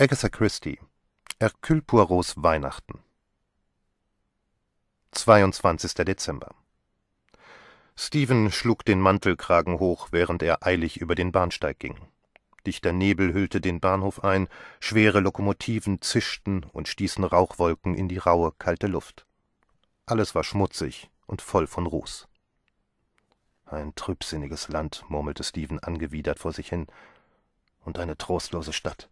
Agatha Christie Hercule Poirots Weihnachten 22. Dezember Stephen schlug den Mantelkragen hoch, während er eilig über den Bahnsteig ging. Dichter Nebel hüllte den Bahnhof ein, schwere Lokomotiven zischten und stießen Rauchwolken in die raue, kalte Luft. Alles war schmutzig und voll von Ruß. Ein trübsinniges Land, murmelte Stephen angewidert vor sich hin, und eine trostlose Stadt.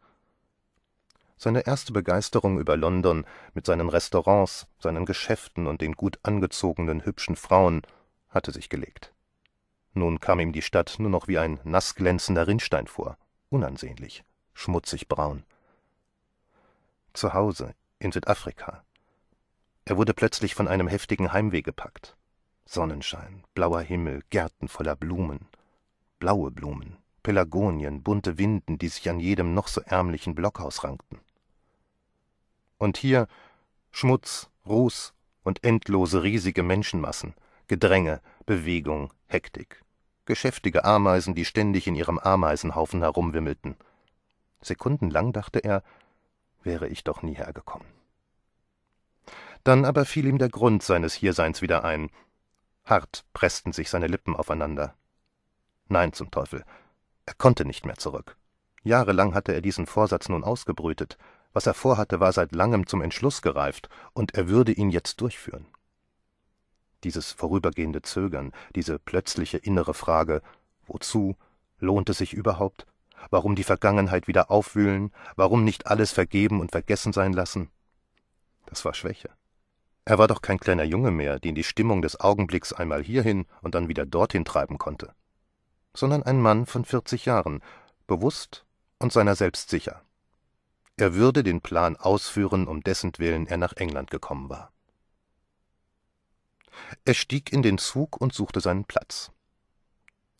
Seine erste Begeisterung über London mit seinen Restaurants, seinen Geschäften und den gut angezogenen hübschen Frauen hatte sich gelegt. Nun kam ihm die Stadt nur noch wie ein nassglänzender Rinnstein vor, unansehnlich, schmutzig braun. Zu Hause, in Südafrika. Er wurde plötzlich von einem heftigen Heimweh gepackt. Sonnenschein, blauer Himmel, Gärten voller Blumen, blaue Blumen, Pelagonien, bunte Winden, die sich an jedem noch so ärmlichen Blockhaus rankten. Und hier Schmutz, Ruß und endlose riesige Menschenmassen, Gedränge, Bewegung, Hektik. Geschäftige Ameisen, die ständig in ihrem Ameisenhaufen herumwimmelten. Sekundenlang dachte er, wäre ich doch nie hergekommen. Dann aber fiel ihm der Grund seines Hierseins wieder ein. Hart pressten sich seine Lippen aufeinander. Nein zum Teufel, er konnte nicht mehr zurück. Jahrelang hatte er diesen Vorsatz nun ausgebrütet, was er vorhatte, war seit langem zum Entschluss gereift, und er würde ihn jetzt durchführen. Dieses vorübergehende Zögern, diese plötzliche innere Frage Wozu? Lohnt es sich überhaupt? Warum die Vergangenheit wieder aufwühlen? Warum nicht alles vergeben und vergessen sein lassen? Das war Schwäche. Er war doch kein kleiner Junge mehr, den die Stimmung des Augenblicks einmal hierhin und dann wieder dorthin treiben konnte, sondern ein Mann von vierzig Jahren, bewusst und seiner selbst sicher. Er würde den Plan ausführen, um dessentwillen er nach England gekommen war. Er stieg in den Zug und suchte seinen Platz.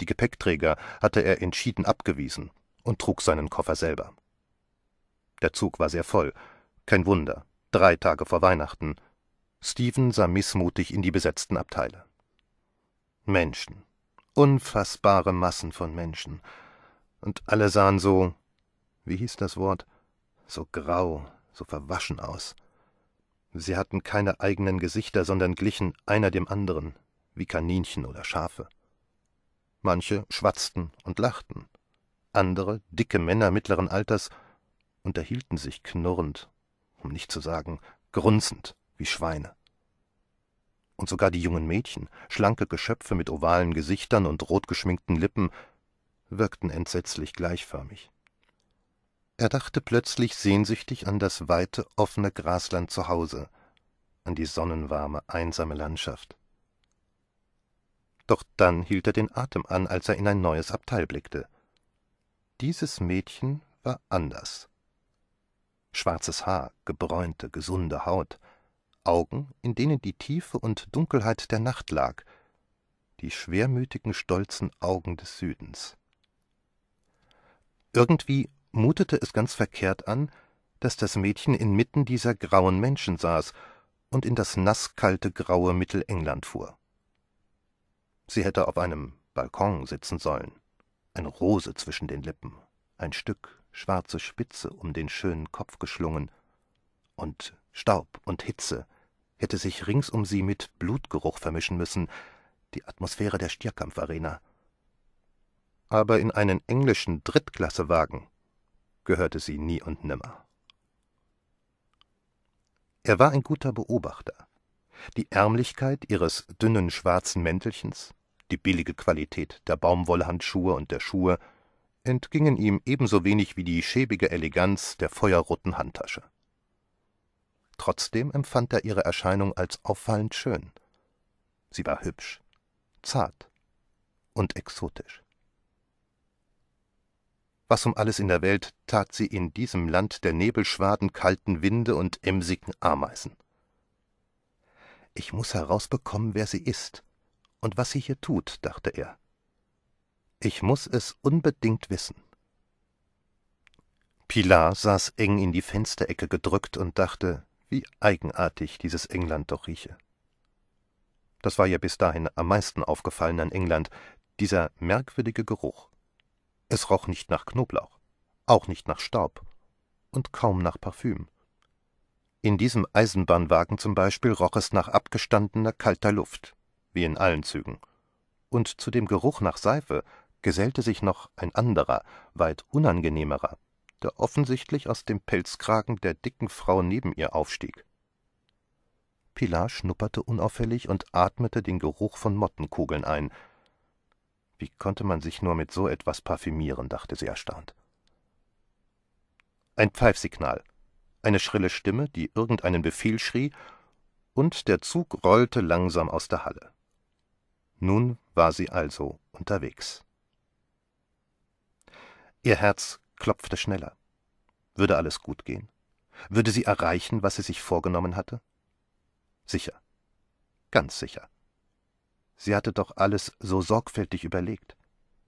Die Gepäckträger hatte er entschieden abgewiesen und trug seinen Koffer selber. Der Zug war sehr voll. Kein Wunder, drei Tage vor Weihnachten. Stephen sah missmutig in die besetzten Abteile. Menschen, unfassbare Massen von Menschen. Und alle sahen so, wie hieß das Wort, so grau, so verwaschen aus. Sie hatten keine eigenen Gesichter, sondern glichen einer dem anderen, wie Kaninchen oder Schafe. Manche schwatzten und lachten, andere, dicke Männer mittleren Alters, unterhielten sich knurrend, um nicht zu sagen grunzend wie Schweine. Und sogar die jungen Mädchen, schlanke Geschöpfe mit ovalen Gesichtern und rotgeschminkten Lippen, wirkten entsetzlich gleichförmig. Er dachte plötzlich sehnsüchtig an das weite, offene Grasland zu Hause, an die sonnenwarme, einsame Landschaft. Doch dann hielt er den Atem an, als er in ein neues Abteil blickte. Dieses Mädchen war anders. Schwarzes Haar, gebräunte, gesunde Haut, Augen, in denen die Tiefe und Dunkelheit der Nacht lag, die schwermütigen, stolzen Augen des Südens. Irgendwie mutete es ganz verkehrt an, dass das Mädchen inmitten dieser grauen Menschen saß und in das nasskalte graue Mittelengland fuhr. Sie hätte auf einem Balkon sitzen sollen, eine Rose zwischen den Lippen, ein Stück schwarze Spitze um den schönen Kopf geschlungen, und Staub und Hitze hätte sich rings um sie mit Blutgeruch vermischen müssen, die Atmosphäre der Stierkampfarena. Aber in einen englischen Drittklassewagen gehörte sie nie und nimmer. Er war ein guter Beobachter. Die Ärmlichkeit ihres dünnen schwarzen Mäntelchens, die billige Qualität der Baumwollhandschuhe und der Schuhe entgingen ihm ebenso wenig wie die schäbige Eleganz der feuerroten Handtasche. Trotzdem empfand er ihre Erscheinung als auffallend schön. Sie war hübsch, zart und exotisch. Was um alles in der Welt tat sie in diesem Land der Nebelschwaden, kalten Winde und emsigen Ameisen? Ich muss herausbekommen, wer sie ist und was sie hier tut, dachte er. Ich muss es unbedingt wissen. Pilar saß eng in die Fensterecke gedrückt und dachte, wie eigenartig dieses England doch rieche. Das war ihr bis dahin am meisten aufgefallen an England, dieser merkwürdige Geruch. Es roch nicht nach Knoblauch, auch nicht nach Staub und kaum nach Parfüm. In diesem Eisenbahnwagen zum Beispiel roch es nach abgestandener kalter Luft, wie in allen Zügen. Und zu dem Geruch nach Seife gesellte sich noch ein anderer, weit unangenehmerer, der offensichtlich aus dem Pelzkragen der dicken Frau neben ihr aufstieg. Pilar schnupperte unauffällig und atmete den Geruch von Mottenkugeln ein, wie konnte man sich nur mit so etwas parfümieren, dachte sie erstaunt. Ein Pfeifsignal, eine schrille Stimme, die irgendeinen Befehl schrie, und der Zug rollte langsam aus der Halle. Nun war sie also unterwegs. Ihr Herz klopfte schneller. Würde alles gut gehen? Würde sie erreichen, was sie sich vorgenommen hatte? Sicher, ganz sicher. Sie hatte doch alles so sorgfältig überlegt.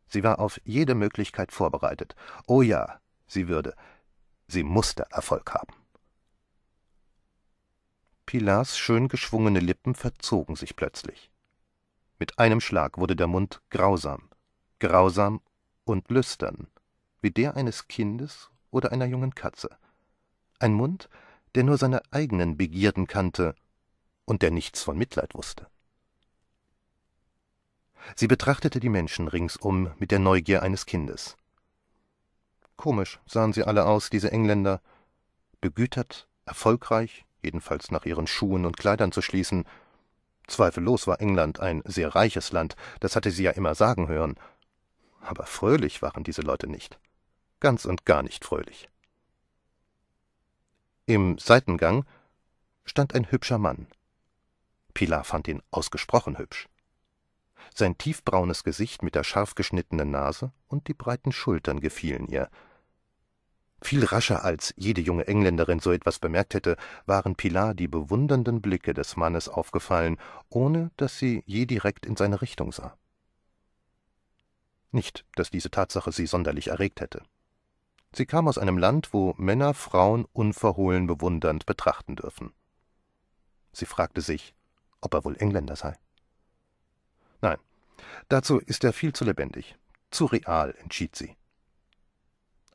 Sie war auf jede Möglichkeit vorbereitet. Oh ja, sie würde. Sie musste Erfolg haben. Pilars schön geschwungene Lippen verzogen sich plötzlich. Mit einem Schlag wurde der Mund grausam, grausam und lüstern, wie der eines Kindes oder einer jungen Katze. Ein Mund, der nur seine eigenen Begierden kannte und der nichts von Mitleid wusste. Sie betrachtete die Menschen ringsum mit der Neugier eines Kindes. Komisch sahen sie alle aus, diese Engländer. Begütert, erfolgreich, jedenfalls nach ihren Schuhen und Kleidern zu schließen. Zweifellos war England ein sehr reiches Land, das hatte sie ja immer sagen hören. Aber fröhlich waren diese Leute nicht. Ganz und gar nicht fröhlich. Im Seitengang stand ein hübscher Mann. Pilar fand ihn ausgesprochen hübsch. Sein tiefbraunes Gesicht mit der scharf geschnittenen Nase und die breiten Schultern gefielen ihr. Viel rascher als jede junge Engländerin so etwas bemerkt hätte, waren Pilar die bewundernden Blicke des Mannes aufgefallen, ohne dass sie je direkt in seine Richtung sah. Nicht, dass diese Tatsache sie sonderlich erregt hätte. Sie kam aus einem Land, wo Männer Frauen unverhohlen bewundernd betrachten dürfen. Sie fragte sich, ob er wohl Engländer sei. Nein, Dazu ist er viel zu lebendig, zu real, entschied sie.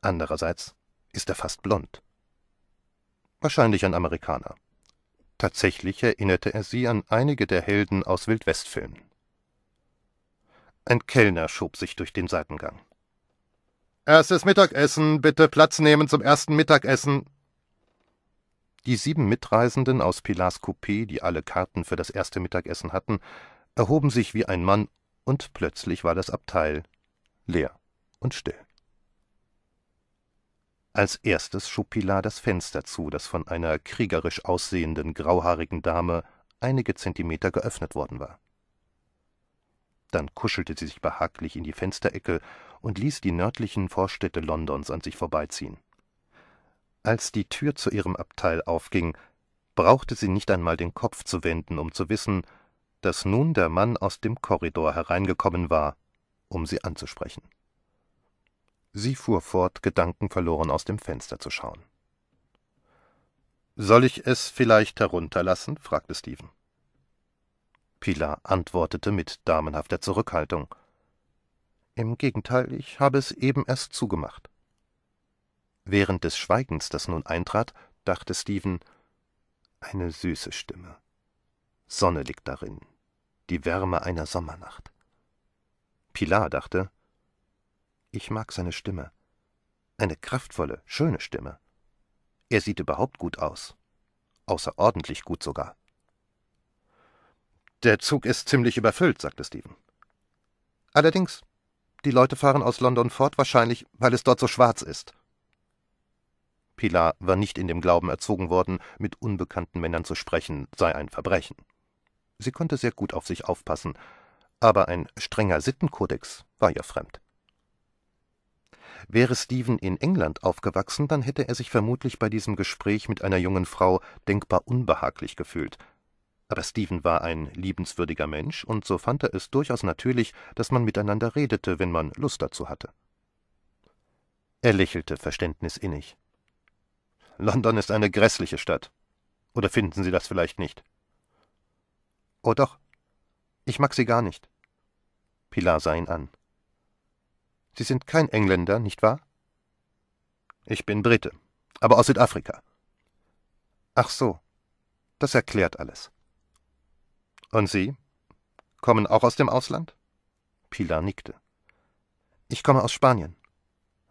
Andererseits ist er fast blond. Wahrscheinlich ein Amerikaner. Tatsächlich erinnerte er sie an einige der Helden aus Wildwestfilmen. Ein Kellner schob sich durch den Seitengang. Erstes Mittagessen, bitte Platz nehmen zum ersten Mittagessen. Die sieben Mitreisenden aus Pilars Coupé, die alle Karten für das erste Mittagessen hatten, erhoben sich wie ein Mann und plötzlich war das Abteil leer und still. Als erstes schob Pilar das Fenster zu, das von einer kriegerisch aussehenden, grauhaarigen Dame einige Zentimeter geöffnet worden war. Dann kuschelte sie sich behaglich in die Fensterecke und ließ die nördlichen Vorstädte Londons an sich vorbeiziehen. Als die Tür zu ihrem Abteil aufging, brauchte sie nicht einmal den Kopf zu wenden, um zu wissen, dass nun der Mann aus dem Korridor hereingekommen war, um sie anzusprechen. Sie fuhr fort, gedankenverloren aus dem Fenster zu schauen. Soll ich es vielleicht herunterlassen? fragte Stephen. Pilar antwortete mit damenhafter Zurückhaltung. Im Gegenteil, ich habe es eben erst zugemacht. Während des Schweigens, das nun eintrat, dachte Stephen, eine süße Stimme. Sonne liegt darin, die Wärme einer Sommernacht. Pilar dachte, ich mag seine Stimme. Eine kraftvolle, schöne Stimme. Er sieht überhaupt gut aus. Außerordentlich gut sogar. Der Zug ist ziemlich überfüllt, sagte Stephen. Allerdings, die Leute fahren aus London fort wahrscheinlich, weil es dort so schwarz ist. Pilar war nicht in dem Glauben erzogen worden, mit unbekannten Männern zu sprechen sei ein Verbrechen. Sie konnte sehr gut auf sich aufpassen, aber ein strenger Sittenkodex war ihr fremd. Wäre Stephen in England aufgewachsen, dann hätte er sich vermutlich bei diesem Gespräch mit einer jungen Frau denkbar unbehaglich gefühlt. Aber Stephen war ein liebenswürdiger Mensch, und so fand er es durchaus natürlich, dass man miteinander redete, wenn man Lust dazu hatte. Er lächelte verständnisinnig. London ist eine grässliche Stadt. Oder finden Sie das vielleicht nicht? Oh doch. Ich mag Sie gar nicht. Pilar sah ihn an. Sie sind kein Engländer, nicht wahr? Ich bin Brite, aber aus Südafrika. Ach so, das erklärt alles. Und Sie? Kommen auch aus dem Ausland? Pilar nickte. Ich komme aus Spanien.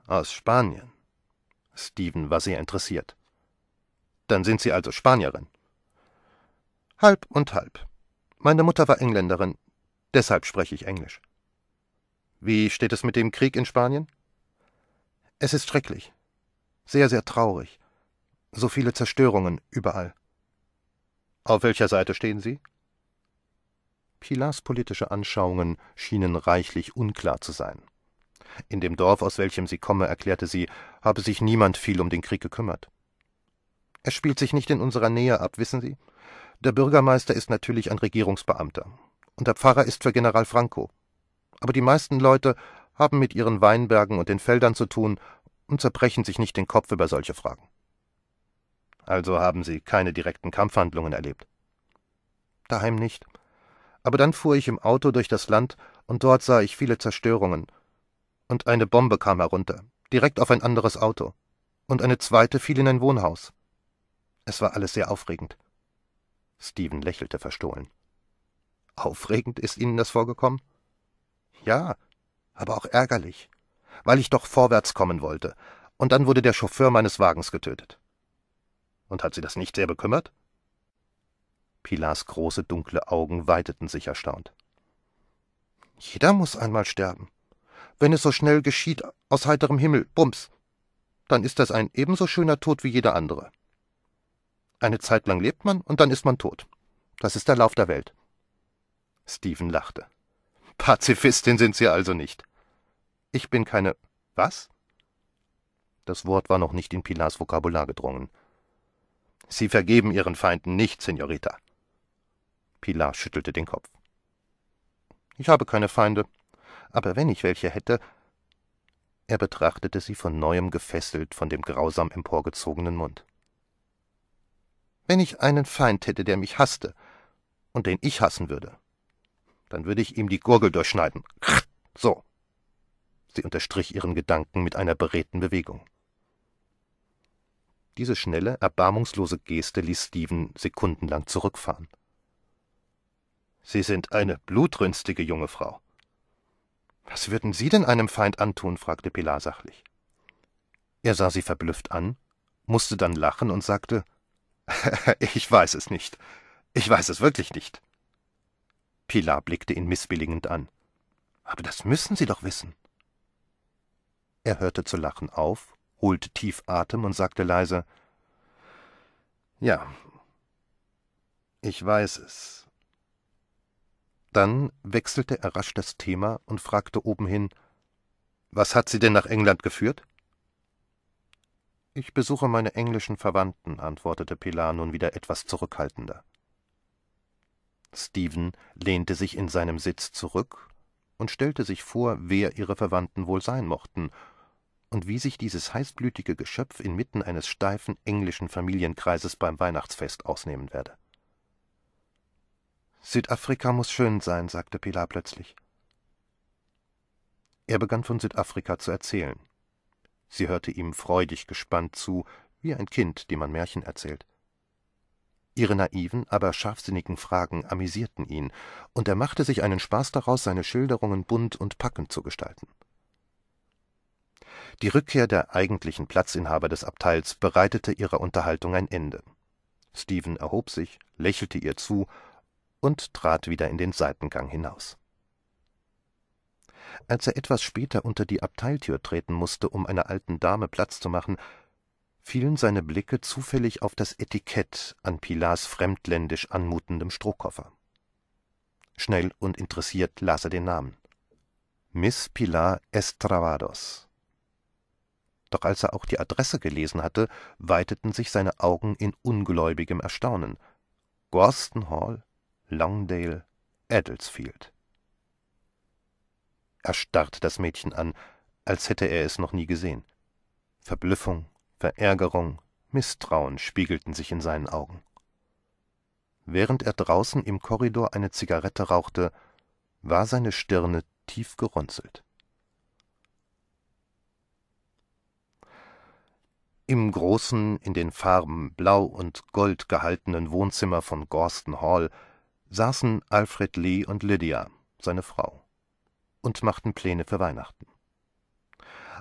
Aus Spanien? Stephen war sehr interessiert. Dann sind Sie also Spanierin. Halb und halb. Meine Mutter war Engländerin, deshalb spreche ich Englisch. Wie steht es mit dem Krieg in Spanien? Es ist schrecklich, sehr, sehr traurig, so viele Zerstörungen überall. Auf welcher Seite stehen Sie? Pilars politische Anschauungen schienen reichlich unklar zu sein. In dem Dorf, aus welchem sie komme, erklärte sie, habe sich niemand viel um den Krieg gekümmert. Er spielt sich nicht in unserer Nähe ab, wissen Sie? Der Bürgermeister ist natürlich ein Regierungsbeamter. Und der Pfarrer ist für General Franco. Aber die meisten Leute haben mit ihren Weinbergen und den Feldern zu tun und zerbrechen sich nicht den Kopf über solche Fragen. Also haben Sie keine direkten Kampfhandlungen erlebt? Daheim nicht. Aber dann fuhr ich im Auto durch das Land und dort sah ich viele Zerstörungen. Und eine Bombe kam herunter, direkt auf ein anderes Auto. Und eine zweite fiel in ein Wohnhaus. Es war alles sehr aufregend. Stephen lächelte verstohlen. Aufregend ist Ihnen das vorgekommen? Ja, aber auch ärgerlich, weil ich doch vorwärts kommen wollte, und dann wurde der Chauffeur meines Wagens getötet. Und hat Sie das nicht sehr bekümmert? Pilars große dunkle Augen weiteten sich erstaunt. Jeder muss einmal sterben. Wenn es so schnell geschieht, aus heiterem Himmel, bums, dann ist das ein ebenso schöner Tod wie jeder andere. Eine Zeit lang lebt man und dann ist man tot. Das ist der Lauf der Welt. Stephen lachte. Pazifistin sind Sie also nicht. Ich bin keine. Was? Das Wort war noch nicht in Pilars Vokabular gedrungen. Sie vergeben Ihren Feinden nicht, Senorita. Pilar schüttelte den Kopf. Ich habe keine Feinde, aber wenn ich welche hätte. Er betrachtete sie von neuem gefesselt von dem grausam emporgezogenen Mund. Wenn ich einen Feind hätte, der mich hasste und den ich hassen würde, dann würde ich ihm die Gurgel durchschneiden. So. Sie unterstrich ihren Gedanken mit einer beredten Bewegung. Diese schnelle, erbarmungslose Geste ließ Stephen sekundenlang zurückfahren. Sie sind eine blutrünstige junge Frau. Was würden Sie denn einem Feind antun? fragte Pilar sachlich. Er sah sie verblüfft an, musste dann lachen und sagte ich weiß es nicht. Ich weiß es wirklich nicht. Pilar blickte ihn missbilligend an. Aber das müssen Sie doch wissen. Er hörte zu lachen auf, holte tief Atem und sagte leise Ja, ich weiß es. Dann wechselte er rasch das Thema und fragte obenhin Was hat Sie denn nach England geführt? Ich besuche meine englischen Verwandten, antwortete Pilar nun wieder etwas zurückhaltender. Stephen lehnte sich in seinem Sitz zurück und stellte sich vor, wer ihre Verwandten wohl sein mochten und wie sich dieses heißblütige Geschöpf inmitten eines steifen englischen Familienkreises beim Weihnachtsfest ausnehmen werde. Südafrika muss schön sein, sagte Pilar plötzlich. Er begann von Südafrika zu erzählen. Sie hörte ihm freudig gespannt zu, wie ein Kind, dem man Märchen erzählt. Ihre naiven, aber scharfsinnigen Fragen amüsierten ihn, und er machte sich einen Spaß daraus, seine Schilderungen bunt und packend zu gestalten. Die Rückkehr der eigentlichen Platzinhaber des Abteils bereitete ihrer Unterhaltung ein Ende. Stephen erhob sich, lächelte ihr zu und trat wieder in den Seitengang hinaus als er etwas später unter die Abteiltür treten musste, um einer alten Dame Platz zu machen, fielen seine Blicke zufällig auf das Etikett an Pilars fremdländisch anmutendem Strohkoffer. Schnell und interessiert las er den Namen. Miss Pilar Estravados. Doch als er auch die Adresse gelesen hatte, weiteten sich seine Augen in ungläubigem Erstaunen. Gorston Hall, Longdale, Adelsfield. Er starrte das Mädchen an, als hätte er es noch nie gesehen. Verblüffung, Verärgerung, Misstrauen spiegelten sich in seinen Augen. Während er draußen im Korridor eine Zigarette rauchte, war seine Stirne tief gerunzelt. Im großen, in den Farben Blau und Gold gehaltenen Wohnzimmer von Gorston Hall saßen Alfred Lee und Lydia, seine Frau und machten Pläne für Weihnachten.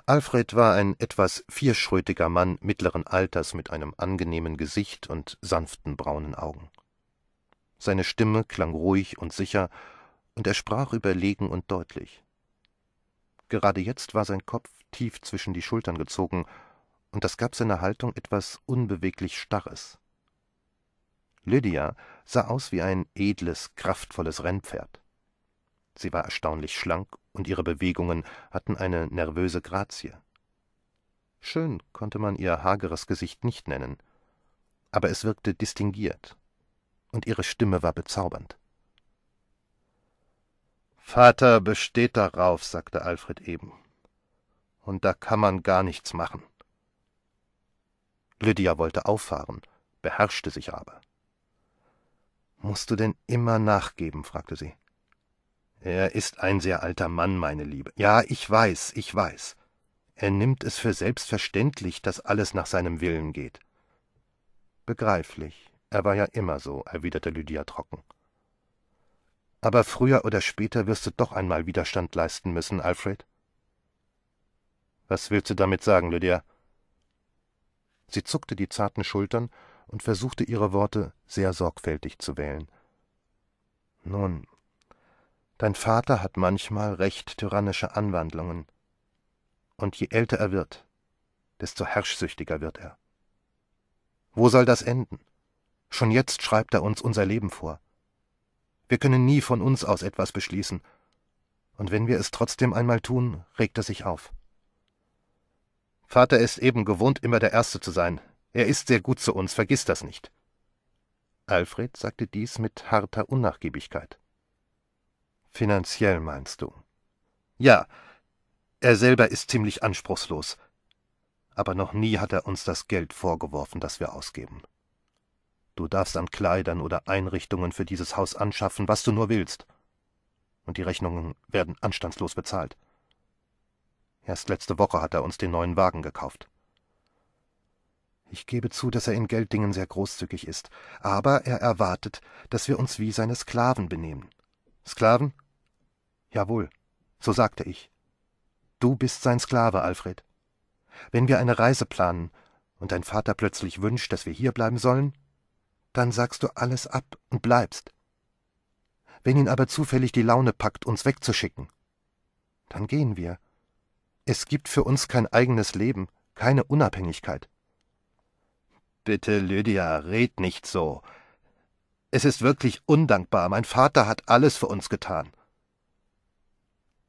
Alfred war ein etwas vierschrötiger Mann mittleren Alters mit einem angenehmen Gesicht und sanften braunen Augen. Seine Stimme klang ruhig und sicher, und er sprach überlegen und deutlich. Gerade jetzt war sein Kopf tief zwischen die Schultern gezogen, und das gab seiner Haltung etwas unbeweglich Starres. Lydia sah aus wie ein edles, kraftvolles Rennpferd. Sie war erstaunlich schlank und ihre Bewegungen hatten eine nervöse Grazie. Schön konnte man ihr hageres Gesicht nicht nennen, aber es wirkte distinguiert, und ihre Stimme war bezaubernd. Vater besteht darauf, sagte Alfred eben, und da kann man gar nichts machen. Lydia wollte auffahren, beherrschte sich aber. Musst du denn immer nachgeben? fragte sie. Er ist ein sehr alter Mann, meine Liebe. Ja, ich weiß, ich weiß. Er nimmt es für selbstverständlich, dass alles nach seinem Willen geht. Begreiflich, er war ja immer so, erwiderte Lydia trocken. Aber früher oder später wirst du doch einmal Widerstand leisten müssen, Alfred. Was willst du damit sagen, Lydia? Sie zuckte die zarten Schultern und versuchte ihre Worte sehr sorgfältig zu wählen. Nun, Dein Vater hat manchmal recht tyrannische Anwandlungen. Und je älter er wird, desto herrschsüchtiger wird er. Wo soll das enden? Schon jetzt schreibt er uns unser Leben vor. Wir können nie von uns aus etwas beschließen, und wenn wir es trotzdem einmal tun, regt er sich auf. Vater ist eben gewohnt, immer der Erste zu sein. Er ist sehr gut zu uns, vergiss das nicht. Alfred sagte dies mit harter Unnachgiebigkeit. Finanziell meinst du? Ja, er selber ist ziemlich anspruchslos. Aber noch nie hat er uns das Geld vorgeworfen, das wir ausgeben. Du darfst an Kleidern oder Einrichtungen für dieses Haus anschaffen, was du nur willst. Und die Rechnungen werden anstandslos bezahlt. Erst letzte Woche hat er uns den neuen Wagen gekauft. Ich gebe zu, dass er in Gelddingen sehr großzügig ist, aber er erwartet, dass wir uns wie seine Sklaven benehmen. Sklaven Jawohl, so sagte ich. Du bist sein Sklave, Alfred. Wenn wir eine Reise planen und dein Vater plötzlich wünscht, dass wir hier bleiben sollen, dann sagst du alles ab und bleibst. Wenn ihn aber zufällig die Laune packt, uns wegzuschicken, dann gehen wir. Es gibt für uns kein eigenes Leben, keine Unabhängigkeit. Bitte, Lydia, red nicht so. Es ist wirklich undankbar. Mein Vater hat alles für uns getan.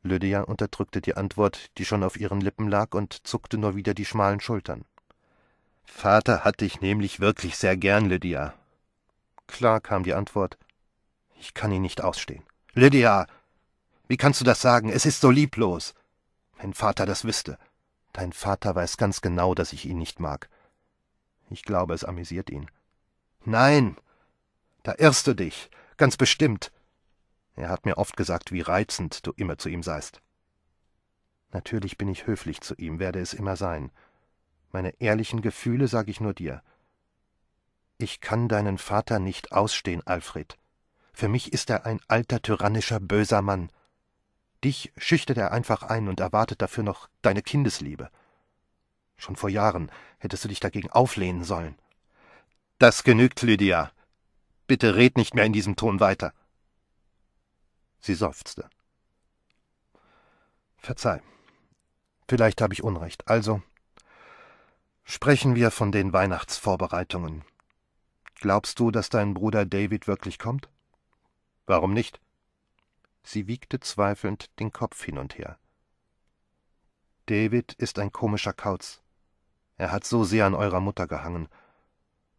Lydia unterdrückte die Antwort, die schon auf ihren Lippen lag, und zuckte nur wieder die schmalen Schultern. Vater hat dich nämlich wirklich sehr gern, Lydia. Klar kam die Antwort. Ich kann ihn nicht ausstehen. Lydia! Wie kannst du das sagen? Es ist so lieblos. Wenn Vater das wüsste. Dein Vater weiß ganz genau, dass ich ihn nicht mag. Ich glaube, es amüsiert ihn. Nein! Da irrst du dich. Ganz bestimmt. Er hat mir oft gesagt, wie reizend du immer zu ihm seist. Natürlich bin ich höflich zu ihm, werde es immer sein. Meine ehrlichen Gefühle sage ich nur dir. Ich kann deinen Vater nicht ausstehen, Alfred. Für mich ist er ein alter, tyrannischer, böser Mann. Dich schüchtert er einfach ein und erwartet dafür noch deine Kindesliebe. Schon vor Jahren hättest du dich dagegen auflehnen sollen. Das genügt, Lydia. Bitte red nicht mehr in diesem Ton weiter. Sie seufzte. Verzeih. Vielleicht habe ich Unrecht. Also sprechen wir von den Weihnachtsvorbereitungen. Glaubst du, dass dein Bruder David wirklich kommt? Warum nicht? Sie wiegte zweifelnd den Kopf hin und her. David ist ein komischer Kauz. Er hat so sehr an eurer Mutter gehangen.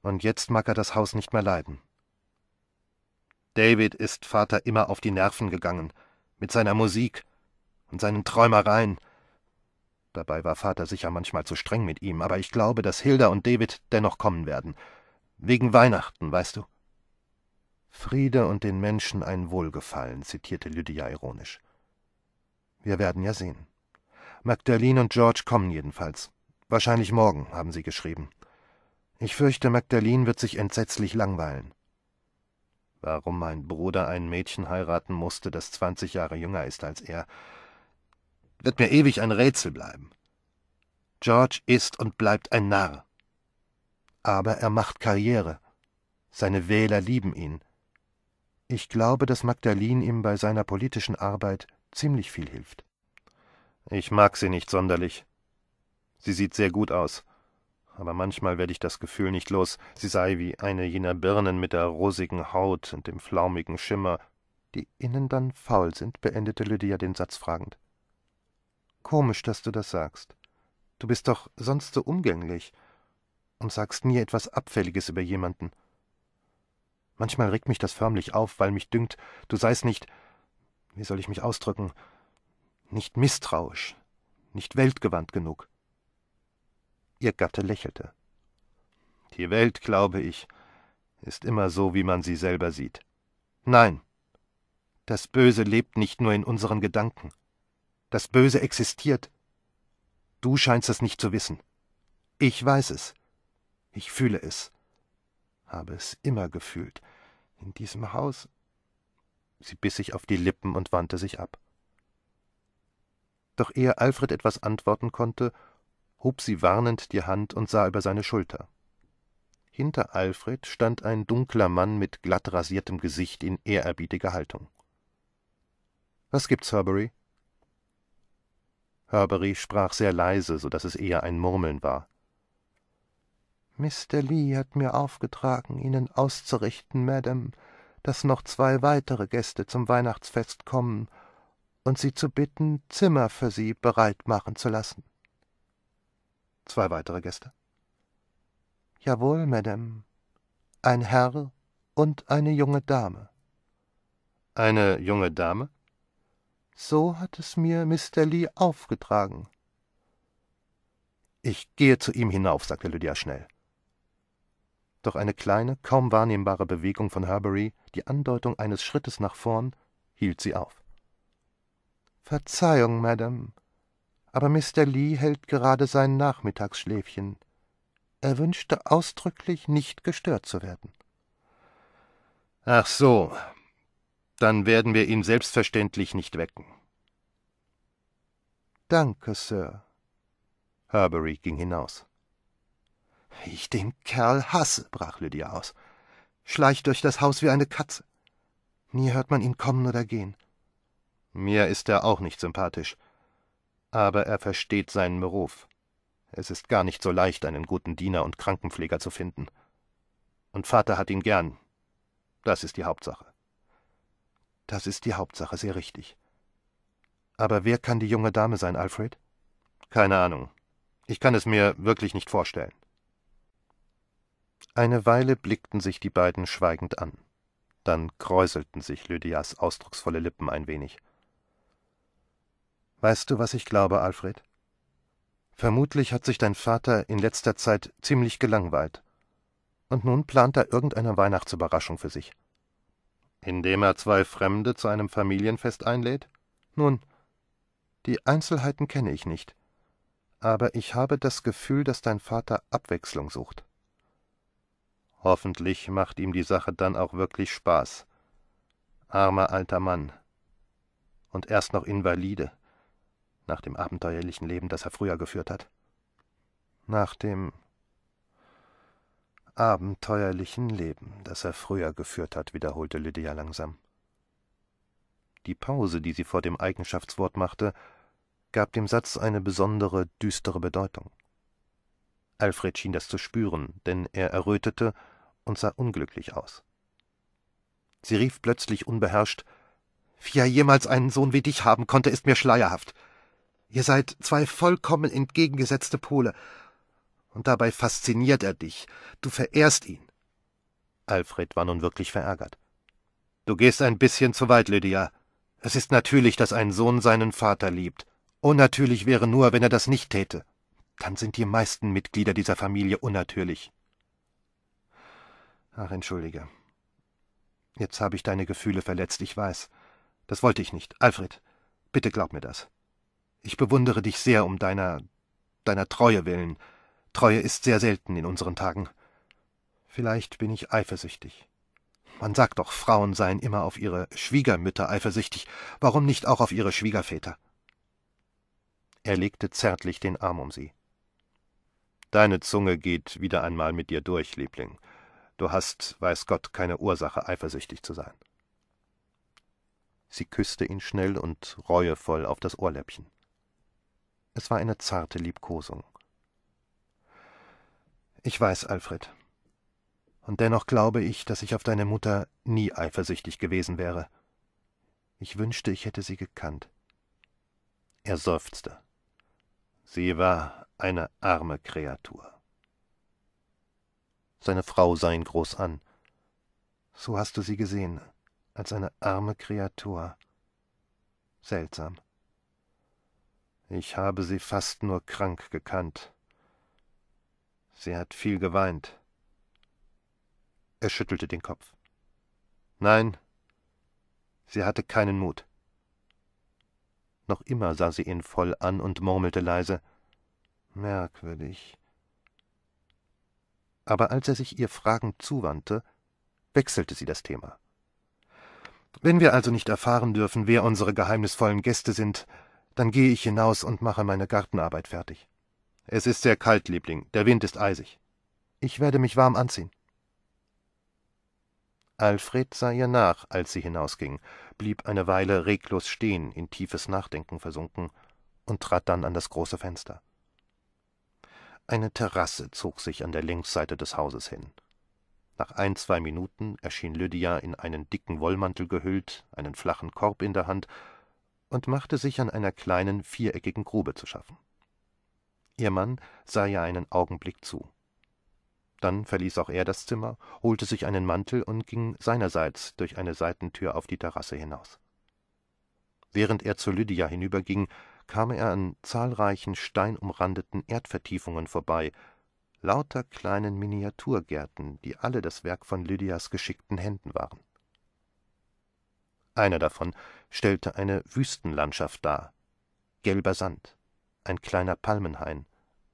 Und jetzt mag er das Haus nicht mehr leiden. David ist Vater immer auf die Nerven gegangen, mit seiner Musik und seinen Träumereien. Dabei war Vater sicher manchmal zu streng mit ihm, aber ich glaube, dass Hilda und David dennoch kommen werden. Wegen Weihnachten, weißt du? Friede und den Menschen ein Wohlgefallen, zitierte Lydia ironisch. Wir werden ja sehen. Magdalene und George kommen jedenfalls. Wahrscheinlich morgen, haben sie geschrieben. Ich fürchte, Magdalene wird sich entsetzlich langweilen warum mein Bruder ein Mädchen heiraten musste, das 20 Jahre jünger ist als er, wird mir ewig ein Rätsel bleiben. George ist und bleibt ein Narr. Aber er macht Karriere. Seine Wähler lieben ihn. Ich glaube, dass Magdalene ihm bei seiner politischen Arbeit ziemlich viel hilft. Ich mag sie nicht sonderlich. Sie sieht sehr gut aus aber manchmal werde ich das Gefühl nicht los, sie sei wie eine jener Birnen mit der rosigen Haut und dem flaumigen Schimmer, die innen dann faul sind, beendete Lydia den Satz fragend. Komisch, dass du das sagst. Du bist doch sonst so umgänglich und sagst nie etwas Abfälliges über jemanden. Manchmal regt mich das förmlich auf, weil mich dünkt, du seist nicht, wie soll ich mich ausdrücken, nicht misstrauisch, nicht weltgewandt genug. Ihr Gatte lächelte. Die Welt, glaube ich, ist immer so, wie man sie selber sieht. Nein, das Böse lebt nicht nur in unseren Gedanken. Das Böse existiert. Du scheinst es nicht zu wissen. Ich weiß es. Ich fühle es. Habe es immer gefühlt. In diesem Haus. Sie biss sich auf die Lippen und wandte sich ab. Doch ehe Alfred etwas antworten konnte, hob sie warnend die Hand und sah über seine Schulter. Hinter Alfred stand ein dunkler Mann mit glatt rasiertem Gesicht in ehrerbietiger Haltung. Was gibt's, Herbury? Herbury sprach sehr leise, so daß es eher ein Murmeln war. Mr. Lee hat mir aufgetragen, Ihnen auszurichten, Madame, dass noch zwei weitere Gäste zum Weihnachtsfest kommen und Sie zu bitten, Zimmer für sie bereit machen zu lassen. Zwei weitere Gäste. Jawohl, Madame. Ein Herr und eine junge Dame. Eine junge Dame? So hat es mir Mr. Lee aufgetragen. Ich gehe zu ihm hinauf, sagte Lydia schnell. Doch eine kleine, kaum wahrnehmbare Bewegung von Herbury, die Andeutung eines Schrittes nach vorn, hielt sie auf. Verzeihung, Madame, aber Mr. Lee hält gerade sein Nachmittagsschläfchen. Er wünschte ausdrücklich, nicht gestört zu werden. Ach so, dann werden wir ihn selbstverständlich nicht wecken. Danke, Sir. Herbury ging hinaus. Ich den Kerl hasse, brach Lydia aus. Schleicht durch das Haus wie eine Katze. Nie hört man ihn kommen oder gehen. Mir ist er auch nicht sympathisch aber er versteht seinen Beruf. Es ist gar nicht so leicht, einen guten Diener und Krankenpfleger zu finden. Und Vater hat ihn gern. Das ist die Hauptsache. Das ist die Hauptsache, sehr richtig. Aber wer kann die junge Dame sein, Alfred? Keine Ahnung. Ich kann es mir wirklich nicht vorstellen. Eine Weile blickten sich die beiden schweigend an. Dann kräuselten sich Lydias ausdrucksvolle Lippen ein wenig. Weißt du, was ich glaube, Alfred? Vermutlich hat sich dein Vater in letzter Zeit ziemlich gelangweilt. Und nun plant er irgendeine Weihnachtsüberraschung für sich. Indem er zwei Fremde zu einem Familienfest einlädt? Nun, die Einzelheiten kenne ich nicht. Aber ich habe das Gefühl, dass dein Vater Abwechslung sucht. Hoffentlich macht ihm die Sache dann auch wirklich Spaß. Armer alter Mann. Und erst noch invalide nach dem abenteuerlichen Leben, das er früher geführt hat. Nach dem abenteuerlichen Leben, das er früher geführt hat, wiederholte Lydia langsam. Die Pause, die sie vor dem Eigenschaftswort machte, gab dem Satz eine besondere, düstere Bedeutung. Alfred schien das zu spüren, denn er errötete und sah unglücklich aus. Sie rief plötzlich unbeherrscht Wie er jemals einen Sohn wie dich haben konnte, ist mir schleierhaft. Ihr seid zwei vollkommen entgegengesetzte Pole. Und dabei fasziniert er dich. Du verehrst ihn. Alfred war nun wirklich verärgert. Du gehst ein bisschen zu weit, Lydia. Es ist natürlich, dass ein Sohn seinen Vater liebt. Unnatürlich wäre nur, wenn er das nicht täte. Dann sind die meisten Mitglieder dieser Familie unnatürlich. Ach, entschuldige. Jetzt habe ich deine Gefühle verletzt, ich weiß. Das wollte ich nicht. Alfred, bitte glaub mir das. Ich bewundere dich sehr um deiner deiner Treue willen. Treue ist sehr selten in unseren Tagen. Vielleicht bin ich eifersüchtig. Man sagt doch, Frauen seien immer auf ihre Schwiegermütter eifersüchtig, warum nicht auch auf ihre Schwiegerväter? Er legte zärtlich den Arm um sie. Deine Zunge geht wieder einmal mit dir durch, Liebling. Du hast, weiß Gott, keine Ursache, eifersüchtig zu sein. Sie küßte ihn schnell und reuevoll auf das Ohrläppchen. Es war eine zarte Liebkosung. Ich weiß, Alfred. Und dennoch glaube ich, dass ich auf deine Mutter nie eifersüchtig gewesen wäre. Ich wünschte, ich hätte sie gekannt. Er seufzte. Sie war eine arme Kreatur. Seine Frau sah ihn groß an. So hast du sie gesehen, als eine arme Kreatur. Seltsam. Ich habe sie fast nur krank gekannt. Sie hat viel geweint. Er schüttelte den Kopf. Nein, sie hatte keinen Mut. Noch immer sah sie ihn voll an und murmelte leise Merkwürdig. Aber als er sich ihr fragend zuwandte, wechselte sie das Thema. Wenn wir also nicht erfahren dürfen, wer unsere geheimnisvollen Gäste sind, dann gehe ich hinaus und mache meine Gartenarbeit fertig. Es ist sehr kalt, Liebling, der Wind ist eisig. Ich werde mich warm anziehen. Alfred sah ihr nach, als sie hinausging, blieb eine Weile reglos stehen, in tiefes Nachdenken versunken, und trat dann an das große Fenster. Eine Terrasse zog sich an der Längsseite des Hauses hin. Nach ein, zwei Minuten erschien Lydia in einen dicken Wollmantel gehüllt, einen flachen Korb in der Hand und machte sich an einer kleinen viereckigen Grube zu schaffen. Ihr Mann sah ihr einen Augenblick zu. Dann verließ auch er das Zimmer, holte sich einen Mantel und ging seinerseits durch eine Seitentür auf die Terrasse hinaus. Während er zu Lydia hinüberging, kam er an zahlreichen steinumrandeten Erdvertiefungen vorbei, lauter kleinen Miniaturgärten, die alle das Werk von Lydias geschickten Händen waren. Einer davon stellte eine Wüstenlandschaft dar. Gelber Sand, ein kleiner Palmenhain,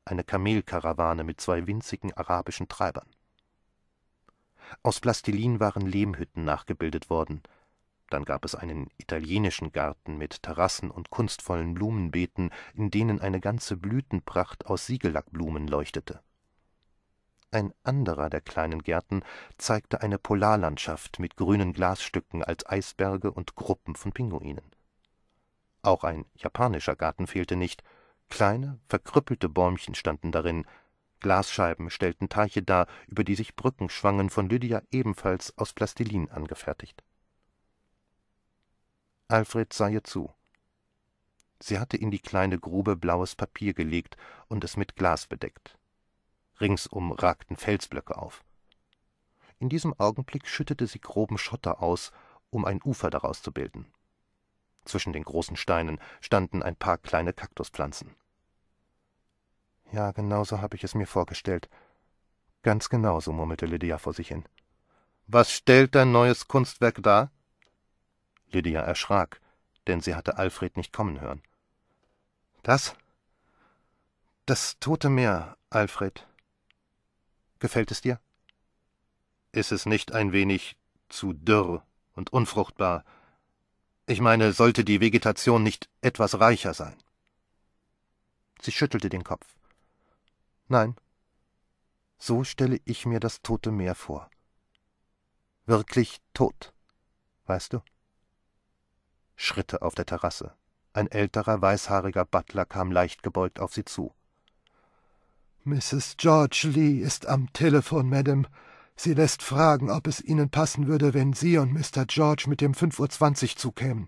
eine Kamelkarawane mit zwei winzigen arabischen Treibern. Aus Plastilin waren Lehmhütten nachgebildet worden. Dann gab es einen italienischen Garten mit Terrassen und kunstvollen Blumenbeeten, in denen eine ganze Blütenpracht aus Siegellackblumen leuchtete. Ein anderer der kleinen Gärten zeigte eine Polarlandschaft mit grünen Glasstücken als Eisberge und Gruppen von Pinguinen. Auch ein japanischer Garten fehlte nicht. Kleine, verkrüppelte Bäumchen standen darin. Glasscheiben stellten Teiche dar, über die sich Brücken schwangen, von Lydia ebenfalls aus Plastilin angefertigt. Alfred sah ihr zu. Sie hatte in die kleine Grube blaues Papier gelegt und es mit Glas bedeckt ringsum ragten Felsblöcke auf. In diesem Augenblick schüttete sie groben Schotter aus, um ein Ufer daraus zu bilden. Zwischen den großen Steinen standen ein paar kleine Kaktuspflanzen. Ja, genau so habe ich es mir vorgestellt. Ganz genau so, murmelte Lydia vor sich hin. Was stellt dein neues Kunstwerk dar? Lydia erschrak, denn sie hatte Alfred nicht kommen hören. Das? Das tote Meer, Alfred, Gefällt es dir? Ist es nicht ein wenig zu dürr und unfruchtbar? Ich meine, sollte die Vegetation nicht etwas reicher sein? Sie schüttelte den Kopf. Nein, so stelle ich mir das tote Meer vor. Wirklich tot, weißt du? Schritte auf der Terrasse. Ein älterer, weißhaariger Butler kam leicht gebeugt auf sie zu. Mrs. George Lee ist am Telefon, Madam. Sie lässt fragen, ob es Ihnen passen würde, wenn Sie und Mr. George mit dem 5.20 Uhr zukämen.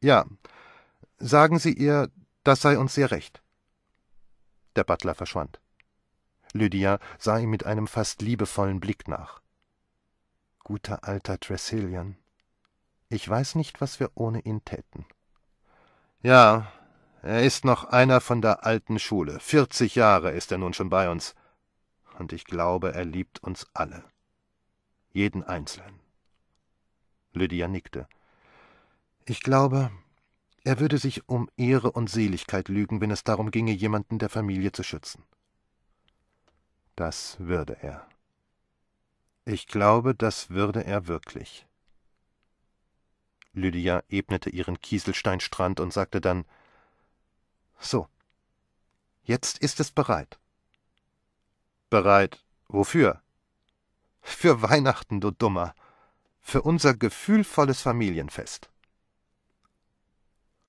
Ja, sagen Sie ihr, das sei uns sehr recht. Der Butler verschwand. Lydia sah ihm mit einem fast liebevollen Blick nach. Guter alter Tressilian. Ich weiß nicht, was wir ohne ihn täten. Ja, er ist noch einer von der alten Schule. Vierzig Jahre ist er nun schon bei uns. Und ich glaube, er liebt uns alle. Jeden Einzelnen. Lydia nickte. Ich glaube, er würde sich um Ehre und Seligkeit lügen, wenn es darum ginge, jemanden der Familie zu schützen. Das würde er. Ich glaube, das würde er wirklich. Lydia ebnete ihren Kieselsteinstrand und sagte dann so. Jetzt ist es bereit. Bereit wofür? Für Weihnachten, du Dummer. Für unser gefühlvolles Familienfest.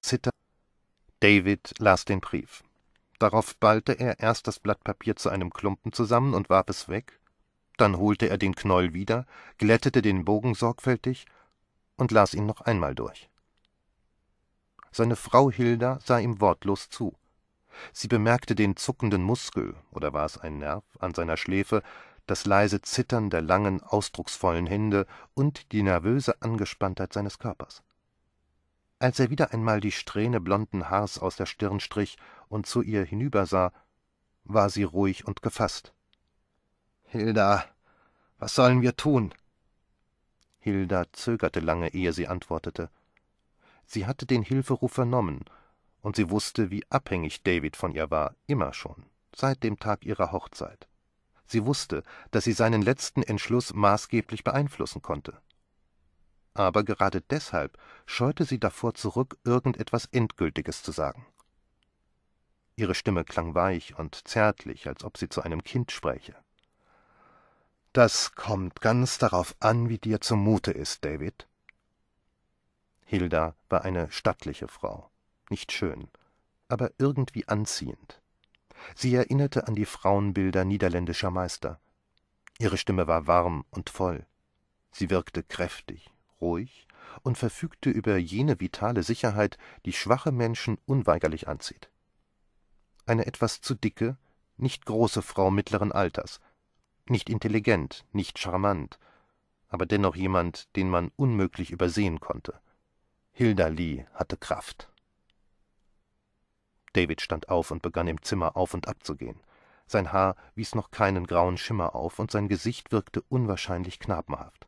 Zitter. David las den Brief. Darauf ballte er erst das Blatt Papier zu einem Klumpen zusammen und warf es weg, dann holte er den Knäuel wieder, glättete den Bogen sorgfältig und las ihn noch einmal durch. Seine Frau Hilda sah ihm wortlos zu. Sie bemerkte den zuckenden Muskel, oder war es ein Nerv, an seiner Schläfe, das leise Zittern der langen, ausdrucksvollen Hände und die nervöse Angespanntheit seines Körpers. Als er wieder einmal die Strähne blonden Haars aus der Stirn strich und zu ihr hinübersah, war sie ruhig und gefasst. Hilda, was sollen wir tun? Hilda zögerte lange, ehe sie antwortete. Sie hatte den Hilferuf vernommen, und sie wusste, wie abhängig David von ihr war, immer schon, seit dem Tag ihrer Hochzeit. Sie wusste, dass sie seinen letzten Entschluss maßgeblich beeinflussen konnte. Aber gerade deshalb scheute sie davor zurück, irgendetwas Endgültiges zu sagen. Ihre Stimme klang weich und zärtlich, als ob sie zu einem Kind spräche. Das kommt ganz darauf an, wie dir zumute ist, David. Hilda war eine stattliche Frau, nicht schön, aber irgendwie anziehend. Sie erinnerte an die Frauenbilder niederländischer Meister. Ihre Stimme war warm und voll. Sie wirkte kräftig, ruhig und verfügte über jene vitale Sicherheit, die schwache Menschen unweigerlich anzieht. Eine etwas zu dicke, nicht große Frau mittleren Alters, nicht intelligent, nicht charmant, aber dennoch jemand, den man unmöglich übersehen konnte. Hilda Lee hatte Kraft. David stand auf und begann im Zimmer auf und ab zu gehen. Sein Haar wies noch keinen grauen Schimmer auf und sein Gesicht wirkte unwahrscheinlich knabenhaft.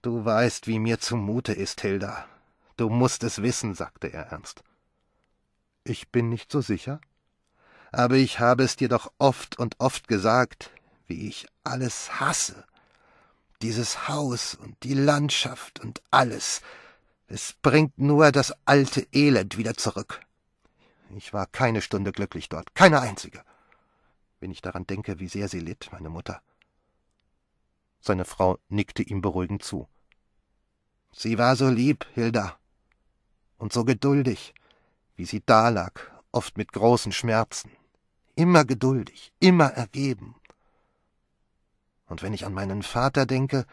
Du weißt, wie mir zumute ist, Hilda. Du musst es wissen, sagte er ernst. Ich bin nicht so sicher. Aber ich habe es dir doch oft und oft gesagt, wie ich alles hasse. Dieses Haus und die Landschaft und alles, es bringt nur das alte Elend wieder zurück. Ich war keine Stunde glücklich dort, keine einzige. Wenn ich daran denke, wie sehr sie litt, meine Mutter. Seine Frau nickte ihm beruhigend zu. Sie war so lieb, Hilda, und so geduldig, wie sie dalag, oft mit großen Schmerzen, immer geduldig, immer ergeben. Und wenn ich an meinen Vater denke,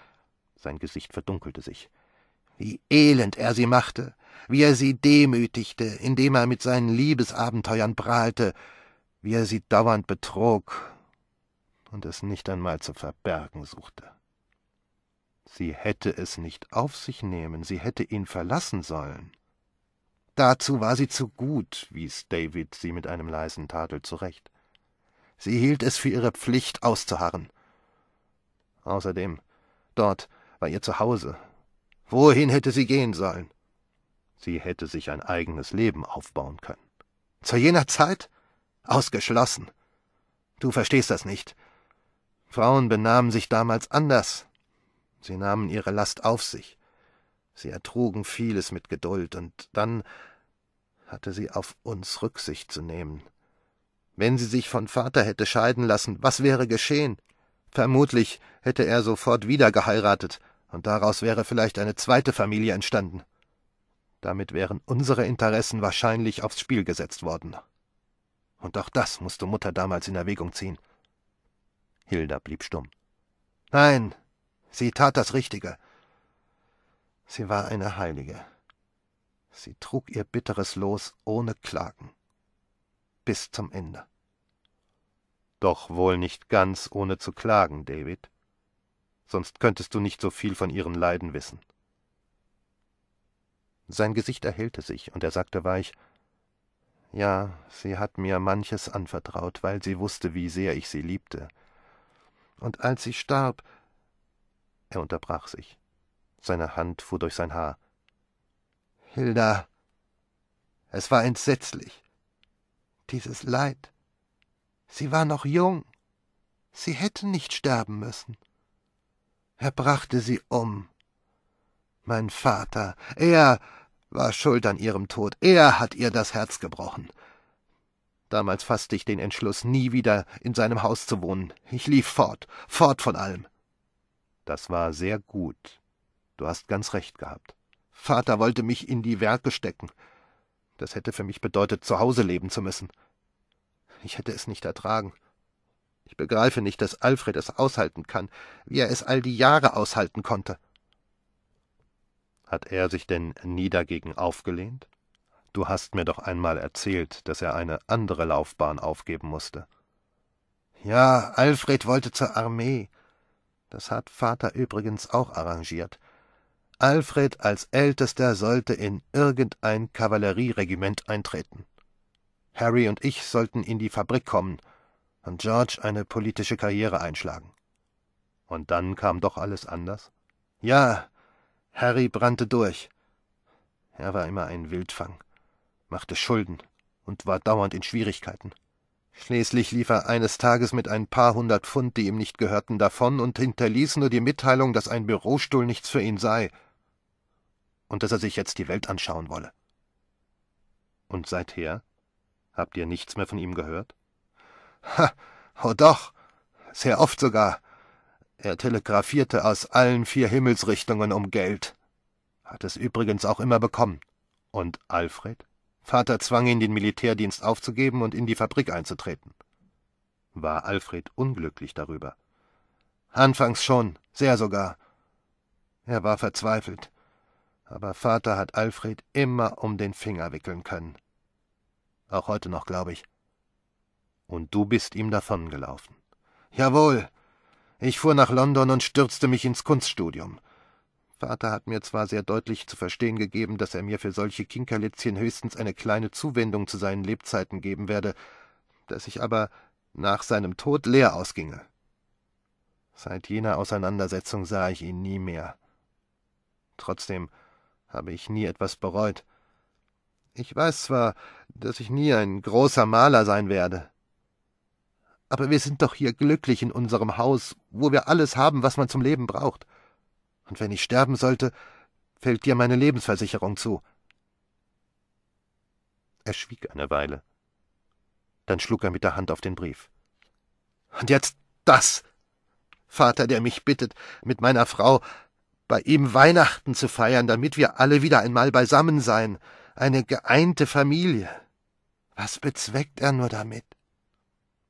sein Gesicht verdunkelte sich, wie elend er sie machte, wie er sie demütigte, indem er mit seinen Liebesabenteuern prahlte, wie er sie dauernd betrog und es nicht einmal zu verbergen suchte. Sie hätte es nicht auf sich nehmen, sie hätte ihn verlassen sollen. Dazu war sie zu gut, wies David sie mit einem leisen Tadel zurecht. Sie hielt es für ihre Pflicht, auszuharren. Außerdem, dort war ihr Zuhause, Wohin hätte sie gehen sollen? Sie hätte sich ein eigenes Leben aufbauen können. Zu jener Zeit? Ausgeschlossen. Du verstehst das nicht. Frauen benahmen sich damals anders. Sie nahmen ihre Last auf sich. Sie ertrugen vieles mit Geduld, und dann hatte sie auf uns Rücksicht zu nehmen. Wenn sie sich von Vater hätte scheiden lassen, was wäre geschehen? Vermutlich hätte er sofort wieder geheiratet und daraus wäre vielleicht eine zweite Familie entstanden. Damit wären unsere Interessen wahrscheinlich aufs Spiel gesetzt worden. Und auch das musste Mutter damals in Erwägung ziehen. Hilda blieb stumm. Nein, sie tat das Richtige. Sie war eine Heilige. Sie trug ihr bitteres Los ohne Klagen. Bis zum Ende. Doch wohl nicht ganz ohne zu klagen, David sonst könntest du nicht so viel von ihren Leiden wissen. Sein Gesicht erhellte sich, und er sagte weich Ja, sie hat mir manches anvertraut, weil sie wusste, wie sehr ich sie liebte. Und als sie starb. Er unterbrach sich. Seine Hand fuhr durch sein Haar. Hilda. Es war entsetzlich. Dieses Leid. Sie war noch jung. Sie hätte nicht sterben müssen. Er brachte sie um. Mein Vater, er war schuld an ihrem Tod, er hat ihr das Herz gebrochen. Damals fasste ich den Entschluss, nie wieder in seinem Haus zu wohnen. Ich lief fort, fort von allem. Das war sehr gut. Du hast ganz recht gehabt. Vater wollte mich in die Werke stecken. Das hätte für mich bedeutet, zu Hause leben zu müssen. Ich hätte es nicht ertragen. Ich begreife nicht, dass Alfred es aushalten kann, wie er es all die Jahre aushalten konnte. Hat er sich denn nie dagegen aufgelehnt? Du hast mir doch einmal erzählt, dass er eine andere Laufbahn aufgeben musste. Ja, Alfred wollte zur Armee. Das hat Vater übrigens auch arrangiert. Alfred als Ältester sollte in irgendein Kavallerieregiment eintreten. Harry und ich sollten in die Fabrik kommen, und George eine politische Karriere einschlagen. Und dann kam doch alles anders? Ja, Harry brannte durch. Er war immer ein Wildfang, machte Schulden und war dauernd in Schwierigkeiten. Schließlich lief er eines Tages mit ein paar hundert Pfund, die ihm nicht gehörten, davon und hinterließ nur die Mitteilung, dass ein Bürostuhl nichts für ihn sei und dass er sich jetzt die Welt anschauen wolle. Und seither? Habt ihr nichts mehr von ihm gehört? Ha, oh doch, sehr oft sogar. Er telegrafierte aus allen vier Himmelsrichtungen um Geld. Hat es übrigens auch immer bekommen. Und Alfred? Vater zwang ihn, den Militärdienst aufzugeben und in die Fabrik einzutreten. War Alfred unglücklich darüber? Anfangs schon, sehr sogar. Er war verzweifelt. Aber Vater hat Alfred immer um den Finger wickeln können. Auch heute noch, glaube ich. Und du bist ihm davongelaufen. Jawohl. Ich fuhr nach London und stürzte mich ins Kunststudium. Vater hat mir zwar sehr deutlich zu verstehen gegeben, dass er mir für solche Kinkerlitzchen höchstens eine kleine Zuwendung zu seinen Lebzeiten geben werde, dass ich aber nach seinem Tod leer ausginge. Seit jener Auseinandersetzung sah ich ihn nie mehr. Trotzdem habe ich nie etwas bereut. Ich weiß zwar, dass ich nie ein großer Maler sein werde, aber wir sind doch hier glücklich in unserem Haus, wo wir alles haben, was man zum Leben braucht. Und wenn ich sterben sollte, fällt dir meine Lebensversicherung zu. Er schwieg eine Weile. Dann schlug er mit der Hand auf den Brief. Und jetzt das. Vater, der mich bittet, mit meiner Frau bei ihm Weihnachten zu feiern, damit wir alle wieder einmal beisammen sein, eine geeinte Familie. Was bezweckt er nur damit?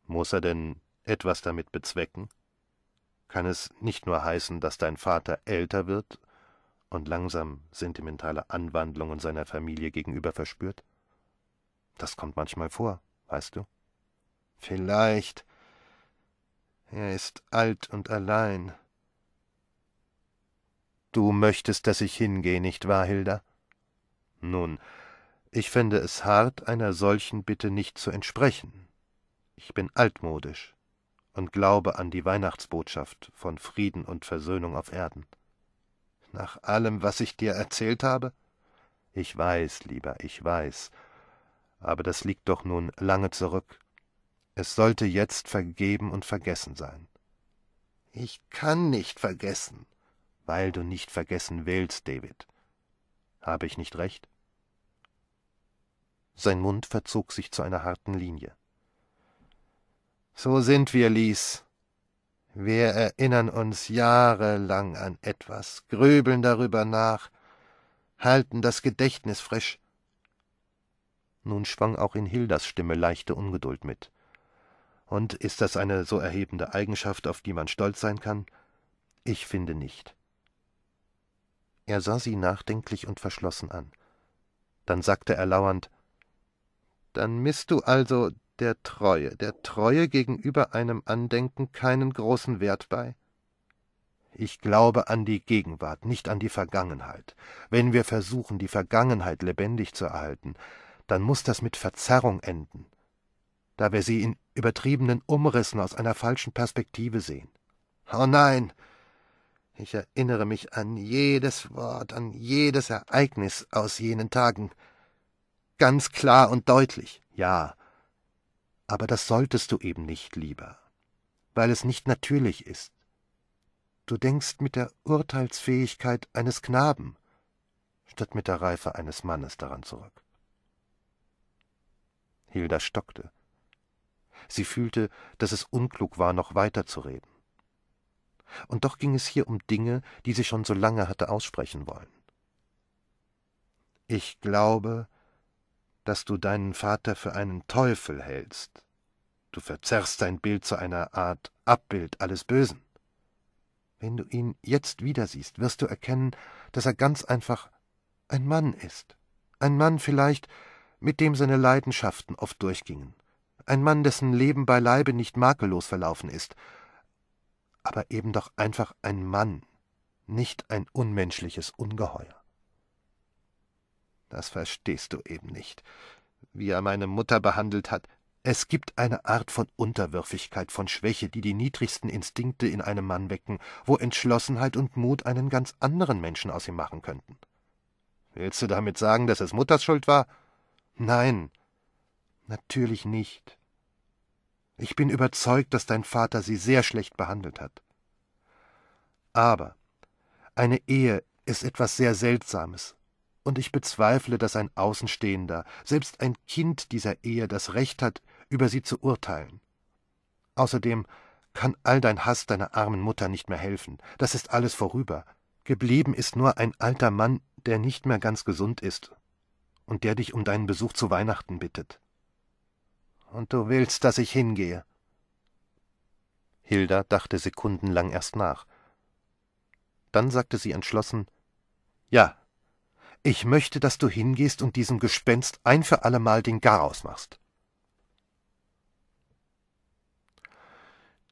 Muss er denn etwas damit bezwecken? Kann es nicht nur heißen, dass dein Vater älter wird und langsam sentimentale Anwandlungen seiner Familie gegenüber verspürt? Das kommt manchmal vor, weißt du? Vielleicht. Er ist alt und allein. Du möchtest, dass ich hingehe, nicht wahr, Hilda? Nun, ich fände es hart, einer solchen Bitte nicht zu entsprechen, ich bin altmodisch und glaube an die Weihnachtsbotschaft von Frieden und Versöhnung auf Erden. Nach allem, was ich dir erzählt habe? Ich weiß, lieber, ich weiß. Aber das liegt doch nun lange zurück. Es sollte jetzt vergeben und vergessen sein. Ich kann nicht vergessen. Weil du nicht vergessen willst, David. Habe ich nicht recht? Sein Mund verzog sich zu einer harten Linie. So sind wir, Lies. Wir erinnern uns jahrelang an etwas, grübeln darüber nach, halten das Gedächtnis frisch. Nun schwang auch in Hildas Stimme leichte Ungeduld mit. Und ist das eine so erhebende Eigenschaft, auf die man stolz sein kann? Ich finde nicht. Er sah sie nachdenklich und verschlossen an. Dann sagte er lauernd Dann misst du also der Treue, der Treue gegenüber einem Andenken keinen großen Wert bei? Ich glaube an die Gegenwart, nicht an die Vergangenheit. Wenn wir versuchen, die Vergangenheit lebendig zu erhalten, dann muß das mit Verzerrung enden, da wir sie in übertriebenen Umrissen aus einer falschen Perspektive sehen. Oh nein! Ich erinnere mich an jedes Wort, an jedes Ereignis aus jenen Tagen. Ganz klar und deutlich. Ja, aber das solltest du eben nicht, lieber, weil es nicht natürlich ist. Du denkst mit der Urteilsfähigkeit eines Knaben, statt mit der Reife eines Mannes daran zurück. Hilda stockte. Sie fühlte, dass es unklug war, noch weiterzureden. Und doch ging es hier um Dinge, die sie schon so lange hatte aussprechen wollen. Ich glaube, dass du deinen Vater für einen Teufel hältst. Du verzerrst sein Bild zu einer Art Abbild alles Bösen. Wenn du ihn jetzt wieder siehst, wirst du erkennen, dass er ganz einfach ein Mann ist. Ein Mann vielleicht, mit dem seine Leidenschaften oft durchgingen. Ein Mann, dessen Leben beileibe nicht makellos verlaufen ist. Aber eben doch einfach ein Mann, nicht ein unmenschliches Ungeheuer. Das verstehst du eben nicht. Wie er meine Mutter behandelt hat, es gibt eine Art von Unterwürfigkeit, von Schwäche, die die niedrigsten Instinkte in einem Mann wecken, wo Entschlossenheit und Mut einen ganz anderen Menschen aus ihm machen könnten. Willst du damit sagen, dass es Mutters Schuld war? Nein, natürlich nicht. Ich bin überzeugt, dass dein Vater sie sehr schlecht behandelt hat. Aber eine Ehe ist etwas sehr Seltsames, und ich bezweifle, dass ein Außenstehender, selbst ein Kind dieser Ehe, das Recht hat, über sie zu urteilen. Außerdem kann all dein Hass deiner armen Mutter nicht mehr helfen. Das ist alles vorüber. Geblieben ist nur ein alter Mann, der nicht mehr ganz gesund ist und der dich um deinen Besuch zu Weihnachten bittet. Und du willst, dass ich hingehe. Hilda dachte sekundenlang erst nach. Dann sagte sie entschlossen Ja, ich möchte, dass du hingehst und diesem Gespenst ein für allemal den Garaus machst.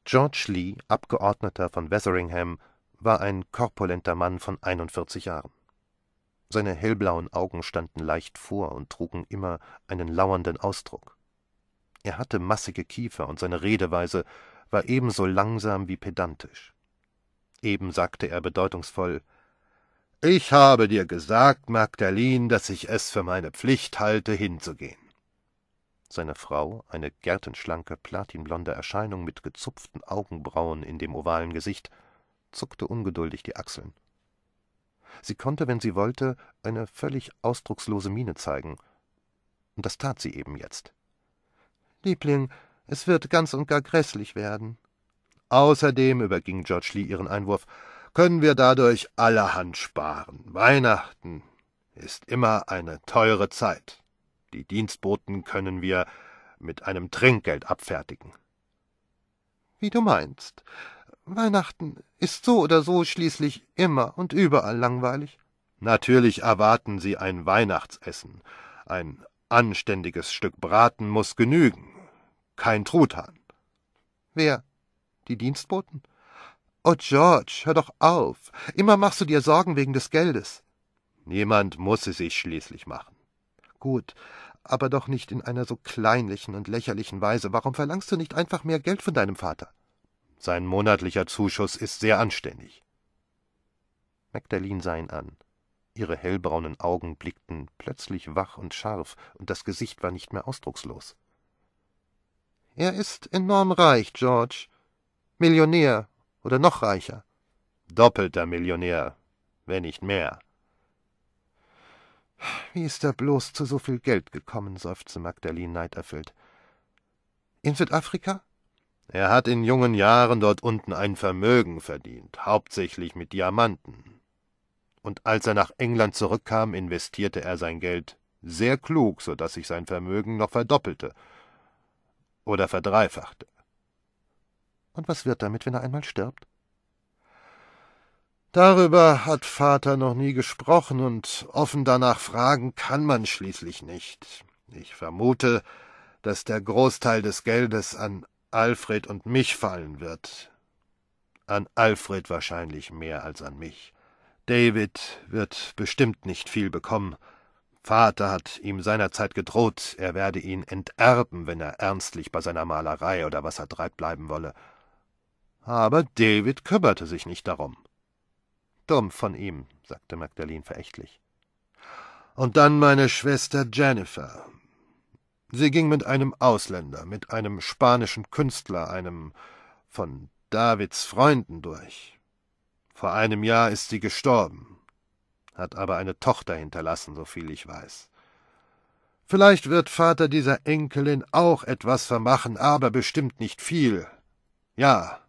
George Lee, Abgeordneter von Wetheringham, war ein korpulenter Mann von 41 Jahren. Seine hellblauen Augen standen leicht vor und trugen immer einen lauernden Ausdruck. Er hatte massige Kiefer und seine Redeweise war ebenso langsam wie pedantisch. Eben sagte er bedeutungsvoll ich habe dir gesagt, Magdalin, dass ich es für meine Pflicht halte, hinzugehen. Seine Frau, eine gärtenschlanke, platinblonde Erscheinung mit gezupften Augenbrauen in dem ovalen Gesicht, zuckte ungeduldig die Achseln. Sie konnte, wenn sie wollte, eine völlig ausdruckslose Miene zeigen. Und das tat sie eben jetzt. Liebling, es wird ganz und gar grässlich werden. Außerdem überging George Lee ihren Einwurf, können wir dadurch allerhand sparen. Weihnachten ist immer eine teure Zeit. Die Dienstboten können wir mit einem Trinkgeld abfertigen. Wie du meinst. Weihnachten ist so oder so schließlich immer und überall langweilig. Natürlich erwarten sie ein Weihnachtsessen. Ein anständiges Stück Braten muß genügen. Kein Truthahn. Wer? Die Dienstboten? Oh, George, hör doch auf. Immer machst du dir Sorgen wegen des Geldes. Niemand muss es sich schließlich machen. Gut, aber doch nicht in einer so kleinlichen und lächerlichen Weise. Warum verlangst du nicht einfach mehr Geld von deinem Vater? Sein monatlicher Zuschuss ist sehr anständig. Magdalene sah ihn an. Ihre hellbraunen Augen blickten plötzlich wach und scharf, und das Gesicht war nicht mehr ausdruckslos. Er ist enorm reich, George. Millionär oder noch reicher. Doppelter Millionär, wenn nicht mehr. Wie ist er bloß zu so viel Geld gekommen, seufzte Magdalene neiderfüllt. In Südafrika? Er hat in jungen Jahren dort unten ein Vermögen verdient, hauptsächlich mit Diamanten. Und als er nach England zurückkam, investierte er sein Geld sehr klug, so daß sich sein Vermögen noch verdoppelte oder verdreifachte. Und was wird damit, wenn er einmal stirbt? Darüber hat Vater noch nie gesprochen, und offen danach fragen kann man schließlich nicht. Ich vermute, dass der Großteil des Geldes an Alfred und mich fallen wird. An Alfred wahrscheinlich mehr als an mich. David wird bestimmt nicht viel bekommen. Vater hat ihm seinerzeit gedroht, er werde ihn enterben, wenn er ernstlich bei seiner Malerei oder was er treibt bleiben wolle. Aber David kümmerte sich nicht darum. Dumm von ihm, sagte Magdalene verächtlich. Und dann meine Schwester Jennifer. Sie ging mit einem Ausländer, mit einem spanischen Künstler, einem von Davids Freunden durch. Vor einem Jahr ist sie gestorben, hat aber eine Tochter hinterlassen, soviel ich weiß. Vielleicht wird Vater dieser Enkelin auch etwas vermachen, aber bestimmt nicht viel. Ja,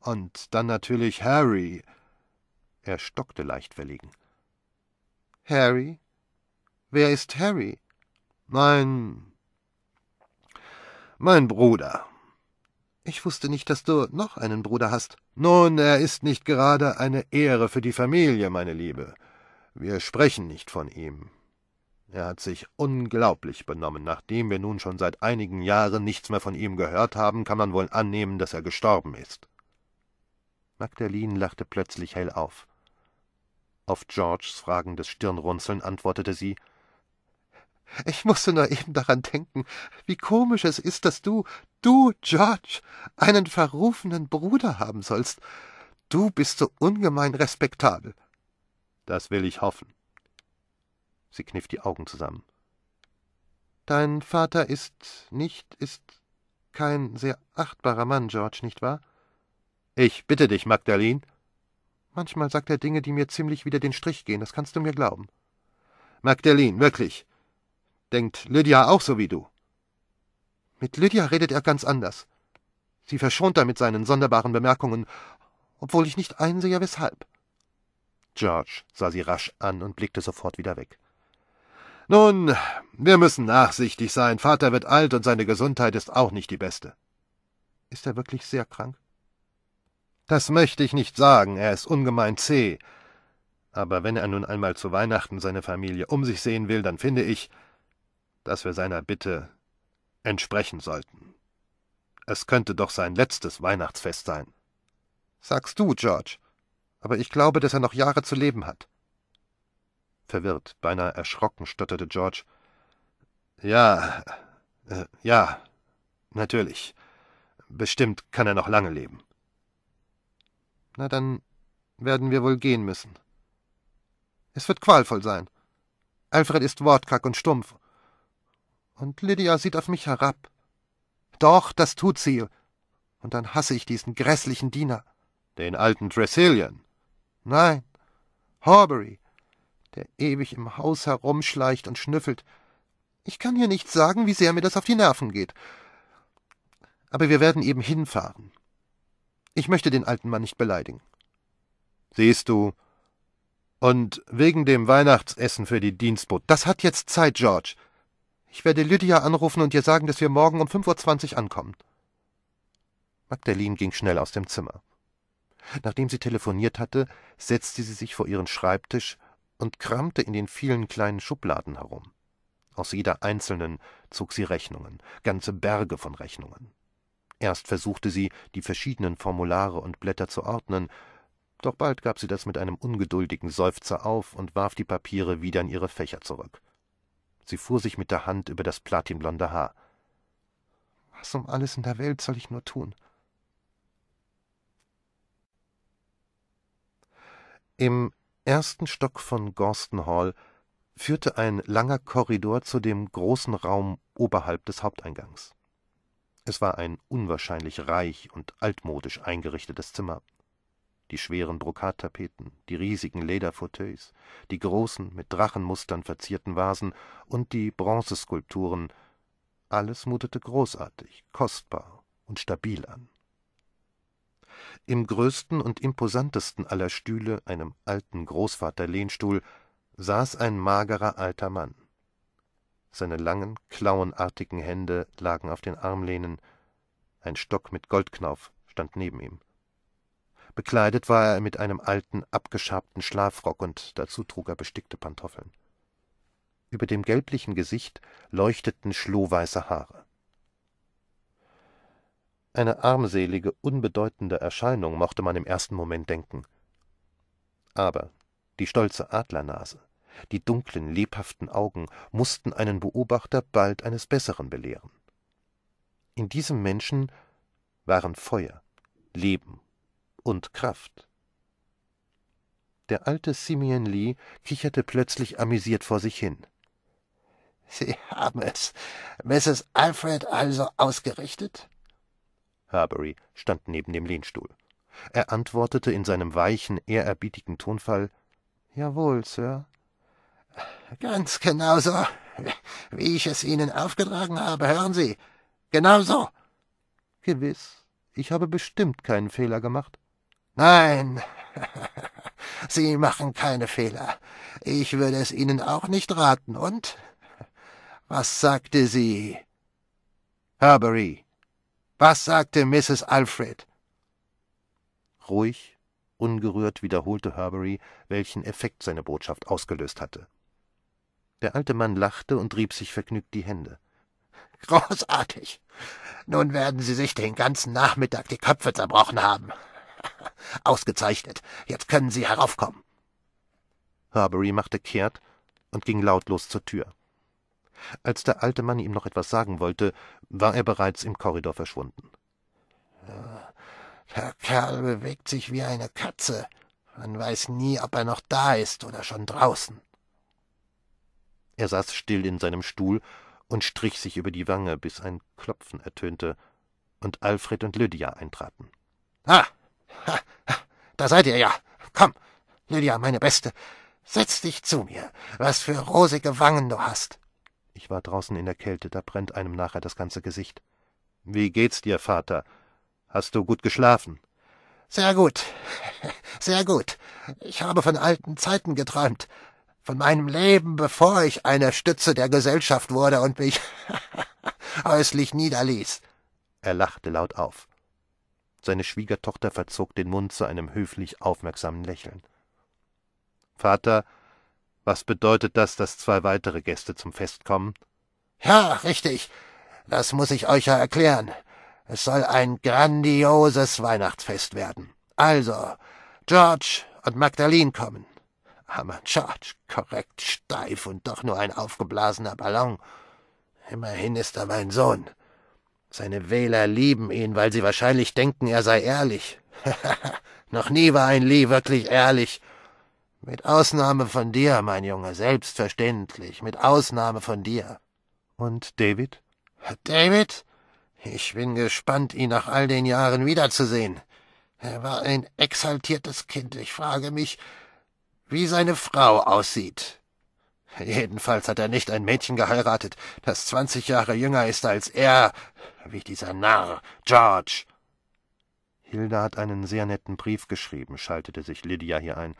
und dann natürlich Harry. Er stockte leicht verlegen. Harry? Wer ist Harry? Mein. mein Bruder. Ich wusste nicht, dass du noch einen Bruder hast. Nun, er ist nicht gerade eine Ehre für die Familie, meine Liebe. Wir sprechen nicht von ihm. Er hat sich unglaublich benommen. Nachdem wir nun schon seit einigen Jahren nichts mehr von ihm gehört haben, kann man wohl annehmen, dass er gestorben ist. Magdalene lachte plötzlich hell auf. Auf Georges fragendes Stirnrunzeln antwortete sie Ich musste nur eben daran denken, wie komisch es ist, dass du, du, George, einen verrufenen Bruder haben sollst. Du bist so ungemein respektabel. Das will ich hoffen. Sie kniff die Augen zusammen. Dein Vater ist nicht, ist kein sehr achtbarer Mann, George, nicht wahr? Ich bitte dich, Magdalene. Manchmal sagt er Dinge, die mir ziemlich wieder den Strich gehen, das kannst du mir glauben. Magdalene, wirklich. Denkt Lydia auch so wie du? Mit Lydia redet er ganz anders. Sie verschont damit seinen sonderbaren Bemerkungen, obwohl ich nicht einsehe, weshalb. George sah sie rasch an und blickte sofort wieder weg. Nun, wir müssen nachsichtig sein. Vater wird alt und seine Gesundheit ist auch nicht die beste. Ist er wirklich sehr krank? Das möchte ich nicht sagen, er ist ungemein zäh. Aber wenn er nun einmal zu Weihnachten seine Familie um sich sehen will, dann finde ich, dass wir seiner Bitte entsprechen sollten. Es könnte doch sein letztes Weihnachtsfest sein. Sagst du, George, aber ich glaube, dass er noch Jahre zu leben hat. Verwirrt, beinahe erschrocken stotterte George. Ja, äh, ja, natürlich. Bestimmt kann er noch lange leben. Na, dann werden wir wohl gehen müssen. Es wird qualvoll sein. Alfred ist wortkack und stumpf. Und Lydia sieht auf mich herab. Doch, das tut sie. Und dann hasse ich diesen grässlichen Diener. Den alten Tressilian? Nein, Horbury, der ewig im Haus herumschleicht und schnüffelt. Ich kann hier nicht sagen, wie sehr mir das auf die Nerven geht. Aber wir werden eben hinfahren. Ich möchte den alten Mann nicht beleidigen. Siehst du. Und wegen dem Weihnachtsessen für die Dienstbot. Das hat jetzt Zeit, George. Ich werde Lydia anrufen und ihr sagen, dass wir morgen um 5.20 Uhr ankommen. Magdalene ging schnell aus dem Zimmer. Nachdem sie telefoniert hatte, setzte sie sich vor ihren Schreibtisch und kramte in den vielen kleinen Schubladen herum. Aus jeder einzelnen zog sie Rechnungen, ganze Berge von Rechnungen. Erst versuchte sie, die verschiedenen Formulare und Blätter zu ordnen, doch bald gab sie das mit einem ungeduldigen Seufzer auf und warf die Papiere wieder in ihre Fächer zurück. Sie fuhr sich mit der Hand über das platinblonde Haar. Was um alles in der Welt soll ich nur tun? Im ersten Stock von Gorston Hall führte ein langer Korridor zu dem großen Raum oberhalb des Haupteingangs. Es war ein unwahrscheinlich reich und altmodisch eingerichtetes Zimmer. Die schweren Brokattapeten, die riesigen Lederfauteuils, die großen, mit Drachenmustern verzierten Vasen und die Bronzeskulpturen, alles mutete großartig, kostbar und stabil an. Im größten und imposantesten aller Stühle, einem alten Großvaterlehnstuhl, saß ein magerer alter Mann. Seine langen, klauenartigen Hände lagen auf den Armlehnen. Ein Stock mit Goldknauf stand neben ihm. Bekleidet war er mit einem alten, abgeschabten Schlafrock und dazu trug er bestickte Pantoffeln. Über dem gelblichen Gesicht leuchteten schlohweiße Haare. Eine armselige, unbedeutende Erscheinung mochte man im ersten Moment denken. Aber die stolze Adlernase, die dunklen, lebhaften Augen mußten einen Beobachter bald eines Besseren belehren. In diesem Menschen waren Feuer, Leben und Kraft. Der alte Simeon Lee kicherte plötzlich amüsiert vor sich hin. Sie haben es, Mrs. Alfred, also ausgerichtet? Harbury stand neben dem Lehnstuhl. Er antwortete in seinem weichen, ehrerbietigen Tonfall Jawohl, Sir. Ganz genau so, wie ich es Ihnen aufgetragen habe, hören Sie. Genau so. Gewiss, ich habe bestimmt keinen Fehler gemacht. Nein, Sie machen keine Fehler. Ich würde es Ihnen auch nicht raten. Und? Was sagte sie? Herbury. Was sagte Mrs. Alfred? Ruhig, ungerührt wiederholte Herbury, welchen Effekt seine Botschaft ausgelöst hatte. Der alte Mann lachte und rieb sich vergnügt die Hände. Großartig. Nun werden Sie sich den ganzen Nachmittag die Köpfe zerbrochen haben. Ausgezeichnet. Jetzt können Sie heraufkommen. Harbury machte kehrt und ging lautlos zur Tür. Als der alte Mann ihm noch etwas sagen wollte, war er bereits im Korridor verschwunden. Äh, der Kerl bewegt sich wie eine Katze. Man weiß nie, ob er noch da ist oder schon draußen. Er saß still in seinem Stuhl und strich sich über die Wange, bis ein Klopfen ertönte und Alfred und Lydia eintraten. Ah, ha, ha, da seid ihr ja. Komm, Lydia, meine Beste, setz dich zu mir. Was für rosige Wangen du hast. Ich war draußen in der Kälte, da brennt einem nachher das ganze Gesicht. Wie geht's dir, Vater? Hast du gut geschlafen? Sehr gut, sehr gut. Ich habe von alten Zeiten geträumt von meinem Leben, bevor ich eine Stütze der Gesellschaft wurde und mich häuslich niederließ. Er lachte laut auf. Seine Schwiegertochter verzog den Mund zu einem höflich aufmerksamen Lächeln. Vater, was bedeutet das, dass zwei weitere Gäste zum Fest kommen? Ja, richtig. Das muss ich euch ja erklären. Es soll ein grandioses Weihnachtsfest werden. Also, George und Magdalene kommen. Hammer George, korrekt steif und doch nur ein aufgeblasener Ballon. Immerhin ist er mein Sohn. Seine Wähler lieben ihn, weil sie wahrscheinlich denken, er sei ehrlich. Noch nie war ein Lee wirklich ehrlich. Mit Ausnahme von dir, mein Junge, selbstverständlich, mit Ausnahme von dir. Und David? David? Ich bin gespannt, ihn nach all den Jahren wiederzusehen. Er war ein exaltiertes Kind. Ich frage mich, wie seine Frau aussieht. Jedenfalls hat er nicht ein Mädchen geheiratet, das zwanzig Jahre jünger ist als er, wie dieser Narr, George. Hilda hat einen sehr netten Brief geschrieben, schaltete sich Lydia hier ein.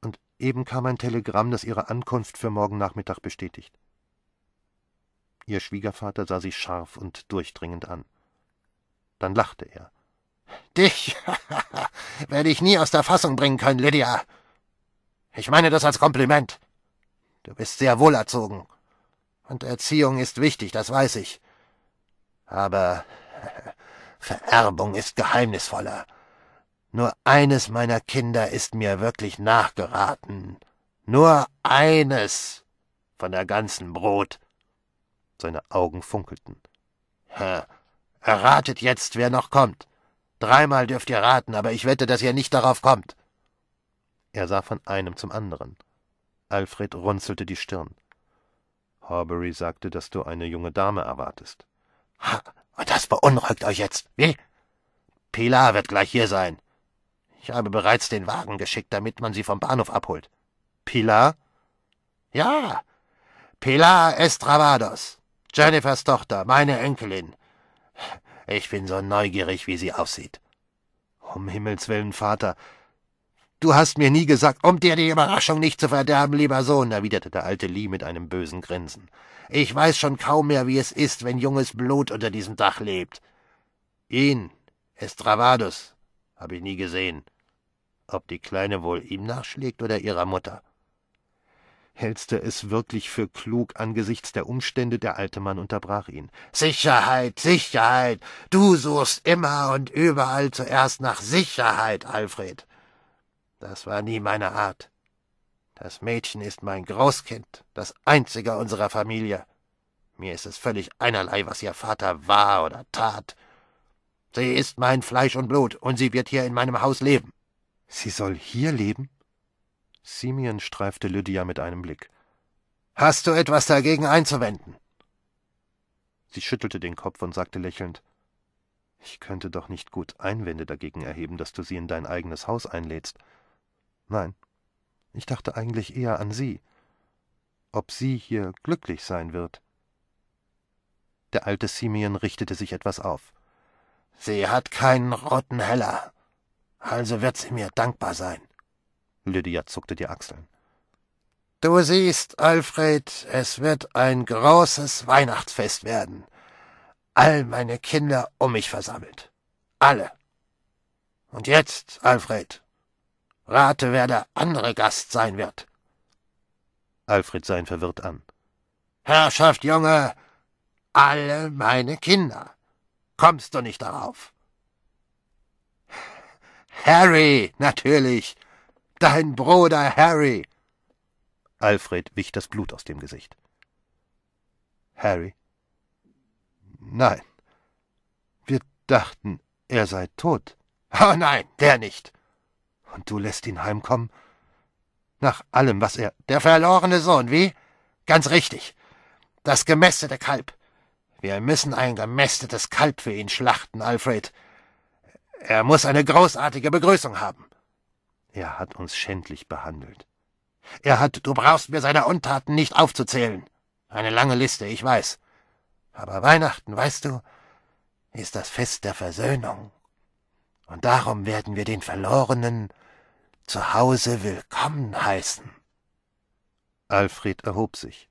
Und eben kam ein Telegramm, das ihre Ankunft für morgen Nachmittag bestätigt. Ihr Schwiegervater sah sie scharf und durchdringend an. Dann lachte er. Dich werde ich nie aus der Fassung bringen können, Lydia. Ich meine das als Kompliment. Du bist sehr wohlerzogen. Und Erziehung ist wichtig, das weiß ich. Aber Vererbung ist geheimnisvoller. Nur eines meiner Kinder ist mir wirklich nachgeraten. Nur eines von der ganzen Brot. Seine Augen funkelten. erratet jetzt, wer noch kommt. Dreimal dürft ihr raten, aber ich wette, dass ihr nicht darauf kommt. Er sah von einem zum anderen. Alfred runzelte die Stirn. Horbury sagte, dass du eine junge Dame erwartest. Ha, und das beunruhigt euch jetzt. Wie? Pilar wird gleich hier sein. Ich habe bereits den Wagen geschickt, damit man sie vom Bahnhof abholt. Pilar? Ja. Pilar Estravados. Jennifers Tochter, meine Enkelin. Ich bin so neugierig, wie sie aussieht. Um Himmels willen, Vater, Du hast mir nie gesagt, um dir die Überraschung nicht zu verderben, lieber Sohn, erwiderte der alte Lee mit einem bösen Grinsen. Ich weiß schon kaum mehr, wie es ist, wenn junges Blut unter diesem Dach lebt. Ihn, Estravadus, habe ich nie gesehen. Ob die Kleine wohl ihm nachschlägt oder ihrer Mutter. Hältst du es wirklich für klug angesichts der Umstände? Der alte Mann unterbrach ihn. Sicherheit, Sicherheit. Du suchst immer und überall zuerst nach Sicherheit, Alfred. Das war nie meine Art. Das Mädchen ist mein Großkind, das einzige unserer Familie. Mir ist es völlig einerlei, was ihr Vater war oder tat. Sie ist mein Fleisch und Blut, und sie wird hier in meinem Haus leben. Sie soll hier leben? Simeon streifte Lydia mit einem Blick. Hast du etwas dagegen einzuwenden? Sie schüttelte den Kopf und sagte lächelnd Ich könnte doch nicht gut Einwände dagegen erheben, dass du sie in dein eigenes Haus einlädst. Nein, ich dachte eigentlich eher an sie. Ob sie hier glücklich sein wird. Der alte Simeon richtete sich etwas auf. Sie hat keinen roten Heller. Also wird sie mir dankbar sein. Lydia zuckte die Achseln. Du siehst, Alfred, es wird ein großes Weihnachtsfest werden. All meine Kinder um mich versammelt. Alle. Und jetzt, Alfred, Rate, wer der andere Gast sein wird. Alfred sah ihn verwirrt an. Herrschaft, Junge, alle meine Kinder. Kommst du nicht darauf? Harry, natürlich. Dein Bruder Harry. Alfred wich das Blut aus dem Gesicht. Harry? Nein. Wir dachten, er sei tot. Oh nein, der nicht. Und du lässt ihn heimkommen? Nach allem, was er. Der verlorene Sohn, wie? Ganz richtig. Das gemästete Kalb. Wir müssen ein gemästetes Kalb für ihn schlachten, Alfred. Er muss eine großartige Begrüßung haben. Er hat uns schändlich behandelt. Er hat, du brauchst mir seine Untaten nicht aufzuzählen. Eine lange Liste, ich weiß. Aber Weihnachten, weißt du, ist das Fest der Versöhnung. Und darum werden wir den Verlorenen zu Hause willkommen heißen. Alfred erhob sich.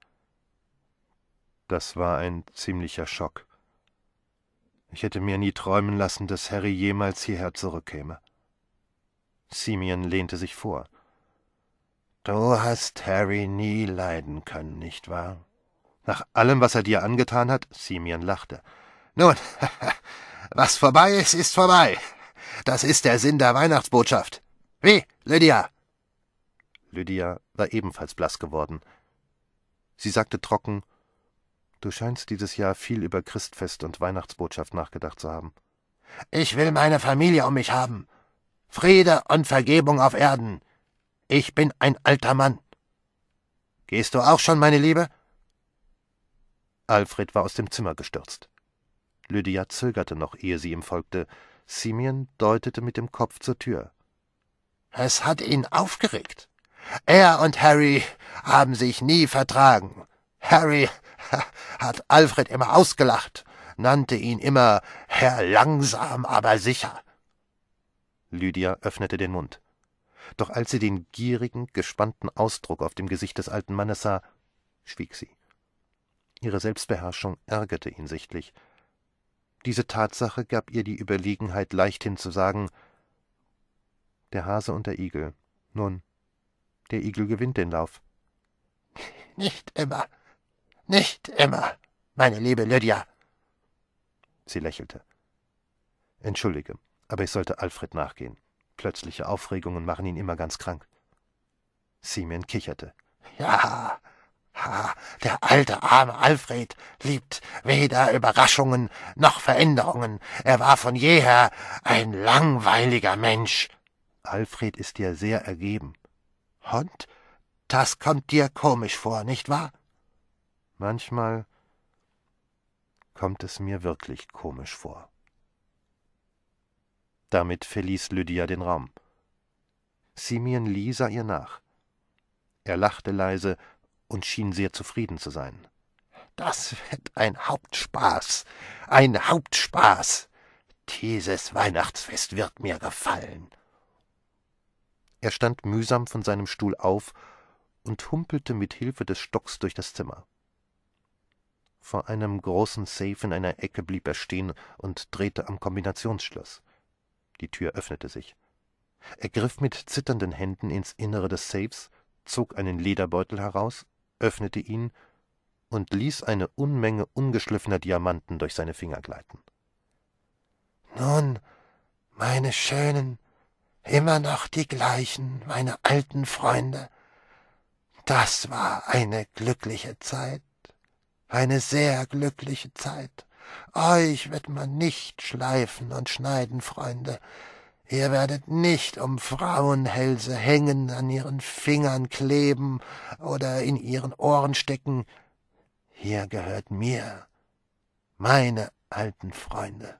Das war ein ziemlicher Schock. Ich hätte mir nie träumen lassen, dass Harry jemals hierher zurückkäme. Simeon lehnte sich vor. Du hast Harry nie leiden können, nicht wahr? Nach allem, was er dir angetan hat, Simeon lachte. Nun, was vorbei ist, ist vorbei. Das ist der Sinn der Weihnachtsbotschaft. Wie? Lydia! Lydia war ebenfalls blass geworden. Sie sagte trocken Du scheinst dieses Jahr viel über Christfest und Weihnachtsbotschaft nachgedacht zu haben. Ich will meine Familie um mich haben. Friede und Vergebung auf Erden. Ich bin ein alter Mann. Gehst du auch schon, meine Liebe? Alfred war aus dem Zimmer gestürzt. Lydia zögerte noch, ehe sie ihm folgte. Simeon deutete mit dem Kopf zur Tür. Es hat ihn aufgeregt. Er und Harry haben sich nie vertragen. Harry hat Alfred immer ausgelacht, nannte ihn immer Herr langsam, aber sicher. Lydia öffnete den Mund. Doch als sie den gierigen, gespannten Ausdruck auf dem Gesicht des alten Mannes sah, schwieg sie. Ihre Selbstbeherrschung ärgerte ihn sichtlich. Diese Tatsache gab ihr die Überlegenheit, leichthin zu sagen, der Hase und der Igel. Nun, der Igel gewinnt den Lauf. Nicht immer, nicht immer, meine liebe Lydia. Sie lächelte. Entschuldige, aber ich sollte Alfred nachgehen. Plötzliche Aufregungen machen ihn immer ganz krank. Simeon kicherte. Ja, ha, der alte arme Alfred liebt weder Überraschungen noch Veränderungen. Er war von jeher ein langweiliger Mensch. Alfred ist dir sehr ergeben. Und? Das kommt dir komisch vor, nicht wahr? Manchmal kommt es mir wirklich komisch vor. Damit verließ Lydia den Raum. Simeon Lee sah ihr nach. Er lachte leise und schien sehr zufrieden zu sein. Das wird ein Hauptspaß, ein Hauptspaß. Dieses Weihnachtsfest wird mir gefallen. Er stand mühsam von seinem Stuhl auf und humpelte mit Hilfe des Stocks durch das Zimmer. Vor einem großen Safe in einer Ecke blieb er stehen und drehte am Kombinationsschloss. Die Tür öffnete sich. Er griff mit zitternden Händen ins Innere des Safes, zog einen Lederbeutel heraus, öffnete ihn und ließ eine Unmenge ungeschliffener Diamanten durch seine Finger gleiten. Nun, meine schönen, Immer noch die gleichen, meine alten Freunde. Das war eine glückliche Zeit, eine sehr glückliche Zeit. Euch wird man nicht schleifen und schneiden, Freunde. Ihr werdet nicht um Frauenhälse hängen, an ihren Fingern kleben oder in ihren Ohren stecken. Hier gehört mir, meine alten Freunde.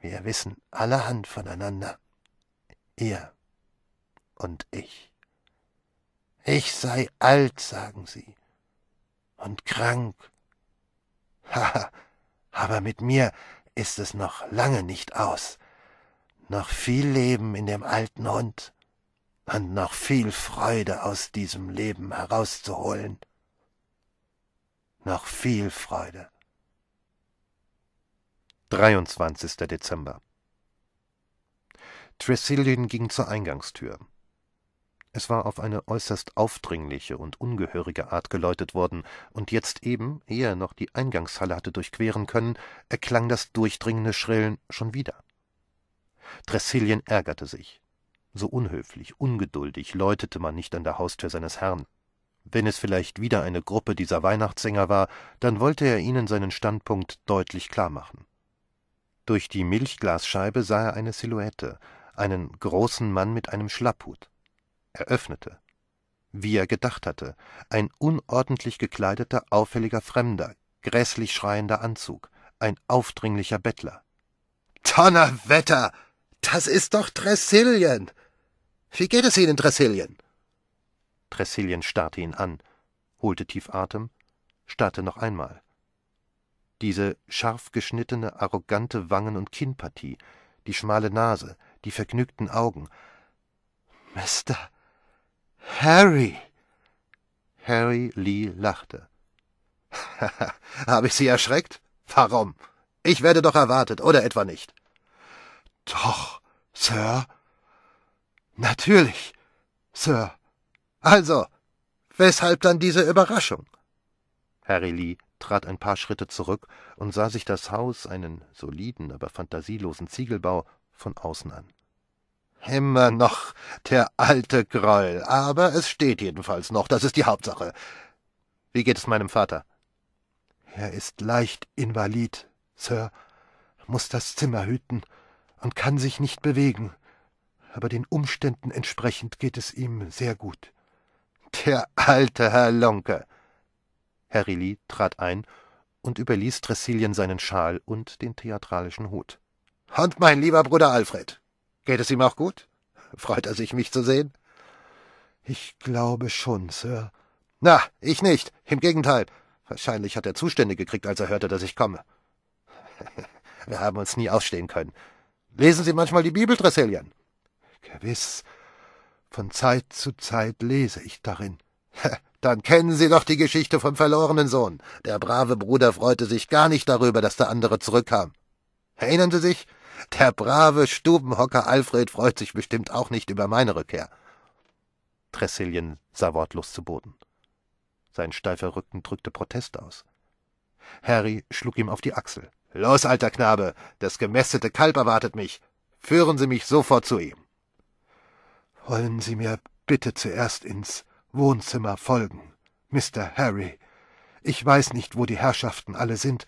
Wir wissen allerhand voneinander. Ihr und ich. Ich sei alt, sagen sie, und krank. Haha, aber mit mir ist es noch lange nicht aus. Noch viel Leben in dem alten Hund und noch viel Freude aus diesem Leben herauszuholen. Noch viel Freude. 23. Dezember Tressilian ging zur Eingangstür. Es war auf eine äußerst aufdringliche und ungehörige Art geläutet worden, und jetzt eben, ehe er noch die Eingangshalle hatte durchqueren können, erklang das durchdringende Schrillen schon wieder. Tressilien ärgerte sich. So unhöflich, ungeduldig läutete man nicht an der Haustür seines Herrn. Wenn es vielleicht wieder eine Gruppe dieser Weihnachtssänger war, dann wollte er ihnen seinen Standpunkt deutlich klar machen. Durch die Milchglasscheibe sah er eine Silhouette, einen großen Mann mit einem Schlapphut. Er öffnete. Wie er gedacht hatte, ein unordentlich gekleideter, auffälliger Fremder, grässlich schreiender Anzug, ein aufdringlicher Bettler. Donnerwetter! Das ist doch Tressilien! Wie geht es Ihnen, Tressilien? Tressilien starrte ihn an, holte tief Atem, starrte noch einmal. Diese scharf geschnittene, arrogante Wangen- und Kinnpartie, die schmale Nase, die vergnügten Augen. Mr. Harry! Harry Lee lachte. Habe ich Sie erschreckt? Warum? Ich werde doch erwartet, oder etwa nicht? Doch, Sir. Natürlich, Sir. Also, weshalb dann diese Überraschung? Harry Lee trat ein paar Schritte zurück und sah sich das Haus, einen soliden, aber fantasielosen Ziegelbau, von außen an. Immer noch der alte Groll, aber es steht jedenfalls noch, das ist die Hauptsache. Wie geht es meinem Vater? Er ist leicht invalid, Sir, muß das Zimmer hüten und kann sich nicht bewegen, aber den Umständen entsprechend geht es ihm sehr gut. Der alte Herr Lonke. Herr Rilly trat ein und überließ Tressilien seinen Schal und den theatralischen Hut. Und mein lieber Bruder Alfred. Geht es ihm auch gut? Freut er sich, mich zu sehen? Ich glaube schon, Sir. Na, ich nicht. Im Gegenteil. Wahrscheinlich hat er Zustände gekriegt, als er hörte, dass ich komme. Wir haben uns nie ausstehen können. Lesen Sie manchmal die Bibel, Tresselien? Gewiss. Von Zeit zu Zeit lese ich darin. Dann kennen Sie doch die Geschichte vom verlorenen Sohn. Der brave Bruder freute sich gar nicht darüber, dass der andere zurückkam. Erinnern Sie sich? Der brave Stubenhocker Alfred freut sich bestimmt auch nicht über meine Rückkehr. Tressilien sah wortlos zu Boden. Sein steifer Rücken drückte Protest aus. Harry schlug ihm auf die Achsel. Los, alter Knabe, das gemästete Kalb erwartet mich. Führen Sie mich sofort zu ihm. Wollen Sie mir bitte zuerst ins Wohnzimmer folgen, Mr. Harry. Ich weiß nicht, wo die Herrschaften alle sind,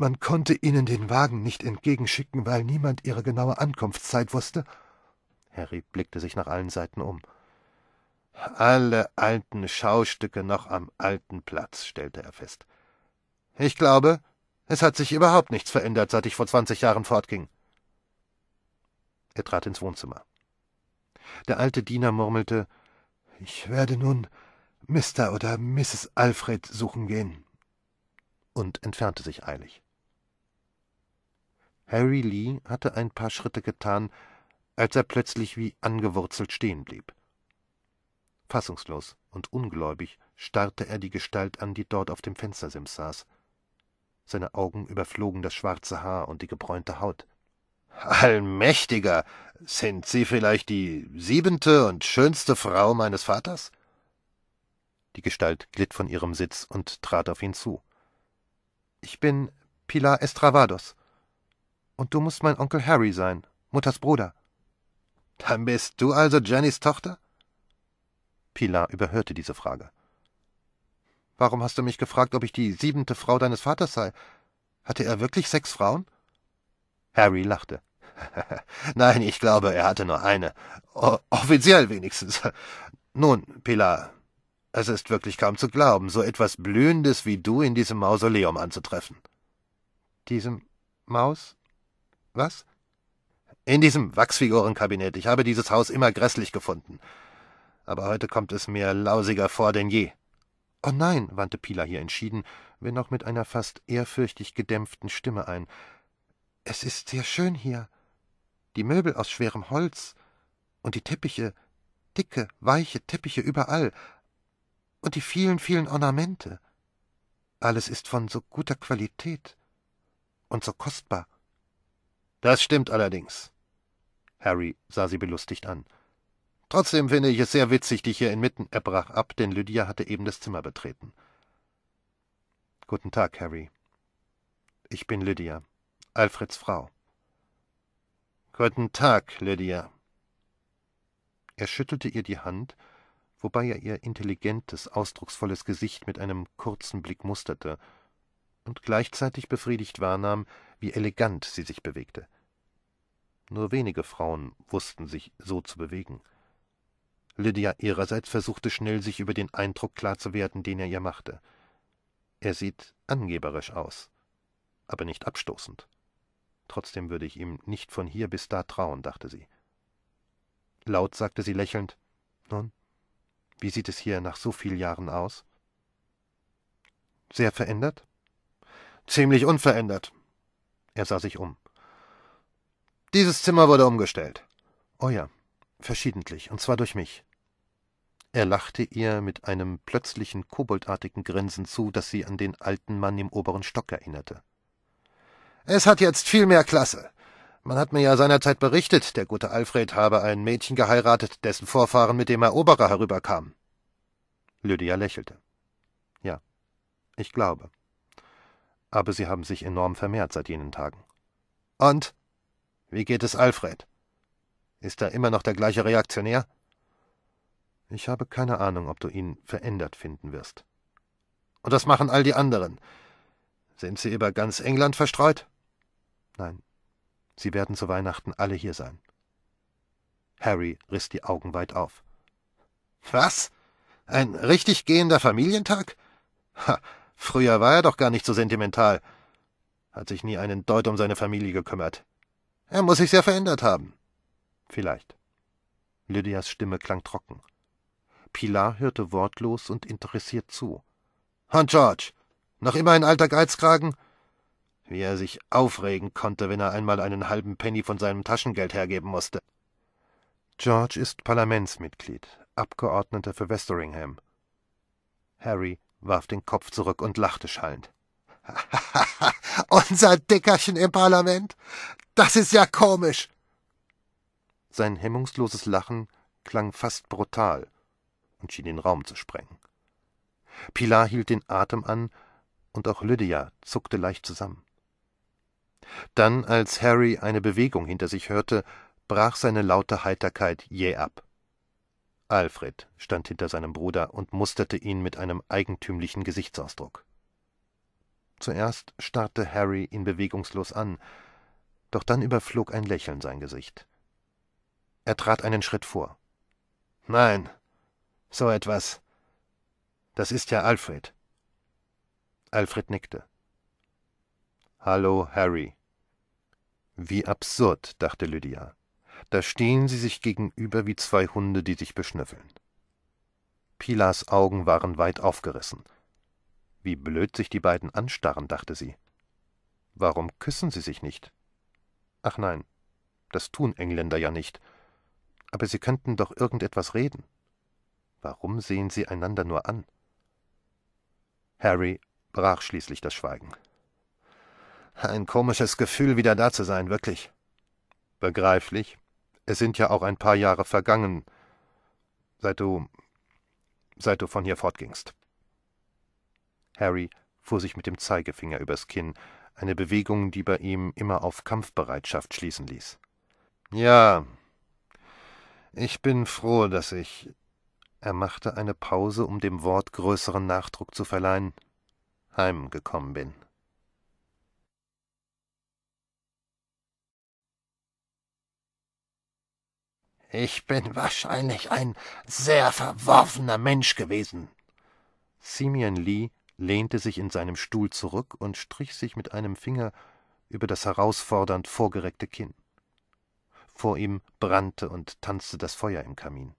man konnte ihnen den Wagen nicht entgegenschicken, weil niemand ihre genaue Ankunftszeit wusste. Harry blickte sich nach allen Seiten um. Alle alten Schaustücke noch am alten Platz, stellte er fest. Ich glaube, es hat sich überhaupt nichts verändert, seit ich vor zwanzig Jahren fortging. Er trat ins Wohnzimmer. Der alte Diener murmelte Ich werde nun Mr. oder Mrs. Alfred suchen gehen und entfernte sich eilig. Harry Lee hatte ein paar Schritte getan, als er plötzlich wie angewurzelt stehen blieb. Fassungslos und ungläubig starrte er die Gestalt an, die dort auf dem Fenstersims saß. Seine Augen überflogen das schwarze Haar und die gebräunte Haut. Allmächtiger! Sind Sie vielleicht die siebente und schönste Frau meines Vaters? Die Gestalt glitt von ihrem Sitz und trat auf ihn zu. Ich bin Pilar Estravados. Und du musst mein Onkel Harry sein, Mutters Bruder. Dann bist du also Jennys Tochter? Pilar überhörte diese Frage. Warum hast du mich gefragt, ob ich die siebente Frau deines Vaters sei? Hatte er wirklich sechs Frauen? Harry lachte. Nein, ich glaube, er hatte nur eine. O offiziell wenigstens. Nun, Pilar, es ist wirklich kaum zu glauben, so etwas Blühendes wie du in diesem Mausoleum anzutreffen. Diesem Maus? Was? In diesem Wachsfigurenkabinett. Ich habe dieses Haus immer grässlich gefunden. Aber heute kommt es mir lausiger vor denn je. Oh nein, wandte Pila hier entschieden, wenn auch mit einer fast ehrfürchtig gedämpften Stimme ein. Es ist sehr schön hier. Die Möbel aus schwerem Holz und die Teppiche, dicke, weiche Teppiche überall und die vielen, vielen Ornamente. Alles ist von so guter Qualität und so kostbar. Das stimmt allerdings. Harry sah sie belustigt an. Trotzdem finde ich es sehr witzig, dich hier inmitten. Er brach ab, denn Lydia hatte eben das Zimmer betreten. Guten Tag, Harry. Ich bin Lydia, Alfreds Frau. Guten Tag, Lydia. Er schüttelte ihr die Hand, wobei er ihr intelligentes, ausdrucksvolles Gesicht mit einem kurzen Blick musterte und gleichzeitig befriedigt wahrnahm, wie elegant sie sich bewegte. Nur wenige Frauen wussten sich so zu bewegen. Lydia ihrerseits versuchte schnell, sich über den Eindruck klar zu werden, den er ihr machte. Er sieht angeberisch aus, aber nicht abstoßend. Trotzdem würde ich ihm nicht von hier bis da trauen, dachte sie. Laut sagte sie lächelnd Nun, wie sieht es hier nach so vielen Jahren aus? Sehr verändert? Ziemlich unverändert. Er sah sich um. Dieses Zimmer wurde umgestellt. Oh ja, verschiedentlich, und zwar durch mich. Er lachte ihr mit einem plötzlichen koboldartigen Grinsen zu, das sie an den alten Mann im oberen Stock erinnerte. Es hat jetzt viel mehr Klasse. Man hat mir ja seinerzeit berichtet, der gute Alfred habe ein Mädchen geheiratet, dessen Vorfahren mit dem Eroberer herüberkamen. Lydia lächelte. Ja, ich glaube aber sie haben sich enorm vermehrt seit jenen Tagen. Und? Wie geht es Alfred? Ist er immer noch der gleiche Reaktionär? Ich habe keine Ahnung, ob du ihn verändert finden wirst. Und was machen all die anderen. Sind sie über ganz England verstreut? Nein. Sie werden zu Weihnachten alle hier sein. Harry riss die Augen weit auf. Was? Ein richtig gehender Familientag? Ha, Früher war er doch gar nicht so sentimental. Hat sich nie einen Deut um seine Familie gekümmert. Er muss sich sehr verändert haben. Vielleicht. Lydias Stimme klang trocken. Pilar hörte wortlos und interessiert zu. Und George, noch immer ein alter Geizkragen? Wie er sich aufregen konnte, wenn er einmal einen halben Penny von seinem Taschengeld hergeben musste. George ist Parlamentsmitglied, Abgeordneter für Westeringham. Harry warf den Kopf zurück und lachte schallend. Unser Dickerchen im Parlament? Das ist ja komisch. Sein hemmungsloses Lachen klang fast brutal und schien den Raum zu sprengen. Pilar hielt den Atem an, und auch Lydia zuckte leicht zusammen. Dann, als Harry eine Bewegung hinter sich hörte, brach seine laute Heiterkeit jäh ab. Alfred stand hinter seinem Bruder und musterte ihn mit einem eigentümlichen Gesichtsausdruck. Zuerst starrte Harry ihn bewegungslos an, doch dann überflog ein Lächeln sein Gesicht. Er trat einen Schritt vor. Nein, so etwas. Das ist ja Alfred. Alfred nickte. Hallo, Harry. Wie absurd, dachte Lydia. Da stehen sie sich gegenüber wie zwei Hunde, die sich beschnüffeln. Pilas Augen waren weit aufgerissen. Wie blöd sich die beiden anstarren, dachte sie. Warum küssen sie sich nicht? Ach nein, das tun Engländer ja nicht. Aber sie könnten doch irgendetwas reden. Warum sehen sie einander nur an? Harry brach schließlich das Schweigen. Ein komisches Gefühl, wieder da zu sein, wirklich. Begreiflich, es sind ja auch ein paar Jahre vergangen, seit du. seit du von hier fortgingst. Harry fuhr sich mit dem Zeigefinger übers Kinn, eine Bewegung, die bei ihm immer auf Kampfbereitschaft schließen ließ. Ja, ich bin froh, dass ich. Er machte eine Pause, um dem Wort größeren Nachdruck zu verleihen, heimgekommen bin. Ich bin wahrscheinlich ein sehr verworfener Mensch gewesen. Simeon Lee lehnte sich in seinem Stuhl zurück und strich sich mit einem Finger über das herausfordernd vorgereckte Kinn. Vor ihm brannte und tanzte das Feuer im Kamin.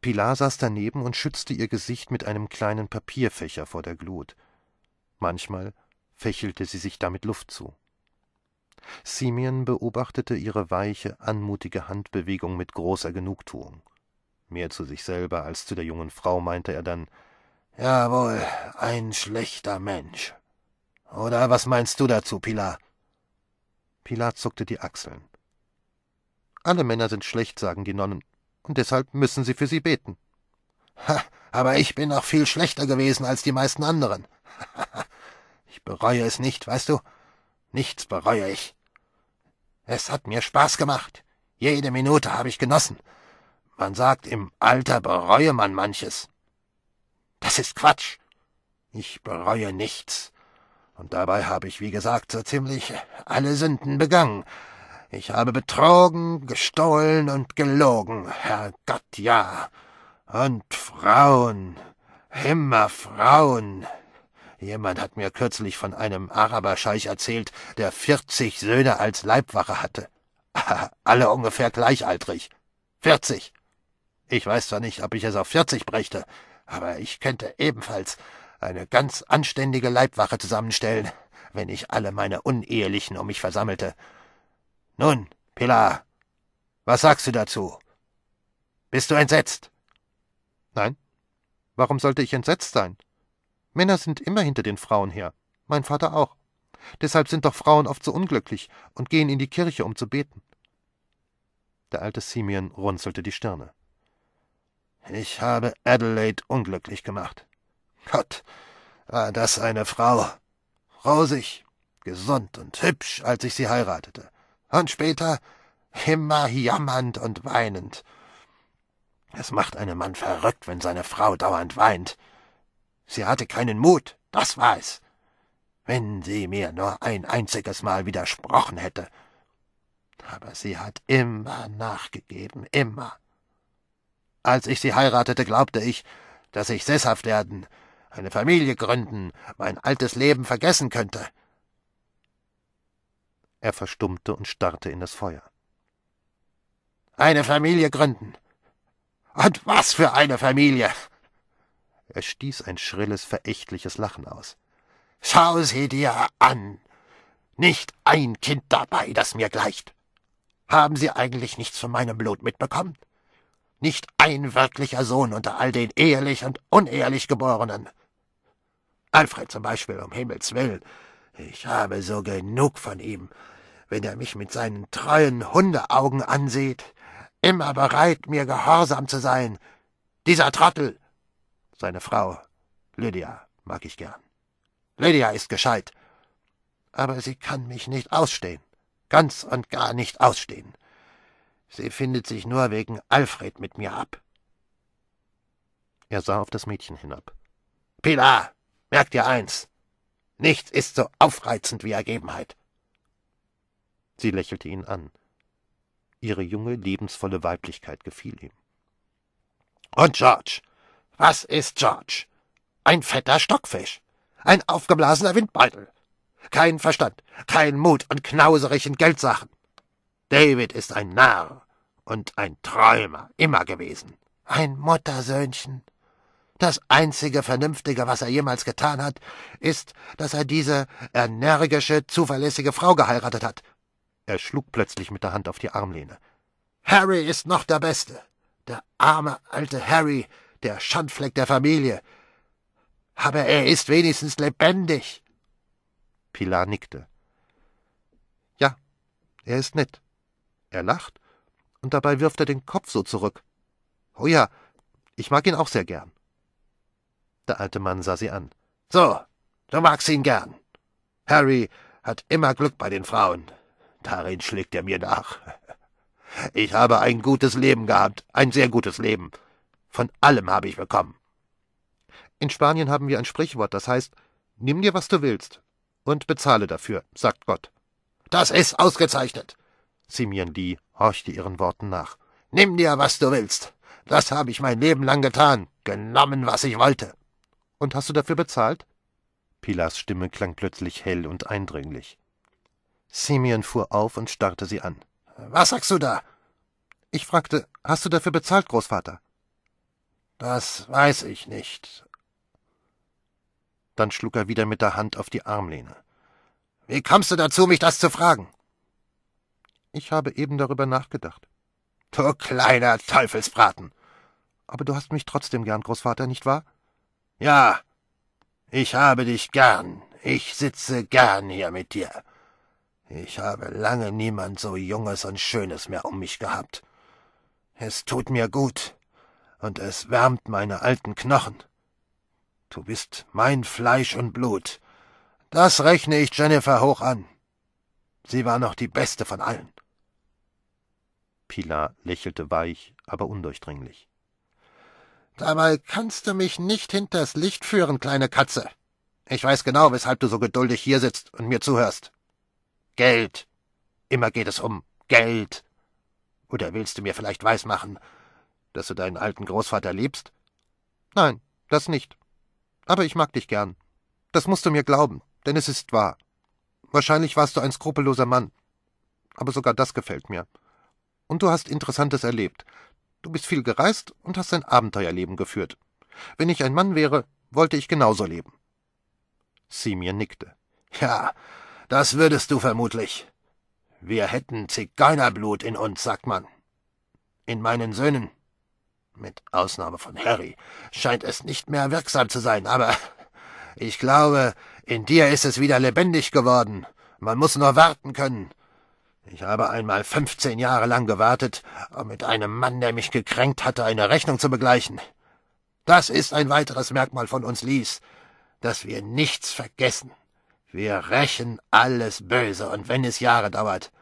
Pilar saß daneben und schützte ihr Gesicht mit einem kleinen Papierfächer vor der Glut. Manchmal fächelte sie sich damit Luft zu. Simeon beobachtete ihre weiche, anmutige Handbewegung mit großer Genugtuung. Mehr zu sich selber als zu der jungen Frau meinte er dann Jawohl, ein schlechter Mensch. Oder was meinst du dazu, Pilar? Pilar zuckte die Achseln. Alle Männer sind schlecht, sagen die Nonnen, und deshalb müssen sie für sie beten. Ha, aber ich bin noch viel schlechter gewesen als die meisten anderen. ich bereue es nicht, weißt du? Nichts bereue ich. Es hat mir Spaß gemacht. Jede Minute habe ich genossen. Man sagt, im Alter bereue man manches. Das ist Quatsch. Ich bereue nichts. Und dabei habe ich, wie gesagt, so ziemlich alle Sünden begangen. Ich habe betrogen, gestohlen und gelogen, Herrgott ja. Und Frauen, immer Frauen. Jemand hat mir kürzlich von einem Araberscheich erzählt, der vierzig Söhne als Leibwache hatte. Alle ungefähr gleichaltrig. Vierzig. Ich weiß zwar nicht, ob ich es auf vierzig brächte, aber ich könnte ebenfalls eine ganz anständige Leibwache zusammenstellen, wenn ich alle meine Unehelichen um mich versammelte. Nun, Pilar, was sagst du dazu? Bist du entsetzt? Nein. Warum sollte ich entsetzt sein? Männer sind immer hinter den Frauen her. Mein Vater auch. Deshalb sind doch Frauen oft so unglücklich und gehen in die Kirche, um zu beten. Der alte Simeon runzelte die Stirne. Ich habe Adelaide unglücklich gemacht. Gott, war das eine Frau. Rosig, gesund und hübsch, als ich sie heiratete. Und später immer jammernd und weinend. Es macht einen Mann verrückt, wenn seine Frau dauernd weint. Sie hatte keinen Mut, das war es. Wenn sie mir nur ein einziges Mal widersprochen hätte. Aber sie hat immer nachgegeben, immer. Als ich sie heiratete, glaubte ich, dass ich sesshaft werden, eine Familie gründen, mein altes Leben vergessen könnte. Er verstummte und starrte in das Feuer. Eine Familie gründen. Und was für eine Familie. Er stieß ein schrilles, verächtliches Lachen aus. Schau sie dir an! Nicht ein Kind dabei, das mir gleicht! Haben Sie eigentlich nichts von meinem Blut mitbekommen? Nicht ein wirklicher Sohn unter all den ehelich und unehelich Geborenen. Alfred zum Beispiel, um Himmels Willen. Ich habe so genug von ihm. Wenn er mich mit seinen treuen Hundeaugen ansieht, immer bereit, mir gehorsam zu sein. Dieser Trottel, seine Frau, Lydia, mag ich gern. Lydia ist gescheit. Aber sie kann mich nicht ausstehen. Ganz und gar nicht ausstehen. Sie findet sich nur wegen Alfred mit mir ab. Er sah auf das Mädchen hinab. Pilar, merk dir eins. Nichts ist so aufreizend wie Ergebenheit. Sie lächelte ihn an. Ihre junge, lebensvolle Weiblichkeit gefiel ihm. Und George, was ist George? Ein fetter Stockfisch. Ein aufgeblasener Windbeutel. Kein Verstand, kein Mut und knauserig in Geldsachen. David ist ein Narr und ein Träumer immer gewesen. Ein Muttersöhnchen. Das einzige Vernünftige, was er jemals getan hat, ist, dass er diese energische, zuverlässige Frau geheiratet hat. Er schlug plötzlich mit der Hand auf die Armlehne. Harry ist noch der Beste. Der arme alte Harry, der Schandfleck der Familie. Aber er ist wenigstens lebendig. Pilar nickte. Ja, er ist nett. Er lacht, und dabei wirft er den Kopf so zurück. Oh ja, ich mag ihn auch sehr gern. Der alte Mann sah sie an. So, du magst ihn gern. Harry hat immer Glück bei den Frauen. Darin schlägt er mir nach. Ich habe ein gutes Leben gehabt, ein sehr gutes Leben. Von allem habe ich bekommen. In Spanien haben wir ein Sprichwort, das heißt, nimm dir, was du willst, und bezahle dafür, sagt Gott. Das ist ausgezeichnet. Simeon Lee horchte ihren Worten nach. Nimm dir, was du willst. Das habe ich mein Leben lang getan, genommen, was ich wollte. Und hast du dafür bezahlt? Pilas Stimme klang plötzlich hell und eindringlich. Simeon fuhr auf und starrte sie an. Was sagst du da? Ich fragte, hast du dafür bezahlt, Großvater? Das weiß ich nicht. Dann schlug er wieder mit der Hand auf die Armlehne. Wie kommst du dazu, mich das zu fragen? Ich habe eben darüber nachgedacht. Du kleiner Teufelsbraten. Aber du hast mich trotzdem gern, Großvater, nicht wahr? Ja, ich habe dich gern. Ich sitze gern hier mit dir. Ich habe lange niemand so Junges und Schönes mehr um mich gehabt. Es tut mir gut und es wärmt meine alten Knochen. Du bist mein Fleisch und Blut. Das rechne ich Jennifer hoch an. Sie war noch die beste von allen. Pilar lächelte weich, aber undurchdringlich. Dabei kannst du mich nicht hinters Licht führen, kleine Katze. Ich weiß genau, weshalb du so geduldig hier sitzt und mir zuhörst. Geld. Immer geht es um Geld. Oder willst du mir vielleicht weismachen, dass du deinen alten Großvater liebst? Nein, das nicht. Aber ich mag dich gern. Das musst du mir glauben, denn es ist wahr. Wahrscheinlich warst du ein skrupelloser Mann. Aber sogar das gefällt mir. Und du hast Interessantes erlebt. Du bist viel gereist und hast ein Abenteuerleben geführt. Wenn ich ein Mann wäre, wollte ich genauso leben. Simir nickte. Ja, das würdest du vermutlich. Wir hätten Zigeunerblut in uns, sagt man. In meinen Söhnen mit Ausnahme von Harry scheint es nicht mehr wirksam zu sein, aber ich glaube, in dir ist es wieder lebendig geworden. Man muss nur warten können. Ich habe einmal fünfzehn Jahre lang gewartet, um mit einem Mann, der mich gekränkt hatte, eine Rechnung zu begleichen. Das ist ein weiteres Merkmal von uns Lies, dass wir nichts vergessen. Wir rächen alles Böse, und wenn es Jahre dauert.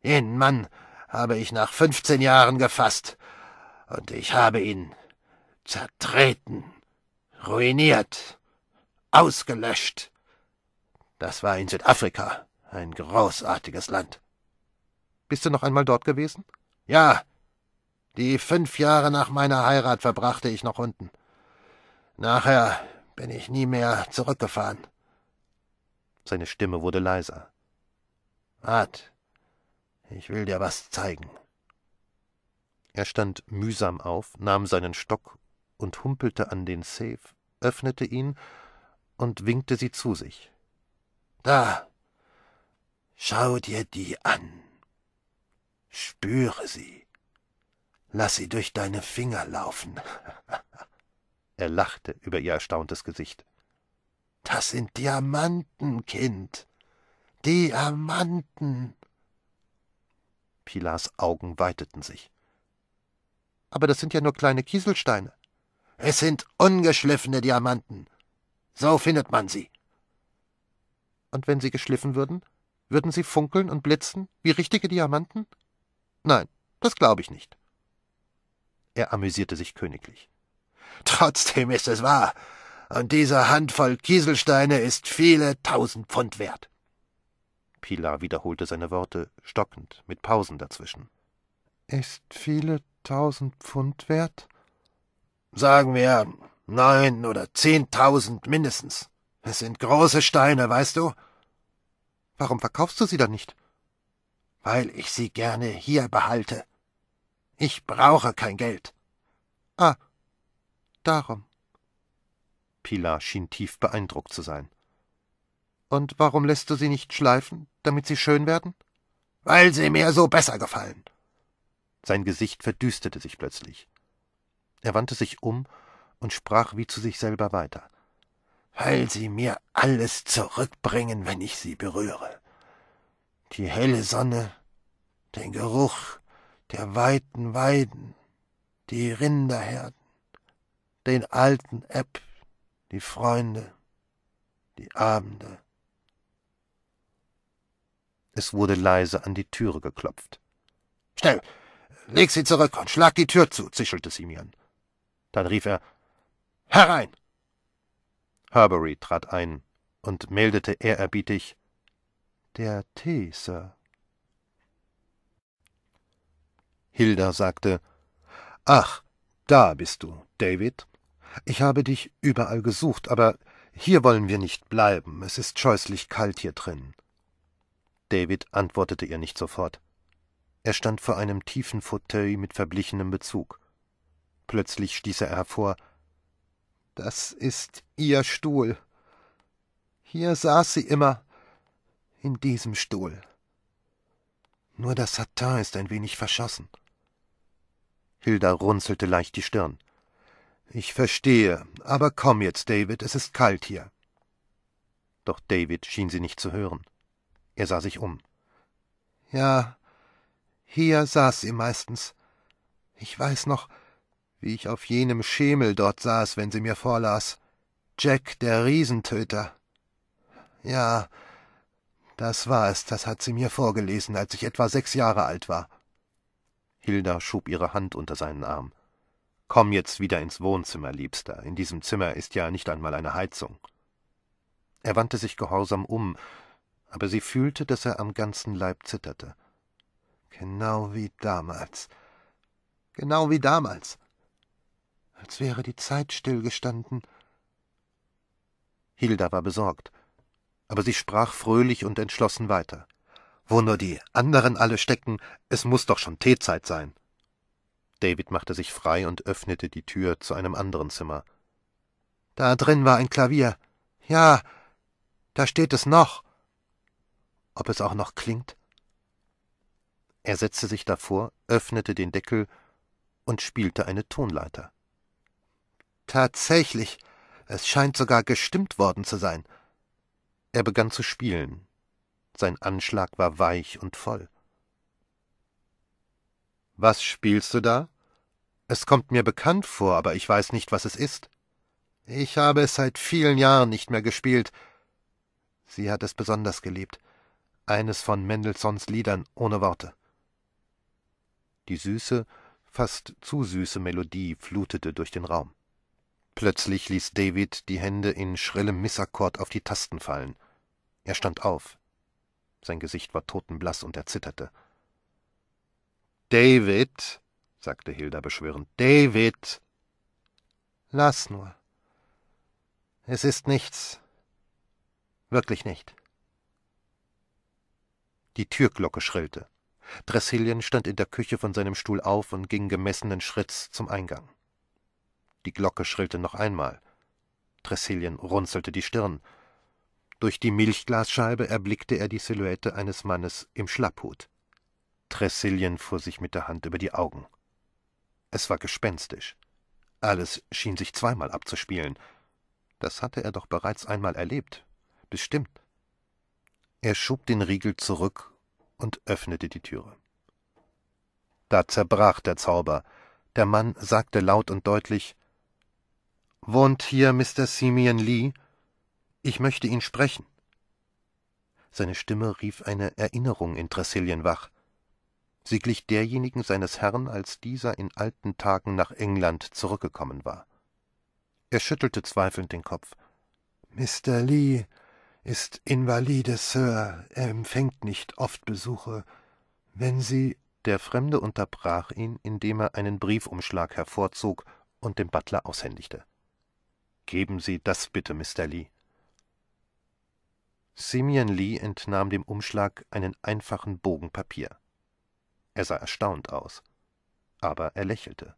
Jenen Mann habe ich nach fünfzehn Jahren gefasst und ich habe ihn zertreten, ruiniert, ausgelöscht. Das war in Südafrika, ein großartiges Land. Bist du noch einmal dort gewesen? Ja. Die fünf Jahre nach meiner Heirat verbrachte ich noch unten. Nachher bin ich nie mehr zurückgefahren. Seine Stimme wurde leiser. Art, ich will dir was zeigen. Er stand mühsam auf, nahm seinen Stock und humpelte an den Safe, öffnete ihn und winkte sie zu sich. Da, schau dir die an. Spüre sie. Lass sie durch deine Finger laufen. er lachte über ihr erstauntes Gesicht. Das sind Diamanten, Kind. Diamanten. Pilas Augen weiteten sich. Aber das sind ja nur kleine Kieselsteine. Es sind ungeschliffene Diamanten. So findet man sie. Und wenn sie geschliffen würden, würden sie funkeln und blitzen wie richtige Diamanten? Nein, das glaube ich nicht. Er amüsierte sich königlich. Trotzdem ist es wahr. Und diese Handvoll Kieselsteine ist viele tausend Pfund wert. Pilar wiederholte seine Worte, stockend, mit Pausen dazwischen. Ist viele tausend Pfund wert? Sagen wir neun oder zehntausend mindestens. Es sind große Steine, weißt du? Warum verkaufst du sie dann nicht? Weil ich sie gerne hier behalte. Ich brauche kein Geld. Ah, darum. Pilar schien tief beeindruckt zu sein. Und warum lässt du sie nicht schleifen, damit sie schön werden? Weil sie mir so besser gefallen. Sein Gesicht verdüsterte sich plötzlich. Er wandte sich um und sprach wie zu sich selber weiter. Weil sie mir alles zurückbringen, wenn ich sie berühre. Die helle Sonne, den Geruch der weiten Weiden, die Rinderherden, den alten Epp, die Freunde, die Abende. Es wurde leise an die Türe geklopft. Schnell, Leg sie zurück und schlag die Tür zu, zischelte Simeon. Dann rief er Herein. Herbury trat ein und meldete ehrerbietig Der Tee, Sir. Hilda sagte Ach, da bist du, David. Ich habe dich überall gesucht, aber hier wollen wir nicht bleiben, es ist scheußlich kalt hier drin. David antwortete ihr nicht sofort. Er stand vor einem tiefen Fauteuil mit verblichenem Bezug. Plötzlich stieß er hervor Das ist Ihr Stuhl. Hier saß sie immer in diesem Stuhl. Nur das Satin ist ein wenig verschossen. Hilda runzelte leicht die Stirn. Ich verstehe, aber komm jetzt, David, es ist kalt hier. Doch David schien sie nicht zu hören. Er sah sich um. Ja, hier saß sie meistens. Ich weiß noch, wie ich auf jenem Schemel dort saß, wenn sie mir vorlas. Jack der Riesentöter. Ja, das war es, das hat sie mir vorgelesen, als ich etwa sechs Jahre alt war. Hilda schob ihre Hand unter seinen Arm. Komm jetzt wieder ins Wohnzimmer, Liebster. In diesem Zimmer ist ja nicht einmal eine Heizung. Er wandte sich gehorsam um, aber sie fühlte, dass er am ganzen Leib zitterte. Genau wie damals. Genau wie damals. Als wäre die Zeit stillgestanden. Hilda war besorgt, aber sie sprach fröhlich und entschlossen weiter. Wo nur die anderen alle stecken, es muß doch schon Teezeit sein. David machte sich frei und öffnete die Tür zu einem anderen Zimmer. Da drin war ein Klavier. Ja, da steht es noch. Ob es auch noch klingt? Er setzte sich davor, öffnete den Deckel und spielte eine Tonleiter. Tatsächlich, es scheint sogar gestimmt worden zu sein. Er begann zu spielen. Sein Anschlag war weich und voll. Was spielst du da? Es kommt mir bekannt vor, aber ich weiß nicht, was es ist. Ich habe es seit vielen Jahren nicht mehr gespielt. Sie hat es besonders geliebt. Eines von Mendelssohns Liedern ohne Worte. Die süße, fast zu süße Melodie flutete durch den Raum. Plötzlich ließ David die Hände in schrillem Missakkord auf die Tasten fallen. Er stand auf. Sein Gesicht war totenblass und er zitterte. David, sagte Hilda beschwörend, David. Lass nur. Es ist nichts. Wirklich nicht. Die Türglocke schrillte. Dressilien stand in der Küche von seinem Stuhl auf und ging gemessenen Schritts zum Eingang. Die Glocke schrillte noch einmal. Tressilien runzelte die Stirn. Durch die Milchglasscheibe erblickte er die Silhouette eines Mannes im Schlapphut. Tressilien fuhr sich mit der Hand über die Augen. Es war gespenstisch. Alles schien sich zweimal abzuspielen. Das hatte er doch bereits einmal erlebt. Bestimmt. Er schob den Riegel zurück und öffnete die Türe. Da zerbrach der Zauber. Der Mann sagte laut und deutlich Wohnt hier Mr. Simeon Lee? Ich möchte ihn sprechen. Seine Stimme rief eine Erinnerung in Tressilien wach. Sie glich derjenigen seines Herrn, als dieser in alten Tagen nach England zurückgekommen war. Er schüttelte zweifelnd den Kopf. Mr. Lee, ist invalide, Sir, er empfängt nicht oft Besuche. Wenn Sie. Der Fremde unterbrach ihn, indem er einen Briefumschlag hervorzog und dem Butler aushändigte. Geben Sie das bitte, Mr. Lee. Simeon Lee entnahm dem Umschlag einen einfachen Bogen Papier. Er sah erstaunt aus, aber er lächelte.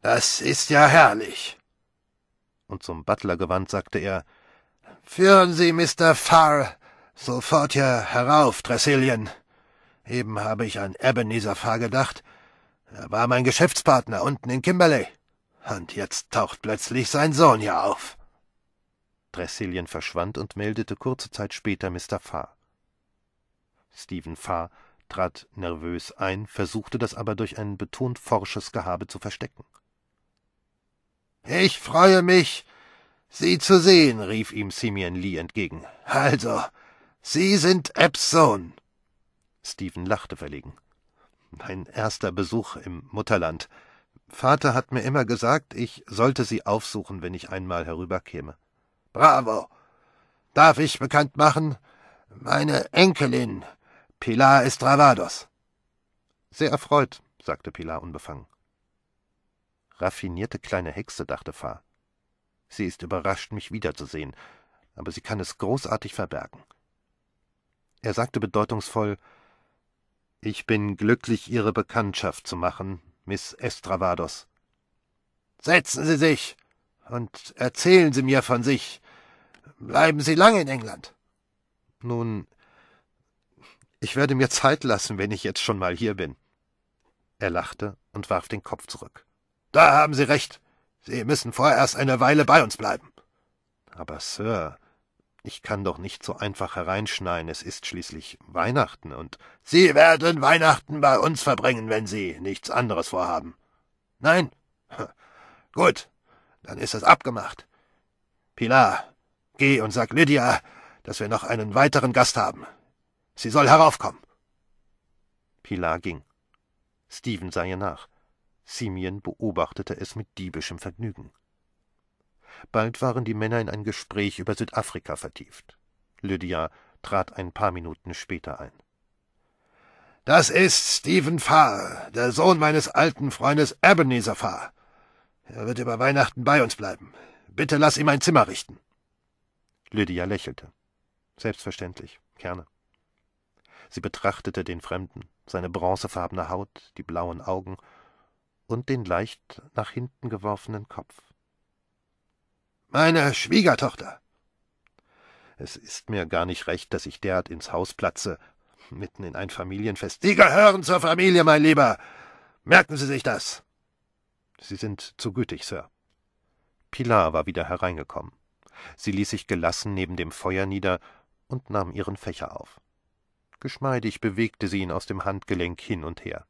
Das ist ja herrlich. Und zum Butler gewandt sagte er Führen Sie Mr. Farr sofort hier herauf, Tressilien. Eben habe ich an Ebenezer Farr gedacht. Er war mein Geschäftspartner unten in Kimberley. Und jetzt taucht plötzlich sein Sohn hier auf. Tressilien verschwand und meldete kurze Zeit später Mr. Farr. Stephen Farr trat nervös ein, versuchte das aber durch ein betont forsches Gehabe zu verstecken. Ich freue mich, Sie zu sehen, rief ihm Simeon Lee entgegen. Also, Sie sind Epps Sohn. Stephen lachte verlegen. Mein erster Besuch im Mutterland. Vater hat mir immer gesagt, ich sollte Sie aufsuchen, wenn ich einmal herüberkäme. Bravo. Darf ich bekannt machen? Meine Enkelin, Pilar Estravados. Sehr erfreut, sagte Pilar unbefangen. Raffinierte kleine Hexe, dachte Farr. Sie ist überrascht, mich wiederzusehen, aber sie kann es großartig verbergen. Er sagte bedeutungsvoll Ich bin glücklich, Ihre Bekanntschaft zu machen, Miss Estravados. Setzen Sie sich und erzählen Sie mir von sich. Bleiben Sie lange in England. Nun, ich werde mir Zeit lassen, wenn ich jetzt schon mal hier bin. Er lachte und warf den Kopf zurück. Da haben Sie recht. Sie müssen vorerst eine Weile bei uns bleiben. Aber, Sir, ich kann doch nicht so einfach hereinschneien, es ist schließlich Weihnachten und Sie werden Weihnachten bei uns verbringen, wenn Sie nichts anderes vorhaben. Nein? Gut, dann ist es abgemacht. Pilar, geh und sag Lydia, dass wir noch einen weiteren Gast haben. Sie soll heraufkommen. Pilar ging. Stephen sah ihr nach. Simien beobachtete es mit diebischem Vergnügen. Bald waren die Männer in ein Gespräch über Südafrika vertieft. Lydia trat ein paar Minuten später ein. Das ist Stephen Farr, der Sohn meines alten Freundes Ebenezer Farr. Er wird über Weihnachten bei uns bleiben. Bitte lass ihm ein Zimmer richten. Lydia lächelte. Selbstverständlich, gerne. Sie betrachtete den Fremden, seine bronzefarbene Haut, die blauen Augen und den leicht nach hinten geworfenen Kopf. Meine Schwiegertochter. Es ist mir gar nicht recht, dass ich derart ins Haus platze, mitten in ein Familienfest. Sie gehören zur Familie, mein Lieber. Merken Sie sich das. Sie sind zu gütig, Sir. Pilar war wieder hereingekommen. Sie ließ sich gelassen neben dem Feuer nieder und nahm ihren Fächer auf. Geschmeidig bewegte sie ihn aus dem Handgelenk hin und her.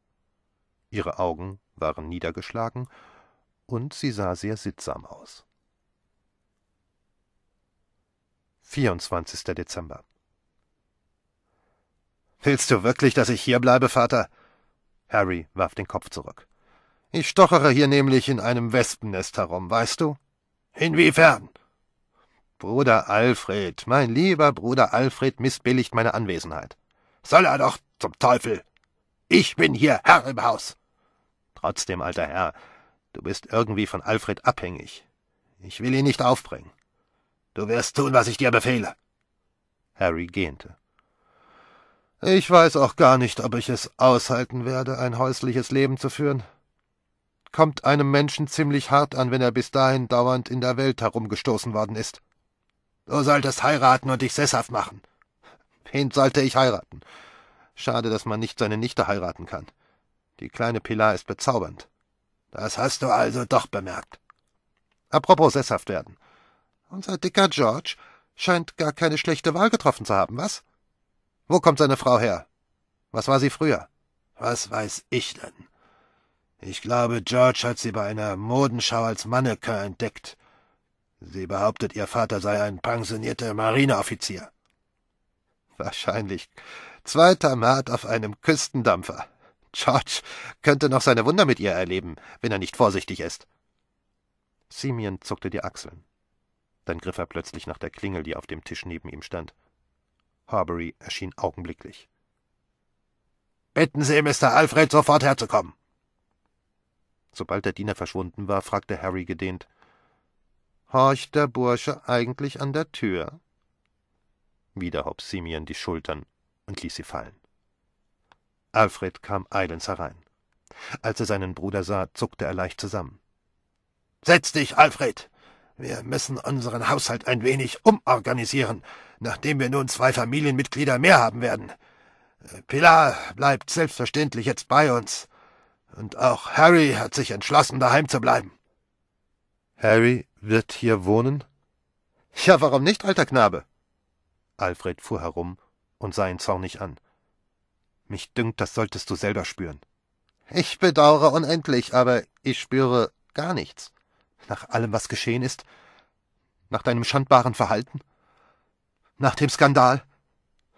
Ihre Augen waren niedergeschlagen, und sie sah sehr sittsam aus. 24. Dezember Willst du wirklich, dass ich hier bleibe, Vater? Harry warf den Kopf zurück. Ich stochere hier nämlich in einem Wespennest herum, weißt du? Inwiefern? Bruder Alfred, mein lieber Bruder Alfred missbilligt meine Anwesenheit. Soll er doch, zum Teufel. Ich bin hier Herr im Haus. Trotzdem, alter Herr, du bist irgendwie von Alfred abhängig. Ich will ihn nicht aufbringen. Du wirst tun, was ich dir befehle. Harry gähnte. Ich weiß auch gar nicht, ob ich es aushalten werde, ein häusliches Leben zu führen. Kommt einem Menschen ziemlich hart an, wenn er bis dahin dauernd in der Welt herumgestoßen worden ist. Du solltest heiraten und dich sesshaft machen. Wen sollte ich heiraten? Schade, dass man nicht seine Nichte heiraten kann. Die kleine Pilar ist bezaubernd. Das hast du also doch bemerkt. Apropos sesshaft werden. Unser dicker George scheint gar keine schlechte Wahl getroffen zu haben, was? Wo kommt seine Frau her? Was war sie früher? Was weiß ich denn? Ich glaube, George hat sie bei einer Modenschau als Mannequin entdeckt. Sie behauptet, ihr Vater sei ein pensionierter Marineoffizier. Wahrscheinlich. Zweiter Mat auf einem Küstendampfer. George könnte noch seine Wunder mit ihr erleben, wenn er nicht vorsichtig ist. Simeon zuckte die Achseln. Dann griff er plötzlich nach der Klingel, die auf dem Tisch neben ihm stand. Harbury erschien augenblicklich. Bitten Sie Mr. Alfred, sofort herzukommen. Sobald der Diener verschwunden war, fragte Harry gedehnt Horcht der Bursche eigentlich an der Tür? Wieder hob Simeon die Schultern und ließ sie fallen. Alfred kam eilends herein. Als er seinen Bruder sah, zuckte er leicht zusammen. Setz dich, Alfred! Wir müssen unseren Haushalt ein wenig umorganisieren, nachdem wir nun zwei Familienmitglieder mehr haben werden. Äh, Pilar bleibt selbstverständlich jetzt bei uns. Und auch Harry hat sich entschlossen, daheim zu bleiben. Harry wird hier wohnen? Ja, warum nicht, alter Knabe? Alfred fuhr herum und sah ihn zornig an. Mich dünkt, das solltest du selber spüren. Ich bedauere unendlich, aber ich spüre gar nichts. Nach allem, was geschehen ist? Nach deinem schandbaren Verhalten? Nach dem Skandal?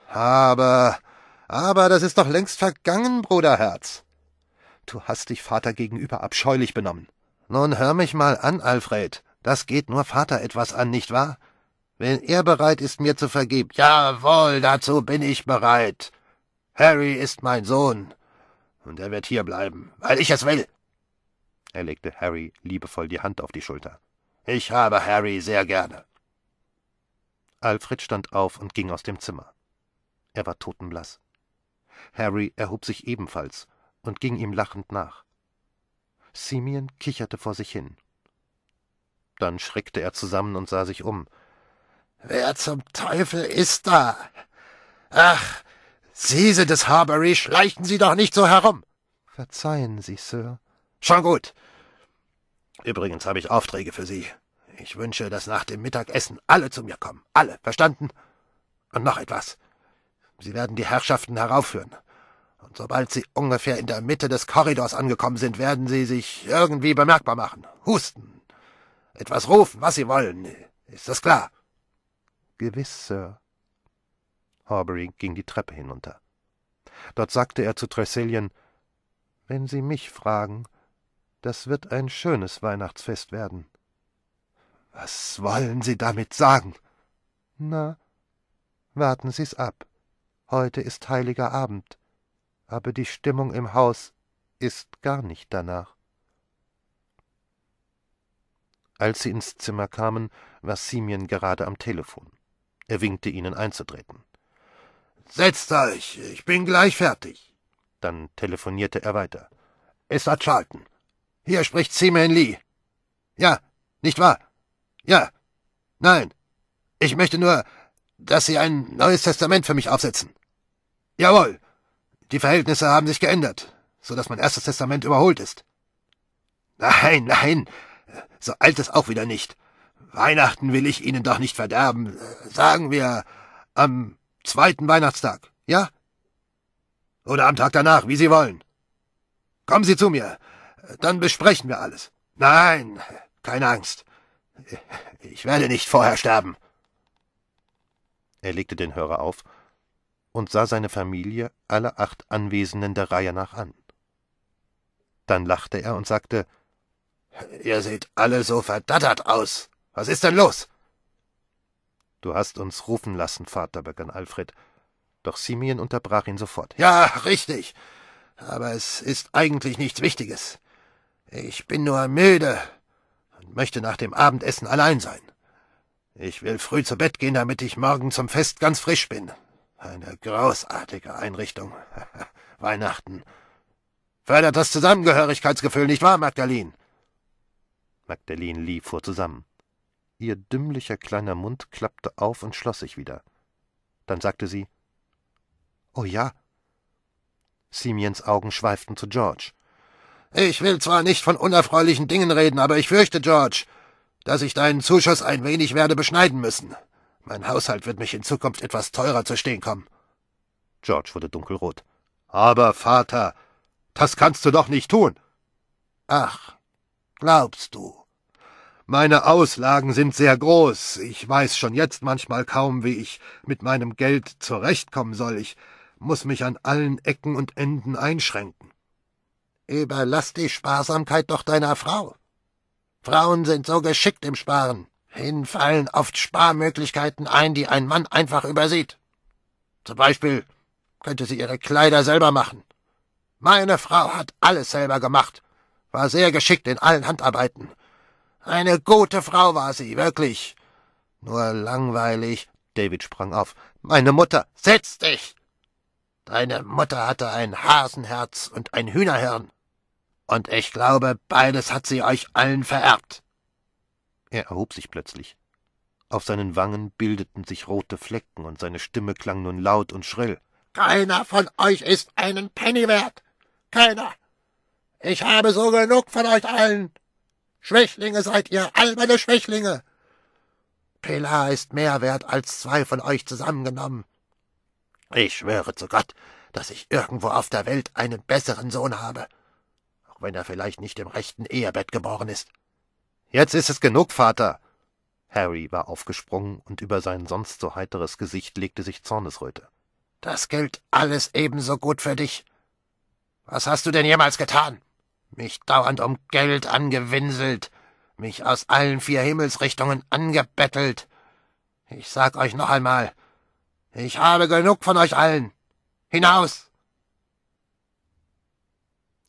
Aber, aber das ist doch längst vergangen, Bruderherz. Du hast dich Vater gegenüber abscheulich benommen. Nun hör mich mal an, Alfred. Das geht nur Vater etwas an, nicht wahr? Wenn er bereit ist, mir zu vergeben. Jawohl, dazu bin ich bereit. Harry ist mein Sohn, und er wird hier bleiben, weil ich es will. Er legte Harry liebevoll die Hand auf die Schulter. Ich habe Harry sehr gerne. Alfred stand auf und ging aus dem Zimmer. Er war totenblass. Harry erhob sich ebenfalls und ging ihm lachend nach. Simeon kicherte vor sich hin. Dann schreckte er zusammen und sah sich um. Wer zum Teufel ist da? Ach, Sese des Harbury, schleichen Sie doch nicht so herum. Verzeihen Sie, Sir. Schon gut. Übrigens habe ich Aufträge für Sie. Ich wünsche, dass nach dem Mittagessen alle zu mir kommen. Alle, verstanden? Und noch etwas. Sie werden die Herrschaften heraufführen. Und sobald Sie ungefähr in der Mitte des Korridors angekommen sind, werden Sie sich irgendwie bemerkbar machen. Husten. Etwas rufen, was Sie wollen. Ist das klar? Gewiss, Sir. Horbury ging die Treppe hinunter. Dort sagte er zu Tressilian Wenn Sie mich fragen, das wird ein schönes Weihnachtsfest werden. Was wollen Sie damit sagen? Na, warten Sie's ab. Heute ist heiliger Abend, aber die Stimmung im Haus ist gar nicht danach. Als sie ins Zimmer kamen, war Simeon gerade am Telefon. Er winkte ihnen einzutreten. Setzt euch, ich bin gleich fertig. Dann telefonierte er weiter. Es hat Charlton. Hier spricht Seaman Lee. Ja, nicht wahr? Ja. Nein. Ich möchte nur, dass Sie ein neues Testament für mich aufsetzen. Jawohl. Die Verhältnisse haben sich geändert, so dass mein erstes Testament überholt ist. Nein, nein. So alt ist auch wieder nicht. Weihnachten will ich Ihnen doch nicht verderben. Sagen wir am zweiten Weihnachtstag, ja? Oder am Tag danach, wie Sie wollen. Kommen Sie zu mir, dann besprechen wir alles. Nein, keine Angst. Ich werde nicht vorher sterben. Er legte den Hörer auf und sah seine Familie, alle acht Anwesenden der Reihe nach an. Dann lachte er und sagte Ihr seht alle so verdattert aus. Was ist denn los? Du hast uns rufen lassen, Vater, begann Alfred. Doch Simeon unterbrach ihn sofort. Ja, richtig. Aber es ist eigentlich nichts Wichtiges. Ich bin nur müde und möchte nach dem Abendessen allein sein. Ich will früh zu Bett gehen, damit ich morgen zum Fest ganz frisch bin. Eine großartige Einrichtung. Weihnachten. Fördert das Zusammengehörigkeitsgefühl, nicht wahr, Magdalene? Magdalene lief vor zusammen. Ihr dümmlicher kleiner Mund klappte auf und schloss sich wieder. Dann sagte sie Oh ja. Simiens Augen schweiften zu George. Ich will zwar nicht von unerfreulichen Dingen reden, aber ich fürchte, George, dass ich deinen Zuschuss ein wenig werde beschneiden müssen. Mein Haushalt wird mich in Zukunft etwas teurer zu stehen kommen. George wurde dunkelrot. Aber, Vater, das kannst du doch nicht tun. Ach, glaubst du? Meine Auslagen sind sehr groß. Ich weiß schon jetzt manchmal kaum, wie ich mit meinem Geld zurechtkommen soll. Ich muss mich an allen Ecken und Enden einschränken. Überlass die Sparsamkeit doch deiner Frau. Frauen sind so geschickt im Sparen. Hinfallen oft Sparmöglichkeiten ein, die ein Mann einfach übersieht. Zum Beispiel könnte sie ihre Kleider selber machen. Meine Frau hat alles selber gemacht, war sehr geschickt in allen Handarbeiten eine gute Frau war sie, wirklich. Nur langweilig. David sprang auf. Meine Mutter. Setz dich. Deine Mutter hatte ein Hasenherz und ein Hühnerhirn. Und ich glaube, beides hat sie euch allen vererbt. Er erhob sich plötzlich. Auf seinen Wangen bildeten sich rote Flecken, und seine Stimme klang nun laut und schrill. Keiner von euch ist einen Penny wert. Keiner. Ich habe so genug von euch allen. Schwächlinge seid ihr, alberne Schwächlinge! Pelar ist mehr wert als zwei von euch zusammengenommen. Ich schwöre zu Gott, dass ich irgendwo auf der Welt einen besseren Sohn habe, auch wenn er vielleicht nicht im rechten Ehebett geboren ist. Jetzt ist es genug, Vater. Harry war aufgesprungen und über sein sonst so heiteres Gesicht legte sich Zornesröte. Das gilt alles ebenso gut für dich. Was hast du denn jemals getan? mich dauernd um Geld angewinselt, mich aus allen vier Himmelsrichtungen angebettelt. Ich sag euch noch einmal, ich habe genug von euch allen. Hinaus!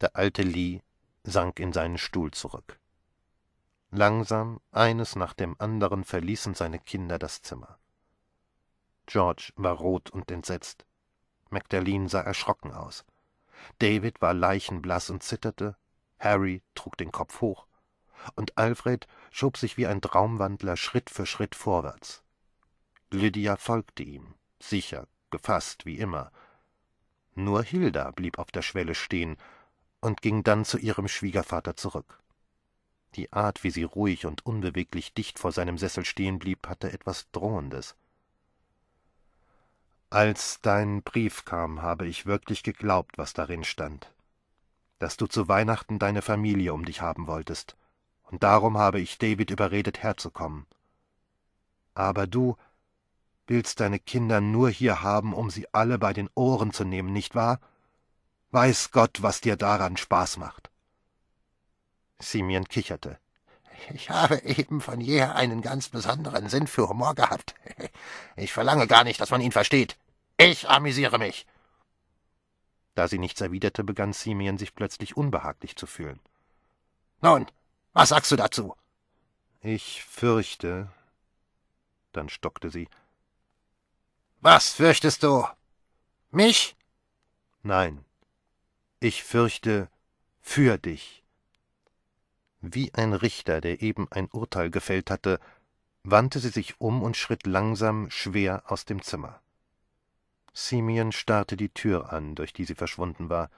Der alte Lee sank in seinen Stuhl zurück. Langsam, eines nach dem anderen, verließen seine Kinder das Zimmer. George war rot und entsetzt. Magdalene sah erschrocken aus. David war leichenblaß und zitterte, Harry trug den Kopf hoch, und Alfred schob sich wie ein Traumwandler Schritt für Schritt vorwärts. Lydia folgte ihm, sicher, gefasst wie immer. Nur Hilda blieb auf der Schwelle stehen und ging dann zu ihrem Schwiegervater zurück. Die Art, wie sie ruhig und unbeweglich dicht vor seinem Sessel stehen blieb, hatte etwas Drohendes. Als dein Brief kam, habe ich wirklich geglaubt, was darin stand dass du zu Weihnachten deine Familie um dich haben wolltest, und darum habe ich David überredet, herzukommen. Aber du willst deine Kinder nur hier haben, um sie alle bei den Ohren zu nehmen, nicht wahr? Weiß Gott, was dir daran Spaß macht. Simeon kicherte. Ich habe eben von jeher einen ganz besonderen Sinn für Humor gehabt. Ich verlange gar nicht, dass man ihn versteht. Ich amüsiere mich. Da sie nichts erwiderte, begann Simeon sich plötzlich unbehaglich zu fühlen. Nun, was sagst du dazu? Ich fürchte. Dann stockte sie. Was fürchtest du? Mich? Nein. Ich fürchte für dich. Wie ein Richter, der eben ein Urteil gefällt hatte, wandte sie sich um und schritt langsam schwer aus dem Zimmer. Simeon starrte die Tür an, durch die sie verschwunden war.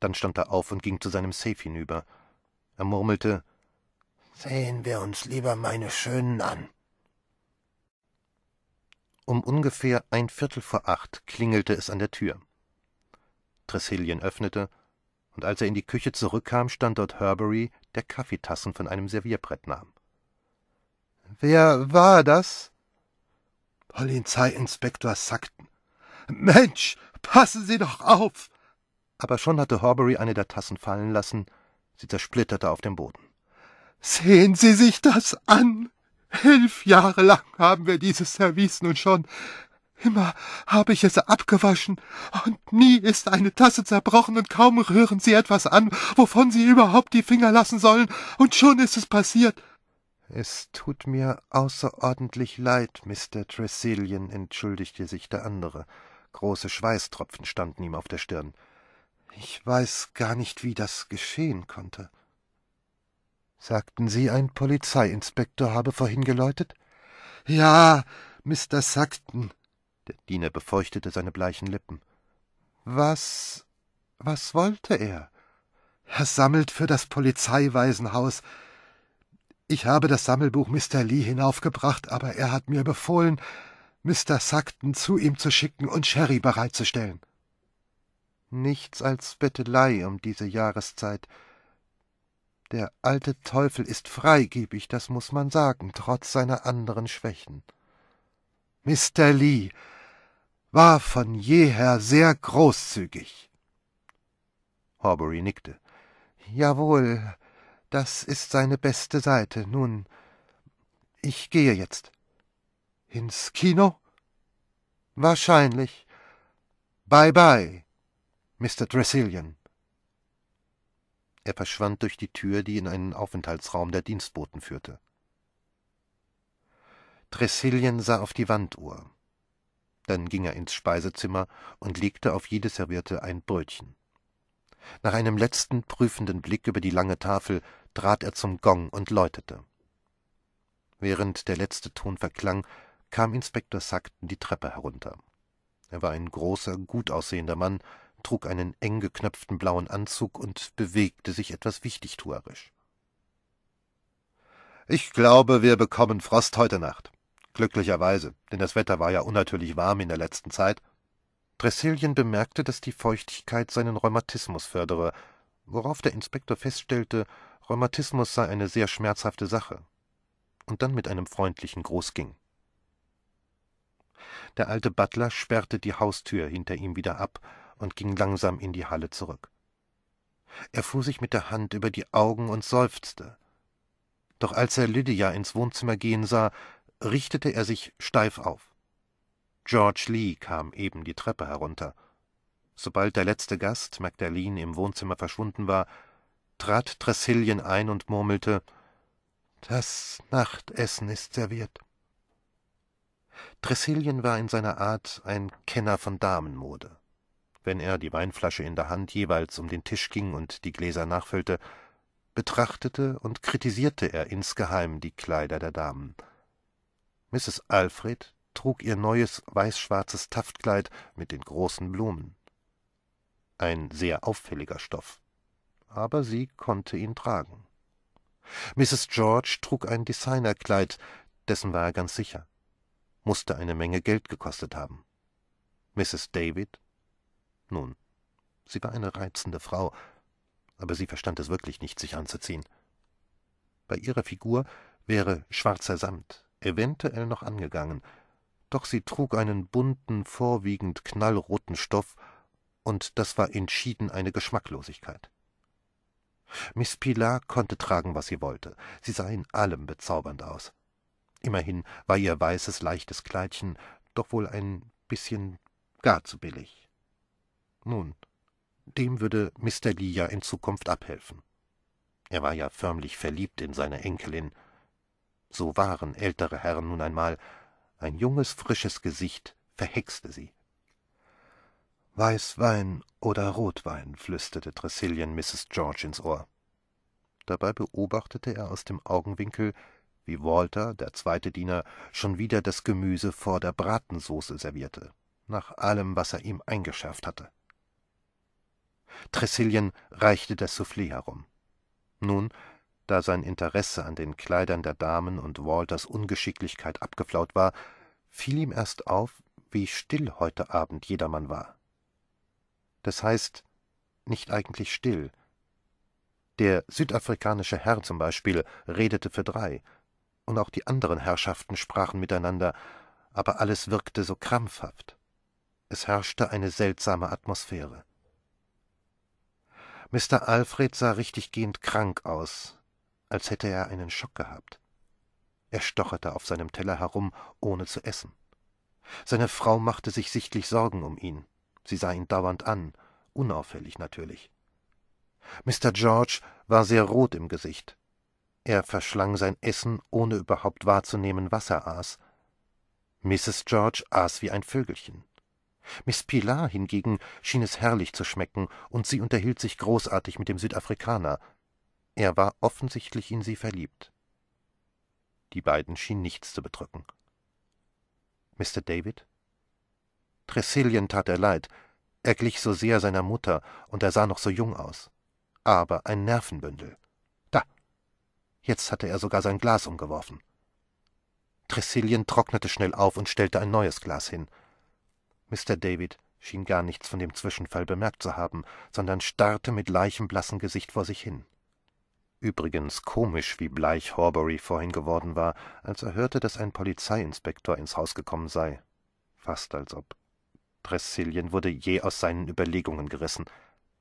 Dann stand er auf und ging zu seinem Safe hinüber. Er murmelte Sehen wir uns lieber meine Schönen an. Um ungefähr ein Viertel vor acht klingelte es an der Tür. Tressilien öffnete, und als er in die Küche zurückkam, stand dort Herbury, der Kaffeetassen von einem Servierbrett nahm. Wer war das? Polizeiinspektor Sackton. Mensch, passen Sie doch auf! Aber schon hatte Horbury eine der Tassen fallen lassen, sie zersplitterte auf dem Boden. Sehen Sie sich das an! Elf Jahre lang haben wir dieses Service nun schon. Immer habe ich es abgewaschen, und nie ist eine Tasse zerbrochen, und kaum rühren Sie etwas an, wovon Sie überhaupt die Finger lassen sollen, und schon ist es passiert. Es tut mir außerordentlich leid, Mr. Tresillian, entschuldigte sich der andere. Große Schweißtropfen standen ihm auf der Stirn. Ich weiß gar nicht, wie das geschehen konnte. Sagten Sie, ein Polizeiinspektor habe vorhin geläutet? Ja, Mr. Sackton. Der Diener befeuchtete seine bleichen Lippen. Was. was wollte er? Er sammelt für das Polizeiwaisenhaus. Ich habe das Sammelbuch Mr. Lee hinaufgebracht, aber er hat mir befohlen, Mr. Sackton zu ihm zu schicken und Sherry bereitzustellen. Nichts als Bettelei um diese Jahreszeit. Der alte Teufel ist freigebig, das muß man sagen, trotz seiner anderen Schwächen. Mr. Lee war von jeher sehr großzügig. Horbury nickte. Jawohl, das ist seine beste Seite. Nun, ich gehe jetzt. Ins Kino? Wahrscheinlich. Bye bye, Mr. Dressilian. Er verschwand durch die Tür, die in einen Aufenthaltsraum der Dienstboten führte. Dressilian sah auf die Wanduhr. Dann ging er ins Speisezimmer und legte auf jede Serviette ein Brötchen. Nach einem letzten prüfenden Blick über die lange Tafel trat er zum Gong und läutete. Während der letzte Ton verklang, kam Inspektor Sackton die Treppe herunter. Er war ein großer, gut aussehender Mann, trug einen eng geknöpften blauen Anzug und bewegte sich etwas wichtigtuerisch. Ich glaube, wir bekommen Frost heute Nacht. Glücklicherweise, denn das Wetter war ja unnatürlich warm in der letzten Zeit. Dresselien bemerkte, dass die Feuchtigkeit seinen Rheumatismus fördere, worauf der Inspektor feststellte, Rheumatismus sei eine sehr schmerzhafte Sache, und dann mit einem freundlichen Gruß ging. Der alte Butler sperrte die Haustür hinter ihm wieder ab und ging langsam in die Halle zurück. Er fuhr sich mit der Hand über die Augen und seufzte. Doch als er Lydia ins Wohnzimmer gehen sah, richtete er sich steif auf. George Lee kam eben die Treppe herunter. Sobald der letzte Gast, Magdalene, im Wohnzimmer verschwunden war, trat Tressilien ein und murmelte Das Nachtessen ist serviert. Tressilien war in seiner Art ein Kenner von Damenmode. Wenn er, die Weinflasche in der Hand, jeweils um den Tisch ging und die Gläser nachfüllte, betrachtete und kritisierte er insgeheim die Kleider der Damen. Mrs. Alfred trug ihr neues weißschwarzes Taftkleid mit den großen Blumen. Ein sehr auffälliger Stoff, aber sie konnte ihn tragen. Mrs. George trug ein Designerkleid, dessen war er ganz sicher musste eine Menge Geld gekostet haben. Mrs. David? Nun, sie war eine reizende Frau, aber sie verstand es wirklich nicht, sich anzuziehen. Bei ihrer Figur wäre schwarzer Samt eventuell noch angegangen, doch sie trug einen bunten, vorwiegend knallroten Stoff, und das war entschieden eine Geschmacklosigkeit. Miss Pilar konnte tragen, was sie wollte. Sie sah in allem bezaubernd aus. Immerhin war ihr weißes, leichtes Kleidchen doch wohl ein bisschen gar zu billig. Nun, dem würde Mr. Lee ja in Zukunft abhelfen. Er war ja förmlich verliebt in seine Enkelin. So waren ältere Herren nun einmal. Ein junges, frisches Gesicht verhexte sie. Weißwein oder Rotwein, flüsterte Tressillian Mrs. George ins Ohr. Dabei beobachtete er aus dem Augenwinkel, wie Walter, der zweite Diener, schon wieder das Gemüse vor der Bratensoße servierte, nach allem, was er ihm eingeschärft hatte. Tressilien reichte das Soufflé herum. Nun, da sein Interesse an den Kleidern der Damen und Walters Ungeschicklichkeit abgeflaut war, fiel ihm erst auf, wie still heute Abend jedermann war. Das heißt, nicht eigentlich still. Der südafrikanische Herr zum Beispiel redete für drei, und auch die anderen Herrschaften sprachen miteinander, aber alles wirkte so krampfhaft. Es herrschte eine seltsame Atmosphäre. Mr. Alfred sah richtiggehend krank aus, als hätte er einen Schock gehabt. Er stocherte auf seinem Teller herum, ohne zu essen. Seine Frau machte sich sichtlich Sorgen um ihn. Sie sah ihn dauernd an, unauffällig natürlich. Mr. George war sehr rot im Gesicht. Er verschlang sein Essen, ohne überhaupt wahrzunehmen, was er aß. Mrs. George aß wie ein Vögelchen. Miss Pilar hingegen schien es herrlich zu schmecken, und sie unterhielt sich großartig mit dem Südafrikaner. Er war offensichtlich in sie verliebt. Die beiden schienen nichts zu bedrücken. Mr. David? Tressilien tat er leid. Er glich so sehr seiner Mutter, und er sah noch so jung aus. Aber ein Nervenbündel. Jetzt hatte er sogar sein Glas umgeworfen. Tressilien trocknete schnell auf und stellte ein neues Glas hin. Mr. David schien gar nichts von dem Zwischenfall bemerkt zu haben, sondern starrte mit leichenblassem Gesicht vor sich hin. Übrigens komisch, wie bleich Horbury vorhin geworden war, als er hörte, dass ein Polizeiinspektor ins Haus gekommen sei. Fast als ob. Tressilien wurde je aus seinen Überlegungen gerissen.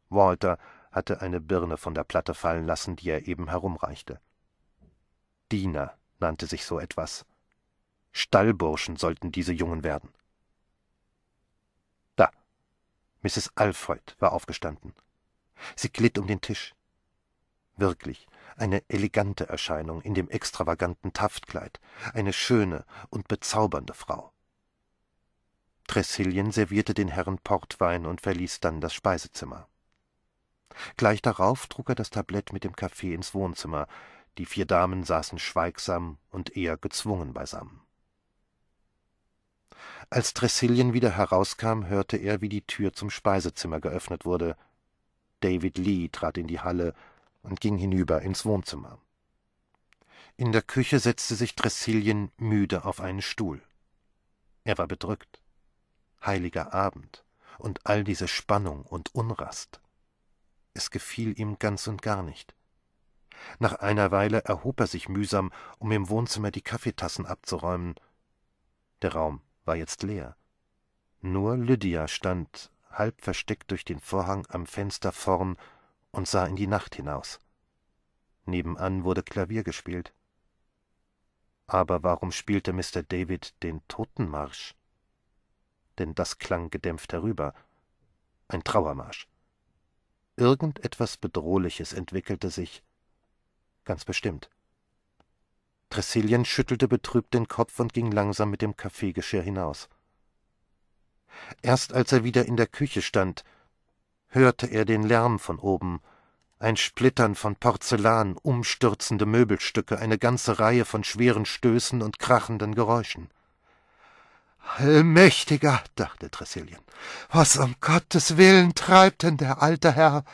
Walter hatte eine Birne von der Platte fallen lassen, die er eben herumreichte. Diener nannte sich so etwas. Stallburschen sollten diese Jungen werden. Da. Mrs. Alfred war aufgestanden. Sie glitt um den Tisch. Wirklich, eine elegante Erscheinung in dem extravaganten Taftkleid, eine schöne und bezaubernde Frau. Tressilien servierte den Herren Portwein und verließ dann das Speisezimmer. Gleich darauf trug er das Tablett mit dem Kaffee ins Wohnzimmer, die vier Damen saßen schweigsam und eher gezwungen beisammen. Als Tressilien wieder herauskam, hörte er, wie die Tür zum Speisezimmer geöffnet wurde. David Lee trat in die Halle und ging hinüber ins Wohnzimmer. In der Küche setzte sich Tressilien müde auf einen Stuhl. Er war bedrückt. Heiliger Abend und all diese Spannung und Unrast. Es gefiel ihm ganz und gar nicht. Nach einer Weile erhob er sich mühsam, um im Wohnzimmer die Kaffeetassen abzuräumen. Der Raum war jetzt leer. Nur Lydia stand, halb versteckt durch den Vorhang am Fenster vorn, und sah in die Nacht hinaus. Nebenan wurde Klavier gespielt. Aber warum spielte Mr. David den Totenmarsch? Denn das klang gedämpft herüber. Ein Trauermarsch. Irgendetwas Bedrohliches entwickelte sich, ganz bestimmt. Tressilien schüttelte betrübt den Kopf und ging langsam mit dem Kaffeegeschirr hinaus. Erst als er wieder in der Küche stand, hörte er den Lärm von oben, ein Splittern von Porzellan, umstürzende Möbelstücke, eine ganze Reihe von schweren Stößen und krachenden Geräuschen. Allmächtiger, dachte Tressilien, was um Gottes Willen treibt denn der alte Herr?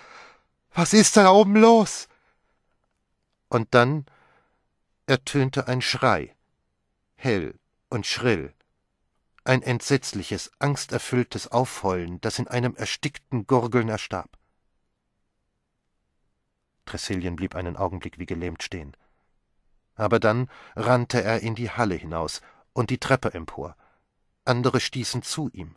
Was ist da oben los? und dann ertönte ein Schrei, hell und schrill, ein entsetzliches, angsterfülltes Aufheulen, das in einem erstickten Gurgeln erstarb. Tressilien blieb einen Augenblick wie gelähmt stehen. Aber dann rannte er in die Halle hinaus und die Treppe empor. Andere stießen zu ihm,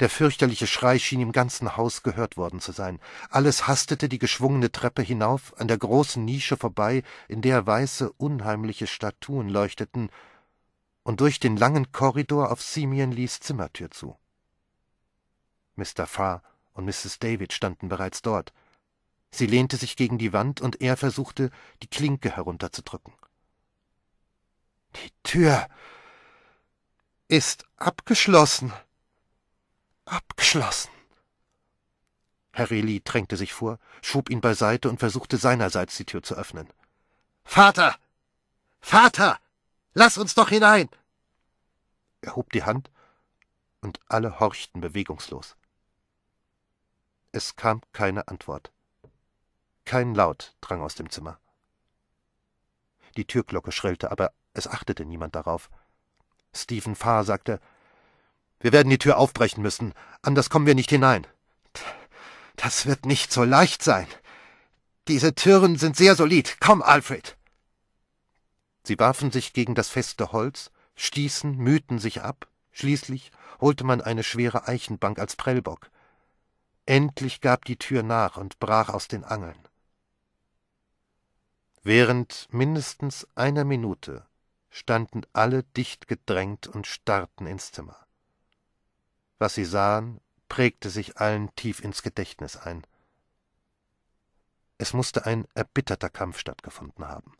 der fürchterliche Schrei schien im ganzen Haus gehört worden zu sein. Alles hastete die geschwungene Treppe hinauf, an der großen Nische vorbei, in der weiße, unheimliche Statuen leuchteten, und durch den langen Korridor auf Simeon Lees Zimmertür zu. Mr. Farr und Mrs. David standen bereits dort. Sie lehnte sich gegen die Wand und er versuchte, die Klinke herunterzudrücken. Die Tür ist abgeschlossen, abgeschlossen. Herr Reli drängte sich vor, schob ihn beiseite und versuchte seinerseits die Tür zu öffnen. Vater! Vater! Lass uns doch hinein! Er hob die Hand, und alle horchten bewegungslos. Es kam keine Antwort. Kein Laut drang aus dem Zimmer. Die Türglocke schrillte, aber es achtete niemand darauf. Stephen Farr sagte, wir werden die Tür aufbrechen müssen, anders kommen wir nicht hinein. Das wird nicht so leicht sein. Diese Türen sind sehr solid. Komm, Alfred. Sie warfen sich gegen das feste Holz, stießen, mühten sich ab, schließlich holte man eine schwere Eichenbank als Prellbock. Endlich gab die Tür nach und brach aus den Angeln. Während mindestens einer Minute standen alle dicht gedrängt und starrten ins Zimmer. Was sie sahen, prägte sich allen tief ins Gedächtnis ein. Es musste ein erbitterter Kampf stattgefunden haben.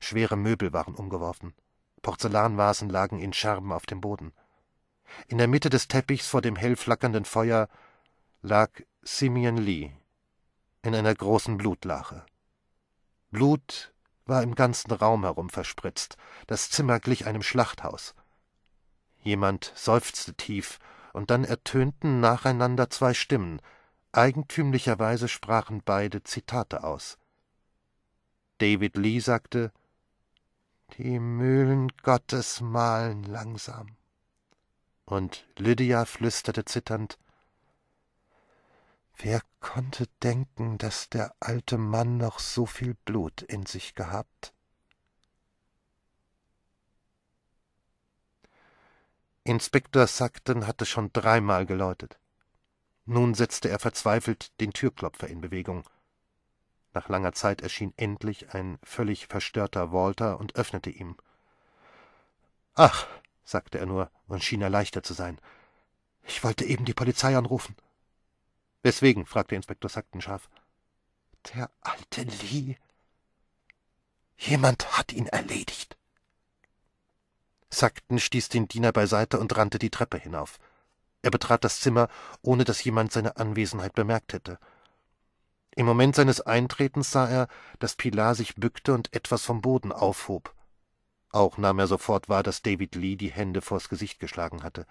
Schwere Möbel waren umgeworfen, Porzellanvasen lagen in Scherben auf dem Boden. In der Mitte des Teppichs vor dem hell flackernden Feuer lag Simeon Lee in einer großen Blutlache. Blut war im ganzen Raum herum verspritzt, das Zimmer glich einem Schlachthaus. Jemand seufzte tief und dann ertönten nacheinander zwei Stimmen. Eigentümlicherweise sprachen beide Zitate aus. David Lee sagte Die Mühlen Gottes mahlen langsam. Und Lydia flüsterte zitternd Wer konnte denken, dass der alte Mann noch so viel Blut in sich gehabt? Inspektor Sackton hatte schon dreimal geläutet. Nun setzte er verzweifelt den Türklopfer in Bewegung. Nach langer Zeit erschien endlich ein völlig verstörter Walter und öffnete ihm. Ach, sagte er nur und schien erleichtert zu sein. Ich wollte eben die Polizei anrufen. Weswegen? fragte Inspektor Sackton scharf. Der alte Lee. Jemand hat ihn erledigt. Sackten stieß den Diener beiseite und rannte die Treppe hinauf. Er betrat das Zimmer, ohne dass jemand seine Anwesenheit bemerkt hätte. Im Moment seines Eintretens sah er, dass Pilar sich bückte und etwas vom Boden aufhob. Auch nahm er sofort wahr, dass David Lee die Hände vors Gesicht geschlagen hatte.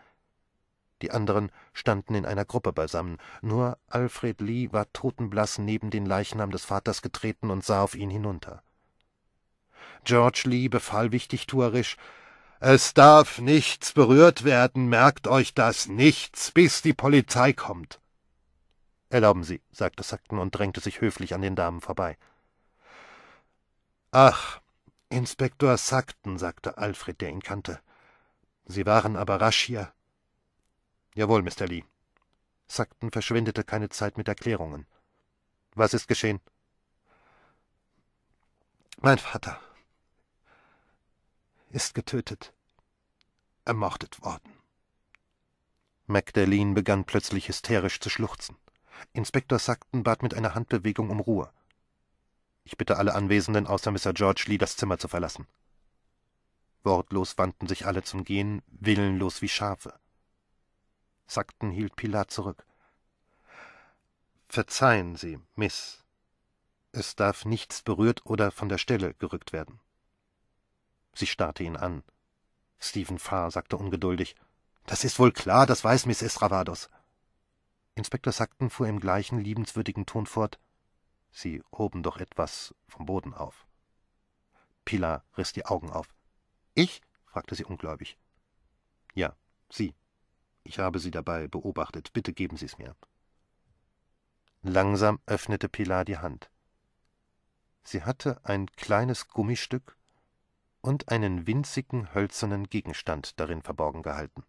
Die anderen standen in einer Gruppe beisammen. Nur Alfred Lee war totenblass neben den Leichnam des Vaters getreten und sah auf ihn hinunter. George Lee befahl wichtigtuerisch, es darf nichts berührt werden, merkt euch das, nichts, bis die Polizei kommt. Erlauben Sie, sagte Sackton und drängte sich höflich an den Damen vorbei. Ach, Inspektor Sackton, sagte Alfred, der ihn kannte. Sie waren aber rasch hier. Jawohl, Mr. Lee. Sackton verschwendete keine Zeit mit Erklärungen. Was ist geschehen? Mein Vater, ist getötet, ermordet worden. Magdalene begann plötzlich hysterisch zu schluchzen. Inspektor Sackton bat mit einer Handbewegung um Ruhe. Ich bitte alle Anwesenden außer Mr. George Lee, das Zimmer zu verlassen. Wortlos wandten sich alle zum Gehen, willenlos wie Schafe. Sackton hielt Pilat zurück. Verzeihen Sie, Miss. Es darf nichts berührt oder von der Stelle gerückt werden. Sie starrte ihn an. Stephen Farr sagte ungeduldig, »Das ist wohl klar, das weiß Miss Esravados.« Inspektor Sackton fuhr im gleichen liebenswürdigen Ton fort, »Sie hoben doch etwas vom Boden auf.« Pilar riss die Augen auf. »Ich?« fragte sie ungläubig. »Ja, Sie. Ich habe Sie dabei beobachtet. Bitte geben Sie es mir.« Langsam öffnete Pilar die Hand. Sie hatte ein kleines Gummistück, und einen winzigen hölzernen Gegenstand darin verborgen gehalten.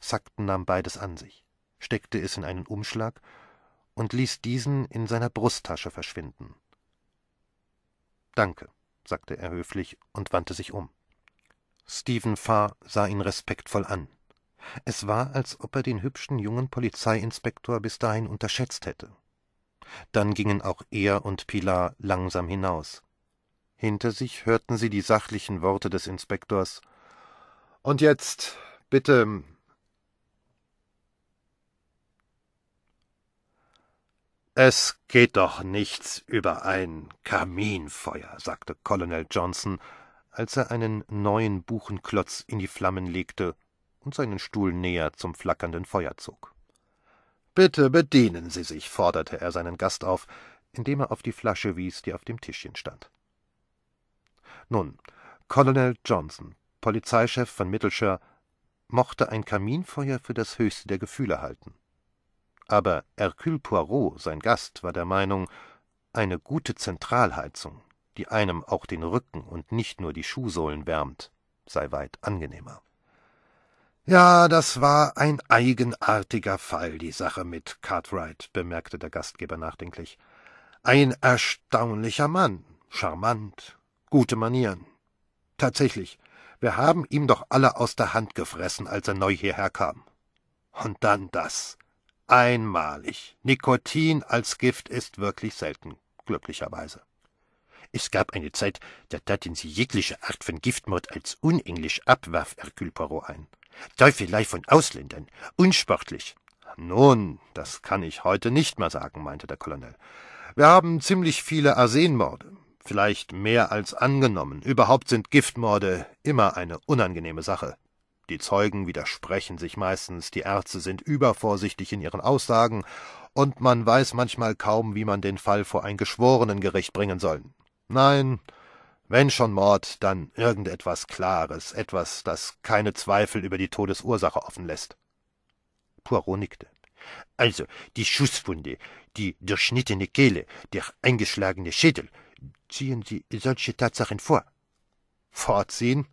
Sakten nahm beides an sich, steckte es in einen Umschlag und ließ diesen in seiner Brusttasche verschwinden. Danke, sagte er höflich und wandte sich um. Stephen Farr sah ihn respektvoll an. Es war, als ob er den hübschen jungen Polizeiinspektor bis dahin unterschätzt hätte. Dann gingen auch er und Pilar langsam hinaus. Hinter sich hörten sie die sachlichen Worte des Inspektors. Und jetzt, bitte. Es geht doch nichts über ein Kaminfeuer, sagte Colonel Johnson, als er einen neuen Buchenklotz in die Flammen legte und seinen Stuhl näher zum flackernden Feuer zog. Bitte bedienen Sie sich, forderte er seinen Gast auf, indem er auf die Flasche wies, die auf dem Tischchen stand. Nun, Colonel Johnson, Polizeichef von Middleshire, mochte ein Kaminfeuer für das höchste der Gefühle halten. Aber Hercule Poirot, sein Gast, war der Meinung, eine gute Zentralheizung, die einem auch den Rücken und nicht nur die Schuhsohlen wärmt, sei weit angenehmer. Ja, das war ein eigenartiger Fall, die Sache mit Cartwright, bemerkte der Gastgeber nachdenklich. Ein erstaunlicher Mann, charmant, Gute Manieren. Tatsächlich, wir haben ihm doch alle aus der Hand gefressen, als er neu hierher kam. Und dann das. Einmalig. Nikotin als Gift ist wirklich selten, glücklicherweise. Es gab eine Zeit, da taten sie jegliche Art von Giftmord als unenglisch ab, warf Hercule Poirot ein. Teufelei von Ausländern, unsportlich. Nun, das kann ich heute nicht mehr sagen, meinte der Colonel. Wir haben ziemlich viele Arsenmorde vielleicht mehr als angenommen. Überhaupt sind Giftmorde immer eine unangenehme Sache. Die Zeugen widersprechen sich meistens, die Ärzte sind übervorsichtig in ihren Aussagen, und man weiß manchmal kaum, wie man den Fall vor ein Geschworenengericht bringen soll. Nein, wenn schon Mord, dann irgendetwas Klares, etwas, das keine Zweifel über die Todesursache offen lässt. Poirot nickte. Also die Schusswunde, die durchschnittene Kehle, der eingeschlagene Schädel, Ziehen Sie solche Tatsachen vor. Vorziehen?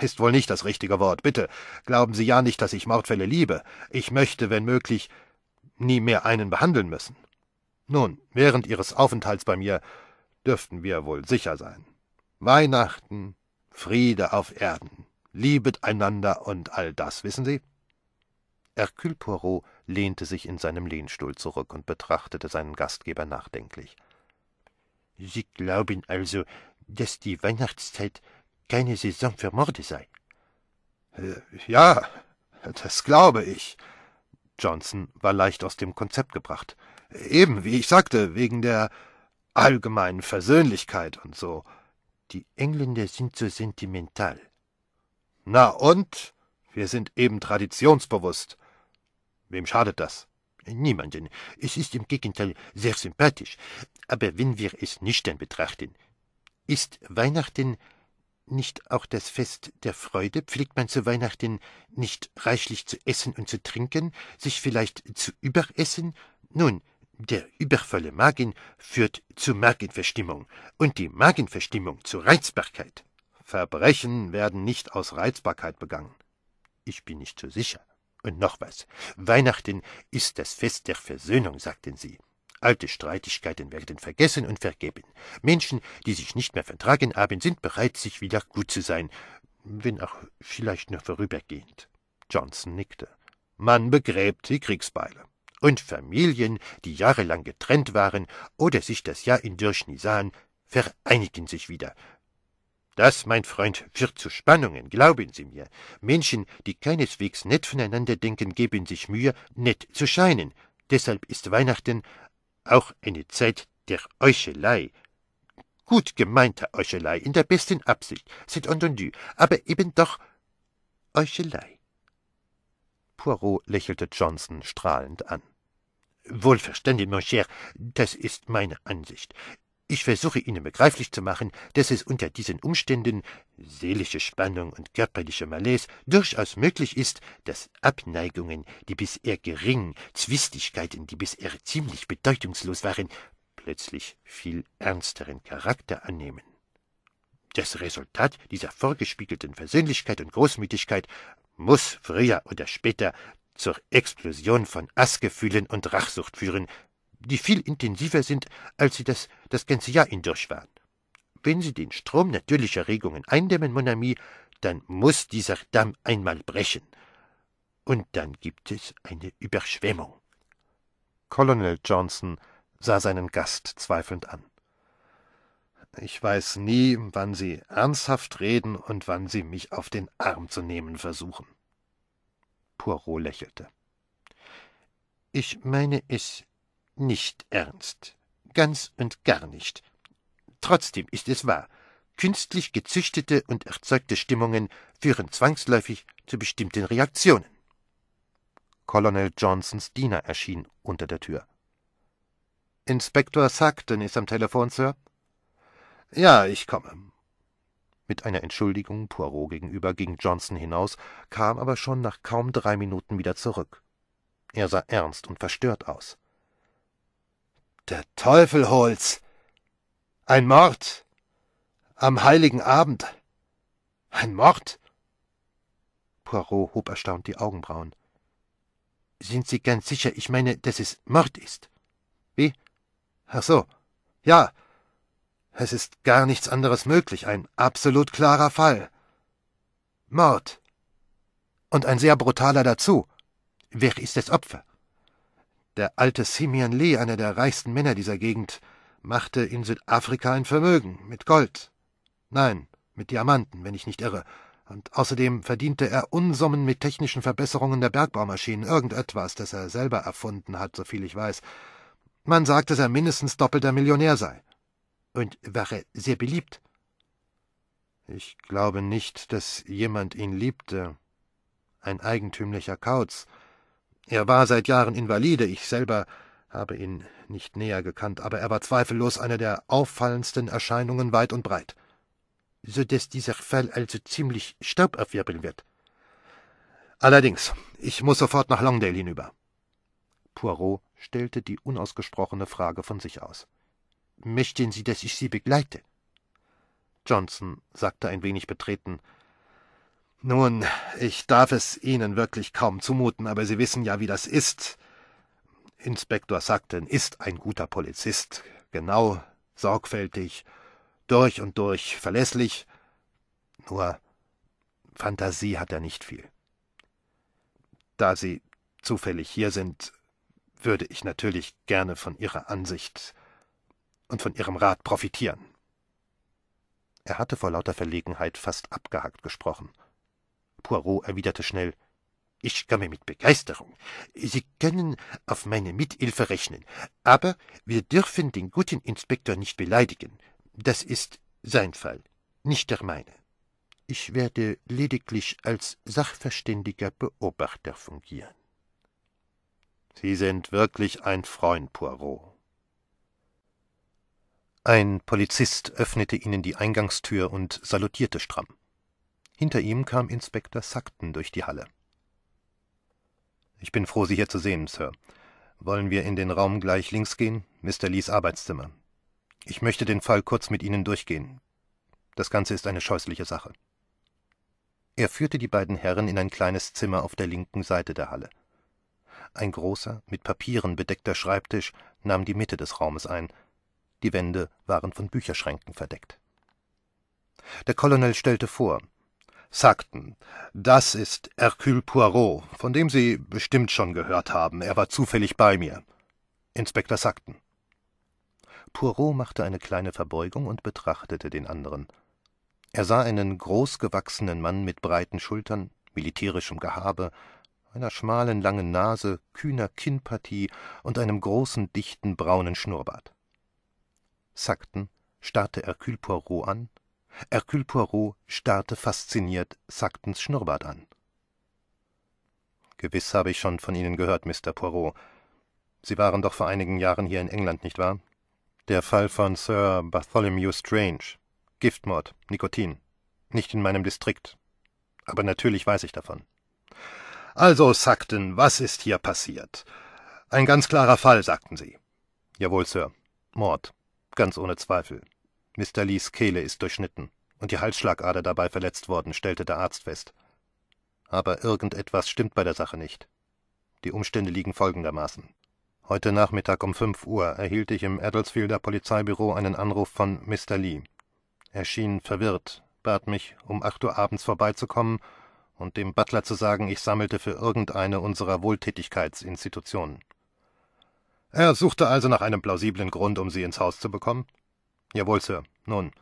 Ist wohl nicht das richtige Wort, bitte. Glauben Sie ja nicht, dass ich Mordfälle liebe. Ich möchte, wenn möglich, nie mehr einen behandeln müssen. Nun, während Ihres Aufenthalts bei mir dürften wir wohl sicher sein. Weihnachten, Friede auf Erden, liebet einander und all das, wissen Sie? Hercule Poirot lehnte sich in seinem Lehnstuhl zurück und betrachtete seinen Gastgeber nachdenklich. Sie glauben also, dass die Weihnachtszeit keine Saison für Morde sei? Äh, ja, das glaube ich. Johnson war leicht aus dem Konzept gebracht. Eben, wie ich sagte, wegen der allgemeinen Versöhnlichkeit und so. Die Engländer sind so sentimental. Na und? Wir sind eben traditionsbewusst. Wem schadet das? Niemanden. Es ist im Gegenteil sehr sympathisch. Aber wenn wir es nüchtern betrachten, ist Weihnachten nicht auch das Fest der Freude? Pflegt man zu Weihnachten nicht reichlich zu essen und zu trinken, sich vielleicht zu überessen? Nun, der übervolle Magen führt zu Magenverstimmung und die Magenverstimmung zu Reizbarkeit. Verbrechen werden nicht aus Reizbarkeit begangen. Ich bin nicht so sicher. Und noch was. Weihnachten ist das Fest der Versöhnung, sagten sie. Alte Streitigkeiten werden vergessen und vergeben. Menschen, die sich nicht mehr vertragen haben, sind bereit, sich wieder gut zu sein, wenn auch vielleicht nur vorübergehend. Johnson nickte. Man begräbt die Kriegsbeile. Und Familien, die jahrelang getrennt waren oder sich das Jahr hindurch nie sahen, vereinigen sich wieder, das, mein Freund, führt zu Spannungen, glauben Sie mir. Menschen, die keineswegs nett voneinander denken, geben sich Mühe, nett zu scheinen. Deshalb ist Weihnachten auch eine Zeit der Euchelei. Gut gemeinter Euchelei, in der besten Absicht, c'est entendu, aber eben doch Euchelei. Poirot lächelte Johnson strahlend an. Wohlverstanden, mon cher, das ist meine Ansicht. Ich versuche Ihnen begreiflich zu machen, dass es unter diesen Umständen seelische Spannung und körperliche Malaise durchaus möglich ist, dass Abneigungen, die bisher gering, Zwistigkeiten, die bisher ziemlich bedeutungslos waren, plötzlich viel ernsteren Charakter annehmen. Das Resultat dieser vorgespiegelten Versöhnlichkeit und Großmütigkeit muss früher oder später zur Explosion von Assgefühlen und Rachsucht führen, die viel intensiver sind, als sie das das ganze Jahr hindurch waren. Wenn Sie den Strom natürlicher Regungen eindämmen, Mon ami, dann muss dieser Damm einmal brechen. Und dann gibt es eine Überschwemmung. Colonel Johnson sah seinen Gast zweifelnd an. Ich weiß nie, wann Sie ernsthaft reden und wann Sie mich auf den Arm zu nehmen versuchen. Poirot lächelte. Ich meine es nicht ernst. Ganz und gar nicht. Trotzdem ist es wahr. Künstlich gezüchtete und erzeugte Stimmungen führen zwangsläufig zu bestimmten Reaktionen. Colonel Johnsons Diener erschien unter der Tür. Inspektor Sagden ist am Telefon, Sir. Ja, ich komme. Mit einer Entschuldigung Poirot gegenüber ging Johnson hinaus, kam aber schon nach kaum drei Minuten wieder zurück. Er sah ernst und verstört aus. Der Teufel hol's. Ein Mord. Am heiligen Abend. Ein Mord? Poirot hob erstaunt die Augenbrauen. Sind Sie ganz sicher, ich meine, dass es Mord ist? Wie? Ach so. Ja. Es ist gar nichts anderes möglich, ein absolut klarer Fall. Mord. Und ein sehr brutaler dazu. Wer ist das Opfer? Der alte Simeon Lee, einer der reichsten Männer dieser Gegend, machte in Südafrika ein Vermögen mit Gold. Nein, mit Diamanten, wenn ich nicht irre. Und außerdem verdiente er Unsummen mit technischen Verbesserungen der Bergbaumaschinen, irgendetwas, das er selber erfunden hat, soviel ich weiß. Man sagt, dass er mindestens doppelter Millionär sei. Und wäre sehr beliebt. Ich glaube nicht, dass jemand ihn liebte. Ein eigentümlicher Kauz. Er war seit Jahren Invalide, ich selber habe ihn nicht näher gekannt, aber er war zweifellos eine der auffallendsten Erscheinungen weit und breit. So dass dieser Fall also ziemlich Staub aufwirbeln wird. Allerdings, ich muss sofort nach Longdale hinüber. Poirot stellte die unausgesprochene Frage von sich aus. Möchten Sie, dass ich Sie begleite? Johnson sagte ein wenig betreten, nun, ich darf es Ihnen wirklich kaum zumuten, aber Sie wissen ja, wie das ist. Inspektor Sackton ist ein guter Polizist, genau, sorgfältig, durch und durch verlässlich, nur Fantasie hat er nicht viel. Da Sie zufällig hier sind, würde ich natürlich gerne von Ihrer Ansicht und von Ihrem Rat profitieren. Er hatte vor lauter Verlegenheit fast abgehackt gesprochen. Poirot erwiderte schnell. Ich komme mit Begeisterung. Sie können auf meine Mithilfe rechnen. Aber wir dürfen den guten Inspektor nicht beleidigen. Das ist sein Fall, nicht der meine. Ich werde lediglich als sachverständiger Beobachter fungieren. Sie sind wirklich ein Freund, Poirot. Ein Polizist öffnete ihnen die Eingangstür und salutierte stramm. Hinter ihm kam Inspektor Sackton durch die Halle. Ich bin froh, Sie hier zu sehen, Sir. Wollen wir in den Raum gleich links gehen? Mr. Lees Arbeitszimmer. Ich möchte den Fall kurz mit Ihnen durchgehen. Das Ganze ist eine scheußliche Sache. Er führte die beiden Herren in ein kleines Zimmer auf der linken Seite der Halle. Ein großer, mit Papieren bedeckter Schreibtisch nahm die Mitte des Raumes ein. Die Wände waren von Bücherschränken verdeckt. Der Colonel stellte vor, sagten, das ist Hercule Poirot, von dem Sie bestimmt schon gehört haben. Er war zufällig bei mir. Inspektor sagten. Poirot machte eine kleine Verbeugung und betrachtete den anderen. Er sah einen großgewachsenen Mann mit breiten Schultern, militärischem Gehabe, einer schmalen langen Nase, kühner Kinnpartie und einem großen dichten braunen Schnurrbart. Sackten starrte Hercule Poirot an Hercule Poirot starrte fasziniert Saktens Schnurrbart an. Gewiss habe ich schon von Ihnen gehört, Mr. Poirot. Sie waren doch vor einigen Jahren hier in England, nicht wahr? Der Fall von Sir Bartholomew Strange. Giftmord, Nikotin. Nicht in meinem Distrikt. Aber natürlich weiß ich davon. Also, Sackten, was ist hier passiert? Ein ganz klarer Fall, sagten Sie. Jawohl, Sir. Mord. Ganz ohne Zweifel. Mr. Lees Kehle ist durchschnitten und die Halsschlagader dabei verletzt worden, stellte der Arzt fest. Aber irgendetwas stimmt bei der Sache nicht. Die Umstände liegen folgendermaßen. Heute Nachmittag um fünf Uhr erhielt ich im Adelsfielder Polizeibüro einen Anruf von Mr. Lee. Er schien verwirrt, bat mich, um acht Uhr abends vorbeizukommen und dem Butler zu sagen, ich sammelte für irgendeine unserer Wohltätigkeitsinstitutionen. Er suchte also nach einem plausiblen Grund, um sie ins Haus zu bekommen, Jawohl, Sir. Nun,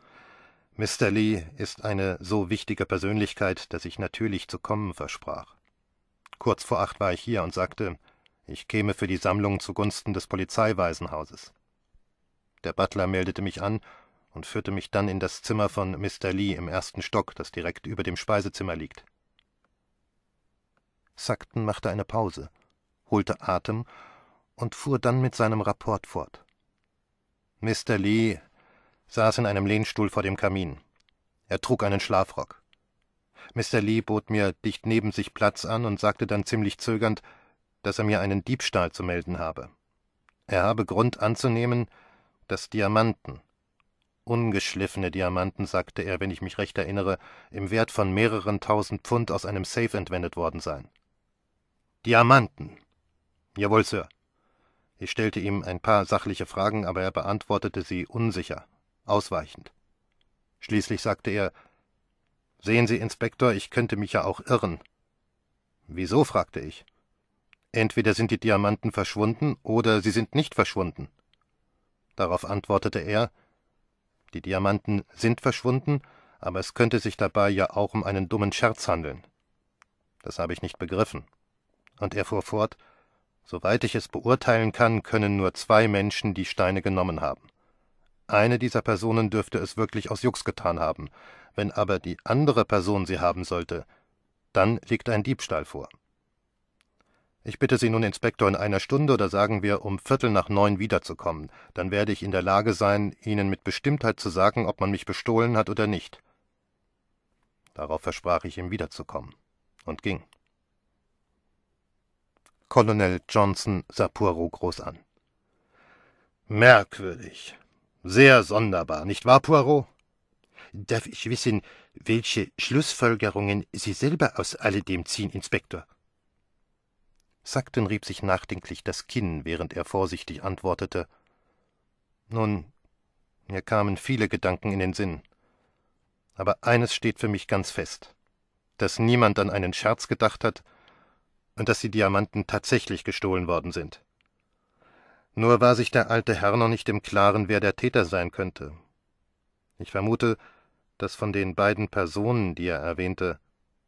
Mr. Lee ist eine so wichtige Persönlichkeit, dass ich natürlich zu kommen versprach. Kurz vor acht war ich hier und sagte, ich käme für die Sammlung zugunsten des Polizeiwaisenhauses. Der Butler meldete mich an und führte mich dann in das Zimmer von Mr. Lee im ersten Stock, das direkt über dem Speisezimmer liegt. Sackton machte eine Pause, holte Atem und fuhr dann mit seinem Rapport fort. Mr. Lee saß in einem Lehnstuhl vor dem Kamin. Er trug einen Schlafrock. Mr. Lee bot mir dicht neben sich Platz an und sagte dann ziemlich zögernd, dass er mir einen Diebstahl zu melden habe. Er habe Grund anzunehmen, dass Diamanten, ungeschliffene Diamanten, sagte er, wenn ich mich recht erinnere, im Wert von mehreren tausend Pfund aus einem Safe entwendet worden seien. Diamanten. Jawohl, Sir. Ich stellte ihm ein paar sachliche Fragen, aber er beantwortete sie unsicher ausweichend. Schließlich sagte er Sehen Sie, Inspektor, ich könnte mich ja auch irren. Wieso? fragte ich. Entweder sind die Diamanten verschwunden oder sie sind nicht verschwunden. Darauf antwortete er Die Diamanten sind verschwunden, aber es könnte sich dabei ja auch um einen dummen Scherz handeln. Das habe ich nicht begriffen. Und er fuhr fort Soweit ich es beurteilen kann, können nur zwei Menschen die Steine genommen haben. Eine dieser Personen dürfte es wirklich aus Jux getan haben. Wenn aber die andere Person sie haben sollte, dann liegt ein Diebstahl vor. Ich bitte Sie nun, Inspektor, in einer Stunde oder sagen wir um Viertel nach neun wiederzukommen. Dann werde ich in der Lage sein, Ihnen mit Bestimmtheit zu sagen, ob man mich bestohlen hat oder nicht. Darauf versprach ich ihm wiederzukommen und ging. Colonel Johnson sah Poirot groß an. Merkwürdig, sehr sonderbar, nicht wahr, Poirot? Darf ich wissen, welche Schlussfolgerungen Sie selber aus alledem ziehen, Inspektor? Sackton rieb sich nachdenklich das Kinn, während er vorsichtig antwortete. Nun, mir kamen viele Gedanken in den Sinn. Aber eines steht für mich ganz fest, dass niemand an einen Scherz gedacht hat und dass die Diamanten tatsächlich gestohlen worden sind. Nur war sich der alte Herr noch nicht im Klaren, wer der Täter sein könnte. Ich vermute, dass von den beiden Personen, die er erwähnte,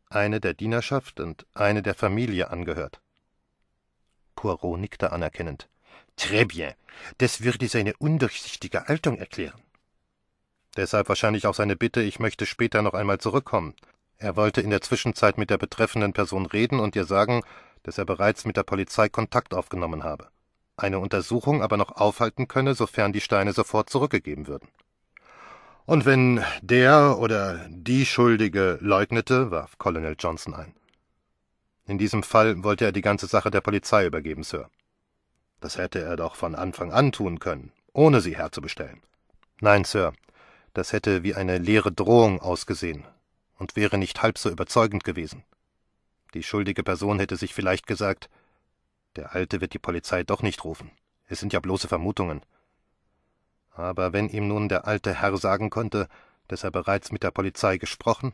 eine der Dienerschaft und eine der Familie angehört. Poirot nickte anerkennend. Très bien. Das würde seine undurchsichtige Haltung erklären. Deshalb wahrscheinlich auch seine Bitte, ich möchte später noch einmal zurückkommen. Er wollte in der Zwischenzeit mit der betreffenden Person reden und ihr sagen, dass er bereits mit der Polizei Kontakt aufgenommen habe eine Untersuchung aber noch aufhalten könne, sofern die Steine sofort zurückgegeben würden. Und wenn der oder die Schuldige leugnete, warf Colonel Johnson ein. In diesem Fall wollte er die ganze Sache der Polizei übergeben, Sir. Das hätte er doch von Anfang an tun können, ohne sie herzubestellen. Nein, Sir, das hätte wie eine leere Drohung ausgesehen und wäre nicht halb so überzeugend gewesen. Die schuldige Person hätte sich vielleicht gesagt, der Alte wird die Polizei doch nicht rufen. Es sind ja bloße Vermutungen. Aber wenn ihm nun der alte Herr sagen konnte, dass er bereits mit der Polizei gesprochen,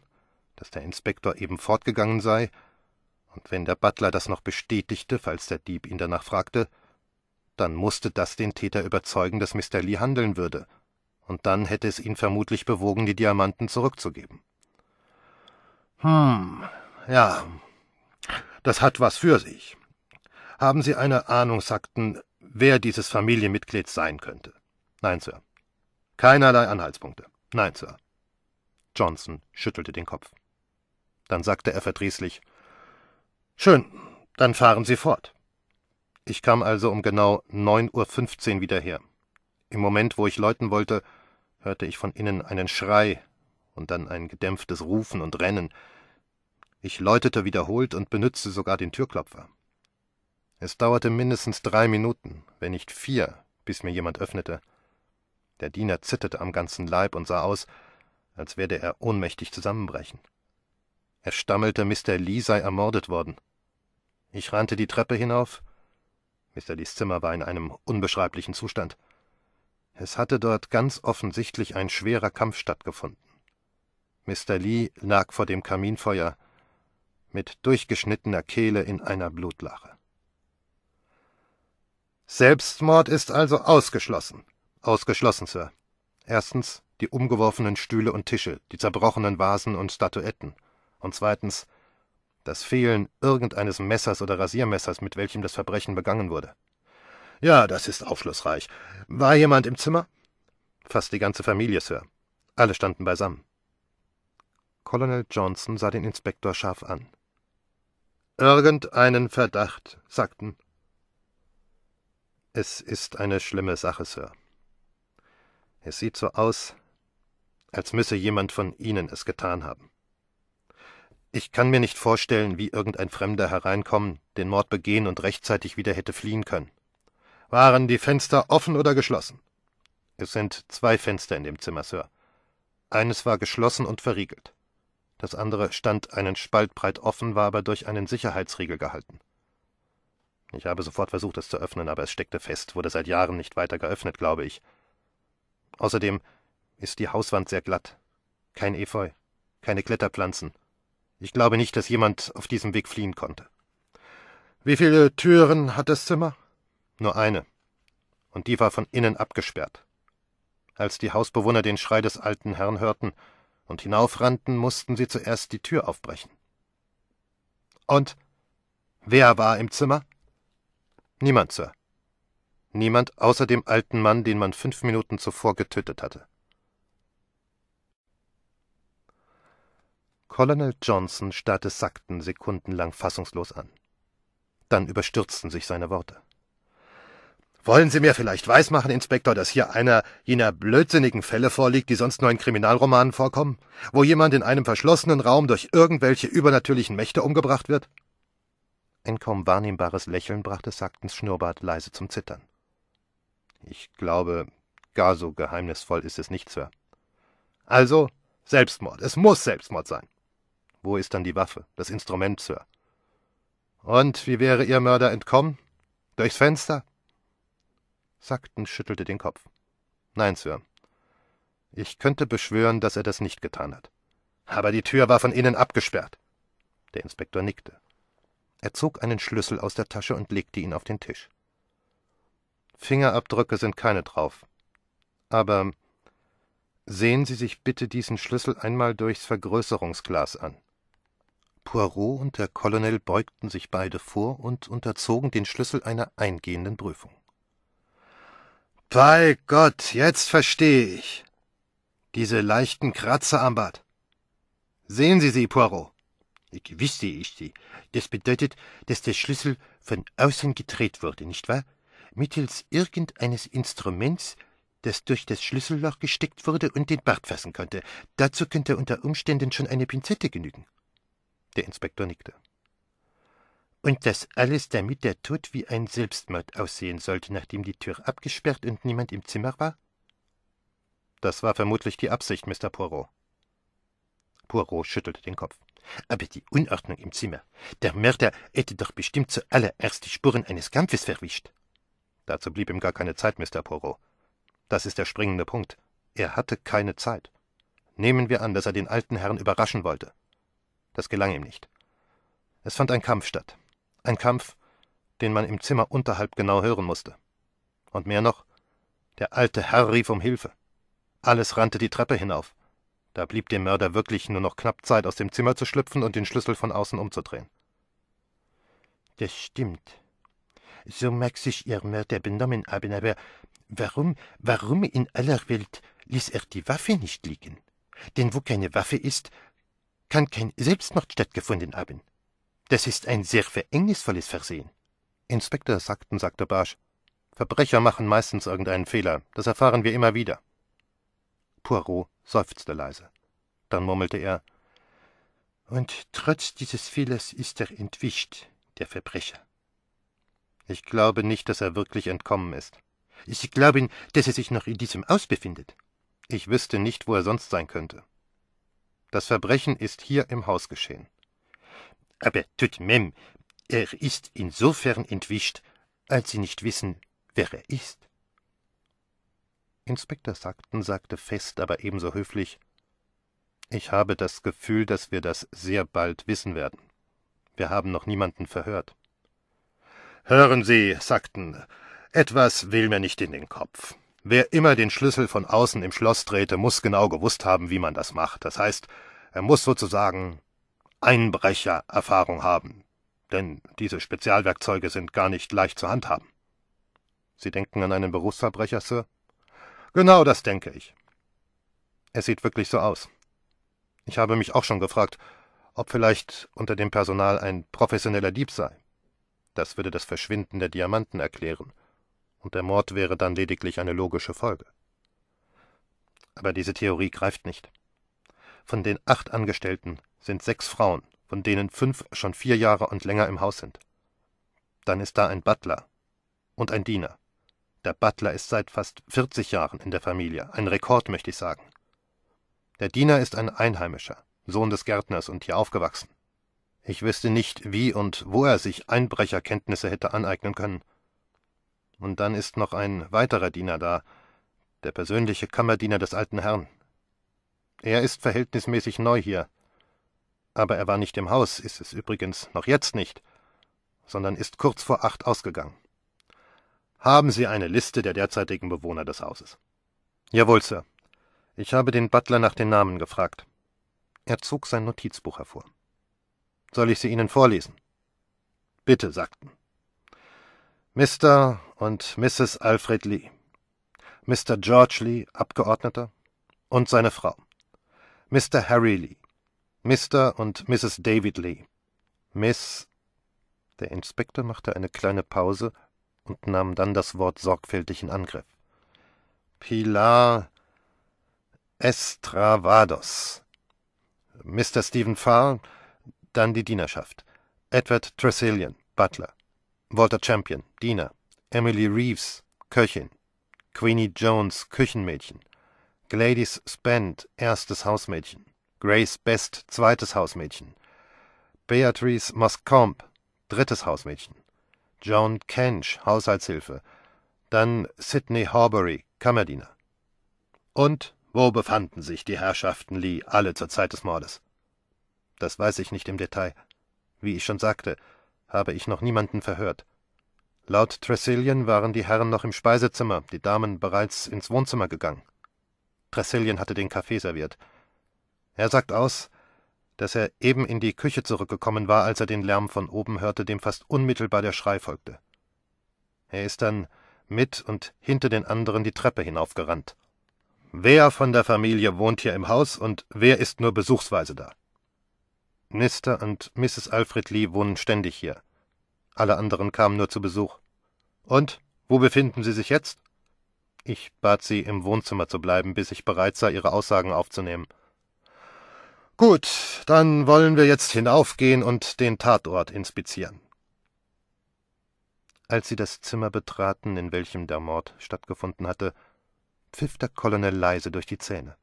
dass der Inspektor eben fortgegangen sei, und wenn der Butler das noch bestätigte, falls der Dieb ihn danach fragte, dann musste das den Täter überzeugen, dass Mr. Lee handeln würde, und dann hätte es ihn vermutlich bewogen, die Diamanten zurückzugeben. Hm, ja, das hat was für sich. Haben Sie eine Ahnung, sagten, wer dieses Familienmitglied sein könnte? Nein, Sir. Keinerlei Anhaltspunkte. Nein, Sir. Johnson schüttelte den Kopf. Dann sagte er verdrießlich Schön, dann fahren Sie fort. Ich kam also um genau neun Uhr fünfzehn wieder her. Im Moment, wo ich läuten wollte, hörte ich von innen einen Schrei und dann ein gedämpftes Rufen und Rennen. Ich läutete wiederholt und benützte sogar den Türklopfer. Es dauerte mindestens drei Minuten, wenn nicht vier, bis mir jemand öffnete. Der Diener zitterte am ganzen Leib und sah aus, als werde er ohnmächtig zusammenbrechen. Er stammelte, Mr. Lee sei ermordet worden. Ich rannte die Treppe hinauf. Mr. Lees Zimmer war in einem unbeschreiblichen Zustand. Es hatte dort ganz offensichtlich ein schwerer Kampf stattgefunden. Mr. Lee lag vor dem Kaminfeuer mit durchgeschnittener Kehle in einer Blutlache. Selbstmord ist also ausgeschlossen. Ausgeschlossen, Sir. Erstens die umgeworfenen Stühle und Tische, die zerbrochenen Vasen und Statuetten. Und zweitens das Fehlen irgendeines Messers oder Rasiermessers, mit welchem das Verbrechen begangen wurde. Ja, das ist aufschlussreich. War jemand im Zimmer? Fast die ganze Familie, Sir. Alle standen beisammen. Colonel Johnson sah den Inspektor scharf an. Irgendeinen Verdacht, sagten es ist eine schlimme Sache, Sir. Es sieht so aus, als müsse jemand von Ihnen es getan haben. Ich kann mir nicht vorstellen, wie irgendein Fremder hereinkommen, den Mord begehen und rechtzeitig wieder hätte fliehen können. Waren die Fenster offen oder geschlossen? Es sind zwei Fenster in dem Zimmer, Sir. Eines war geschlossen und verriegelt. Das andere stand einen Spalt breit offen, war aber durch einen Sicherheitsriegel gehalten. Ich habe sofort versucht, es zu öffnen, aber es steckte fest, wurde seit Jahren nicht weiter geöffnet, glaube ich. Außerdem ist die Hauswand sehr glatt. Kein Efeu, keine Kletterpflanzen. Ich glaube nicht, dass jemand auf diesem Weg fliehen konnte. Wie viele Türen hat das Zimmer? Nur eine. Und die war von innen abgesperrt. Als die Hausbewohner den Schrei des alten Herrn hörten und hinaufrannten, mussten sie zuerst die Tür aufbrechen. Und wer war im Zimmer? Niemand, Sir. Niemand außer dem alten Mann, den man fünf Minuten zuvor getötet hatte. Colonel Johnson starrte Sackton sekundenlang fassungslos an. Dann überstürzten sich seine Worte. Wollen Sie mir vielleicht weismachen, Inspektor, dass hier einer jener blödsinnigen Fälle vorliegt, die sonst nur in Kriminalromanen vorkommen, wo jemand in einem verschlossenen Raum durch irgendwelche übernatürlichen Mächte umgebracht wird? Ein kaum wahrnehmbares Lächeln brachte Saktens Schnurrbart leise zum Zittern. Ich glaube, gar so geheimnisvoll ist es nicht, Sir. Also, Selbstmord. Es muss Selbstmord sein. Wo ist dann die Waffe, das Instrument, Sir? Und wie wäre Ihr Mörder entkommen? Durchs Fenster? Sackton schüttelte den Kopf. Nein, Sir. Ich könnte beschwören, dass er das nicht getan hat. Aber die Tür war von innen abgesperrt. Der Inspektor nickte. Er zog einen Schlüssel aus der Tasche und legte ihn auf den Tisch. Fingerabdrücke sind keine drauf. Aber sehen Sie sich bitte diesen Schlüssel einmal durchs Vergrößerungsglas an. Poirot und der Colonel beugten sich beide vor und unterzogen den Schlüssel einer eingehenden Prüfung. Bei Gott, jetzt verstehe ich. Diese leichten Kratzer am Bart. Sehen Sie sie, Poirot. Gewiss sehe ich sie. Das bedeutet, dass der Schlüssel von außen gedreht wurde, nicht wahr? Mittels irgendeines Instruments, das durch das Schlüsselloch gesteckt wurde und den Bart fassen konnte. Dazu könnte unter Umständen schon eine Pinzette genügen. Der Inspektor nickte. Und das alles, damit der Tod wie ein Selbstmord aussehen sollte, nachdem die Tür abgesperrt und niemand im Zimmer war? Das war vermutlich die Absicht, Mr. Poirot. Poirot schüttelte den Kopf. Aber die Unordnung im Zimmer. Der Mörder hätte doch bestimmt zuallererst die Spuren eines Kampfes verwischt. Dazu blieb ihm gar keine Zeit, Mr. Poirot. Das ist der springende Punkt. Er hatte keine Zeit. Nehmen wir an, dass er den alten Herrn überraschen wollte. Das gelang ihm nicht. Es fand ein Kampf statt. Ein Kampf, den man im Zimmer unterhalb genau hören musste. Und mehr noch, der alte Herr rief um Hilfe. Alles rannte die Treppe hinauf. Da blieb dem Mörder wirklich nur noch knapp Zeit, aus dem Zimmer zu schlüpfen und den Schlüssel von außen umzudrehen. Das stimmt. So mag sich Ihr Mörder benommen haben, aber warum, warum in aller Welt ließ er die Waffe nicht liegen? Denn wo keine Waffe ist, kann kein Selbstmord stattgefunden haben. Das ist ein sehr verängnisvolles Versehen. Inspektor Sakten sagte Barsch. Verbrecher machen meistens irgendeinen Fehler, das erfahren wir immer wieder. Poirot seufzte leise. Dann murmelte er Und trotz dieses Fehlers ist er entwischt, der Verbrecher. Ich glaube nicht, dass er wirklich entkommen ist. Sie glauben, dass er sich noch in diesem Haus befindet? Ich wüsste nicht, wo er sonst sein könnte. Das Verbrechen ist hier im Haus geschehen. Aber tut mem, er ist insofern entwischt, als Sie nicht wissen, wer er ist. Inspektor Sackton sagte fest, aber ebenso höflich Ich habe das Gefühl, dass wir das sehr bald wissen werden. Wir haben noch niemanden verhört. Hören Sie, Sackton, etwas will mir nicht in den Kopf. Wer immer den Schlüssel von außen im Schloss drehte, muss genau gewusst haben, wie man das macht. Das heißt, er muss sozusagen Einbrechererfahrung haben. Denn diese Spezialwerkzeuge sind gar nicht leicht zu handhaben. Sie denken an einen Berufsverbrecher, Sir? Genau das denke ich. Es sieht wirklich so aus. Ich habe mich auch schon gefragt, ob vielleicht unter dem Personal ein professioneller Dieb sei. Das würde das Verschwinden der Diamanten erklären, und der Mord wäre dann lediglich eine logische Folge. Aber diese Theorie greift nicht. Von den acht Angestellten sind sechs Frauen, von denen fünf schon vier Jahre und länger im Haus sind. Dann ist da ein Butler und ein Diener. Der Butler ist seit fast 40 Jahren in der Familie, ein Rekord möchte ich sagen. Der Diener ist ein Einheimischer, Sohn des Gärtners und hier aufgewachsen. Ich wüsste nicht, wie und wo er sich Einbrecherkenntnisse hätte aneignen können. Und dann ist noch ein weiterer Diener da, der persönliche Kammerdiener des alten Herrn. Er ist verhältnismäßig neu hier. Aber er war nicht im Haus, ist es übrigens noch jetzt nicht, sondern ist kurz vor acht ausgegangen. Haben Sie eine Liste der derzeitigen Bewohner des Hauses? Jawohl, Sir. Ich habe den Butler nach den Namen gefragt. Er zog sein Notizbuch hervor. Soll ich sie Ihnen vorlesen? Bitte, sagten. Mr. und Mrs. Alfred Lee. Mr. George Lee, Abgeordneter, und seine Frau. Mr. Harry Lee. Mr. und Mrs. David Lee. Miss. Der Inspektor machte eine kleine Pause und nahm dann das Wort sorgfältig in Angriff. Pilar Estravados. Mr. Stephen Farr, dann die Dienerschaft. Edward Tressilian, Butler. Walter Champion, Diener. Emily Reeves, Köchin. Queenie Jones, Küchenmädchen. Gladys Spend, erstes Hausmädchen. Grace Best, zweites Hausmädchen. Beatrice Moscombe, drittes Hausmädchen. John Kench, Haushaltshilfe, dann Sidney Horbury, Kammerdiener. Und wo befanden sich die Herrschaften Lee alle zur Zeit des Mordes? Das weiß ich nicht im Detail. Wie ich schon sagte, habe ich noch niemanden verhört. Laut Tressilian waren die Herren noch im Speisezimmer, die Damen bereits ins Wohnzimmer gegangen. Tressilian hatte den Kaffee serviert. Er sagt aus, dass er eben in die Küche zurückgekommen war, als er den Lärm von oben hörte, dem fast unmittelbar der Schrei folgte. Er ist dann mit und hinter den anderen die Treppe hinaufgerannt. Wer von der Familie wohnt hier im Haus und wer ist nur besuchsweise da? Mr. und Mrs. Alfred Lee wohnen ständig hier. Alle anderen kamen nur zu Besuch. Und wo befinden Sie sich jetzt? Ich bat sie, im Wohnzimmer zu bleiben, bis ich bereit sei, ihre Aussagen aufzunehmen. Gut, dann wollen wir jetzt hinaufgehen und den Tatort inspizieren. Als sie das Zimmer betraten, in welchem der Mord stattgefunden hatte, pfiff der Colonel leise durch die Zähne.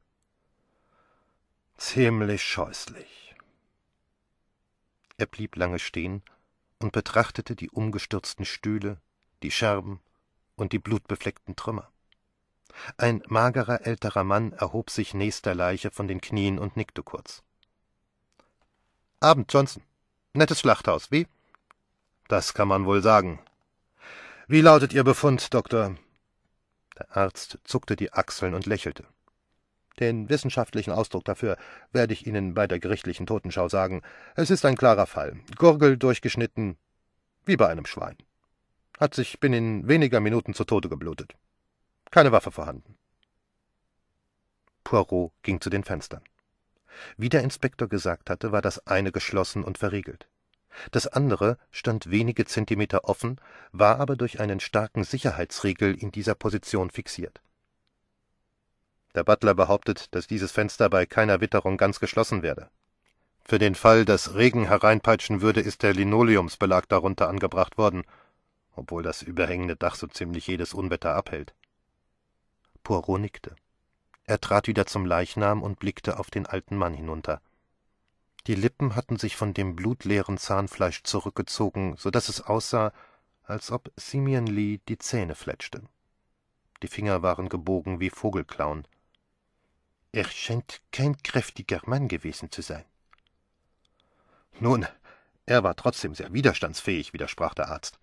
Ziemlich scheußlich. Er blieb lange stehen und betrachtete die umgestürzten Stühle, die Scherben und die blutbefleckten Trümmer. Ein magerer älterer Mann erhob sich nächster Leiche von den Knien und nickte kurz. Abend, Johnson. Nettes Schlachthaus, wie? Das kann man wohl sagen. Wie lautet Ihr Befund, Doktor? Der Arzt zuckte die Achseln und lächelte. Den wissenschaftlichen Ausdruck dafür werde ich Ihnen bei der gerichtlichen Totenschau sagen. Es ist ein klarer Fall. Gurgel durchgeschnitten, wie bei einem Schwein. Hat sich binnen weniger Minuten zu Tode geblutet. Keine Waffe vorhanden. Poirot ging zu den Fenstern. Wie der Inspektor gesagt hatte, war das eine geschlossen und verriegelt. Das andere stand wenige Zentimeter offen, war aber durch einen starken Sicherheitsriegel in dieser Position fixiert. Der Butler behauptet, dass dieses Fenster bei keiner Witterung ganz geschlossen werde. Für den Fall, dass Regen hereinpeitschen würde, ist der Linoleumsbelag darunter angebracht worden, obwohl das überhängende Dach so ziemlich jedes Unwetter abhält. Poirot nickte. Er trat wieder zum Leichnam und blickte auf den alten Mann hinunter. Die Lippen hatten sich von dem blutleeren Zahnfleisch zurückgezogen, so daß es aussah, als ob Simeon Lee die Zähne fletschte. Die Finger waren gebogen wie Vogelklauen. Er scheint kein kräftiger Mann gewesen zu sein. Nun, er war trotzdem sehr widerstandsfähig, widersprach der Arzt.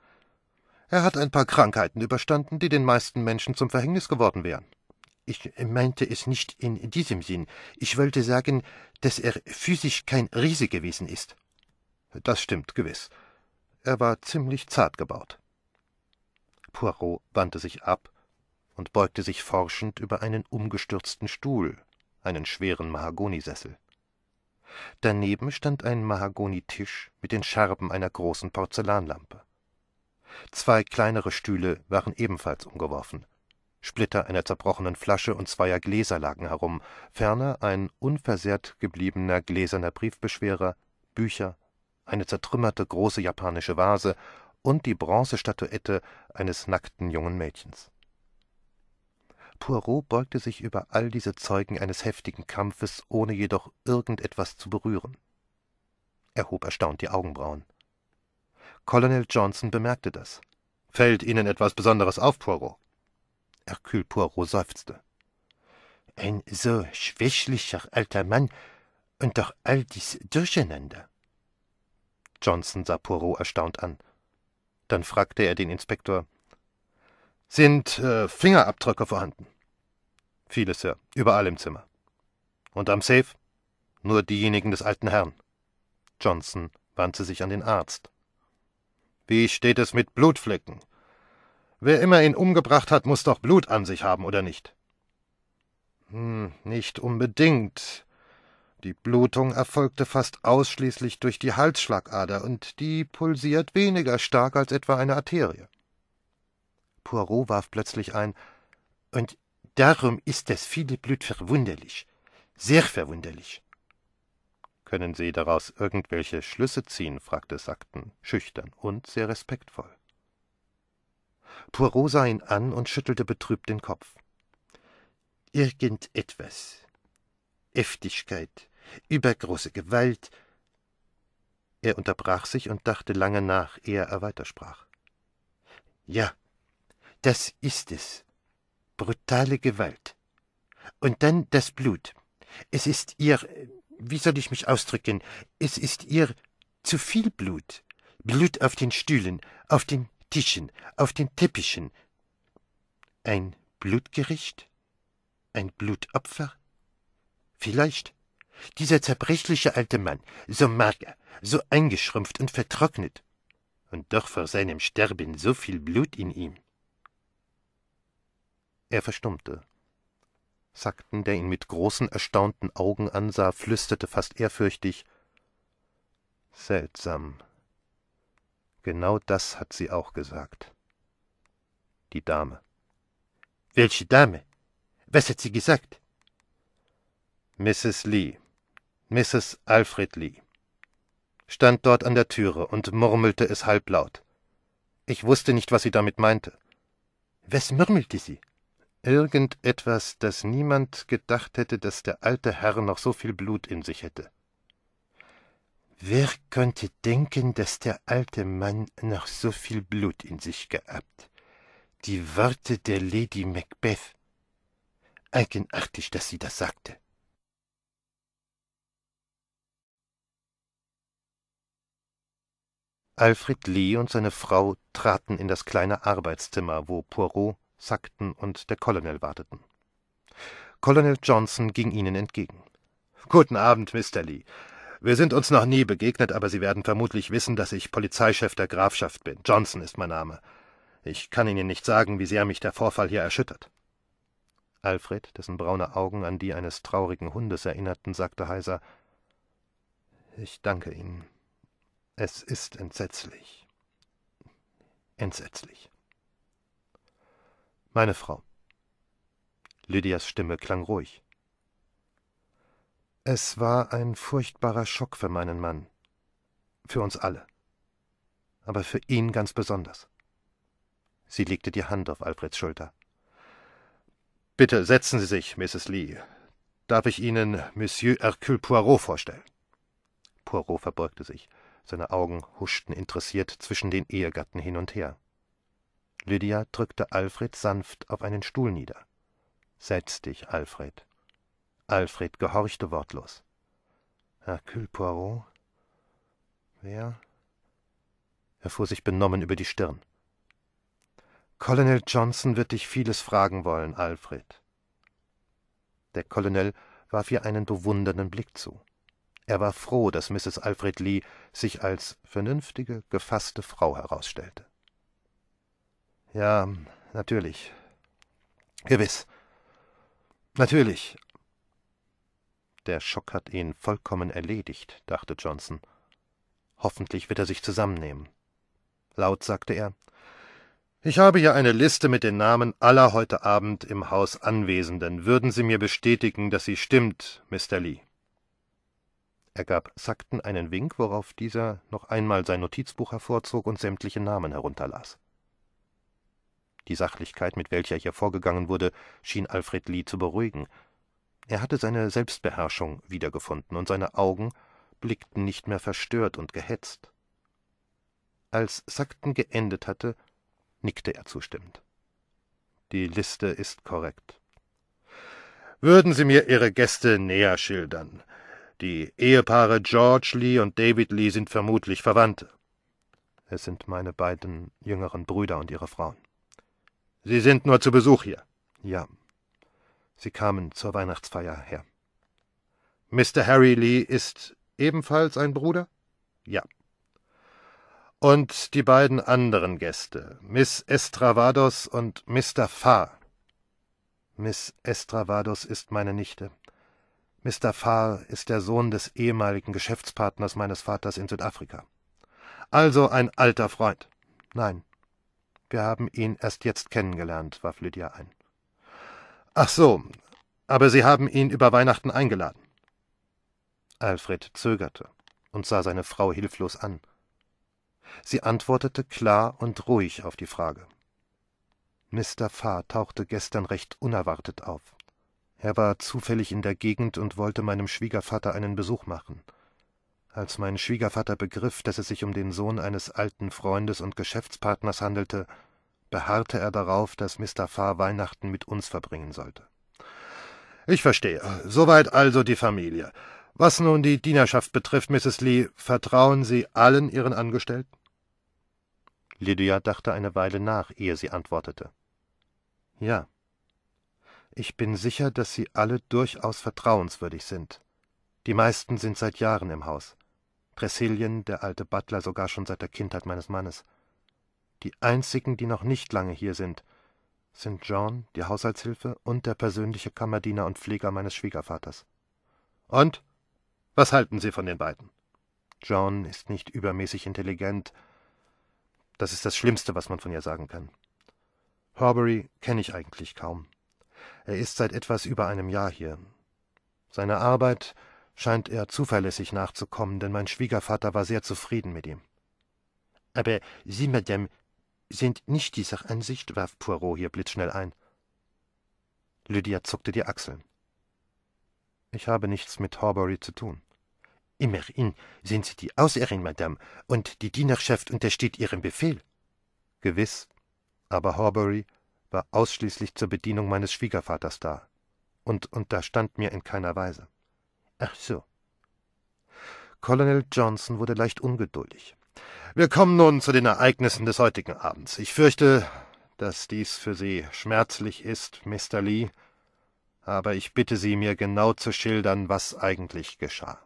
Er hat ein paar Krankheiten überstanden, die den meisten Menschen zum Verhängnis geworden wären. Ich meinte es nicht in diesem Sinn. Ich wollte sagen, dass er physisch kein Riese gewesen ist. Das stimmt gewiss. Er war ziemlich zart gebaut. Poirot wandte sich ab und beugte sich forschend über einen umgestürzten Stuhl, einen schweren Mahagonisessel. Daneben stand ein Mahagonitisch mit den Scherben einer großen Porzellanlampe. Zwei kleinere Stühle waren ebenfalls umgeworfen. Splitter einer zerbrochenen Flasche und zweier Gläser lagen herum, ferner ein unversehrt gebliebener gläserner Briefbeschwerer, Bücher, eine zertrümmerte große japanische Vase und die Bronzestatuette eines nackten jungen Mädchens. Poirot beugte sich über all diese Zeugen eines heftigen Kampfes, ohne jedoch irgendetwas zu berühren. Er hob erstaunt die Augenbrauen. Colonel Johnson bemerkte das. Fällt Ihnen etwas Besonderes auf, Poirot? Hercule Poirot seufzte. Ein so schwächlicher alter Mann und doch all dies Durcheinander. Johnson sah Poirot erstaunt an. Dann fragte er den Inspektor: Sind äh, Fingerabdrücke vorhanden? Viele, Sir, überall im Zimmer. Und am Safe? Nur diejenigen des alten Herrn. Johnson wandte sich an den Arzt. Wie steht es mit Blutflecken? Wer immer ihn umgebracht hat, muss doch Blut an sich haben, oder nicht? Hm, nicht unbedingt. Die Blutung erfolgte fast ausschließlich durch die Halsschlagader, und die pulsiert weniger stark als etwa eine Arterie. Poirot warf plötzlich ein Und darum ist das viele Blut verwunderlich, sehr verwunderlich. Können Sie daraus irgendwelche Schlüsse ziehen? fragte Sakten, schüchtern und sehr respektvoll. Poirot sah ihn an und schüttelte betrübt den Kopf. Irgendetwas. Heftigkeit, übergroße Gewalt. Er unterbrach sich und dachte lange nach, ehe er weitersprach. Ja, das ist es. Brutale Gewalt. Und dann das Blut. Es ist ihr, wie soll ich mich ausdrücken, es ist ihr zu viel Blut. Blut auf den Stühlen, auf den Tischen, auf den Teppichen. Ein Blutgericht? Ein Blutopfer? Vielleicht. Dieser zerbrechliche alte Mann, so mager, so eingeschrumpft und vertrocknet, und doch vor seinem Sterben so viel Blut in ihm. Er verstummte. Sakten, der ihn mit großen, erstaunten Augen ansah, flüsterte fast ehrfürchtig Seltsam, Genau das hat sie auch gesagt. Die Dame. Welche Dame? Was hat sie gesagt? Mrs. Lee, Mrs. Alfred Lee, stand dort an der Türe und murmelte es halblaut. Ich wusste nicht, was sie damit meinte. Was murmelte sie? Irgendetwas, das niemand gedacht hätte, dass der alte Herr noch so viel Blut in sich hätte. Wer konnte denken, daß der alte Mann noch so viel Blut in sich gehabt? Die Worte der Lady Macbeth. Eigenartig, daß sie das sagte. Alfred Lee und seine Frau traten in das kleine Arbeitszimmer, wo Poirot, Sackton und der Colonel warteten. Colonel Johnson ging ihnen entgegen. Guten Abend, Mr. Lee. Wir sind uns noch nie begegnet, aber Sie werden vermutlich wissen, dass ich Polizeichef der Grafschaft bin. Johnson ist mein Name. Ich kann Ihnen nicht sagen, wie sehr mich der Vorfall hier erschüttert. Alfred, dessen braune Augen an die eines traurigen Hundes erinnerten, sagte heiser Ich danke Ihnen. Es ist entsetzlich. Entsetzlich. Meine Frau. Lydias Stimme klang ruhig. Es war ein furchtbarer Schock für meinen Mann. Für uns alle. Aber für ihn ganz besonders. Sie legte die Hand auf Alfreds Schulter. Bitte setzen Sie sich, Mrs. Lee. Darf ich Ihnen Monsieur Hercule Poirot vorstellen? Poirot verbeugte sich. Seine Augen huschten interessiert zwischen den Ehegatten hin und her. Lydia drückte Alfred sanft auf einen Stuhl nieder. Setz dich, Alfred. Alfred gehorchte wortlos. Hercule Poirot? Wer? Er fuhr sich benommen über die Stirn. Colonel Johnson wird dich vieles fragen wollen, Alfred. Der Colonel warf ihr einen bewundernden Blick zu. Er war froh, dass Mrs. Alfred Lee sich als vernünftige, gefasste Frau herausstellte. Ja, natürlich. Gewiss. Natürlich, der Schock hat ihn vollkommen erledigt, dachte Johnson. Hoffentlich wird er sich zusammennehmen. Laut sagte er Ich habe hier eine Liste mit den Namen aller heute Abend im Haus Anwesenden. Würden Sie mir bestätigen, dass sie stimmt, Mr. Lee? Er gab Sackton einen Wink, worauf dieser noch einmal sein Notizbuch hervorzog und sämtliche Namen herunterlas. Die Sachlichkeit, mit welcher hier vorgegangen wurde, schien Alfred Lee zu beruhigen, er hatte seine Selbstbeherrschung wiedergefunden, und seine Augen blickten nicht mehr verstört und gehetzt. Als Sakten geendet hatte, nickte er zustimmend. Die Liste ist korrekt. Würden Sie mir Ihre Gäste näher schildern? Die Ehepaare George Lee und David Lee sind vermutlich Verwandte. Es sind meine beiden jüngeren Brüder und ihre Frauen. Sie sind nur zu Besuch hier. Ja, Sie kamen zur Weihnachtsfeier her. Mr. Harry Lee ist ebenfalls ein Bruder? Ja. Und die beiden anderen Gäste, Miss Estravados und Mr. Farr. Miss Estravados ist meine Nichte. Mr. Farr ist der Sohn des ehemaligen Geschäftspartners meines Vaters in Südafrika. Also ein alter Freund. Nein, wir haben ihn erst jetzt kennengelernt, warf Lydia ein. Ach so, aber Sie haben ihn über Weihnachten eingeladen. Alfred zögerte und sah seine Frau hilflos an. Sie antwortete klar und ruhig auf die Frage. Mr. Farr tauchte gestern recht unerwartet auf. Er war zufällig in der Gegend und wollte meinem Schwiegervater einen Besuch machen. Als mein Schwiegervater begriff, dass es sich um den Sohn eines alten Freundes und Geschäftspartners handelte, beharrte er darauf, dass Mr. Farr Weihnachten mit uns verbringen sollte. Ich verstehe. Soweit also die Familie. Was nun die Dienerschaft betrifft, Mrs. Lee, vertrauen Sie allen Ihren Angestellten? Lydia dachte eine Weile nach, ehe sie antwortete. Ja. Ich bin sicher, dass Sie alle durchaus vertrauenswürdig sind. Die meisten sind seit Jahren im Haus. Pressilien, der alte Butler, sogar schon seit der Kindheit meines Mannes. Die einzigen, die noch nicht lange hier sind, sind John, die Haushaltshilfe und der persönliche Kammerdiener und Pfleger meines Schwiegervaters. Und? Was halten Sie von den beiden? John ist nicht übermäßig intelligent. Das ist das Schlimmste, was man von ihr sagen kann. Horbury kenne ich eigentlich kaum. Er ist seit etwas über einem Jahr hier. Seiner Arbeit scheint er zuverlässig nachzukommen, denn mein Schwiegervater war sehr zufrieden mit ihm. Aber Sie, Madame, sind nicht dieser Ansicht, warf Poirot hier blitzschnell ein. Lydia zuckte die Achseln. Ich habe nichts mit Horbury zu tun. Immerhin sind Sie die Auserrin, Madame, und die Dienerschaft untersteht Ihrem Befehl. Gewiss, aber Horbury war ausschließlich zur Bedienung meines Schwiegervaters da und unterstand mir in keiner Weise. Ach so. Colonel Johnson wurde leicht ungeduldig. Wir kommen nun zu den Ereignissen des heutigen Abends. Ich fürchte, dass dies für Sie schmerzlich ist, Mr. Lee, aber ich bitte Sie, mir genau zu schildern, was eigentlich geschah.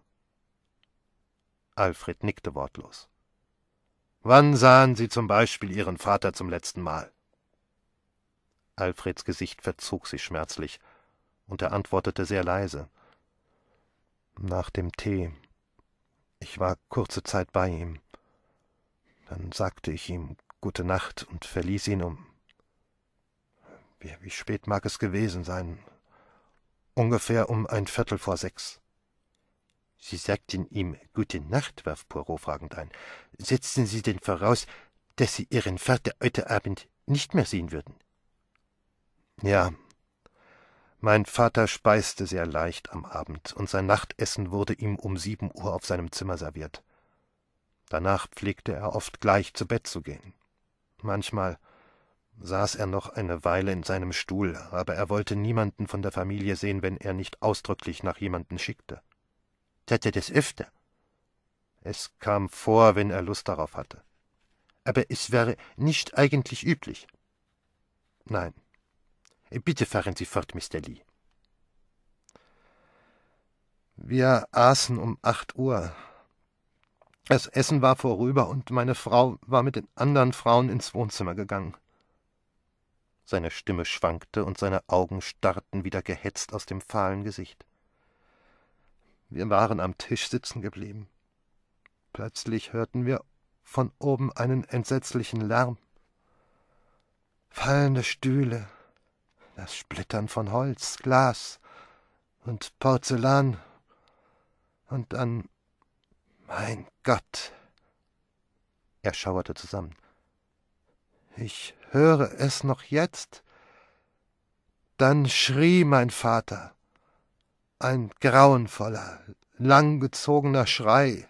Alfred nickte wortlos. Wann sahen Sie zum Beispiel Ihren Vater zum letzten Mal? Alfreds Gesicht verzog sich schmerzlich, und er antwortete sehr leise. Nach dem Tee. Ich war kurze Zeit bei ihm. Dann sagte ich ihm Gute Nacht und verließ ihn um. Wie, spät mag es gewesen sein? Ungefähr um ein Viertel vor sechs. Sie sagten ihm Gute Nacht, warf Poirot fragend ein. Setzten Sie denn voraus, dass Sie Ihren Vater heute Abend nicht mehr sehen würden? Ja. Mein Vater speiste sehr leicht am Abend, und sein Nachtessen wurde ihm um sieben Uhr auf seinem Zimmer serviert. Danach pflegte er oft gleich zu Bett zu gehen. Manchmal saß er noch eine Weile in seinem Stuhl, aber er wollte niemanden von der Familie sehen, wenn er nicht ausdrücklich nach jemanden schickte. Täte das öfter. Es kam vor, wenn er Lust darauf hatte. Aber es wäre nicht eigentlich üblich. Nein. Bitte fahren Sie fort, Mr. Lee. Wir aßen um acht Uhr, das Essen war vorüber und meine Frau war mit den anderen Frauen ins Wohnzimmer gegangen. Seine Stimme schwankte und seine Augen starrten wieder gehetzt aus dem fahlen Gesicht. Wir waren am Tisch sitzen geblieben. Plötzlich hörten wir von oben einen entsetzlichen Lärm. Fallende Stühle, das Splittern von Holz, Glas und Porzellan und dann mein Gott! Er schauerte zusammen. Ich höre es noch jetzt. Dann schrie mein Vater. Ein grauenvoller, langgezogener Schrei.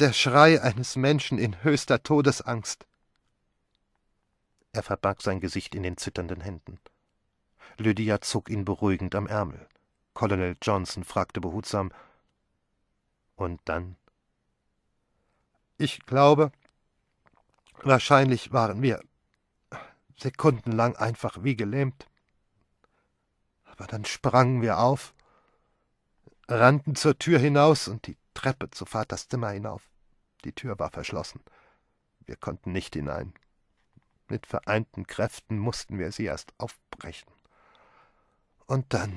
Der Schrei eines Menschen in höchster Todesangst. Er verbarg sein Gesicht in den zitternden Händen. Lydia zog ihn beruhigend am Ärmel. Colonel Johnson fragte behutsam, und dann? Ich glaube, wahrscheinlich waren wir sekundenlang einfach wie gelähmt. Aber dann sprangen wir auf, rannten zur Tür hinaus und die Treppe zu Vaters Zimmer hinauf. Die Tür war verschlossen. Wir konnten nicht hinein. Mit vereinten Kräften mussten wir sie erst aufbrechen. Und dann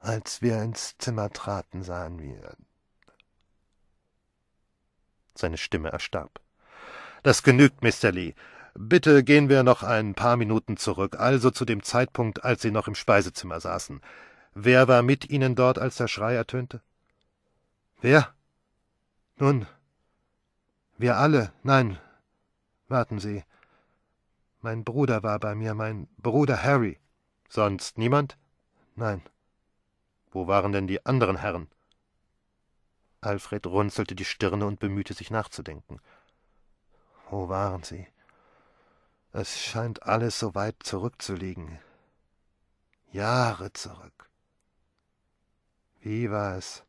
als wir ins Zimmer traten, sahen wir. Seine Stimme erstarb. Das genügt, Mr. Lee. Bitte gehen wir noch ein paar Minuten zurück, also zu dem Zeitpunkt, als Sie noch im Speisezimmer saßen. Wer war mit Ihnen dort, als der Schrei ertönte? Wer? Nun, wir alle. Nein, warten Sie. Mein Bruder war bei mir, mein Bruder Harry. Sonst niemand? Nein. Wo waren denn die anderen Herren? Alfred runzelte die Stirne und bemühte sich nachzudenken. Wo waren sie? Es scheint alles so weit zurückzulegen. Jahre zurück. Wie war es?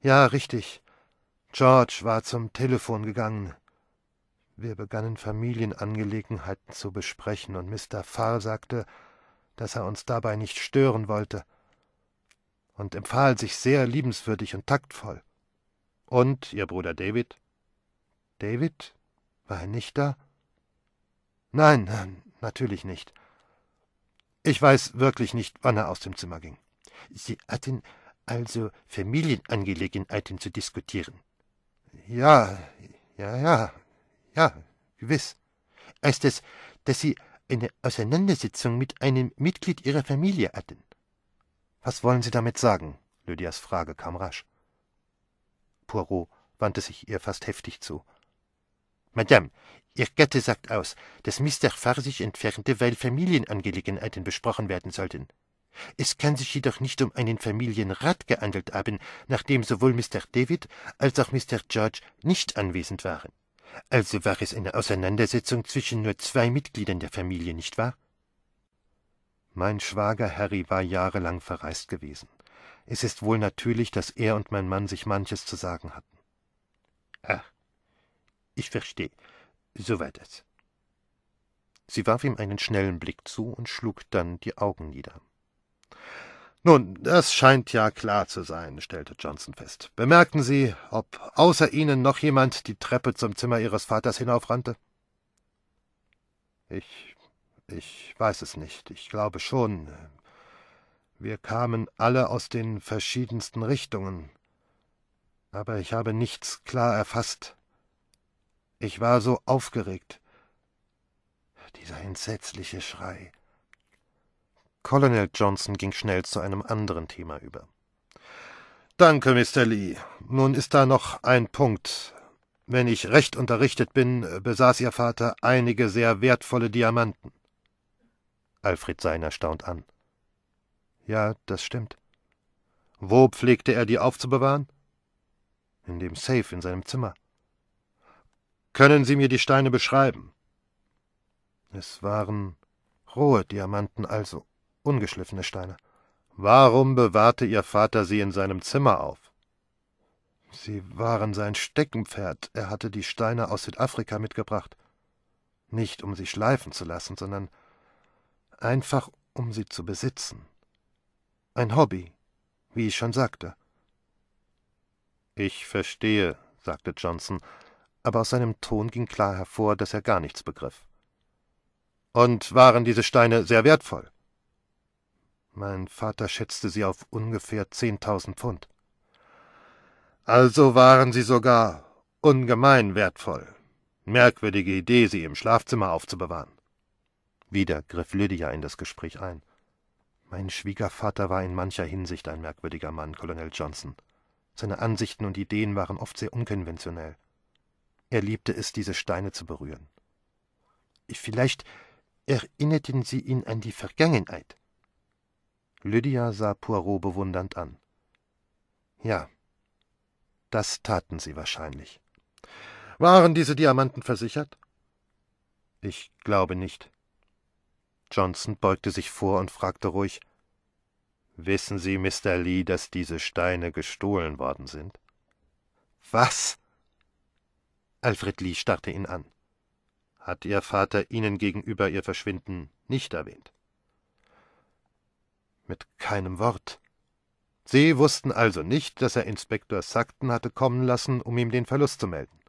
Ja, richtig. George war zum Telefon gegangen. Wir begannen Familienangelegenheiten zu besprechen, und Mr. Farr sagte, dass er uns dabei nicht stören wollte und empfahl sich sehr liebenswürdig und taktvoll. Und ihr Bruder David? David? War er nicht da? Nein, natürlich nicht. Ich weiß wirklich nicht, wann er aus dem Zimmer ging. Sie hatten also Familienangelegenheiten zu diskutieren. Ja, ja, ja, ja, gewiss. Heißt es, dass Sie eine Auseinandersetzung mit einem Mitglied Ihrer Familie hatten? Was wollen Sie damit sagen? Lydias Frage kam rasch. Poirot wandte sich ihr fast heftig zu. Madame, Ihr Gatte sagt aus, dass Mr. Farr sich entfernte, weil Familienangelegenheiten besprochen werden sollten. Es kann sich jedoch nicht um einen Familienrat gehandelt haben, nachdem sowohl Mr. David als auch Mr. George nicht anwesend waren. Also war es eine Auseinandersetzung zwischen nur zwei Mitgliedern der Familie, nicht wahr? Mein Schwager Harry war jahrelang verreist gewesen. Es ist wohl natürlich, dass er und mein Mann sich manches zu sagen hatten. Ach, ich verstehe. So war das. Sie warf ihm einen schnellen Blick zu und schlug dann die Augen nieder. Nun, das scheint ja klar zu sein, stellte Johnson fest. Bemerken Sie, ob außer Ihnen noch jemand die Treppe zum Zimmer Ihres Vaters hinaufrannte? Ich ich weiß es nicht. Ich glaube schon. Äh, wir kamen alle aus den verschiedensten Richtungen. Aber ich habe nichts klar erfasst. Ich war so aufgeregt. Dieser entsetzliche Schrei. Colonel Johnson ging schnell zu einem anderen Thema über. Danke, Mr. Lee. Nun ist da noch ein Punkt. Wenn ich recht unterrichtet bin, äh, besaß Ihr Vater einige sehr wertvolle Diamanten. Alfred sah ihn erstaunt an. Ja, das stimmt. Wo pflegte er die aufzubewahren? In dem Safe in seinem Zimmer. Können Sie mir die Steine beschreiben? Es waren rohe Diamanten, also ungeschliffene Steine. Warum bewahrte Ihr Vater sie in seinem Zimmer auf? Sie waren sein Steckenpferd. Er hatte die Steine aus Südafrika mitgebracht. Nicht um sie schleifen zu lassen, sondern einfach um sie zu besitzen. Ein Hobby, wie ich schon sagte. Ich verstehe, sagte Johnson, aber aus seinem Ton ging klar hervor, dass er gar nichts begriff. Und waren diese Steine sehr wertvoll? Mein Vater schätzte sie auf ungefähr zehntausend Pfund. Also waren sie sogar ungemein wertvoll. Merkwürdige Idee, sie im Schlafzimmer aufzubewahren. Wieder griff Lydia in das Gespräch ein. Mein Schwiegervater war in mancher Hinsicht ein merkwürdiger Mann, Colonel Johnson. Seine Ansichten und Ideen waren oft sehr unkonventionell. Er liebte es, diese Steine zu berühren. Vielleicht erinnerten sie ihn an die Vergangenheit. Lydia sah Poirot bewundernd an. Ja, das taten sie wahrscheinlich. Waren diese Diamanten versichert? Ich glaube nicht. Johnson beugte sich vor und fragte ruhig Wissen Sie, Mr. Lee, dass diese Steine gestohlen worden sind? Was? Alfred Lee starrte ihn an. Hat Ihr Vater Ihnen gegenüber Ihr Verschwinden nicht erwähnt? Mit keinem Wort. Sie wussten also nicht, dass er Inspektor Sackton hatte kommen lassen, um ihm den Verlust zu melden.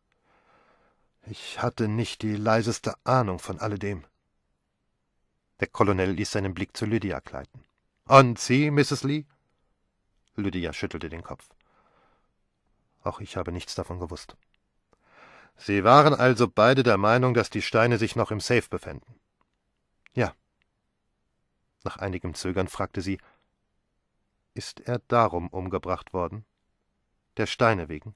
Ich hatte nicht die leiseste Ahnung von alledem. Der Colonel ließ seinen Blick zu Lydia gleiten. Und Sie, Mrs. Lee? Lydia schüttelte den Kopf. Auch ich habe nichts davon gewusst. Sie waren also beide der Meinung, dass die Steine sich noch im Safe befänden? Ja. Nach einigem Zögern fragte sie, ist er darum umgebracht worden? Der Steine wegen?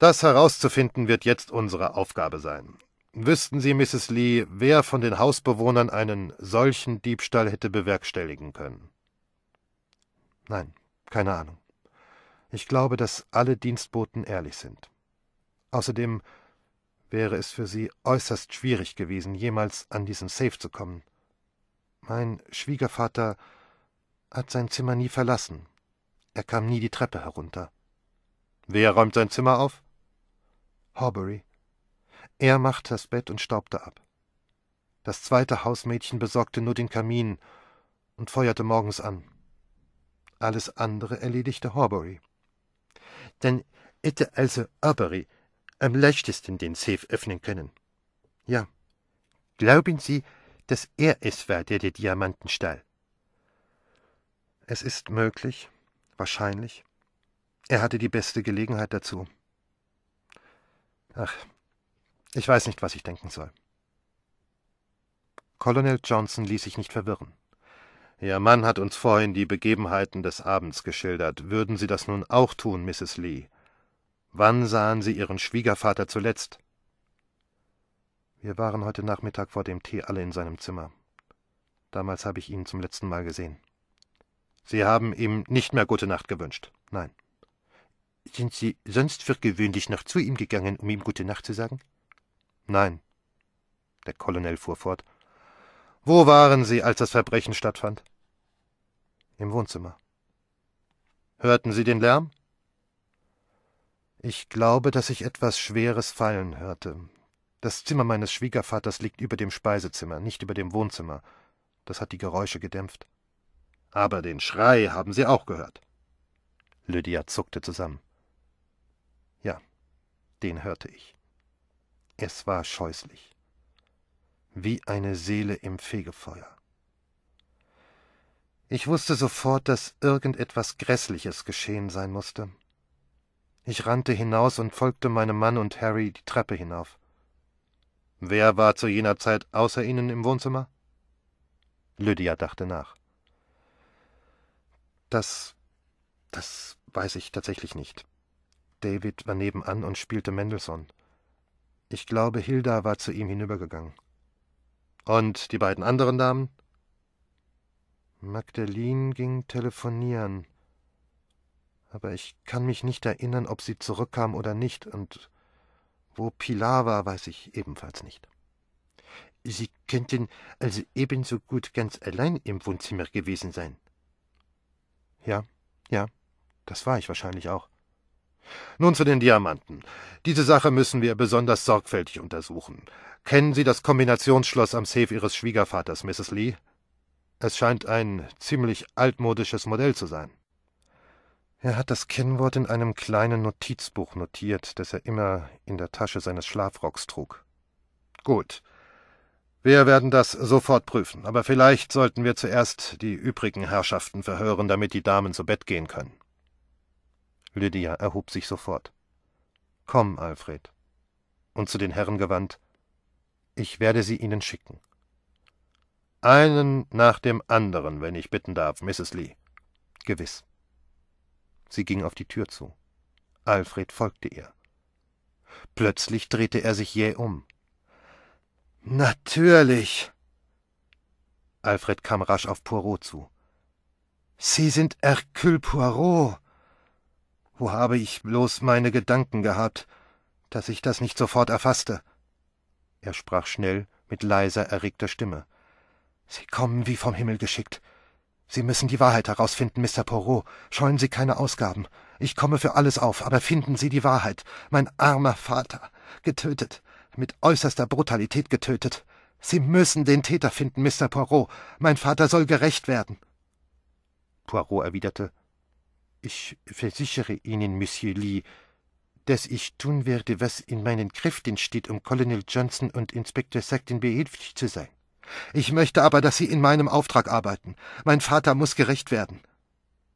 Das herauszufinden wird jetzt unsere Aufgabe sein. Wüssten Sie, Mrs. Lee, wer von den Hausbewohnern einen solchen Diebstahl hätte bewerkstelligen können? Nein, keine Ahnung. Ich glaube, dass alle Dienstboten ehrlich sind. Außerdem wäre es für sie äußerst schwierig gewesen, jemals an diesen Safe zu kommen. Mein Schwiegervater hat sein Zimmer nie verlassen. Er kam nie die Treppe herunter. Wer räumt sein Zimmer auf? Horbury. Er machte das Bett und staubte ab. Das zweite Hausmädchen besorgte nur den Kamin und feuerte morgens an. Alles andere erledigte Horbury. Dann hätte also Horbury am leichtesten den Safe öffnen können. Ja. Glauben Sie, dass er es war, der die Diamanten stahl? Es ist möglich, wahrscheinlich. Er hatte die beste Gelegenheit dazu. Ach, ich weiß nicht, was ich denken soll. Colonel Johnson ließ sich nicht verwirren. Ihr Mann hat uns vorhin die Begebenheiten des Abends geschildert. Würden Sie das nun auch tun, Mrs. Lee? Wann sahen Sie Ihren Schwiegervater zuletzt? Wir waren heute Nachmittag vor dem Tee alle in seinem Zimmer. Damals habe ich ihn zum letzten Mal gesehen. Sie haben ihm nicht mehr gute Nacht gewünscht. Nein. Sind Sie sonst für gewöhnlich noch zu ihm gegangen, um ihm gute Nacht zu sagen? Nein. Der Kolonel fuhr fort. Wo waren Sie, als das Verbrechen stattfand? Im Wohnzimmer. Hörten Sie den Lärm? Ich glaube, dass ich etwas Schweres fallen hörte. Das Zimmer meines Schwiegervaters liegt über dem Speisezimmer, nicht über dem Wohnzimmer. Das hat die Geräusche gedämpft. Aber den Schrei haben Sie auch gehört. Lydia zuckte zusammen. Ja, den hörte ich. Es war scheußlich. Wie eine Seele im Fegefeuer. Ich wusste sofort, dass irgendetwas Grässliches geschehen sein musste. Ich rannte hinaus und folgte meinem Mann und Harry die Treppe hinauf. Wer war zu jener Zeit außer Ihnen im Wohnzimmer? Lydia dachte nach. Das. das weiß ich tatsächlich nicht. David war nebenan und spielte Mendelssohn. Ich glaube, Hilda war zu ihm hinübergegangen. Und die beiden anderen Damen? Magdalene ging telefonieren. Aber ich kann mich nicht erinnern, ob sie zurückkam oder nicht, und wo Pilar war, weiß ich ebenfalls nicht. Sie könnten also ebenso gut ganz allein im Wohnzimmer gewesen sein. Ja, ja, das war ich wahrscheinlich auch. Nun zu den Diamanten. Diese Sache müssen wir besonders sorgfältig untersuchen. Kennen Sie das Kombinationsschloss am Safe Ihres Schwiegervaters, Mrs. Lee? Es scheint ein ziemlich altmodisches Modell zu sein. Er hat das Kennwort in einem kleinen Notizbuch notiert, das er immer in der Tasche seines Schlafrocks trug. Gut. Wir werden das sofort prüfen, aber vielleicht sollten wir zuerst die übrigen Herrschaften verhören, damit die Damen zu Bett gehen können. Lydia erhob sich sofort. Komm, Alfred. Und zu den Herren gewandt. Ich werde sie Ihnen schicken. Einen nach dem anderen, wenn ich bitten darf, Mrs. Lee. Gewiss. Sie ging auf die Tür zu. Alfred folgte ihr. Plötzlich drehte er sich jäh um. Natürlich. Alfred kam rasch auf Poirot zu. Sie sind Hercule Poirot. Wo habe ich bloß meine Gedanken gehabt, dass ich das nicht sofort erfasste? Er sprach schnell, mit leiser, erregter Stimme. Sie kommen wie vom Himmel geschickt. Sie müssen die Wahrheit herausfinden, Mr. Poirot. Scheuen Sie keine Ausgaben. Ich komme für alles auf, aber finden Sie die Wahrheit. Mein armer Vater. Getötet. Mit äußerster Brutalität getötet. Sie müssen den Täter finden, Mr. Poirot. Mein Vater soll gerecht werden. Poirot erwiderte ich versichere Ihnen, Monsieur Lee, dass ich tun werde, was in meinen Kräften steht, um Colonel Johnson und Inspektor Sackton behilflich zu sein. Ich möchte aber, dass Sie in meinem Auftrag arbeiten. Mein Vater muss gerecht werden.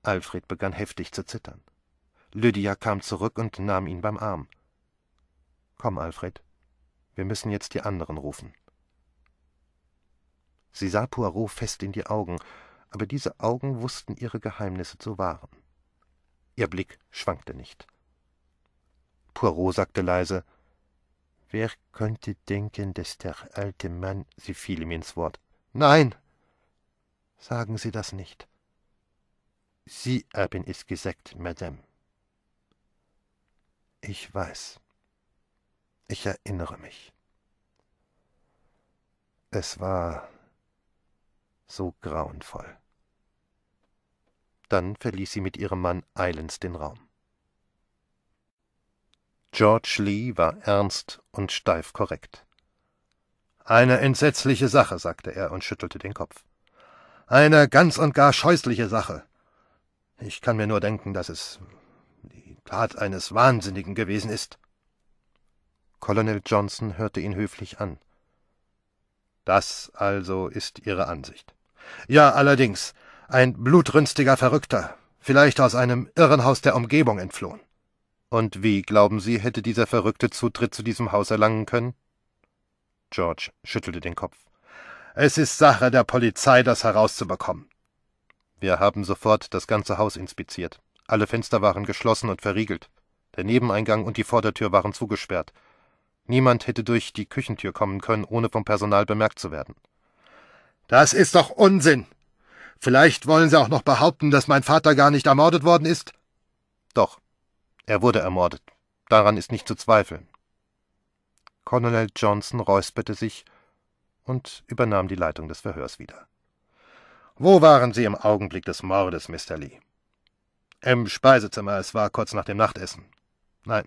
Alfred begann heftig zu zittern. Lydia kam zurück und nahm ihn beim Arm. Komm, Alfred, wir müssen jetzt die anderen rufen. Sie sah Poirot fest in die Augen, aber diese Augen wussten ihre Geheimnisse zu wahren. Ihr Blick schwankte nicht. Poirot sagte leise, Wer könnte denken, dass der alte Mann, sie fiel ihm ins Wort. Nein! Sagen Sie das nicht. Sie haben es gesagt, Madame. Ich weiß. Ich erinnere mich. Es war so grauenvoll. Dann verließ sie mit ihrem Mann eilends den Raum. George Lee war ernst und steif korrekt. Eine entsetzliche Sache, sagte er und schüttelte den Kopf. Eine ganz und gar scheußliche Sache. Ich kann mir nur denken, dass es die Tat eines Wahnsinnigen gewesen ist. Colonel Johnson hörte ihn höflich an. Das also ist Ihre Ansicht. Ja, allerdings. Ein blutrünstiger Verrückter, vielleicht aus einem Irrenhaus der Umgebung entflohen. Und wie, glauben Sie, hätte dieser Verrückte Zutritt zu diesem Haus erlangen können? George schüttelte den Kopf. Es ist Sache der Polizei, das herauszubekommen. Wir haben sofort das ganze Haus inspiziert. Alle Fenster waren geschlossen und verriegelt. Der Nebeneingang und die Vordertür waren zugesperrt. Niemand hätte durch die Küchentür kommen können, ohne vom Personal bemerkt zu werden. Das ist doch Unsinn, Vielleicht wollen Sie auch noch behaupten, dass mein Vater gar nicht ermordet worden ist? Doch, er wurde ermordet. Daran ist nicht zu zweifeln. Colonel Johnson räusperte sich und übernahm die Leitung des Verhörs wieder. Wo waren Sie im Augenblick des Mordes, Mr. Lee? Im Speisezimmer, es war kurz nach dem Nachtessen. Nein,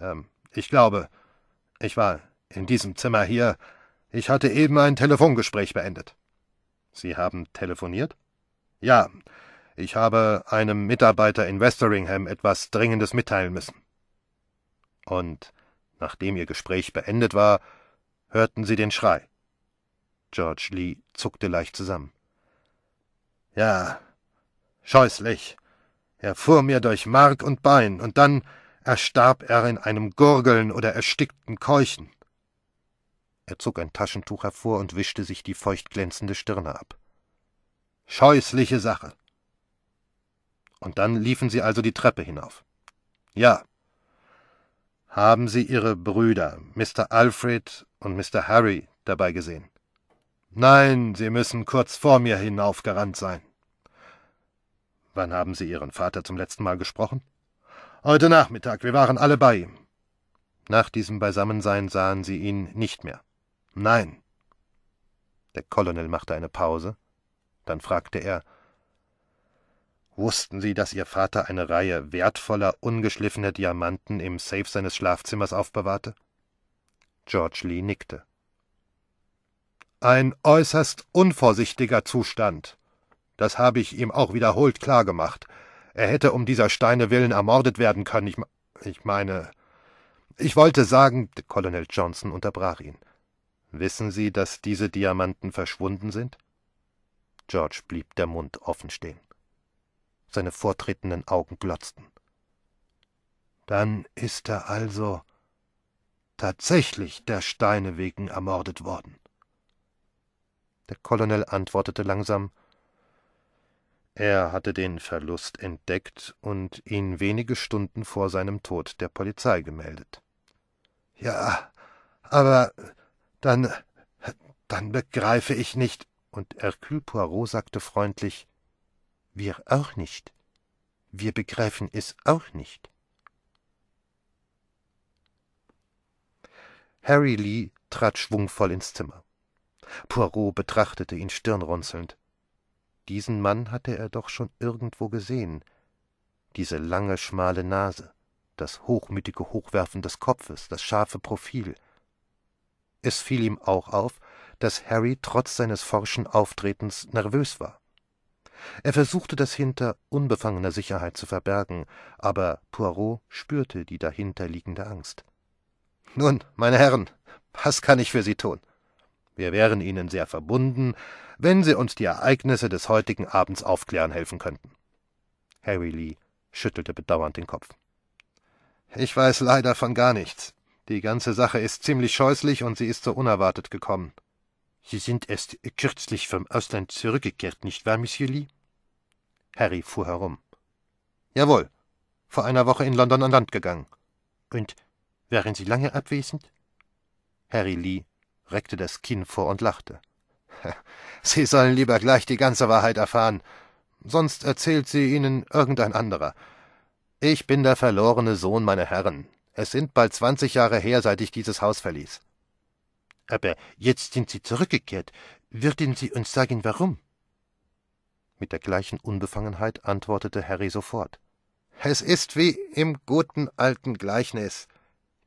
ähm, ich glaube, ich war in diesem Zimmer hier. Ich hatte eben ein Telefongespräch beendet. Sie haben telefoniert? Ja, ich habe einem Mitarbeiter in Westeringham etwas Dringendes mitteilen müssen. Und nachdem ihr Gespräch beendet war, hörten sie den Schrei. George Lee zuckte leicht zusammen. Ja, scheußlich. Er fuhr mir durch Mark und Bein, und dann erstarb er in einem Gurgeln oder erstickten Keuchen. Er zog ein Taschentuch hervor und wischte sich die feuchtglänzende Stirne ab. Scheußliche Sache. Und dann liefen sie also die Treppe hinauf. Ja. Haben Sie Ihre Brüder, Mr. Alfred und Mr. Harry, dabei gesehen? Nein, Sie müssen kurz vor mir hinaufgerannt sein. Wann haben Sie Ihren Vater zum letzten Mal gesprochen? Heute Nachmittag, wir waren alle bei ihm. Nach diesem Beisammensein sahen sie ihn nicht mehr. Nein. Der Colonel machte eine Pause, dann fragte er Wussten Sie, dass Ihr Vater eine Reihe wertvoller, ungeschliffener Diamanten im Safe seines Schlafzimmers aufbewahrte? George Lee nickte. Ein äußerst unvorsichtiger Zustand. Das habe ich ihm auch wiederholt klargemacht. Er hätte um dieser Steine willen ermordet werden können. Ich, ich meine. Ich wollte sagen, Colonel Johnson unterbrach ihn. Wissen Sie, dass diese Diamanten verschwunden sind? George blieb der Mund offen stehen. Seine vortretenden Augen glotzten. Dann ist er also tatsächlich der Steine wegen ermordet worden. Der Colonel antwortete langsam Er hatte den Verlust entdeckt und ihn wenige Stunden vor seinem Tod der Polizei gemeldet. Ja, aber dann, dann begreife ich nicht. Und Hercule Poirot sagte freundlich, wir auch nicht. Wir begreifen es auch nicht. Harry Lee trat schwungvoll ins Zimmer. Poirot betrachtete ihn stirnrunzelnd. Diesen Mann hatte er doch schon irgendwo gesehen. Diese lange, schmale Nase, das hochmütige Hochwerfen des Kopfes, das scharfe Profil, es fiel ihm auch auf, dass Harry trotz seines forschen Auftretens nervös war. Er versuchte das hinter unbefangener Sicherheit zu verbergen, aber Poirot spürte die dahinterliegende Angst. Nun, meine Herren, was kann ich für Sie tun? Wir wären Ihnen sehr verbunden, wenn Sie uns die Ereignisse des heutigen Abends aufklären helfen könnten. Harry Lee schüttelte bedauernd den Kopf. Ich weiß leider von gar nichts. Die ganze Sache ist ziemlich scheußlich und sie ist so unerwartet gekommen. Sie sind erst kürzlich vom Ausland zurückgekehrt, nicht wahr, Monsieur Lee? Harry fuhr herum. Jawohl. Vor einer Woche in London an Land gegangen. Und wären Sie lange abwesend? Harry Lee reckte das Kinn vor und lachte. Sie sollen lieber gleich die ganze Wahrheit erfahren, sonst erzählt sie Ihnen irgendein anderer. Ich bin der verlorene Sohn meiner Herren, es sind bald zwanzig Jahre her, seit ich dieses Haus verließ. Aber jetzt sind Sie zurückgekehrt. Würden Sie uns sagen, warum? Mit der gleichen Unbefangenheit antwortete Harry sofort. Es ist wie im guten alten Gleichnis.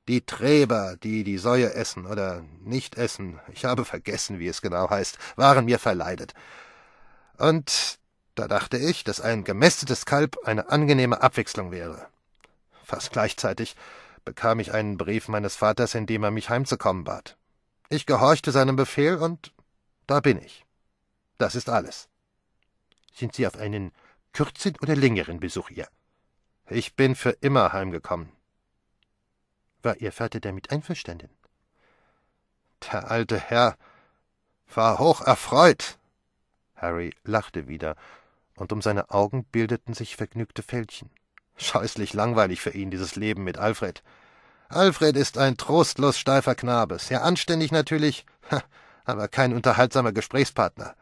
Die Träber, die die Säue essen oder nicht essen, ich habe vergessen, wie es genau heißt, waren mir verleidet. Und da dachte ich, dass ein gemästetes Kalb eine angenehme Abwechslung wäre. Fast gleichzeitig bekam ich einen Brief meines Vaters, in dem er mich heimzukommen bat. Ich gehorchte seinem Befehl und da bin ich. Das ist alles. Sind Sie auf einen kürzen oder längeren Besuch hier? Ich bin für immer heimgekommen. War Ihr Vater damit einverstanden? Der alte Herr war hoch erfreut. Harry lachte wieder, und um seine Augen bildeten sich vergnügte Fältchen. Scheußlich langweilig für ihn, dieses Leben mit Alfred. Alfred ist ein trostlos steifer Knabe, sehr anständig natürlich, aber kein unterhaltsamer Gesprächspartner.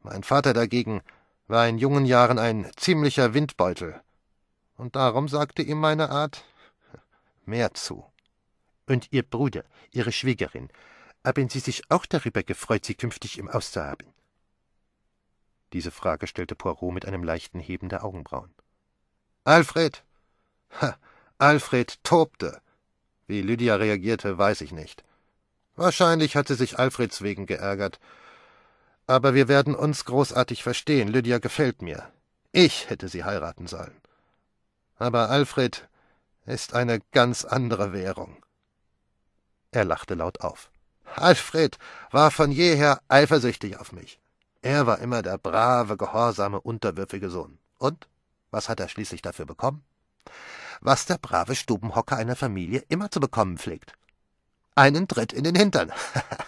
Mein Vater dagegen war in jungen Jahren ein ziemlicher Windbeutel, und darum sagte ihm meine Art mehr zu. Und Ihr Bruder, Ihre Schwiegerin, haben Sie sich auch darüber gefreut, sie künftig im Auszuhaben? Diese Frage stellte Poirot mit einem leichten Heben der Augenbrauen. Alfred! Ha, Alfred tobte. Wie Lydia reagierte, weiß ich nicht. Wahrscheinlich hat sie sich Alfreds wegen geärgert. Aber wir werden uns großartig verstehen. Lydia gefällt mir. Ich hätte sie heiraten sollen. Aber Alfred ist eine ganz andere Währung. Er lachte laut auf. Alfred war von jeher eifersüchtig auf mich. Er war immer der brave, gehorsame, unterwürfige Sohn. Und was hat er schließlich dafür bekommen? Was der brave Stubenhocker einer Familie immer zu bekommen pflegt. Einen Tritt in den Hintern.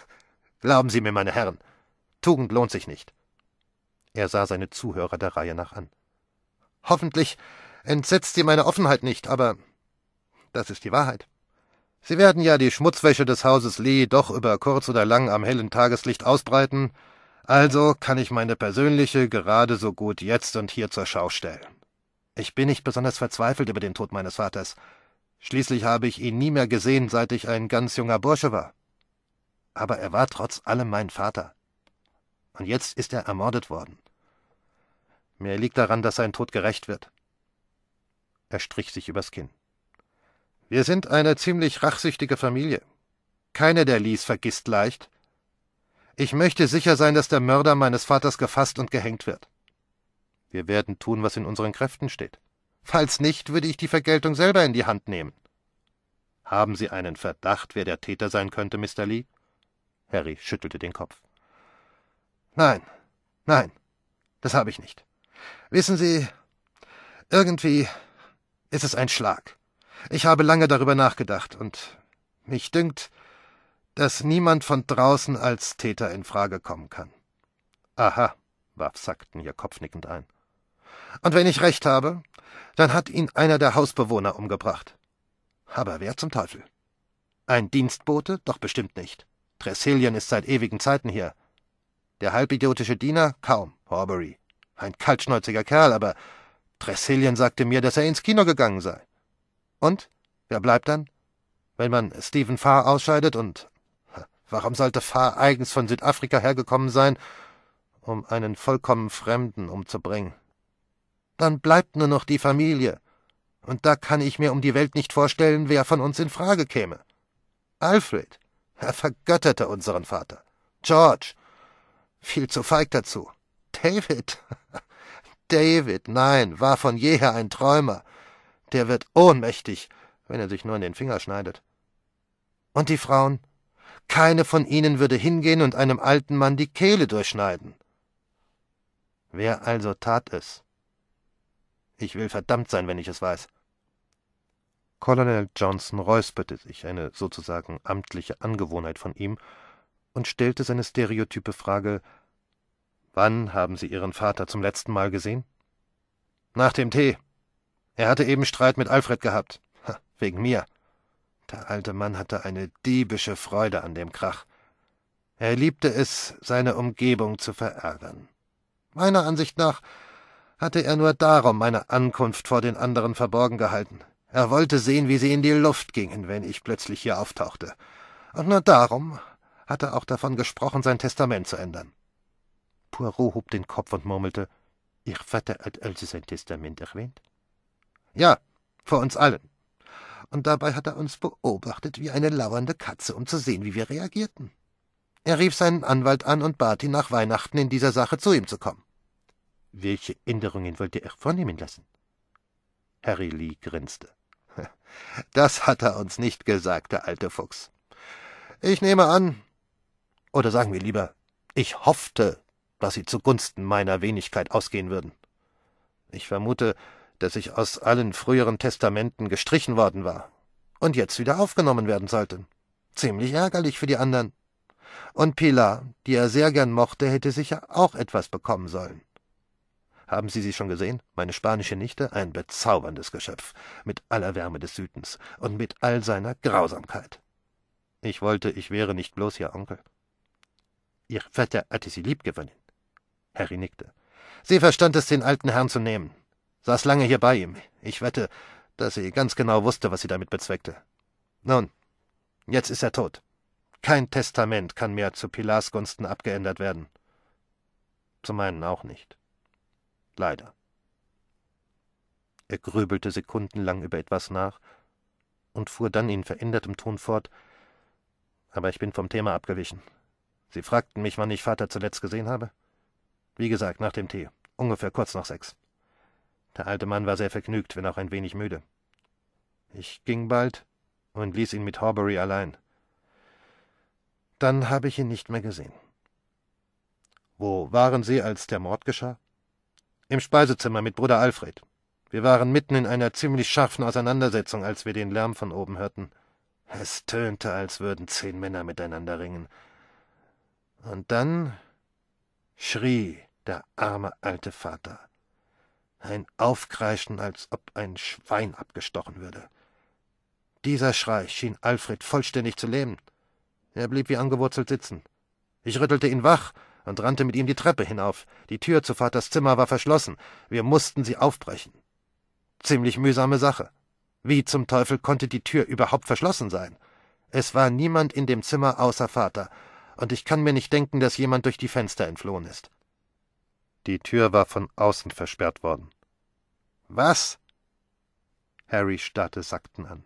Glauben Sie mir, meine Herren, Tugend lohnt sich nicht. Er sah seine Zuhörer der Reihe nach an. Hoffentlich entsetzt Sie meine Offenheit nicht, aber das ist die Wahrheit. Sie werden ja die Schmutzwäsche des Hauses Lee doch über kurz oder lang am hellen Tageslicht ausbreiten, also kann ich meine persönliche gerade so gut jetzt und hier zur Schau stellen. Ich bin nicht besonders verzweifelt über den Tod meines Vaters. Schließlich habe ich ihn nie mehr gesehen, seit ich ein ganz junger Bursche war. Aber er war trotz allem mein Vater. Und jetzt ist er ermordet worden. Mir liegt daran, dass sein Tod gerecht wird. Er strich sich übers Kinn. Wir sind eine ziemlich rachsüchtige Familie. Keine der Lies vergisst leicht. Ich möchte sicher sein, dass der Mörder meines Vaters gefasst und gehängt wird. Wir werden tun, was in unseren Kräften steht. Falls nicht, würde ich die Vergeltung selber in die Hand nehmen. Haben Sie einen Verdacht, wer der Täter sein könnte, Mr. Lee? Harry schüttelte den Kopf. Nein, nein, das habe ich nicht. Wissen Sie, irgendwie ist es ein Schlag. Ich habe lange darüber nachgedacht und mich dünkt, dass niemand von draußen als Täter in Frage kommen kann. Aha, warf Sackton ihr kopfnickend ein. Und wenn ich recht habe, dann hat ihn einer der Hausbewohner umgebracht. Aber wer zum Teufel? Ein Dienstbote? Doch bestimmt nicht. Tressilien ist seit ewigen Zeiten hier. Der halbidiotische Diener? Kaum. Horbury. Ein kaltschnäuziger Kerl, aber Tressilien sagte mir, dass er ins Kino gegangen sei. Und? Wer bleibt dann? Wenn man Stephen Farr ausscheidet und Warum sollte Farr eigens von Südafrika hergekommen sein, um einen vollkommen Fremden umzubringen? Dann bleibt nur noch die Familie. Und da kann ich mir um die Welt nicht vorstellen, wer von uns in Frage käme. Alfred, er vergötterte unseren Vater. George, viel zu feig dazu. David, David, nein, war von jeher ein Träumer. Der wird ohnmächtig, wenn er sich nur in den Finger schneidet. Und die Frauen? Keine von ihnen würde hingehen und einem alten Mann die Kehle durchschneiden. Wer also tat es? Ich will verdammt sein, wenn ich es weiß. Colonel Johnson räusperte sich, eine sozusagen amtliche Angewohnheit von ihm, und stellte seine stereotype Frage Wann haben Sie Ihren Vater zum letzten Mal gesehen? Nach dem Tee. Er hatte eben Streit mit Alfred gehabt. Ha, wegen mir. Der alte Mann hatte eine diebische Freude an dem Krach. Er liebte es, seine Umgebung zu verärgern. Meiner Ansicht nach hatte er nur darum meine Ankunft vor den anderen verborgen gehalten. Er wollte sehen, wie sie in die Luft gingen, wenn ich plötzlich hier auftauchte. Und nur darum hatte auch davon gesprochen, sein Testament zu ändern. Poirot hob den Kopf und murmelte, Ihr Vater hat also sein Testament erwähnt? Ja, vor uns allen. Und dabei hat er uns beobachtet wie eine lauernde Katze, um zu sehen, wie wir reagierten. Er rief seinen Anwalt an und bat ihn, nach Weihnachten in dieser Sache zu ihm zu kommen. Welche Änderungen wollte er vornehmen lassen? Harry Lee grinste. Das hat er uns nicht gesagt, der alte Fuchs. Ich nehme an, oder sagen wir lieber, ich hoffte, dass sie zugunsten meiner Wenigkeit ausgehen würden. Ich vermute, dass ich aus allen früheren Testamenten gestrichen worden war und jetzt wieder aufgenommen werden sollte. Ziemlich ärgerlich für die anderen. Und Pilar, die er sehr gern mochte, hätte sicher auch etwas bekommen sollen. Haben Sie sie schon gesehen? Meine spanische Nichte, ein bezauberndes Geschöpf, mit aller Wärme des Südens und mit all seiner Grausamkeit. Ich wollte, ich wäre nicht bloß Ihr Onkel. Ihr Vetter hatte sie liebgewonnen. Harry nickte. Sie verstand es, den alten Herrn zu nehmen. Saß lange hier bei ihm. Ich wette, dass sie ganz genau wusste, was sie damit bezweckte. Nun, jetzt ist er tot. Kein Testament kann mehr zu Pilars Gunsten abgeändert werden. Zu meinen auch nicht. Leider. Er grübelte sekundenlang über etwas nach und fuhr dann in verändertem Ton fort. Aber ich bin vom Thema abgewichen. Sie fragten mich, wann ich Vater zuletzt gesehen habe. Wie gesagt, nach dem Tee, ungefähr kurz nach sechs. Der alte Mann war sehr vergnügt, wenn auch ein wenig müde. Ich ging bald und ließ ihn mit Horbury allein. Dann habe ich ihn nicht mehr gesehen. Wo waren Sie, als der Mord geschah? Im Speisezimmer mit Bruder Alfred. Wir waren mitten in einer ziemlich scharfen Auseinandersetzung, als wir den Lärm von oben hörten. Es tönte, als würden zehn Männer miteinander ringen. Und dann schrie der arme alte Vater. Ein Aufkreischen, als ob ein Schwein abgestochen würde. Dieser Schrei schien Alfred vollständig zu lähmen. Er blieb wie angewurzelt sitzen. Ich rüttelte ihn wach, und rannte mit ihm die Treppe hinauf. Die Tür zu Vaters Zimmer war verschlossen. Wir mussten sie aufbrechen. Ziemlich mühsame Sache. Wie zum Teufel konnte die Tür überhaupt verschlossen sein? Es war niemand in dem Zimmer außer Vater, und ich kann mir nicht denken, dass jemand durch die Fenster entflohen ist. Die Tür war von außen versperrt worden. Was? Harry starrte Sakten an.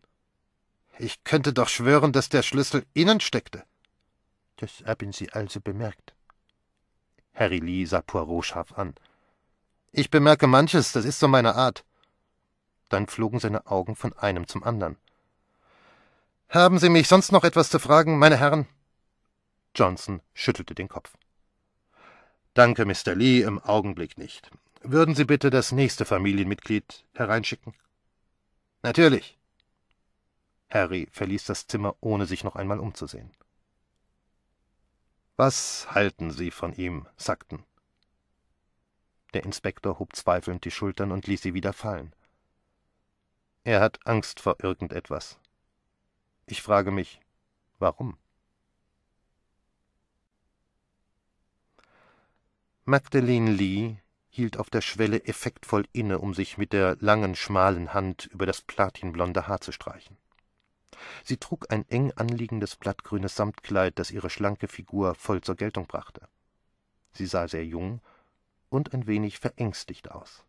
Ich könnte doch schwören, dass der Schlüssel innen steckte. Das haben Sie also bemerkt. Harry Lee sah Poirot scharf an. Ich bemerke manches, das ist so meine Art. Dann flogen seine Augen von einem zum anderen. Haben Sie mich sonst noch etwas zu fragen, meine Herren? Johnson schüttelte den Kopf. Danke, Mr. Lee, im Augenblick nicht. Würden Sie bitte das nächste Familienmitglied hereinschicken? Natürlich. Harry verließ das Zimmer, ohne sich noch einmal umzusehen. Was halten Sie von ihm? sagten. Der Inspektor hob zweifelnd die Schultern und ließ sie wieder fallen. Er hat Angst vor irgendetwas. Ich frage mich, warum? Magdalene Lee hielt auf der Schwelle effektvoll inne, um sich mit der langen, schmalen Hand über das platinblonde Haar zu streichen. Sie trug ein eng anliegendes blattgrünes Samtkleid, das ihre schlanke Figur voll zur Geltung brachte. Sie sah sehr jung und ein wenig verängstigt aus.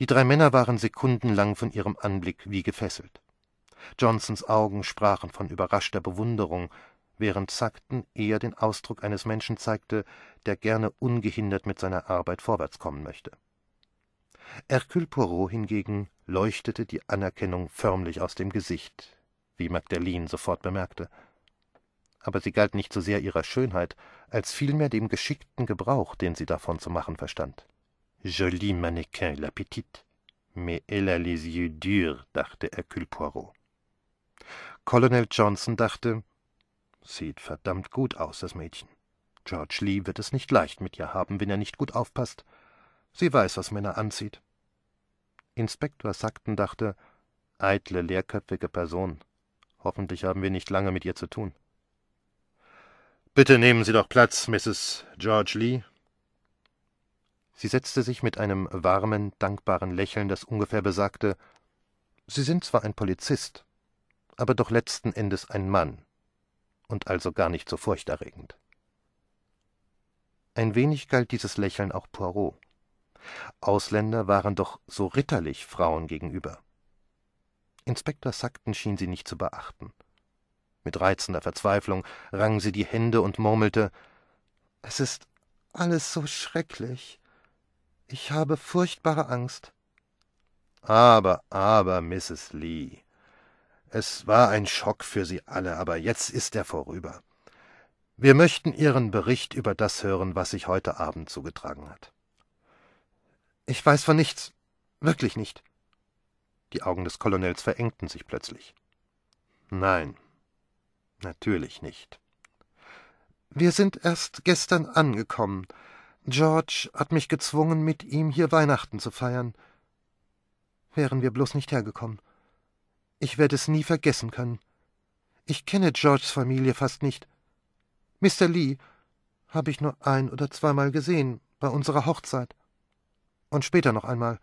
Die drei Männer waren sekundenlang von ihrem Anblick wie gefesselt. Johnsons Augen sprachen von überraschter Bewunderung, während Sackton eher den Ausdruck eines Menschen zeigte, der gerne ungehindert mit seiner Arbeit vorwärts kommen möchte. Hercule Poirot hingegen leuchtete die Anerkennung förmlich aus dem Gesicht, wie Magdalene sofort bemerkte. Aber sie galt nicht so sehr ihrer Schönheit, als vielmehr dem geschickten Gebrauch, den sie davon zu machen verstand. Joli mannequin la petite, mais elle a les yeux durs, dachte Hercule Poirot. Colonel Johnson dachte, sieht verdammt gut aus, das Mädchen. George Lee wird es nicht leicht mit ihr haben, wenn er nicht gut aufpasst. Sie weiß, was Männer anzieht. Inspektor Sackten dachte, eitle, leerköpfige Person. Hoffentlich haben wir nicht lange mit ihr zu tun. Bitte nehmen Sie doch Platz, Mrs. George Lee. Sie setzte sich mit einem warmen, dankbaren Lächeln, das ungefähr besagte Sie sind zwar ein Polizist, aber doch letzten Endes ein Mann, und also gar nicht so furchterregend. Ein wenig galt dieses Lächeln auch Poirot. Ausländer waren doch so ritterlich Frauen gegenüber. Inspektor Sackton schien sie nicht zu beachten. Mit reizender Verzweiflung rang sie die Hände und murmelte Es ist alles so schrecklich. Ich habe furchtbare Angst. Aber, aber, Mrs. Lee. Es war ein Schock für Sie alle, aber jetzt ist er vorüber. Wir möchten Ihren Bericht über das hören, was sich heute Abend zugetragen hat. Ich weiß von nichts. Wirklich nicht. Die Augen des Kolonels verengten sich plötzlich. Nein, natürlich nicht. Wir sind erst gestern angekommen. George hat mich gezwungen, mit ihm hier Weihnachten zu feiern. Wären wir bloß nicht hergekommen. Ich werde es nie vergessen können. Ich kenne Georges Familie fast nicht. Mr. Lee habe ich nur ein oder zweimal gesehen bei unserer Hochzeit. Und später noch einmal.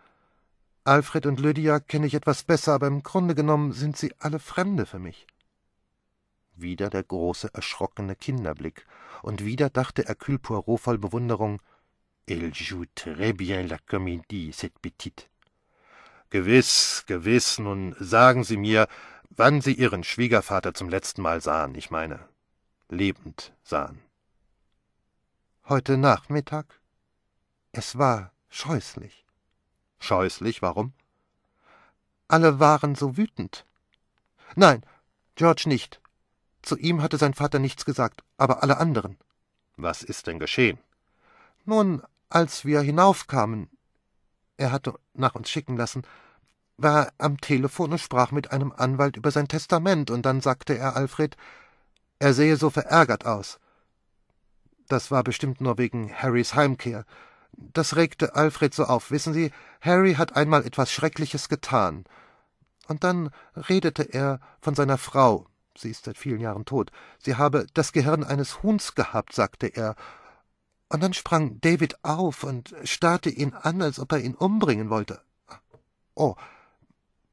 Alfred und Lydia kenne ich etwas besser, aber im Grunde genommen sind sie alle Fremde für mich. Wieder der große, erschrockene Kinderblick, und wieder dachte Hercule Poirot voll Bewunderung, Il joue très bien la comédie, cette petite. Gewiss, gewiss, nun sagen Sie mir, wann Sie Ihren Schwiegervater zum letzten Mal sahen, ich meine, lebend sahen. Heute Nachmittag. Es war scheußlich. Scheußlich, warum? Alle waren so wütend. Nein, George nicht. Zu ihm hatte sein Vater nichts gesagt, aber alle anderen. Was ist denn geschehen? Nun, als wir hinaufkamen, er hatte nach uns schicken lassen, war er am Telefon und sprach mit einem Anwalt über sein Testament, und dann sagte er Alfred, er sehe so verärgert aus. Das war bestimmt nur wegen Harrys Heimkehr, das regte Alfred so auf. Wissen Sie, Harry hat einmal etwas Schreckliches getan. Und dann redete er von seiner Frau. Sie ist seit vielen Jahren tot. Sie habe das Gehirn eines Huhns gehabt, sagte er. Und dann sprang David auf und starrte ihn an, als ob er ihn umbringen wollte. Oh.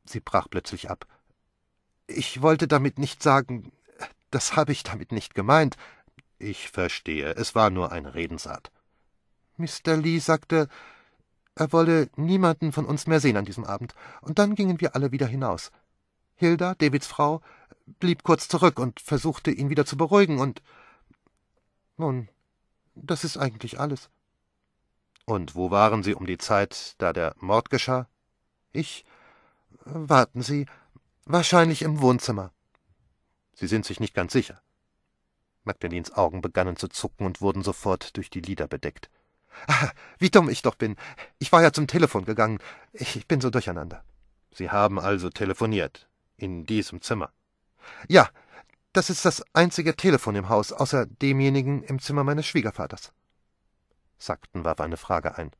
Sie brach plötzlich ab. Ich wollte damit nicht sagen, das habe ich damit nicht gemeint. Ich verstehe, es war nur eine Redensart. Mr. Lee sagte, er wolle niemanden von uns mehr sehen an diesem Abend, und dann gingen wir alle wieder hinaus. Hilda, Davids Frau, blieb kurz zurück und versuchte, ihn wieder zu beruhigen, und nun, das ist eigentlich alles. Und wo waren Sie um die Zeit, da der Mord geschah? Ich. Warten Sie. Wahrscheinlich im Wohnzimmer. Sie sind sich nicht ganz sicher. Magdalens Augen begannen zu zucken und wurden sofort durch die Lider bedeckt. Ah, wie dumm ich doch bin. Ich war ja zum Telefon gegangen. Ich bin so durcheinander. Sie haben also telefoniert. In diesem Zimmer. Ja, das ist das einzige Telefon im Haus, außer demjenigen im Zimmer meines Schwiegervaters. Sackten warf eine Frage ein.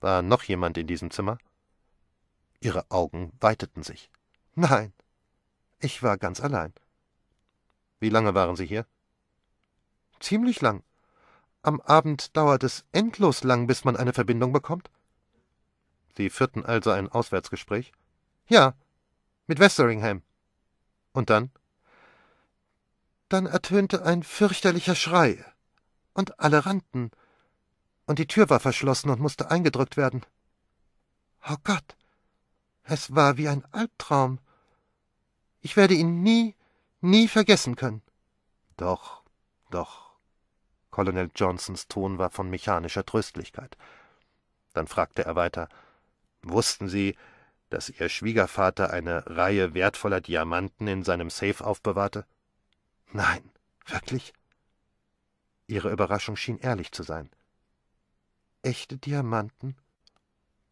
War noch jemand in diesem Zimmer? Ihre Augen weiteten sich. Nein, ich war ganz allein. Wie lange waren Sie hier? Ziemlich lang. Am Abend dauert es endlos lang, bis man eine Verbindung bekommt? Sie führten also ein Auswärtsgespräch? Ja, mit Westeringham. Und dann? Dann ertönte ein fürchterlicher Schrei, und alle rannten, und die Tür war verschlossen und musste eingedrückt werden. Oh Gott, es war wie ein Albtraum. Ich werde ihn nie, nie vergessen können. Doch, doch. Colonel Johnsons Ton war von mechanischer Tröstlichkeit. Dann fragte er weiter Wussten Sie, dass Ihr Schwiegervater eine Reihe wertvoller Diamanten in seinem Safe aufbewahrte? Nein, wirklich? Ihre Überraschung schien ehrlich zu sein. Echte Diamanten?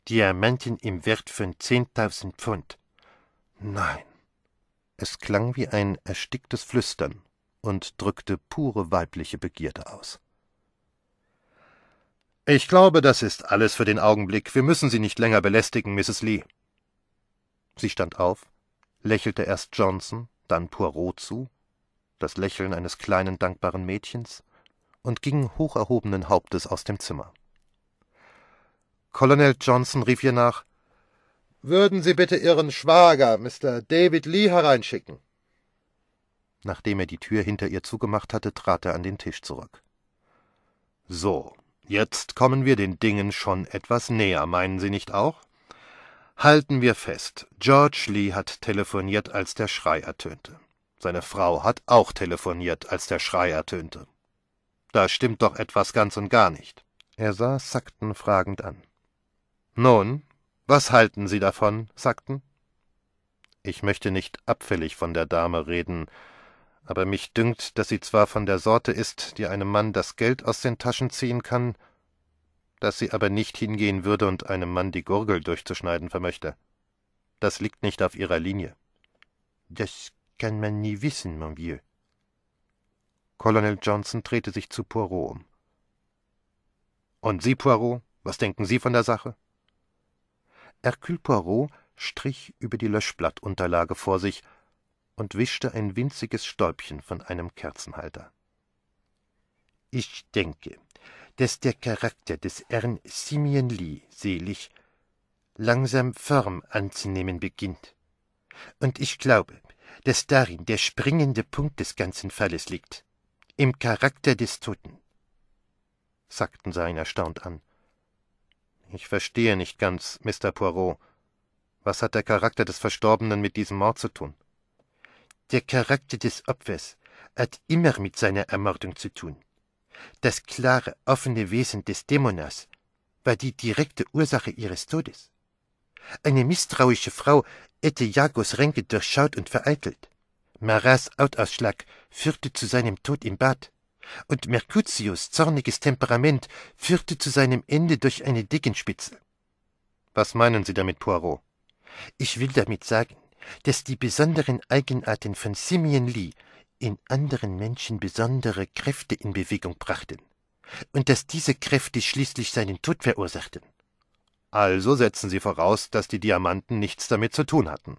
Diamanten im Wert von zehntausend Pfund. Nein. Es klang wie ein ersticktes Flüstern, und drückte pure weibliche Begierde aus. Ich glaube, das ist alles für den Augenblick. Wir müssen Sie nicht länger belästigen, Mrs. Lee. Sie stand auf, lächelte erst Johnson, dann Poirot zu, das Lächeln eines kleinen, dankbaren Mädchens, und ging hocherhobenen Hauptes aus dem Zimmer. Colonel Johnson rief ihr nach Würden Sie bitte Ihren Schwager, Mr. David Lee, hereinschicken? Nachdem er die Tür hinter ihr zugemacht hatte, trat er an den Tisch zurück. So, jetzt kommen wir den Dingen schon etwas näher, meinen Sie nicht auch? Halten wir fest, George Lee hat telefoniert, als der Schrei ertönte. Seine Frau hat auch telefoniert, als der Schrei ertönte. Da stimmt doch etwas ganz und gar nicht. Er sah Sackton fragend an. Nun, was halten Sie davon, Sackton? Ich möchte nicht abfällig von der Dame reden, aber mich dünkt, dass sie zwar von der Sorte ist, die einem Mann das Geld aus den Taschen ziehen kann, dass sie aber nicht hingehen würde und einem Mann die Gurgel durchzuschneiden vermöchte. Das liegt nicht auf ihrer Linie. Das kann man nie wissen, mon vieux. Colonel Johnson drehte sich zu Poirot um. Und Sie, Poirot, was denken Sie von der Sache? Hercule Poirot strich über die Löschblattunterlage vor sich und wischte ein winziges Stäubchen von einem Kerzenhalter. Ich denke, dass der Charakter des Herrn Simeon Lee selig langsam Form anzunehmen beginnt. Und ich glaube, dass darin der springende Punkt des ganzen Falles liegt, im Charakter des Toten. Sagten sie ihn erstaunt an. Ich verstehe nicht ganz, Mr. Poirot. Was hat der Charakter des Verstorbenen mit diesem Mord zu tun? Der Charakter des Opfers hat immer mit seiner Ermordung zu tun. Das klare, offene Wesen des Dämonas war die direkte Ursache ihres Todes. Eine misstrauische Frau hätte Jagos Ränke durchschaut und vereitelt. Maras Autausschlag führte zu seinem Tod im Bad, und Mercutius zorniges Temperament führte zu seinem Ende durch eine Dickenspitze. Was meinen Sie damit, Poirot? Ich will damit sagen, dass die besonderen Eigenarten von Simeon Lee in anderen Menschen besondere Kräfte in Bewegung brachten und dass diese Kräfte schließlich seinen Tod verursachten. Also setzen Sie voraus, dass die Diamanten nichts damit zu tun hatten.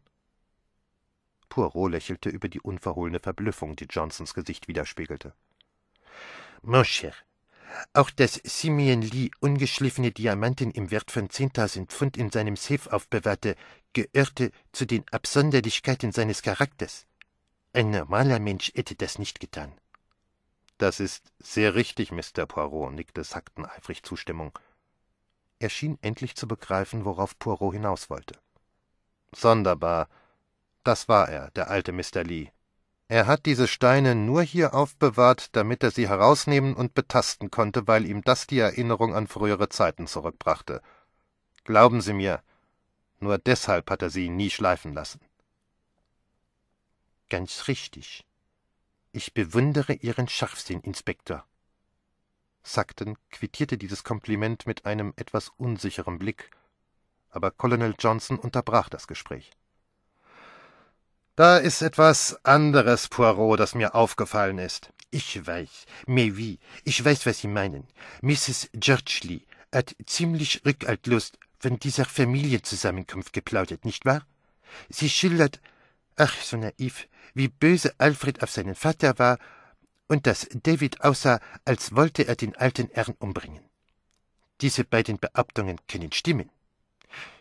Poirot lächelte über die unverhohlene Verblüffung, die Johnsons Gesicht widerspiegelte. Mon cher, auch dass Simeon Lee ungeschliffene Diamanten im Wert von 10.000 Pfund in seinem Safe aufbewahrte, gehörte zu den Absonderlichkeiten seines Charakters. Ein normaler Mensch hätte das nicht getan. Das ist sehr richtig, Mr. Poirot, nickte Sackton eifrig Zustimmung. Er schien endlich zu begreifen, worauf Poirot hinaus wollte. Sonderbar. Das war er, der alte Mr. Lee. Er hat diese Steine nur hier aufbewahrt, damit er sie herausnehmen und betasten konnte, weil ihm das die Erinnerung an frühere Zeiten zurückbrachte. Glauben Sie mir, nur deshalb hat er sie nie schleifen lassen. Ganz richtig. Ich bewundere Ihren Scharfsinn, Inspektor. Sackton quittierte dieses Kompliment mit einem etwas unsicheren Blick, aber Colonel Johnson unterbrach das Gespräch. Da ist etwas anderes, Poirot, das mir aufgefallen ist. Ich weiß, mais oui, ich weiß, was Sie meinen. Mrs. Churchley hat ziemlich rückhaltlos von dieser Familienzusammenkunft geplaudert, nicht wahr? Sie schildert, ach, so naiv, wie böse Alfred auf seinen Vater war und dass David aussah, als wollte er den alten Herrn umbringen. Diese beiden Behauptungen können stimmen.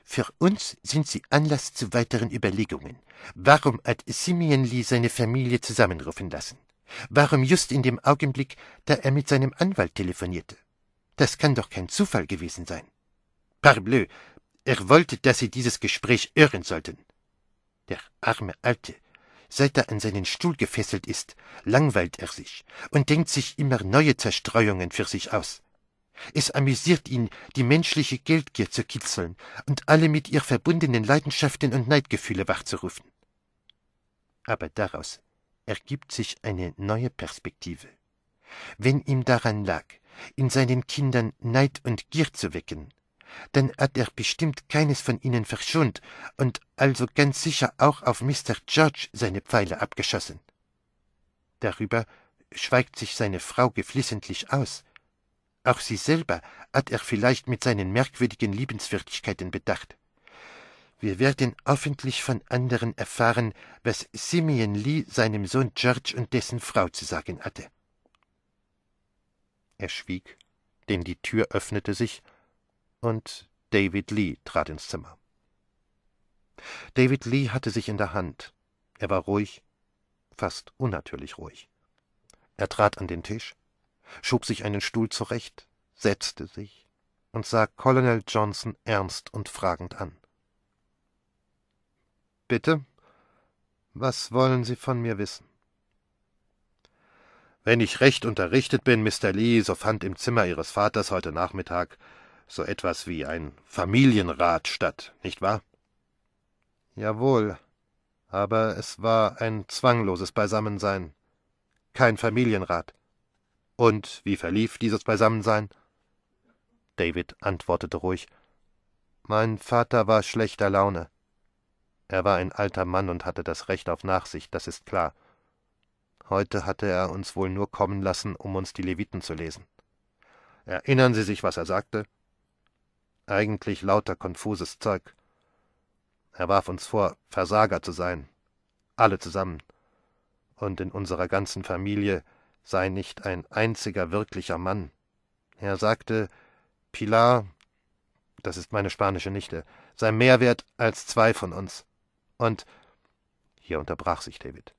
Für uns sind sie Anlass zu weiteren Überlegungen. Warum hat Simeon Lee seine Familie zusammenrufen lassen? Warum just in dem Augenblick, da er mit seinem Anwalt telefonierte? Das kann doch kein Zufall gewesen sein. Parbleu, er wollte, dass Sie dieses Gespräch hören sollten. Der arme Alte, seit er an seinen Stuhl gefesselt ist, langweilt er sich und denkt sich immer neue Zerstreuungen für sich aus. Es amüsiert ihn, die menschliche Geldgier zu kitzeln und alle mit ihr verbundenen Leidenschaften und Neidgefühle wachzurufen. Aber daraus ergibt sich eine neue Perspektive. Wenn ihm daran lag, in seinen Kindern Neid und Gier zu wecken, dann hat er bestimmt keines von ihnen verschont und also ganz sicher auch auf Mr. George seine Pfeile abgeschossen. Darüber schweigt sich seine Frau geflissentlich aus. Auch sie selber hat er vielleicht mit seinen merkwürdigen Liebenswürdigkeiten bedacht. Wir werden hoffentlich von anderen erfahren, was Simeon Lee seinem Sohn George und dessen Frau zu sagen hatte. Er schwieg, denn die Tür öffnete sich und David Lee trat ins Zimmer. David Lee hatte sich in der Hand. Er war ruhig, fast unnatürlich ruhig. Er trat an den Tisch, schob sich einen Stuhl zurecht, setzte sich und sah Colonel Johnson ernst und fragend an. Bitte, was wollen Sie von mir wissen? Wenn ich recht unterrichtet bin, Mr. Lee, so fand im Zimmer Ihres Vaters heute Nachmittag so etwas wie ein Familienrat statt, nicht wahr? Jawohl, aber es war ein zwangloses Beisammensein, kein Familienrat. Und wie verlief dieses Beisammensein? David antwortete ruhig Mein Vater war schlechter Laune. Er war ein alter Mann und hatte das Recht auf Nachsicht, das ist klar. Heute hatte er uns wohl nur kommen lassen, um uns die Leviten zu lesen. Erinnern Sie sich, was er sagte? Eigentlich lauter konfuses Zeug. Er warf uns vor, Versager zu sein. Alle zusammen. Und in unserer ganzen Familie sei nicht ein einziger wirklicher Mann. Er sagte, Pilar, das ist meine spanische Nichte, sei mehr wert als zwei von uns. Und hier unterbrach sich David.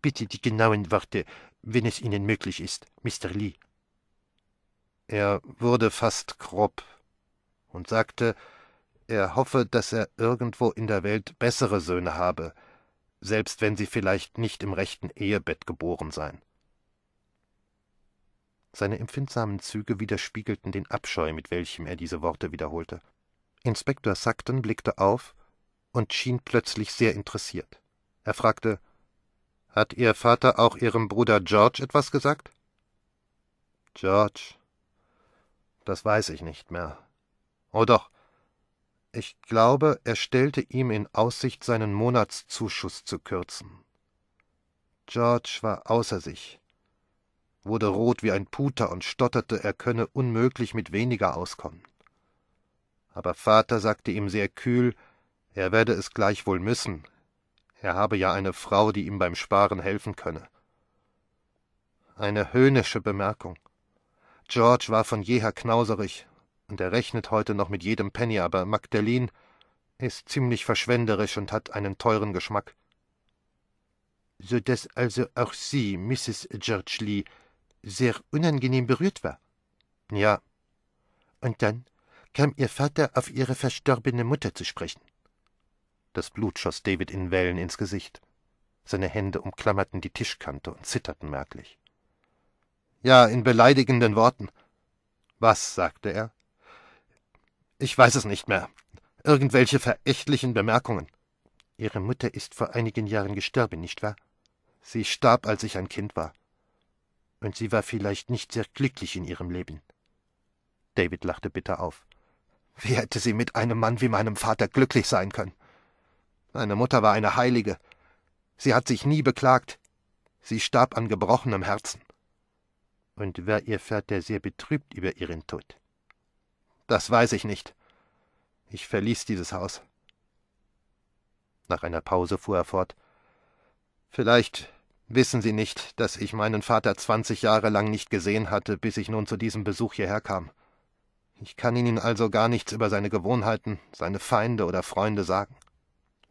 Bitte die genauen Worte, wenn es Ihnen möglich ist, Mr. Lee. Er wurde fast grob, und sagte, er hoffe, dass er irgendwo in der Welt bessere Söhne habe, selbst wenn sie vielleicht nicht im rechten Ehebett geboren seien. Seine empfindsamen Züge widerspiegelten den Abscheu, mit welchem er diese Worte wiederholte. Inspektor Sackton blickte auf und schien plötzlich sehr interessiert. Er fragte Hat Ihr Vater auch Ihrem Bruder George etwas gesagt? George, das weiß ich nicht mehr. Oh doch. Ich glaube, er stellte ihm in Aussicht, seinen Monatszuschuss zu kürzen. George war außer sich, wurde rot wie ein Puter und stotterte, er könne unmöglich mit weniger auskommen. Aber Vater sagte ihm sehr kühl, er werde es gleichwohl müssen, er habe ja eine Frau, die ihm beim Sparen helfen könne. Eine höhnische Bemerkung. George war von jeher knauserig und er rechnet heute noch mit jedem Penny, aber Magdalene ist ziemlich verschwenderisch und hat einen teuren Geschmack. So dass also auch Sie, Mrs. George Lee, sehr unangenehm berührt war? Ja. Und dann kam Ihr Vater auf Ihre verstorbene Mutter zu sprechen. Das Blut schoss David in Wellen ins Gesicht. Seine Hände umklammerten die Tischkante und zitterten merklich. Ja, in beleidigenden Worten. Was, sagte er, ich weiß es nicht mehr. Irgendwelche verächtlichen Bemerkungen. Ihre Mutter ist vor einigen Jahren gestorben, nicht wahr? Sie starb, als ich ein Kind war. Und sie war vielleicht nicht sehr glücklich in ihrem Leben. David lachte bitter auf. Wie hätte sie mit einem Mann wie meinem Vater glücklich sein können? Meine Mutter war eine Heilige. Sie hat sich nie beklagt. Sie starb an gebrochenem Herzen. Und war ihr Vater sehr betrübt über ihren Tod? Das weiß ich nicht. Ich verließ dieses Haus. Nach einer Pause fuhr er fort. Vielleicht wissen Sie nicht, dass ich meinen Vater zwanzig Jahre lang nicht gesehen hatte, bis ich nun zu diesem Besuch hierher kam. Ich kann Ihnen also gar nichts über seine Gewohnheiten, seine Feinde oder Freunde sagen.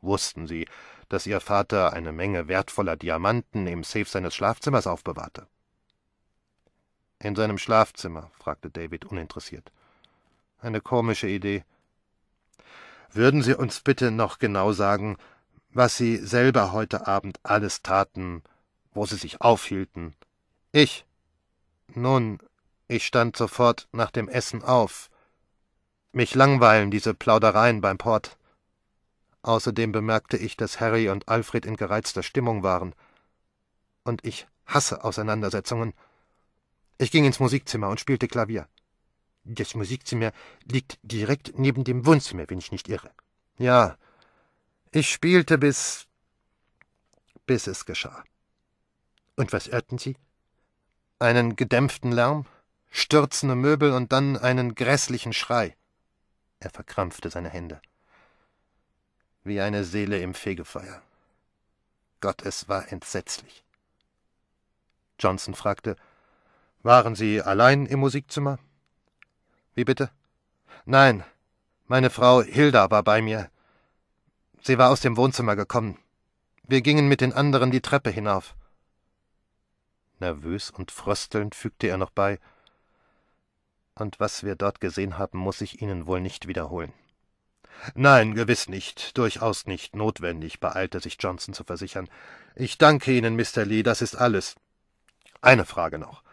Wussten Sie, dass Ihr Vater eine Menge wertvoller Diamanten im Safe seines Schlafzimmers aufbewahrte? In seinem Schlafzimmer? fragte David uninteressiert. Eine komische Idee. Würden Sie uns bitte noch genau sagen, was Sie selber heute Abend alles taten, wo Sie sich aufhielten? Ich. Nun, ich stand sofort nach dem Essen auf. Mich langweilen diese Plaudereien beim Port. Außerdem bemerkte ich, dass Harry und Alfred in gereizter Stimmung waren. Und ich hasse Auseinandersetzungen. Ich ging ins Musikzimmer und spielte Klavier. Das Musikzimmer liegt direkt neben dem Wohnzimmer, wenn ich nicht irre. Ja, ich spielte bis. bis es geschah. Und was hörten Sie? Einen gedämpften Lärm, stürzende Möbel und dann einen grässlichen Schrei. Er verkrampfte seine Hände. Wie eine Seele im Fegefeuer. Gott, es war entsetzlich. Johnson fragte, waren Sie allein im Musikzimmer? Wie bitte? Nein, meine Frau Hilda war bei mir. Sie war aus dem Wohnzimmer gekommen. Wir gingen mit den anderen die Treppe hinauf. Nervös und fröstelnd fügte er noch bei Und was wir dort gesehen haben, muss ich Ihnen wohl nicht wiederholen. Nein, gewiss nicht, durchaus nicht notwendig, beeilte sich Johnson zu versichern. Ich danke Ihnen, Mr. Lee, das ist alles. Eine Frage noch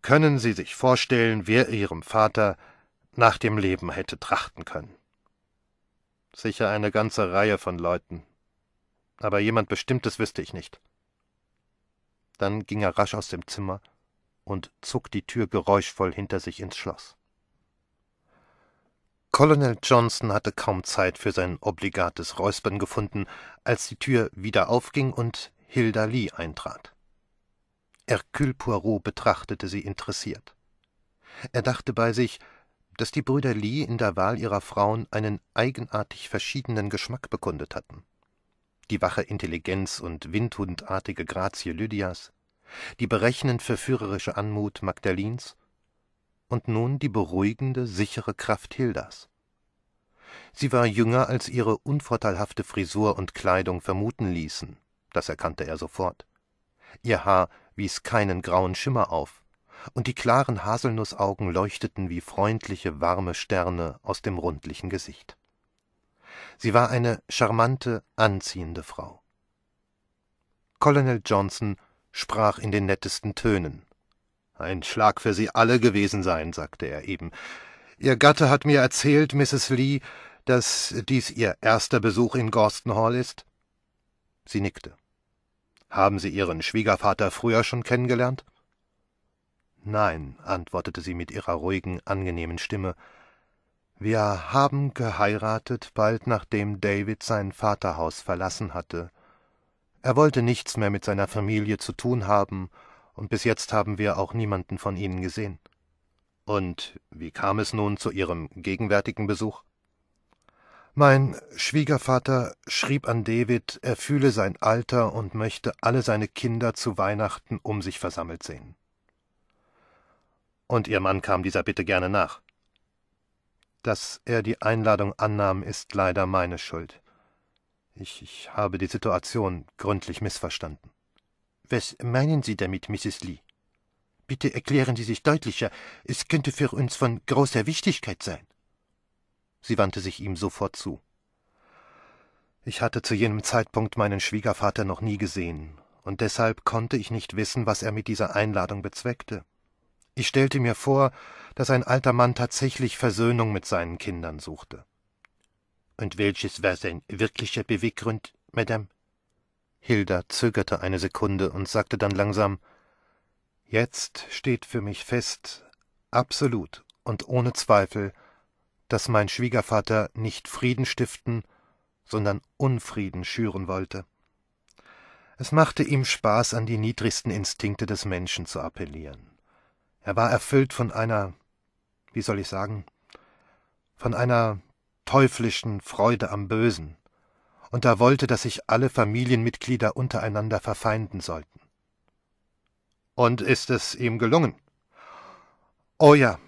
können Sie sich vorstellen, wer Ihrem Vater nach dem Leben hätte trachten können. Sicher eine ganze Reihe von Leuten. Aber jemand Bestimmtes wüsste ich nicht. Dann ging er rasch aus dem Zimmer und zog die Tür geräuschvoll hinter sich ins Schloss. Colonel Johnson hatte kaum Zeit für sein obligates Räuspern gefunden, als die Tür wieder aufging und Hilda Lee eintrat. Hercule Poirot betrachtete sie interessiert. Er dachte bei sich, dass die Brüder Lee in der Wahl ihrer Frauen einen eigenartig verschiedenen Geschmack bekundet hatten. Die wache Intelligenz und windhundartige Grazie Lydias, die berechnend verführerische Anmut Magdalins und nun die beruhigende, sichere Kraft Hildas. Sie war jünger, als ihre unvorteilhafte Frisur und Kleidung vermuten ließen, das erkannte er sofort. Ihr Haar wies keinen grauen Schimmer auf, und die klaren Haselnussaugen leuchteten wie freundliche, warme Sterne aus dem rundlichen Gesicht. Sie war eine charmante, anziehende Frau. Colonel Johnson sprach in den nettesten Tönen. Ein Schlag für Sie alle gewesen sein, sagte er eben. Ihr Gatte hat mir erzählt, Mrs. Lee, dass dies Ihr erster Besuch in Gorston Hall ist? Sie nickte. Haben Sie Ihren Schwiegervater früher schon kennengelernt? Nein, antwortete sie mit ihrer ruhigen, angenehmen Stimme. Wir haben geheiratet, bald nachdem David sein Vaterhaus verlassen hatte. Er wollte nichts mehr mit seiner Familie zu tun haben, und bis jetzt haben wir auch niemanden von ihnen gesehen. Und wie kam es nun zu Ihrem gegenwärtigen Besuch? Mein Schwiegervater schrieb an David, er fühle sein Alter und möchte alle seine Kinder zu Weihnachten um sich versammelt sehen. Und ihr Mann kam dieser Bitte gerne nach. Dass er die Einladung annahm, ist leider meine Schuld. Ich, ich habe die Situation gründlich missverstanden. Was meinen Sie damit, Mrs. Lee? Bitte erklären Sie sich deutlicher. Es könnte für uns von großer Wichtigkeit sein. Sie wandte sich ihm sofort zu. Ich hatte zu jenem Zeitpunkt meinen Schwiegervater noch nie gesehen, und deshalb konnte ich nicht wissen, was er mit dieser Einladung bezweckte. Ich stellte mir vor, dass ein alter Mann tatsächlich Versöhnung mit seinen Kindern suchte. Und welches war sein wirklicher Beweggrund, Madame? Hilda zögerte eine Sekunde und sagte dann langsam Jetzt steht für mich fest, absolut und ohne Zweifel, dass mein Schwiegervater nicht Frieden stiften, sondern Unfrieden schüren wollte. Es machte ihm Spaß, an die niedrigsten Instinkte des Menschen zu appellieren. Er war erfüllt von einer, wie soll ich sagen, von einer teuflischen Freude am Bösen, und er wollte, dass sich alle Familienmitglieder untereinander verfeinden sollten. Und ist es ihm gelungen? Oh ja,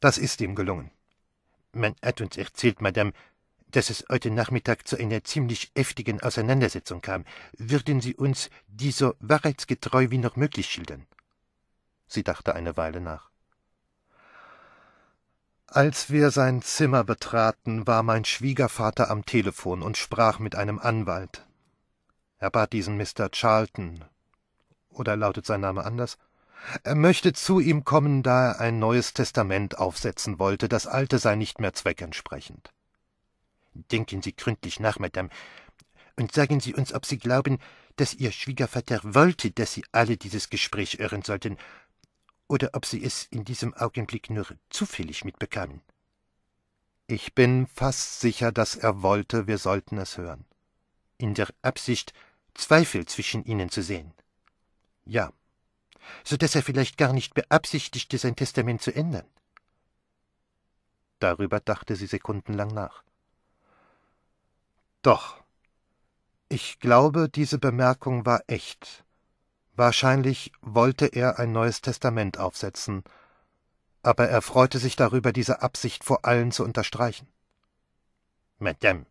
das ist ihm gelungen. Man hat uns erzählt, Madame, dass es heute Nachmittag zu einer ziemlich heftigen Auseinandersetzung kam. Würden Sie uns die so wahrheitsgetreu wie noch möglich schildern? Sie dachte eine Weile nach. Als wir sein Zimmer betraten, war mein Schwiegervater am Telefon und sprach mit einem Anwalt. Er bat diesen Mr. Charlton, oder lautet sein Name anders? Er möchte zu ihm kommen, da er ein neues Testament aufsetzen wollte, das alte sei nicht mehr zweckentsprechend. Denken Sie gründlich nach, Madame, und sagen Sie uns, ob Sie glauben, dass Ihr Schwiegervater wollte, dass Sie alle dieses Gespräch hören sollten, oder ob Sie es in diesem Augenblick nur zufällig mitbekamen. Ich bin fast sicher, dass er wollte, wir sollten es hören, in der Absicht, Zweifel zwischen ihnen zu sehen. Ja, so dass er vielleicht gar nicht beabsichtigte, sein Testament zu ändern. Darüber dachte sie sekundenlang nach. Doch, ich glaube, diese Bemerkung war echt. Wahrscheinlich wollte er ein neues Testament aufsetzen, aber er freute sich darüber, diese Absicht vor allen zu unterstreichen. Madame,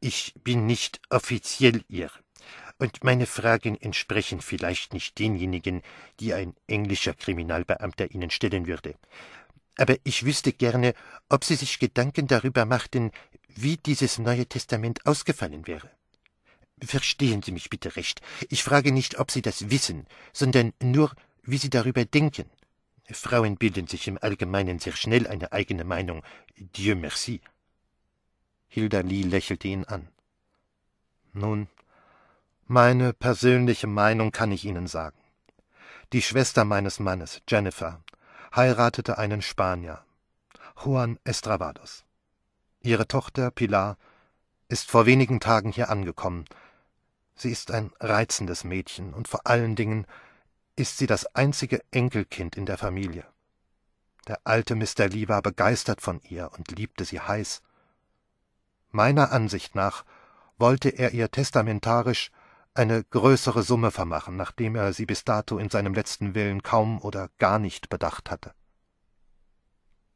ich bin nicht offiziell Ihr und meine Fragen entsprechen vielleicht nicht denjenigen, die ein englischer Kriminalbeamter Ihnen stellen würde. Aber ich wüsste gerne, ob Sie sich Gedanken darüber machten, wie dieses Neue Testament ausgefallen wäre. Verstehen Sie mich bitte recht. Ich frage nicht, ob Sie das wissen, sondern nur, wie Sie darüber denken. Frauen bilden sich im Allgemeinen sehr schnell eine eigene Meinung. Dieu merci. Hilda Lee lächelte ihn an. Nun, meine persönliche Meinung kann ich Ihnen sagen. Die Schwester meines Mannes, Jennifer, heiratete einen Spanier, Juan Estravados. Ihre Tochter, Pilar, ist vor wenigen Tagen hier angekommen. Sie ist ein reizendes Mädchen und vor allen Dingen ist sie das einzige Enkelkind in der Familie. Der alte Mr. Lee war begeistert von ihr und liebte sie heiß. Meiner Ansicht nach wollte er ihr testamentarisch eine größere Summe vermachen, nachdem er sie bis dato in seinem letzten Willen kaum oder gar nicht bedacht hatte.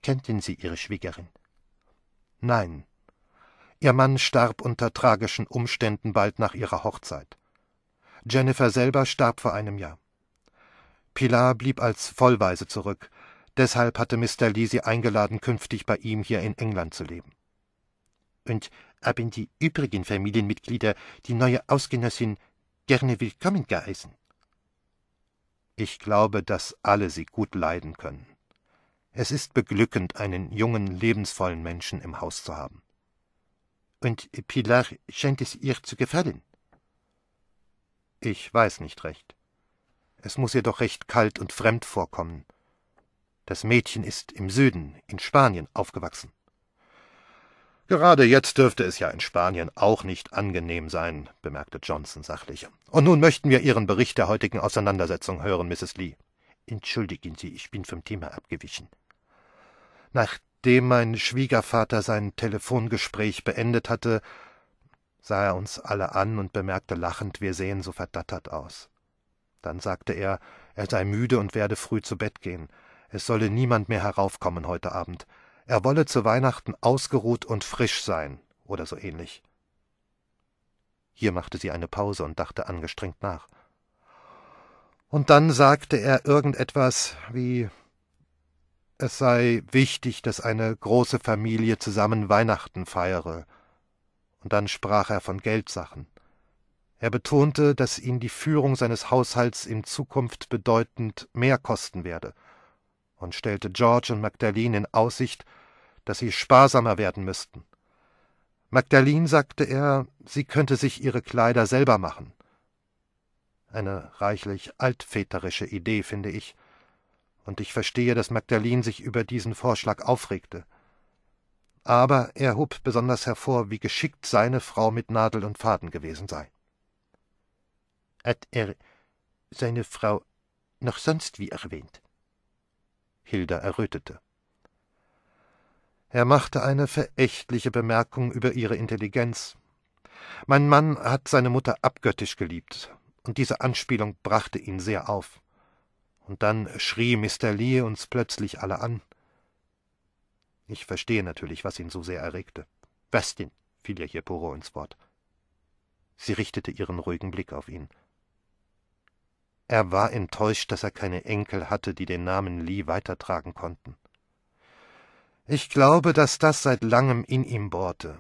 Kennten Sie Ihre Schwiegerin? Nein. Ihr Mann starb unter tragischen Umständen bald nach ihrer Hochzeit. Jennifer selber starb vor einem Jahr. Pilar blieb als Vollweise zurück, deshalb hatte Mr. Lee sie eingeladen, künftig bei ihm hier in England zu leben. Und haben die übrigen Familienmitglieder die neue Ausgenössin gerne willkommen geheißen. Ich glaube, dass alle sie gut leiden können. Es ist beglückend, einen jungen, lebensvollen Menschen im Haus zu haben. Und Pilar scheint es ihr zu gefallen. Ich weiß nicht recht. Es muß ihr doch recht kalt und fremd vorkommen. Das Mädchen ist im Süden, in Spanien, aufgewachsen. Gerade jetzt dürfte es ja in Spanien auch nicht angenehm sein, bemerkte Johnson sachlich. Und nun möchten wir Ihren Bericht der heutigen Auseinandersetzung hören, Mrs. Lee. Entschuldigen Sie, ich bin vom Thema abgewichen. Nachdem mein Schwiegervater sein Telefongespräch beendet hatte, sah er uns alle an und bemerkte lachend, wir sehen so verdattert aus. Dann sagte er, er sei müde und werde früh zu Bett gehen. Es solle niemand mehr heraufkommen heute Abend er wolle zu Weihnachten ausgeruht und frisch sein oder so ähnlich. Hier machte sie eine Pause und dachte angestrengt nach. Und dann sagte er irgendetwas wie es sei wichtig, dass eine große Familie zusammen Weihnachten feiere. Und dann sprach er von Geldsachen. Er betonte, dass ihn die Führung seines Haushalts in Zukunft bedeutend mehr kosten werde, und stellte George und Magdalene in Aussicht, dass sie sparsamer werden müssten. Magdalene sagte er, sie könnte sich ihre Kleider selber machen. Eine reichlich altväterische Idee, finde ich, und ich verstehe, dass Magdalene sich über diesen Vorschlag aufregte. Aber er hob besonders hervor, wie geschickt seine Frau mit Nadel und Faden gewesen sei. Hat er seine Frau noch sonst wie erwähnt? Hilda errötete. Er machte eine verächtliche Bemerkung über ihre Intelligenz. Mein Mann hat seine Mutter abgöttisch geliebt, und diese Anspielung brachte ihn sehr auf. Und dann schrie Mr. Lee uns plötzlich alle an. Ich verstehe natürlich, was ihn so sehr erregte. Westin, fiel ihr hier Poro ins Wort. Sie richtete ihren ruhigen Blick auf ihn. Er war enttäuscht, dass er keine Enkel hatte, die den Namen Lee weitertragen konnten. Ich glaube, dass das seit langem in ihm bohrte.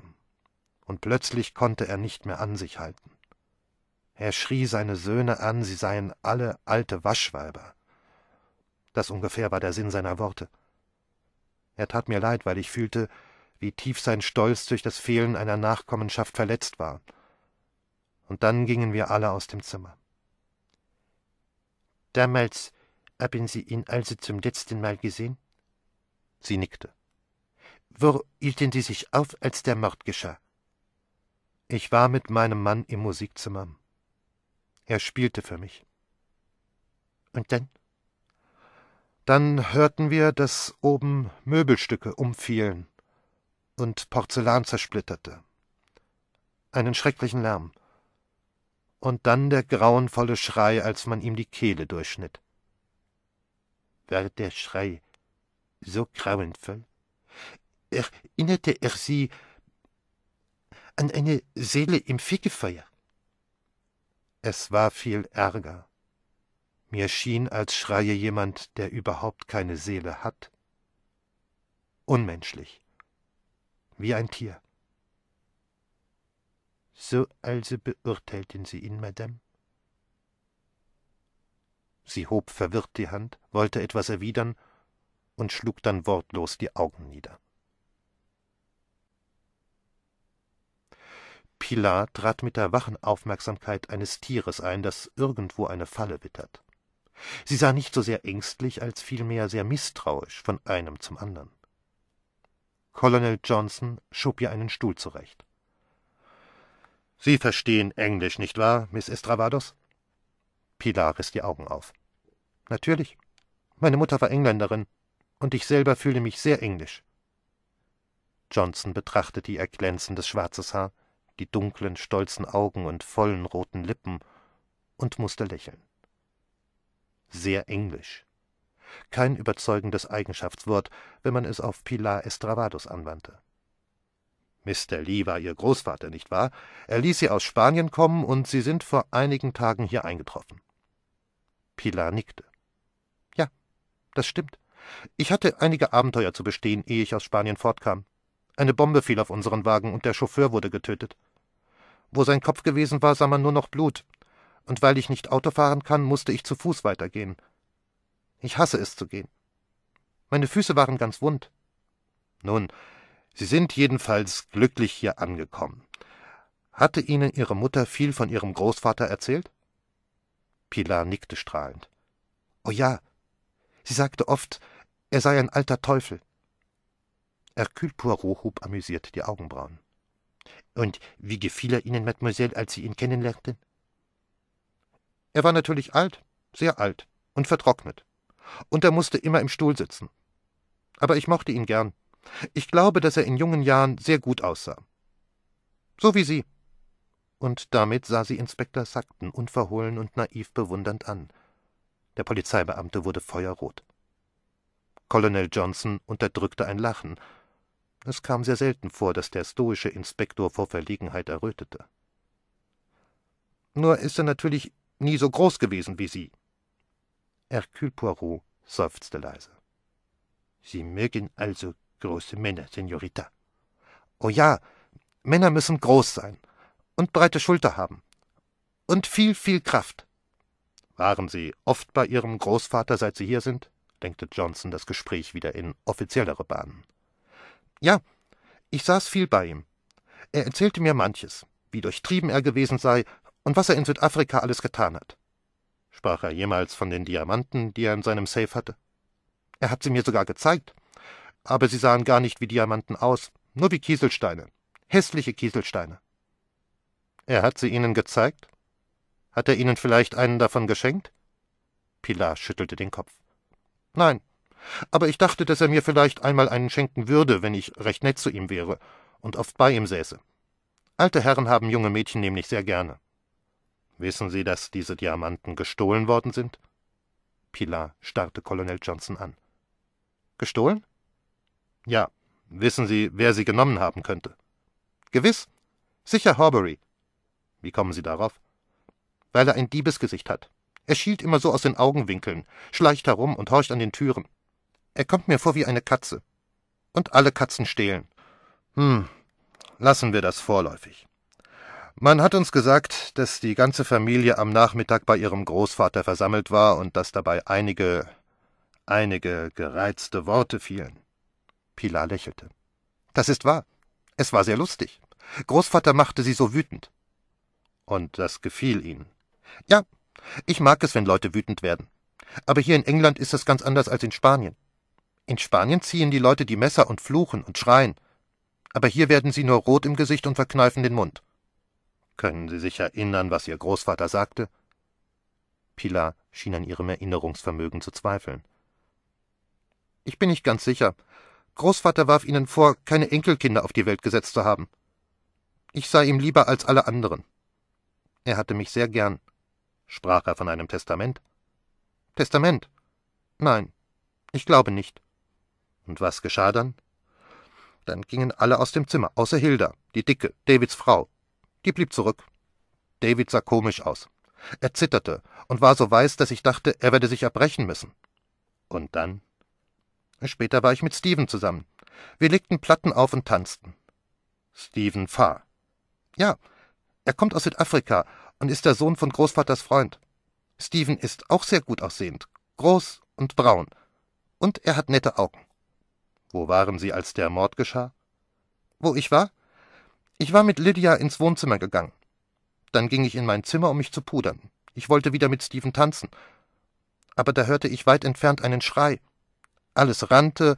Und plötzlich konnte er nicht mehr an sich halten. Er schrie seine Söhne an, sie seien alle alte Waschweiber. Das ungefähr war der Sinn seiner Worte. Er tat mir leid, weil ich fühlte, wie tief sein Stolz durch das Fehlen einer Nachkommenschaft verletzt war. Und dann gingen wir alle aus dem Zimmer. Damals haben Sie ihn also zum letzten Mal gesehen? Sie nickte. Wo hielten die sich auf, als der Mord geschah? Ich war mit meinem Mann im Musikzimmer. Er spielte für mich. Und dann? Dann hörten wir, dass oben Möbelstücke umfielen und Porzellan zersplitterte. Einen schrecklichen Lärm. Und dann der grauenvolle Schrei, als man ihm die Kehle durchschnitt. War der Schrei so grauenvoll? erinnerte er sie an eine Seele im Fegefeuer. Es war viel Ärger. Mir schien, als schreie jemand, der überhaupt keine Seele hat. Unmenschlich. Wie ein Tier. So also beurteilten Sie ihn, Madame? Sie hob verwirrt die Hand, wollte etwas erwidern und schlug dann wortlos die Augen nieder. Pilar trat mit der wachen Aufmerksamkeit eines Tieres ein, das irgendwo eine Falle wittert. Sie sah nicht so sehr ängstlich, als vielmehr sehr misstrauisch von einem zum anderen. Colonel Johnson schob ihr einen Stuhl zurecht. Sie verstehen Englisch, nicht wahr, Miss Estravados? Pilar riss die Augen auf. Natürlich. Meine Mutter war Engländerin, und ich selber fühle mich sehr englisch. Johnson betrachtete ihr glänzendes schwarzes Haar, die dunklen, stolzen Augen und vollen roten Lippen und musste lächeln. Sehr englisch. Kein überzeugendes Eigenschaftswort, wenn man es auf Pilar Estravados anwandte. Mr. Lee war ihr Großvater, nicht wahr? Er ließ sie aus Spanien kommen und sie sind vor einigen Tagen hier eingetroffen. Pilar nickte. Ja, das stimmt. Ich hatte einige Abenteuer zu bestehen, ehe ich aus Spanien fortkam. Eine Bombe fiel auf unseren Wagen und der Chauffeur wurde getötet. Wo sein Kopf gewesen war, sah man nur noch Blut. Und weil ich nicht Auto fahren kann, musste ich zu Fuß weitergehen. Ich hasse es zu gehen. Meine Füße waren ganz wund. Nun, Sie sind jedenfalls glücklich hier angekommen. Hatte Ihnen Ihre Mutter viel von Ihrem Großvater erzählt? Pilar nickte strahlend. Oh ja, sie sagte oft, er sei ein alter Teufel. Hercule Poirot hob amüsiert die Augenbrauen. Und wie gefiel er Ihnen, Mademoiselle, als Sie ihn kennenlernten? Er war natürlich alt, sehr alt und vertrocknet. Und er musste immer im Stuhl sitzen. Aber ich mochte ihn gern. Ich glaube, dass er in jungen Jahren sehr gut aussah. So wie Sie. Und damit sah sie Inspektor Sackton unverhohlen und naiv bewundernd an. Der Polizeibeamte wurde feuerrot. Colonel Johnson unterdrückte ein Lachen es kam sehr selten vor, dass der stoische Inspektor vor Verlegenheit errötete. Nur ist er natürlich nie so groß gewesen wie Sie. Hercule Poirot seufzte leise. Sie mögen also große Männer, Senorita. Oh ja, Männer müssen groß sein und breite Schulter haben und viel, viel Kraft. Waren Sie oft bei Ihrem Großvater, seit Sie hier sind? lenkte Johnson das Gespräch wieder in offiziellere Bahnen. Ja, ich saß viel bei ihm. Er erzählte mir manches, wie durchtrieben er gewesen sei und was er in Südafrika alles getan hat. Sprach er jemals von den Diamanten, die er in seinem Safe hatte? Er hat sie mir sogar gezeigt, aber sie sahen gar nicht wie Diamanten aus, nur wie Kieselsteine, hässliche Kieselsteine. Er hat sie Ihnen gezeigt? Hat er Ihnen vielleicht einen davon geschenkt? Pilar schüttelte den Kopf. Nein, aber ich dachte, dass er mir vielleicht einmal einen schenken würde, wenn ich recht nett zu ihm wäre und oft bei ihm säße. Alte Herren haben junge Mädchen nämlich sehr gerne. Wissen Sie, dass diese Diamanten gestohlen worden sind? Pilar starrte Colonel Johnson an. Gestohlen? Ja. Wissen Sie, wer sie genommen haben könnte? Gewiss. Sicher Horbury. Wie kommen Sie darauf? Weil er ein Diebesgesicht hat. Er schielt immer so aus den Augenwinkeln, schleicht herum und horcht an den Türen. Er kommt mir vor wie eine Katze. Und alle Katzen stehlen. Hm, lassen wir das vorläufig. Man hat uns gesagt, dass die ganze Familie am Nachmittag bei ihrem Großvater versammelt war und dass dabei einige, einige gereizte Worte fielen. Pilar lächelte. Das ist wahr. Es war sehr lustig. Großvater machte sie so wütend. Und das gefiel ihnen. Ja, ich mag es, wenn Leute wütend werden. Aber hier in England ist das ganz anders als in Spanien. In Spanien ziehen die Leute die Messer und fluchen und schreien. Aber hier werden sie nur rot im Gesicht und verkneifen den Mund. Können Sie sich erinnern, was Ihr Großvater sagte? Pilar schien an ihrem Erinnerungsvermögen zu zweifeln. Ich bin nicht ganz sicher. Großvater warf Ihnen vor, keine Enkelkinder auf die Welt gesetzt zu haben. Ich sei ihm lieber als alle anderen. Er hatte mich sehr gern. Sprach er von einem Testament? Testament? Nein, ich glaube nicht. Und was geschah dann? Dann gingen alle aus dem Zimmer, außer Hilda, die Dicke, Davids Frau. Die blieb zurück. David sah komisch aus. Er zitterte und war so weiß, dass ich dachte, er werde sich erbrechen müssen. Und dann? Später war ich mit Steven zusammen. Wir legten Platten auf und tanzten. Steven Farr. Ja, er kommt aus Südafrika und ist der Sohn von Großvaters Freund. Steven ist auch sehr gut aussehend, groß und braun. Und er hat nette Augen. Wo waren Sie, als der Mord geschah? Wo ich war? Ich war mit Lydia ins Wohnzimmer gegangen. Dann ging ich in mein Zimmer, um mich zu pudern. Ich wollte wieder mit Stephen tanzen. Aber da hörte ich weit entfernt einen Schrei. Alles rannte,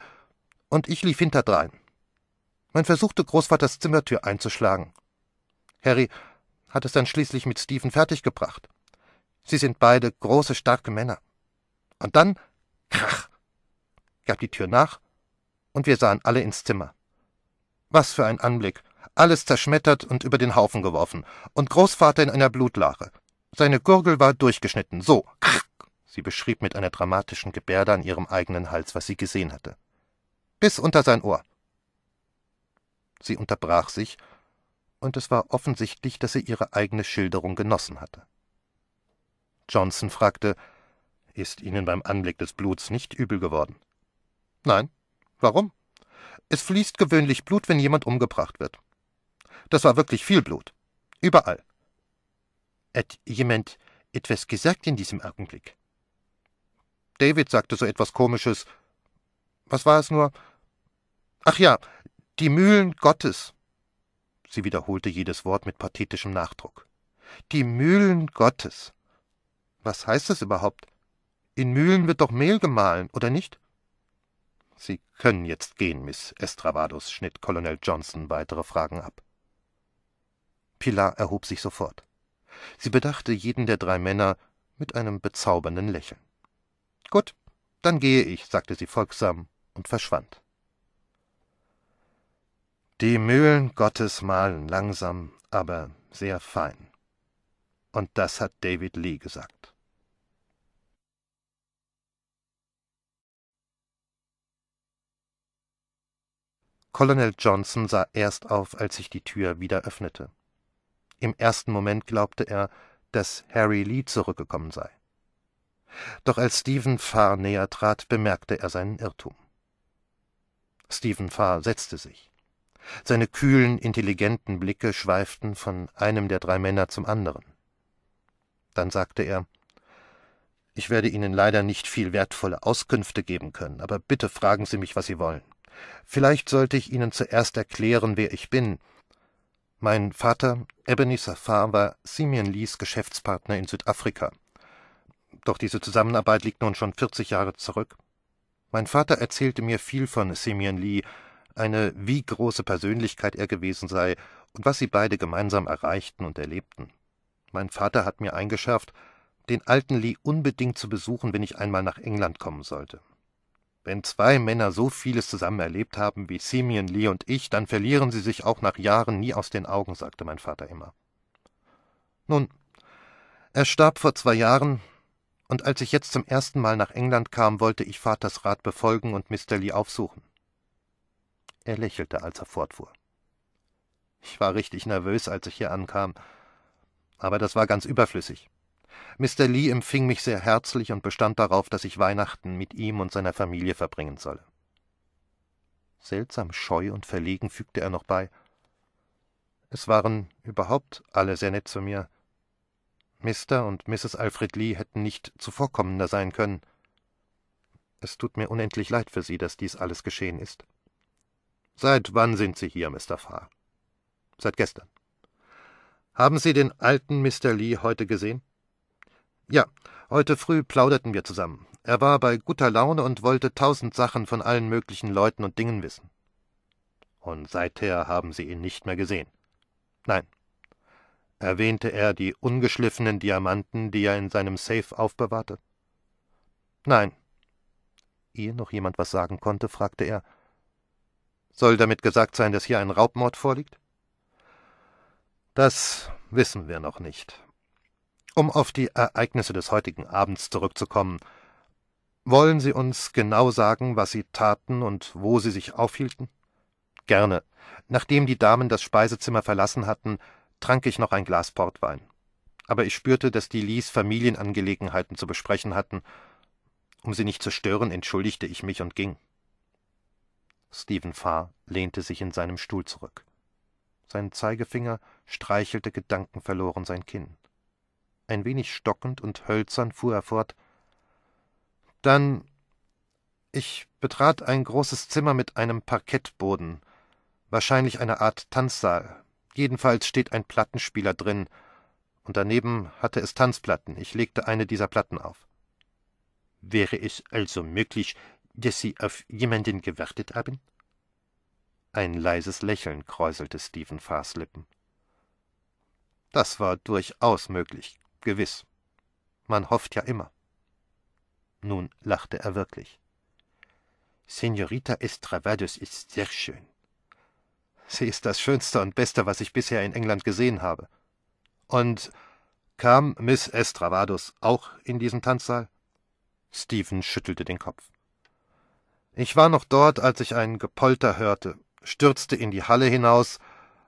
und ich lief hinterdrein. Man versuchte, Großvaters Zimmertür einzuschlagen. Harry hat es dann schließlich mit Stephen fertiggebracht. Sie sind beide große, starke Männer. Und dann, krach, gab die Tür nach und wir sahen alle ins Zimmer. Was für ein Anblick! Alles zerschmettert und über den Haufen geworfen, und Großvater in einer Blutlache. Seine Gurgel war durchgeschnitten, so. Sie beschrieb mit einer dramatischen Gebärde an ihrem eigenen Hals, was sie gesehen hatte. Bis unter sein Ohr. Sie unterbrach sich, und es war offensichtlich, dass sie ihre eigene Schilderung genossen hatte. Johnson fragte, ist Ihnen beim Anblick des Bluts nicht übel geworden? Nein, Warum? Es fließt gewöhnlich Blut, wenn jemand umgebracht wird. Das war wirklich viel Blut. Überall. Hat jemand etwas gesagt in diesem Augenblick? David sagte so etwas Komisches. Was war es nur? Ach ja, die Mühlen Gottes. Sie wiederholte jedes Wort mit pathetischem Nachdruck. Die Mühlen Gottes. Was heißt das überhaupt? In Mühlen wird doch Mehl gemahlen, oder nicht? Sie können jetzt gehen, Miss Estravados, schnitt Colonel Johnson weitere Fragen ab. Pilar erhob sich sofort. Sie bedachte jeden der drei Männer mit einem bezaubernden Lächeln. Gut, dann gehe ich, sagte sie folgsam und verschwand. Die Mühlen Gottes mahlen langsam, aber sehr fein. Und das hat David Lee gesagt. Colonel Johnson sah erst auf, als sich die Tür wieder öffnete. Im ersten Moment glaubte er, dass Harry Lee zurückgekommen sei. Doch als Stephen Farr näher trat, bemerkte er seinen Irrtum. Stephen Farr setzte sich. Seine kühlen, intelligenten Blicke schweiften von einem der drei Männer zum anderen. Dann sagte er Ich werde Ihnen leider nicht viel wertvolle Auskünfte geben können, aber bitte fragen Sie mich, was Sie wollen. Vielleicht sollte ich Ihnen zuerst erklären, wer ich bin. Mein Vater, Ebenezer Farr, war Simeon Lees Geschäftspartner in Südafrika. Doch diese Zusammenarbeit liegt nun schon 40 Jahre zurück. Mein Vater erzählte mir viel von Simeon Lee, eine wie große Persönlichkeit er gewesen sei und was sie beide gemeinsam erreichten und erlebten. Mein Vater hat mir eingeschärft, den alten Lee unbedingt zu besuchen, wenn ich einmal nach England kommen sollte. Wenn zwei Männer so vieles zusammen erlebt haben wie Simeon Lee und ich, dann verlieren sie sich auch nach Jahren nie aus den Augen, sagte mein Vater immer. Nun, er starb vor zwei Jahren, und als ich jetzt zum ersten Mal nach England kam, wollte ich Vaters Rat befolgen und Mr. Lee aufsuchen. Er lächelte, als er fortfuhr. Ich war richtig nervös, als ich hier ankam, aber das war ganz überflüssig. Mr. Lee empfing mich sehr herzlich und bestand darauf, dass ich Weihnachten mit ihm und seiner Familie verbringen solle. Seltsam scheu und verlegen fügte er noch bei. Es waren überhaupt alle sehr nett zu mir. Mr. und Mrs. Alfred Lee hätten nicht zuvorkommender sein können. Es tut mir unendlich leid für Sie, dass dies alles geschehen ist. Seit wann sind Sie hier, Mr. Farr? Seit gestern. Haben Sie den alten Mr. Lee heute gesehen? Ja, heute früh plauderten wir zusammen. Er war bei guter Laune und wollte tausend Sachen von allen möglichen Leuten und Dingen wissen. Und seither haben Sie ihn nicht mehr gesehen. Nein. Erwähnte er die ungeschliffenen Diamanten, die er in seinem Safe aufbewahrte? Nein. Ehe noch jemand was sagen konnte, fragte er Soll damit gesagt sein, dass hier ein Raubmord vorliegt? Das wissen wir noch nicht. Um auf die Ereignisse des heutigen Abends zurückzukommen, wollen Sie uns genau sagen, was Sie taten und wo Sie sich aufhielten? Gerne. Nachdem die Damen das Speisezimmer verlassen hatten, trank ich noch ein Glas Portwein. Aber ich spürte, dass die Lees Familienangelegenheiten zu besprechen hatten. Um sie nicht zu stören, entschuldigte ich mich und ging. Stephen Farr lehnte sich in seinem Stuhl zurück. Sein Zeigefinger streichelte gedankenverloren sein Kinn. Ein wenig stockend und hölzern fuhr er fort. Dann. Ich betrat ein großes Zimmer mit einem Parkettboden, wahrscheinlich eine Art Tanzsaal. Jedenfalls steht ein Plattenspieler drin, und daneben hatte es Tanzplatten. Ich legte eine dieser Platten auf. Wäre es also möglich, dass Sie auf jemanden gewartet haben? Ein leises Lächeln kräuselte Stephen Fars Lippen. Das war durchaus möglich, Gewiss. Man hofft ja immer. Nun lachte er wirklich. Senorita Estravados ist sehr schön. Sie ist das Schönste und Beste, was ich bisher in England gesehen habe. Und kam Miss Estravados auch in diesen Tanzsaal? Stephen schüttelte den Kopf. Ich war noch dort, als ich ein Gepolter hörte, stürzte in die Halle hinaus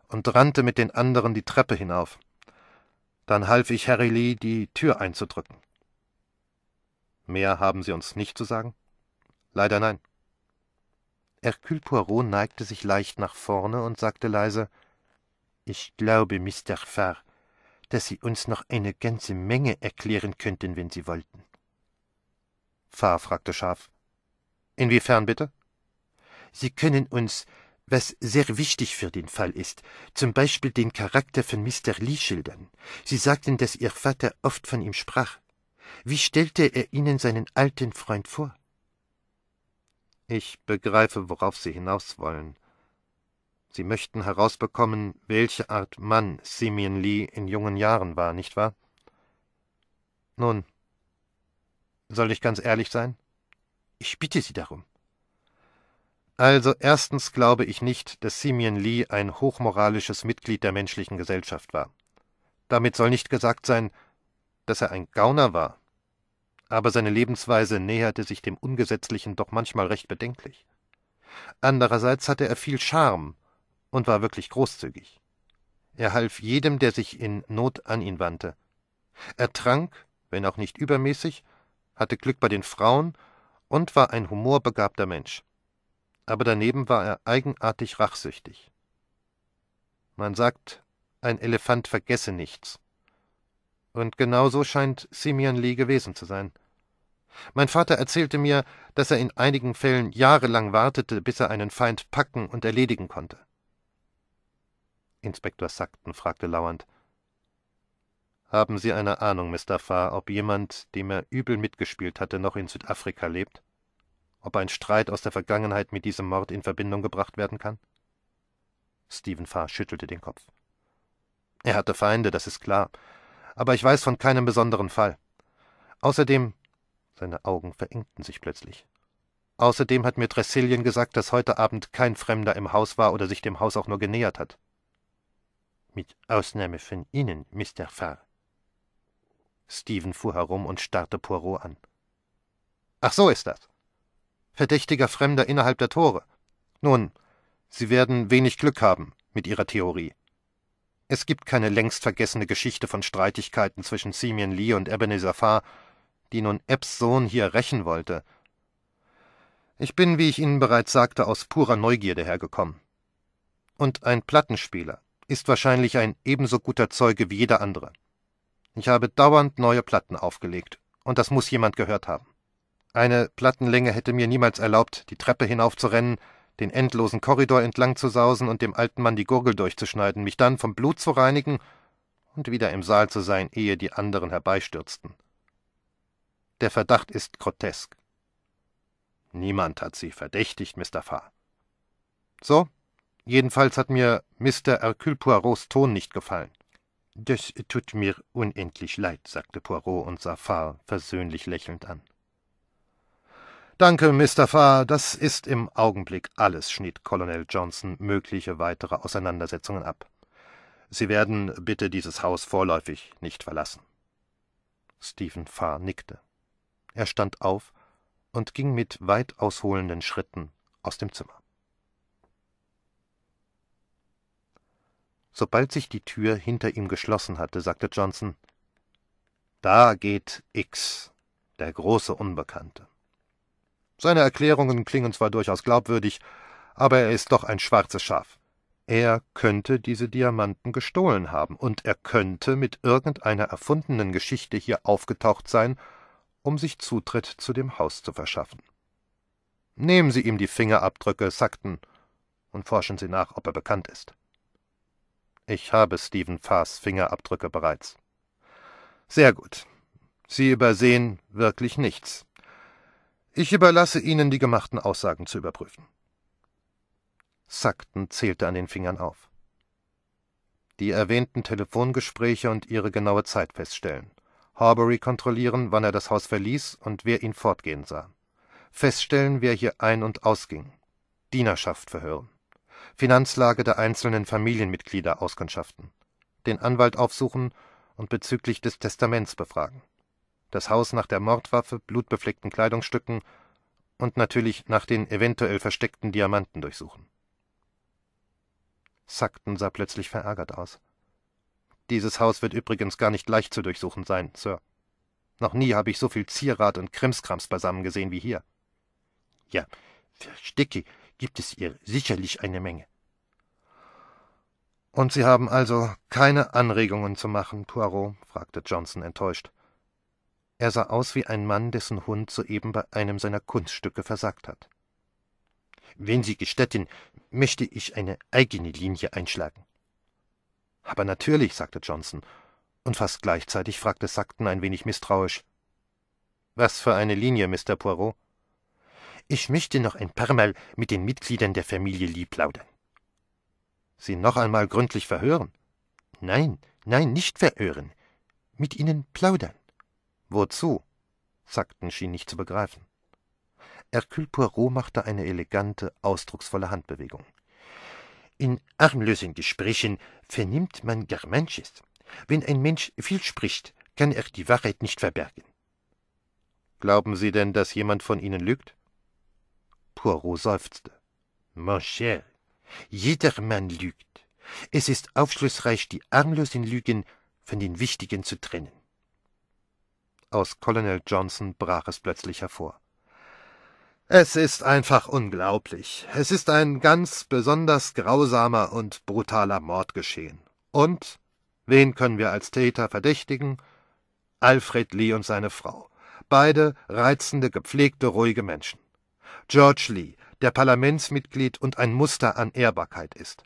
und rannte mit den anderen die Treppe hinauf. Dann half ich Harry Lee, die Tür einzudrücken. Mehr haben Sie uns nicht zu sagen? Leider nein. Hercule Poirot neigte sich leicht nach vorne und sagte leise Ich glaube, Mr. Farr, dass Sie uns noch eine ganze Menge erklären könnten, wenn Sie wollten. Farr fragte scharf Inwiefern bitte? Sie können uns was sehr wichtig für den Fall ist, zum Beispiel den Charakter von Mr. Lee schildern. Sie sagten, dass Ihr Vater oft von ihm sprach. Wie stellte er Ihnen seinen alten Freund vor? Ich begreife, worauf Sie hinaus wollen. Sie möchten herausbekommen, welche Art Mann Simeon Lee in jungen Jahren war, nicht wahr? Nun, soll ich ganz ehrlich sein? Ich bitte Sie darum. Also erstens glaube ich nicht, dass Simeon Lee ein hochmoralisches Mitglied der menschlichen Gesellschaft war. Damit soll nicht gesagt sein, dass er ein Gauner war. Aber seine Lebensweise näherte sich dem Ungesetzlichen doch manchmal recht bedenklich. Andererseits hatte er viel Charme und war wirklich großzügig. Er half jedem, der sich in Not an ihn wandte. Er trank, wenn auch nicht übermäßig, hatte Glück bei den Frauen und war ein humorbegabter Mensch aber daneben war er eigenartig rachsüchtig. Man sagt, ein Elefant vergesse nichts. Und genau so scheint Simeon Lee gewesen zu sein. Mein Vater erzählte mir, dass er in einigen Fällen jahrelang wartete, bis er einen Feind packen und erledigen konnte. Inspektor Sackton fragte lauernd Haben Sie eine Ahnung, Mr. Farr, ob jemand, dem er übel mitgespielt hatte, noch in Südafrika lebt? ob ein Streit aus der Vergangenheit mit diesem Mord in Verbindung gebracht werden kann? Stephen Farr schüttelte den Kopf. Er hatte Feinde, das ist klar, aber ich weiß von keinem besonderen Fall. Außerdem seine Augen verengten sich plötzlich. Außerdem hat mir Tressilien gesagt, dass heute Abend kein Fremder im Haus war oder sich dem Haus auch nur genähert hat. Mit Ausnahme von Ihnen, Mr. Farr. Stephen fuhr herum und starrte Poirot an. Ach, so ist das verdächtiger Fremder innerhalb der Tore. Nun, Sie werden wenig Glück haben mit Ihrer Theorie. Es gibt keine längst vergessene Geschichte von Streitigkeiten zwischen Simeon Lee und Ebenezer Farr, die nun Epps Sohn hier rächen wollte. Ich bin, wie ich Ihnen bereits sagte, aus purer Neugierde hergekommen. Und ein Plattenspieler ist wahrscheinlich ein ebenso guter Zeuge wie jeder andere. Ich habe dauernd neue Platten aufgelegt, und das muss jemand gehört haben. Eine Plattenlänge hätte mir niemals erlaubt, die Treppe hinaufzurennen, den endlosen Korridor entlang zu sausen und dem alten Mann die Gurgel durchzuschneiden, mich dann vom Blut zu reinigen und wieder im Saal zu sein, ehe die anderen herbeistürzten. Der Verdacht ist grotesk. Niemand hat sie verdächtigt, Mr. Farr. So, jedenfalls hat mir Mr. Hercule Poirots Ton nicht gefallen. Das tut mir unendlich leid, sagte Poirot und sah Farr versöhnlich lächelnd an. Danke, Mr. Farr, das ist im Augenblick alles, schnitt Colonel Johnson mögliche weitere Auseinandersetzungen ab. Sie werden bitte dieses Haus vorläufig nicht verlassen. Stephen Farr nickte. Er stand auf und ging mit weit ausholenden Schritten aus dem Zimmer. Sobald sich die Tür hinter ihm geschlossen hatte, sagte Johnson Da geht X, der große Unbekannte. Seine Erklärungen klingen zwar durchaus glaubwürdig, aber er ist doch ein schwarzes Schaf. Er könnte diese Diamanten gestohlen haben, und er könnte mit irgendeiner erfundenen Geschichte hier aufgetaucht sein, um sich Zutritt zu dem Haus zu verschaffen. Nehmen Sie ihm die Fingerabdrücke, Sakten, und forschen Sie nach, ob er bekannt ist. Ich habe Stephen Fars Fingerabdrücke bereits. Sehr gut. Sie übersehen wirklich nichts. Ich überlasse Ihnen, die gemachten Aussagen zu überprüfen. Sackton zählte an den Fingern auf. Die erwähnten Telefongespräche und ihre genaue Zeit feststellen. Horbury kontrollieren, wann er das Haus verließ und wer ihn fortgehen sah. Feststellen, wer hier ein- und ausging. Dienerschaft verhören. Finanzlage der einzelnen Familienmitglieder auskundschaften. Den Anwalt aufsuchen und bezüglich des Testaments befragen das Haus nach der Mordwaffe, blutbefleckten Kleidungsstücken und natürlich nach den eventuell versteckten Diamanten durchsuchen. Sackton sah plötzlich verärgert aus. Dieses Haus wird übrigens gar nicht leicht zu durchsuchen sein, Sir. Noch nie habe ich so viel Zierrat und Krimskrams beisammen gesehen wie hier. Ja, Verstecke gibt es ihr sicherlich eine Menge. Und Sie haben also keine Anregungen zu machen, Poirot? fragte Johnson enttäuscht. Er sah aus wie ein Mann, dessen Hund soeben bei einem seiner Kunststücke versagt hat. Wenn Sie gestatten, möchte ich eine eigene Linie einschlagen. Aber natürlich, sagte Johnson, und fast gleichzeitig fragte Sackton ein wenig misstrauisch. Was für eine Linie, Mr. Poirot? Ich möchte noch ein paar Mal mit den Mitgliedern der Familie Lee plaudern. Sie noch einmal gründlich verhören? Nein, nein, nicht verhören. Mit ihnen plaudern. Wozu? Sakten schien nicht zu begreifen. Hercule Poirot machte eine elegante, ausdrucksvolle Handbewegung. In armlösen Gesprächen vernimmt man gar manches. Wenn ein Mensch viel spricht, kann er die Wahrheit nicht verbergen. Glauben Sie denn, dass jemand von Ihnen lügt? Poirot seufzte. Mon cher, jedermann lügt. Es ist aufschlussreich, die harmlosen Lügen von den wichtigen zu trennen. Aus Colonel Johnson brach es plötzlich hervor. Es ist einfach unglaublich. Es ist ein ganz besonders grausamer und brutaler Mord geschehen. Und wen können wir als Täter verdächtigen? Alfred Lee und seine Frau. Beide reizende, gepflegte, ruhige Menschen. George Lee, der Parlamentsmitglied und ein Muster an Ehrbarkeit ist.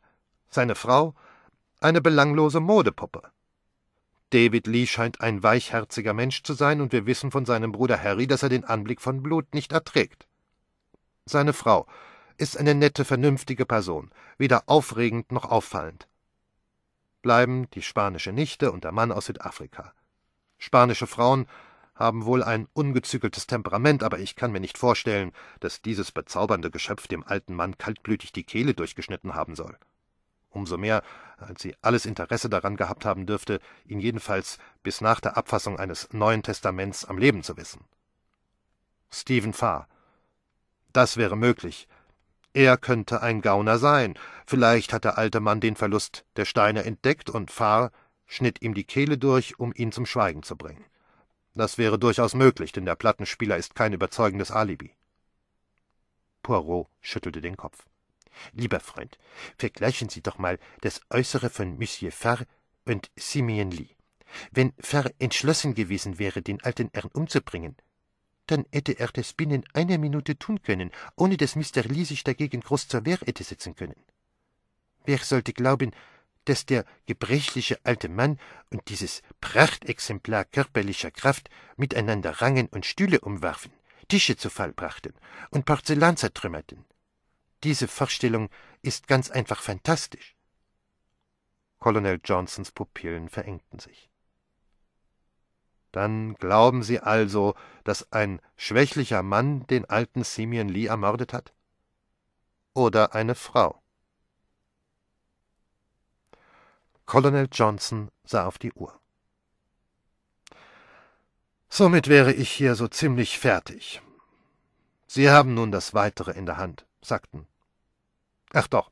Seine Frau eine belanglose Modepuppe. David Lee scheint ein weichherziger Mensch zu sein, und wir wissen von seinem Bruder Harry, dass er den Anblick von Blut nicht erträgt. Seine Frau ist eine nette, vernünftige Person, weder aufregend noch auffallend. Bleiben die spanische Nichte und der Mann aus Südafrika. Spanische Frauen haben wohl ein ungezügeltes Temperament, aber ich kann mir nicht vorstellen, dass dieses bezaubernde Geschöpf dem alten Mann kaltblütig die Kehle durchgeschnitten haben soll. Umso mehr, als sie alles Interesse daran gehabt haben dürfte, ihn jedenfalls bis nach der Abfassung eines Neuen Testaments am Leben zu wissen. Stephen Farr. Das wäre möglich. Er könnte ein Gauner sein. Vielleicht hat der alte Mann den Verlust der Steine entdeckt und Farr schnitt ihm die Kehle durch, um ihn zum Schweigen zu bringen. Das wäre durchaus möglich, denn der Plattenspieler ist kein überzeugendes Alibi. Poirot schüttelte den Kopf. Lieber Freund, vergleichen Sie doch mal das Äußere von Monsieur Farr und Simeon Lee. Wenn Farr entschlossen gewesen wäre, den alten Herrn umzubringen, dann hätte er das binnen einer Minute tun können, ohne dass Mr. Lee sich dagegen groß zur Wehr hätte setzen können. Wer sollte glauben, dass der gebrechliche alte Mann und dieses Prachtexemplar körperlicher Kraft miteinander rangen und Stühle umwarfen, Tische zu Fall brachten und Porzellan zertrümmerten? Diese Vorstellung ist ganz einfach fantastisch. Colonel Johnsons Pupillen verengten sich. Dann glauben Sie also, dass ein schwächlicher Mann den alten Simeon Lee ermordet hat? Oder eine Frau? Colonel Johnson sah auf die Uhr. Somit wäre ich hier so ziemlich fertig. Sie haben nun das Weitere in der Hand, sagten Ach doch.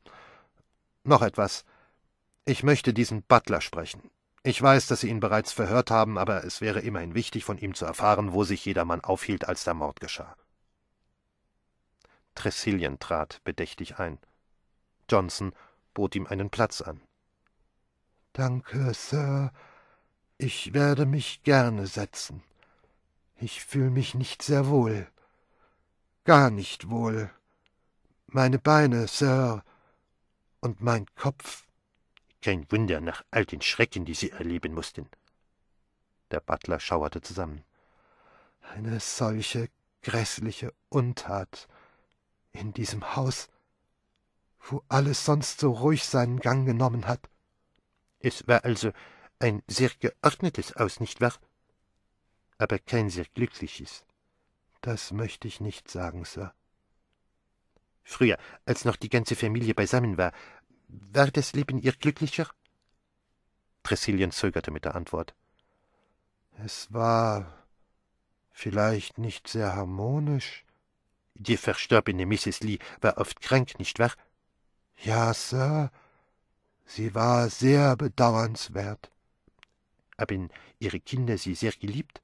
Noch etwas. Ich möchte diesen Butler sprechen. Ich weiß, dass Sie ihn bereits verhört haben, aber es wäre immerhin wichtig, von ihm zu erfahren, wo sich jedermann aufhielt, als der Mord geschah. Tressilien trat bedächtig ein. Johnson bot ihm einen Platz an. Danke, Sir. Ich werde mich gerne setzen. Ich fühle mich nicht sehr wohl. Gar nicht wohl. Meine Beine, Sir, und mein Kopf. Kein Wunder nach all den Schrecken, die sie erleben mussten. Der Butler schauerte zusammen. Eine solche grässliche Untat in diesem Haus, wo alles sonst so ruhig seinen Gang genommen hat. Es war also ein sehr geordnetes Haus, nicht wahr? Aber kein sehr glückliches. Das möchte ich nicht sagen, Sir. Früher, als noch die ganze Familie beisammen war, war das Leben ihr glücklicher? Tressilien zögerte mit der Antwort. Es war vielleicht nicht sehr harmonisch. Die verstorbene Mrs. Lee war oft krank, nicht wahr? Ja, Sir. Sie war sehr bedauernswert. Haben Ihre Kinder Sie sehr geliebt?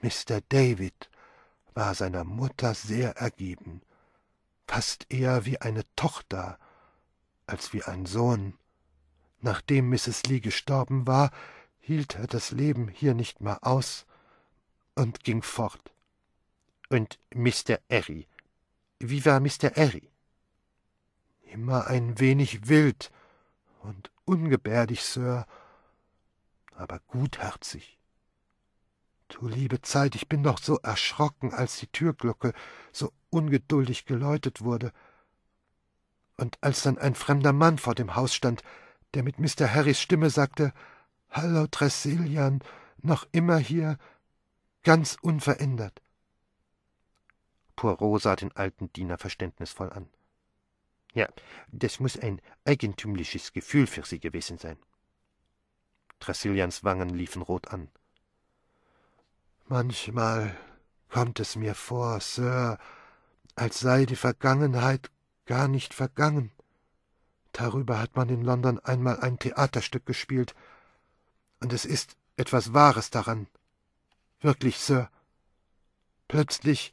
Mr. David war seiner Mutter sehr ergeben fast eher wie eine Tochter als wie ein Sohn. Nachdem Mrs. Lee gestorben war, hielt er das Leben hier nicht mehr aus und ging fort. Und Mr. Erry, Wie war Mr. Erry? Immer ein wenig wild und ungebärdig, Sir, aber gutherzig. Du liebe Zeit, ich bin doch so erschrocken, als die Türglocke so ungeduldig geläutet wurde. Und als dann ein fremder Mann vor dem Haus stand, der mit Mr. Harrys Stimme sagte, Hallo, Tressilian, noch immer hier, ganz unverändert. Poirot sah den alten Diener verständnisvoll an. Ja, das muß ein eigentümliches Gefühl für sie gewesen sein. Tressilians Wangen liefen rot an. Manchmal kommt es mir vor, Sir, als sei die Vergangenheit gar nicht vergangen. Darüber hat man in London einmal ein Theaterstück gespielt, und es ist etwas Wahres daran. Wirklich, Sir. Plötzlich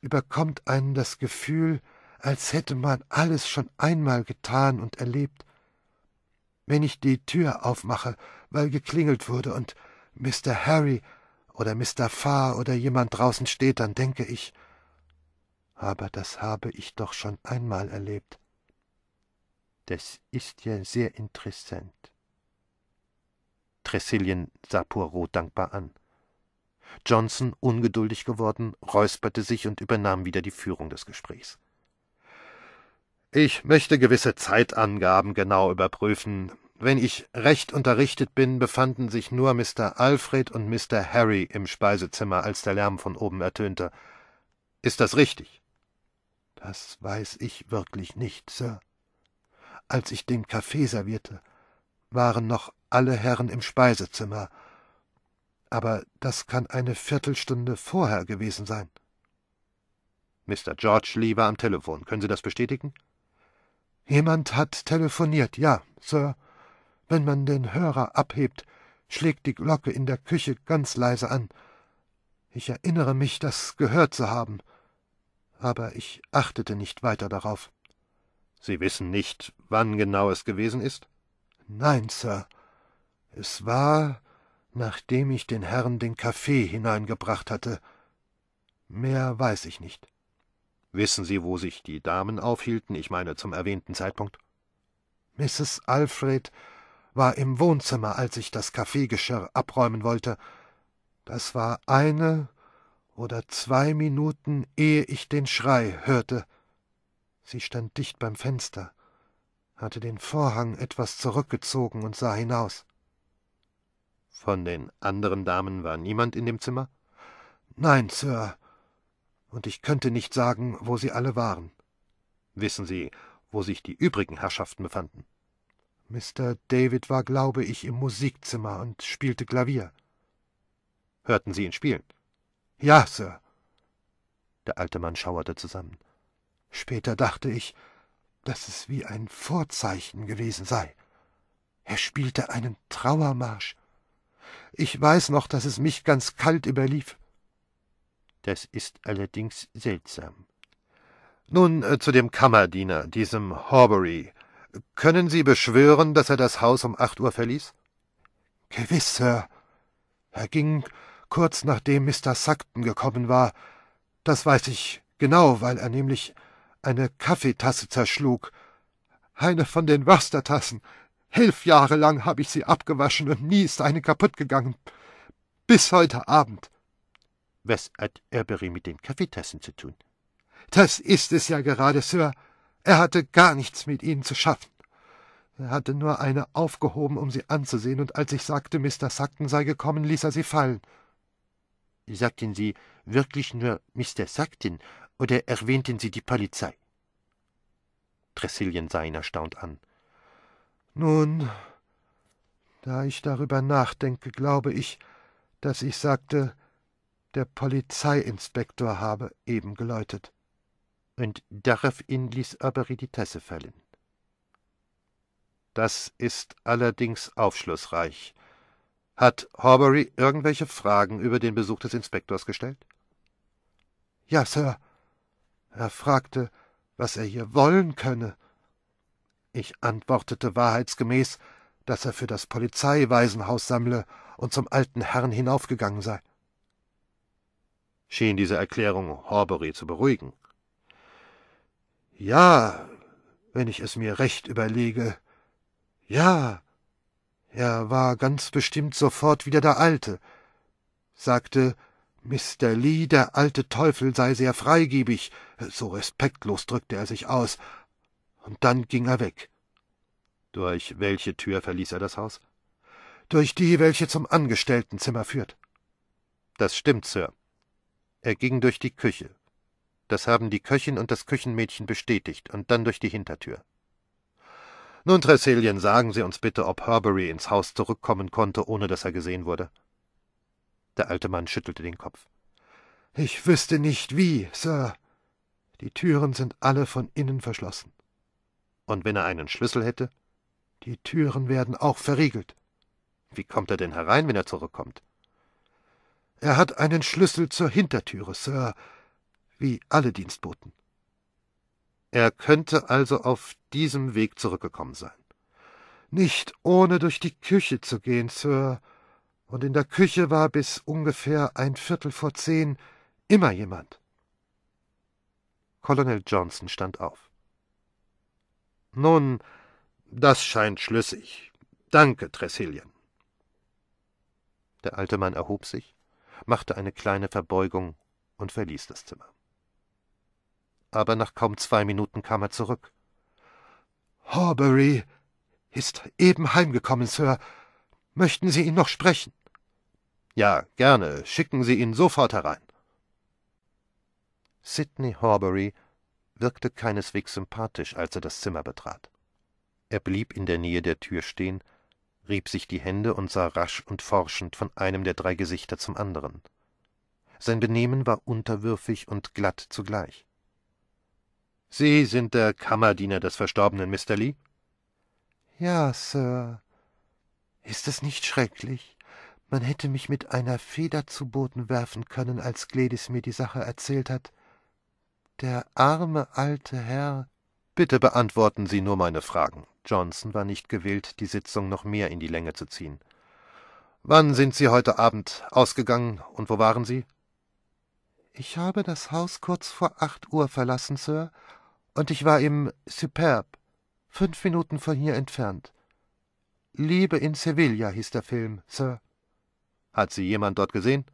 überkommt einen das Gefühl, als hätte man alles schon einmal getan und erlebt. Wenn ich die Tür aufmache, weil geklingelt wurde und Mr. Harry oder Mr. Farr oder jemand draußen steht, dann denke ich, aber das habe ich doch schon einmal erlebt. Das ist ja sehr interessant. Tressilien sah Poirot dankbar an. Johnson, ungeduldig geworden, räusperte sich und übernahm wieder die Führung des Gesprächs. Ich möchte gewisse Zeitangaben genau überprüfen. Wenn ich recht unterrichtet bin, befanden sich nur Mr. Alfred und Mr. Harry im Speisezimmer, als der Lärm von oben ertönte. Ist das richtig? Das weiß ich wirklich nicht, Sir. Als ich den Kaffee servierte, waren noch alle Herren im Speisezimmer. Aber das kann eine Viertelstunde vorher gewesen sein. Mr. George Lee war am Telefon. Können Sie das bestätigen? Jemand hat telefoniert, ja, Sir. Wenn man den Hörer abhebt, schlägt die Glocke in der Küche ganz leise an. Ich erinnere mich, das gehört zu haben, aber ich achtete nicht weiter darauf. Sie wissen nicht, wann genau es gewesen ist? Nein, Sir. Es war, nachdem ich den Herrn den Kaffee hineingebracht hatte. Mehr weiß ich nicht. Wissen Sie, wo sich die Damen aufhielten, ich meine zum erwähnten Zeitpunkt? Mrs. Alfred war im Wohnzimmer, als ich das Kaffeegeschirr abräumen wollte. Das war eine oder zwei Minuten, ehe ich den Schrei hörte. Sie stand dicht beim Fenster, hatte den Vorhang etwas zurückgezogen und sah hinaus. Von den anderen Damen war niemand in dem Zimmer? Nein, Sir. Und ich könnte nicht sagen, wo sie alle waren. Wissen Sie, wo sich die übrigen Herrschaften befanden? Mr. David war, glaube ich, im Musikzimmer und spielte Klavier. Hörten Sie ihn spielen? Ja, Sir. Der alte Mann schauerte zusammen. Später dachte ich, dass es wie ein Vorzeichen gewesen sei. Er spielte einen Trauermarsch. Ich weiß noch, dass es mich ganz kalt überlief. Das ist allerdings seltsam. Nun äh, zu dem Kammerdiener, diesem Horbury. Können Sie beschwören, dass er das Haus um acht Uhr verließ? Gewiss, Sir. Er ging kurz nachdem Mr. Sackton gekommen war. Das weiß ich genau, weil er nämlich eine Kaffeetasse zerschlug. Eine von den Wörstertassen. Elf Jahre lang habe ich sie abgewaschen und nie ist eine kaputt gegangen. Bis heute Abend. Was hat Erbery mit den Kaffeetassen zu tun? Das ist es ja gerade, Sir. Er hatte gar nichts mit ihnen zu schaffen. Er hatte nur eine aufgehoben, um sie anzusehen, und als ich sagte, Mr. Sackton sei gekommen, ließ er sie fallen. Sagten Sie wirklich nur Mr. Sackton oder erwähnten Sie die Polizei? Tressilien sah ihn erstaunt an. Nun, da ich darüber nachdenke, glaube ich, dass ich sagte, der Polizeiinspektor habe eben geläutet und daraufhin ließ Arbery die Tasse fallen. Das ist allerdings aufschlussreich. Hat Horbury irgendwelche Fragen über den Besuch des Inspektors gestellt? Ja, Sir. Er fragte, was er hier wollen könne. Ich antwortete wahrheitsgemäß, dass er für das Polizeiwaisenhaus sammle und zum alten Herrn hinaufgegangen sei. Schien diese Erklärung Horbury zu beruhigen. Ja, wenn ich es mir recht überlege. Ja. Er war ganz bestimmt sofort wieder der Alte, sagte Mr. Lee, der alte Teufel sei sehr freigebig, so respektlos drückte er sich aus, und dann ging er weg. Durch welche Tür verließ er das Haus? Durch die, welche zum Angestelltenzimmer führt. Das stimmt, Sir. Er ging durch die Küche, das haben die Köchin und das Küchenmädchen bestätigt und dann durch die Hintertür. Nun, Tresselien, sagen Sie uns bitte, ob Herbury ins Haus zurückkommen konnte, ohne dass er gesehen wurde. Der alte Mann schüttelte den Kopf. Ich wüsste nicht wie, Sir. Die Türen sind alle von innen verschlossen. Und wenn er einen Schlüssel hätte? Die Türen werden auch verriegelt. Wie kommt er denn herein, wenn er zurückkommt? Er hat einen Schlüssel zur Hintertüre, Sir, wie alle Dienstboten. Er könnte also auf diesem Weg zurückgekommen sein. Nicht ohne durch die Küche zu gehen, Sir. Und in der Küche war bis ungefähr ein Viertel vor zehn immer jemand. Colonel Johnson stand auf. Nun, das scheint schlüssig. Danke, Tressilien. Der alte Mann erhob sich, machte eine kleine Verbeugung und verließ das Zimmer aber nach kaum zwei Minuten kam er zurück. Horbury ist eben heimgekommen, Sir. Möchten Sie ihn noch sprechen? Ja, gerne. Schicken Sie ihn sofort herein. Sidney Horbury wirkte keineswegs sympathisch, als er das Zimmer betrat. Er blieb in der Nähe der Tür stehen, rieb sich die Hände und sah rasch und forschend von einem der drei Gesichter zum anderen. Sein Benehmen war unterwürfig und glatt zugleich. Sie sind der Kammerdiener des verstorbenen Mr. Lee? Ja, Sir. Ist es nicht schrecklich? Man hätte mich mit einer Feder zu Boden werfen können, als Gladys mir die Sache erzählt hat. Der arme alte Herr. Bitte beantworten Sie nur meine Fragen. Johnson war nicht gewillt, die Sitzung noch mehr in die Länge zu ziehen. Wann sind Sie heute Abend ausgegangen und wo waren Sie? Ich habe das Haus kurz vor acht Uhr verlassen, Sir, und ich war im Superb, fünf Minuten von hier entfernt. Liebe in Sevilla hieß der Film, Sir. Hat Sie jemand dort gesehen?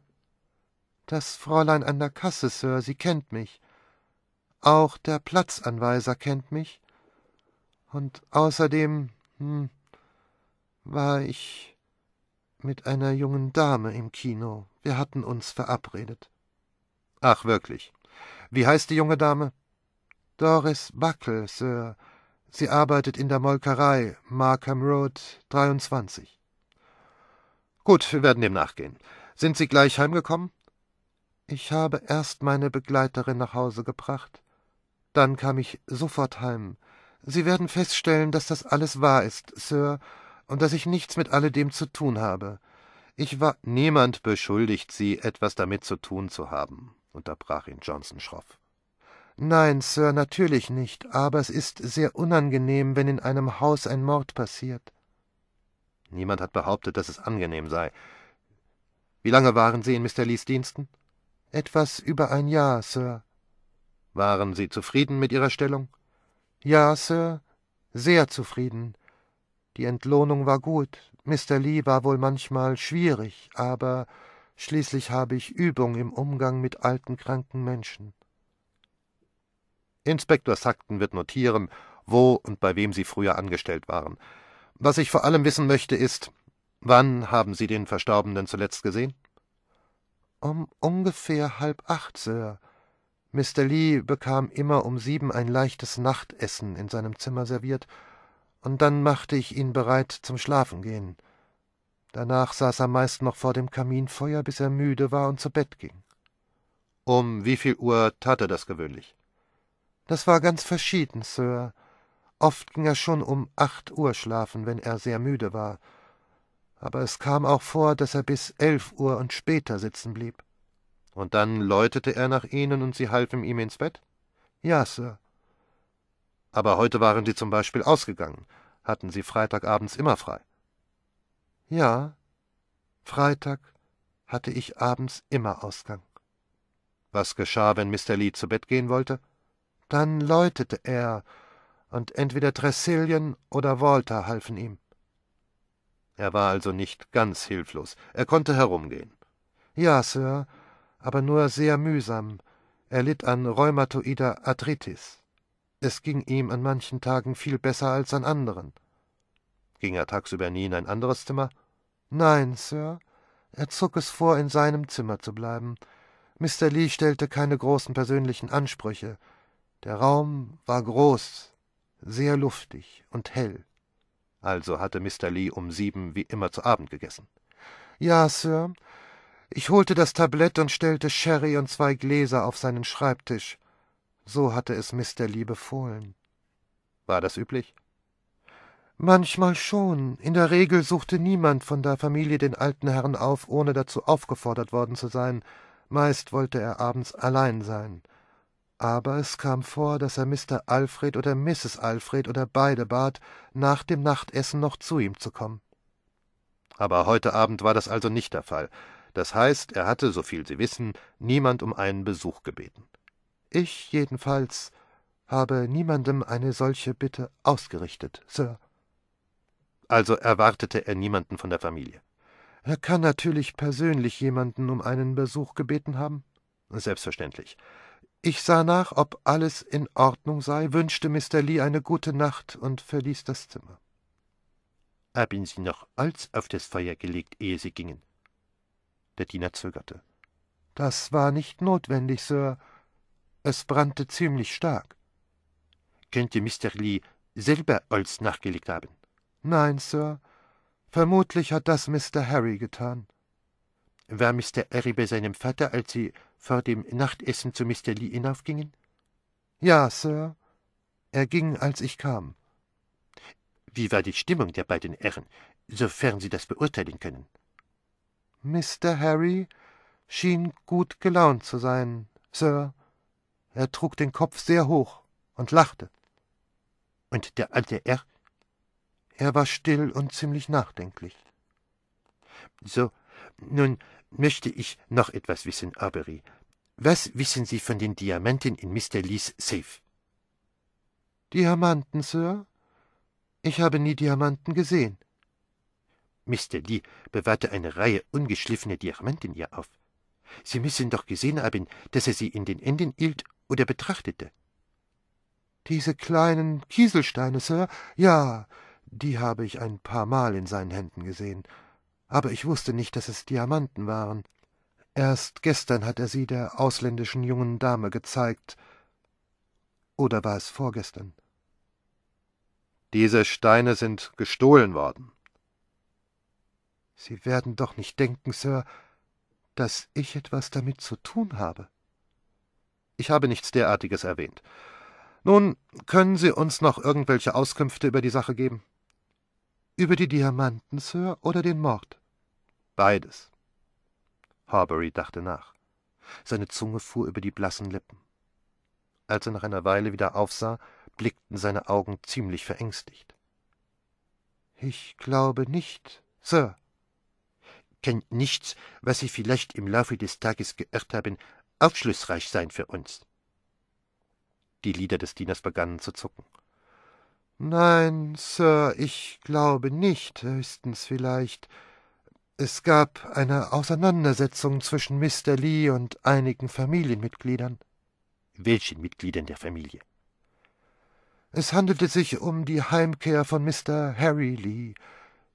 Das Fräulein an der Kasse, Sir, sie kennt mich. Auch der Platzanweiser kennt mich. Und außerdem, hm, war ich mit einer jungen Dame im Kino. Wir hatten uns verabredet. Ach, wirklich. Wie heißt die junge Dame? Doris Buckle, Sir. Sie arbeitet in der Molkerei, Markham Road 23. Gut, wir werden dem nachgehen. Sind Sie gleich heimgekommen? Ich habe erst meine Begleiterin nach Hause gebracht. Dann kam ich sofort heim. Sie werden feststellen, dass das alles wahr ist, Sir, und dass ich nichts mit alledem zu tun habe. Ich war. Niemand beschuldigt Sie, etwas damit zu tun zu haben, unterbrach ihn Johnson schroff. Nein, Sir, natürlich nicht, aber es ist sehr unangenehm, wenn in einem Haus ein Mord passiert. Niemand hat behauptet, dass es angenehm sei. Wie lange waren Sie in Mr. Lees Diensten? Etwas über ein Jahr, Sir. Waren Sie zufrieden mit Ihrer Stellung? Ja, Sir, sehr zufrieden. Die Entlohnung war gut. Mr. Lee war wohl manchmal schwierig, aber schließlich habe ich Übung im Umgang mit alten, kranken Menschen. Inspektor Sackton wird notieren, wo und bei wem Sie früher angestellt waren. Was ich vor allem wissen möchte, ist, wann haben Sie den Verstorbenen zuletzt gesehen? Um ungefähr halb acht, Sir. Mr. Lee bekam immer um sieben ein leichtes Nachtessen in seinem Zimmer serviert, und dann machte ich ihn bereit zum Schlafengehen. Danach saß er meist noch vor dem Kaminfeuer, bis er müde war und zu Bett ging. Um wie viel Uhr tat er das gewöhnlich? Das war ganz verschieden, Sir. Oft ging er schon um acht Uhr schlafen, wenn er sehr müde war. Aber es kam auch vor, dass er bis elf Uhr und später sitzen blieb. Und dann läutete er nach ihnen und sie halfen ihm ins Bett? Ja, Sir. Aber heute waren sie zum Beispiel ausgegangen. Hatten sie Freitagabends immer frei? Ja, Freitag hatte ich abends immer Ausgang. Was geschah, wenn Mr. Lee zu Bett gehen wollte? Dann läutete er, und entweder Tressilien oder Walter halfen ihm. Er war also nicht ganz hilflos. Er konnte herumgehen. Ja, Sir, aber nur sehr mühsam. Er litt an rheumatoider Arthritis. Es ging ihm an manchen Tagen viel besser als an anderen. Ging er tagsüber nie in ein anderes Zimmer? Nein, Sir. Er zog es vor, in seinem Zimmer zu bleiben. Mr. Lee stellte keine großen persönlichen Ansprüche. Der Raum war groß, sehr luftig und hell. Also hatte Mr. Lee um sieben wie immer zu Abend gegessen. Ja, Sir. Ich holte das Tablett und stellte Sherry und zwei Gläser auf seinen Schreibtisch. So hatte es Mr. Lee befohlen. War das üblich? Manchmal schon. In der Regel suchte niemand von der Familie den alten Herrn auf, ohne dazu aufgefordert worden zu sein. Meist wollte er abends allein sein aber es kam vor, dass er Mr. Alfred oder Mrs. Alfred oder beide bat, nach dem Nachtessen noch zu ihm zu kommen. Aber heute Abend war das also nicht der Fall. Das heißt, er hatte, soviel Sie wissen, niemand um einen Besuch gebeten. Ich jedenfalls habe niemandem eine solche Bitte ausgerichtet, Sir. Also erwartete er niemanden von der Familie. Er kann natürlich persönlich jemanden um einen Besuch gebeten haben. Selbstverständlich. Ich sah nach, ob alles in Ordnung sei, wünschte Mr. Lee eine gute Nacht und verließ das Zimmer. Haben Sie noch Holz auf das Feuer gelegt, ehe Sie gingen? Der Diener zögerte. Das war nicht notwendig, Sir. Es brannte ziemlich stark. Könnte Mr. Lee selber Holz nachgelegt haben? Nein, Sir. Vermutlich hat das Mr. Harry getan. War Mr. Harry bei seinem Vater, als Sie vor dem Nachtessen zu Mr. Lee hinaufgingen? Ja, Sir. Er ging, als ich kam. Wie war die Stimmung der beiden Herren, sofern Sie das beurteilen können? Mr. Harry schien gut gelaunt zu sein, Sir. Er trug den Kopf sehr hoch und lachte. Und der alte Herr? Er war still und ziemlich nachdenklich. So, nun, möchte ich noch etwas wissen, Arbery. Was wissen Sie von den Diamanten in Mr. Lees Safe? Diamanten, Sir? Ich habe nie Diamanten gesehen. Mr. Lee bewahrte eine Reihe ungeschliffener Diamanten hier auf. Sie müssen doch gesehen haben, dass er sie in den Händen hielt oder betrachtete. Diese kleinen Kieselsteine, Sir, ja, die habe ich ein paar Mal in seinen Händen gesehen aber ich wusste nicht, dass es Diamanten waren. Erst gestern hat er sie der ausländischen jungen Dame gezeigt. Oder war es vorgestern? Diese Steine sind gestohlen worden. Sie werden doch nicht denken, Sir, dass ich etwas damit zu tun habe. Ich habe nichts derartiges erwähnt. Nun, können Sie uns noch irgendwelche Auskünfte über die Sache geben? Über die Diamanten, Sir, oder den Mord? Beides. Harbury dachte nach. Seine Zunge fuhr über die blassen Lippen. Als er nach einer Weile wieder aufsah, blickten seine Augen ziemlich verängstigt. Ich glaube nicht, Sir. Kennt nichts, was Sie vielleicht im Laufe des Tages geirrt haben, aufschlussreich sein für uns. Die Lieder des Dieners begannen zu zucken. Nein, Sir, ich glaube nicht, höchstens vielleicht es gab eine Auseinandersetzung zwischen Mr. Lee und einigen Familienmitgliedern. Welchen Mitgliedern der Familie? Es handelte sich um die Heimkehr von Mr. Harry Lee,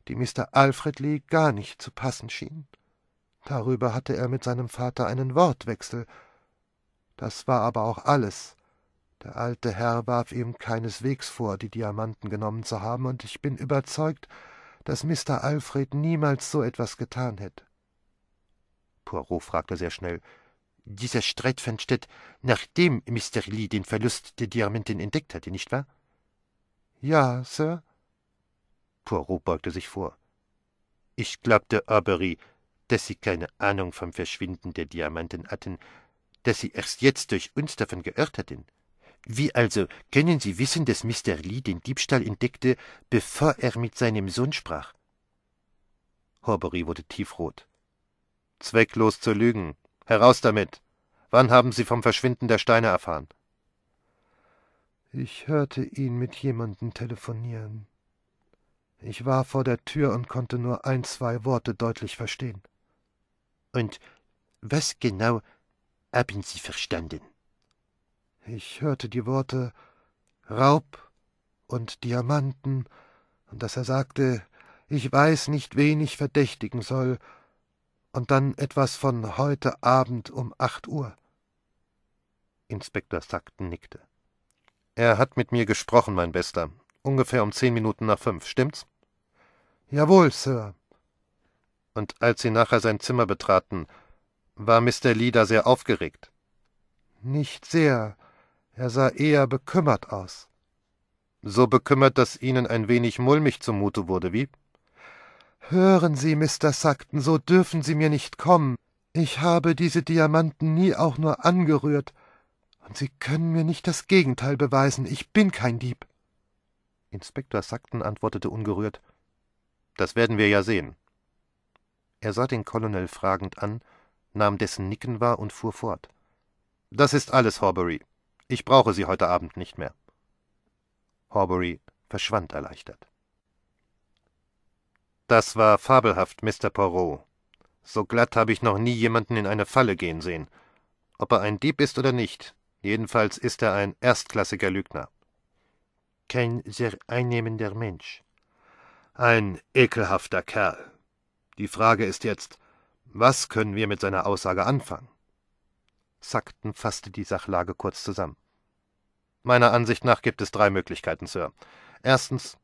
die Mr. Alfred Lee gar nicht zu passen schien. Darüber hatte er mit seinem Vater einen Wortwechsel. Das war aber auch alles. Der alte Herr warf ihm keineswegs vor, die Diamanten genommen zu haben, und ich bin überzeugt, dass Mr. Alfred niemals so etwas getan hätte. Poirot fragte sehr schnell, dieser Streit fand statt, nachdem Mr. Lee den Verlust der Diamanten entdeckt hatte, nicht wahr? Ja, Sir. Poirot beugte sich vor. Ich glaubte, Aubrey, dass Sie keine Ahnung vom Verschwinden der Diamanten hatten, dass Sie erst jetzt durch uns davon geirrt hatten. Wie also können Sie wissen, dass Mr. Lee den Diebstahl entdeckte, bevor er mit seinem Sohn sprach? Horbury wurde tiefrot. Zwecklos zu lügen. Heraus damit. Wann haben Sie vom Verschwinden der Steine erfahren? Ich hörte ihn mit jemandem telefonieren. Ich war vor der Tür und konnte nur ein, zwei Worte deutlich verstehen. Und was genau haben Sie verstanden? Ich hörte die Worte Raub und Diamanten und dass er sagte, ich weiß nicht, wen ich verdächtigen soll, und dann etwas von heute Abend um acht Uhr. Inspektor Sackton nickte. Er hat mit mir gesprochen, mein Bester. Ungefähr um zehn Minuten nach fünf, stimmt's? Jawohl, Sir. Und als Sie nachher sein Zimmer betraten, war Mr. Lee da sehr aufgeregt? Nicht sehr. Er sah eher bekümmert aus. So bekümmert, dass Ihnen ein wenig mulmig zumute wurde, wie? Hören Sie, Mr. Sackton, so dürfen Sie mir nicht kommen. Ich habe diese Diamanten nie auch nur angerührt, und Sie können mir nicht das Gegenteil beweisen. Ich bin kein Dieb. Inspektor Sackton antwortete ungerührt Das werden wir ja sehen. Er sah den Colonel fragend an, nahm dessen Nicken wahr und fuhr fort. Das ist alles, Horbury. Ich brauche Sie heute Abend nicht mehr. Horbury verschwand erleichtert. Das war fabelhaft, Mr. Poirot. So glatt habe ich noch nie jemanden in eine Falle gehen sehen. Ob er ein Dieb ist oder nicht, jedenfalls ist er ein erstklassiger Lügner. Kein sehr einnehmender Mensch. Ein ekelhafter Kerl. Die Frage ist jetzt, was können wir mit seiner Aussage anfangen? Sackton fasste die Sachlage kurz zusammen. Meiner Ansicht nach gibt es drei Möglichkeiten, Sir. Erstens,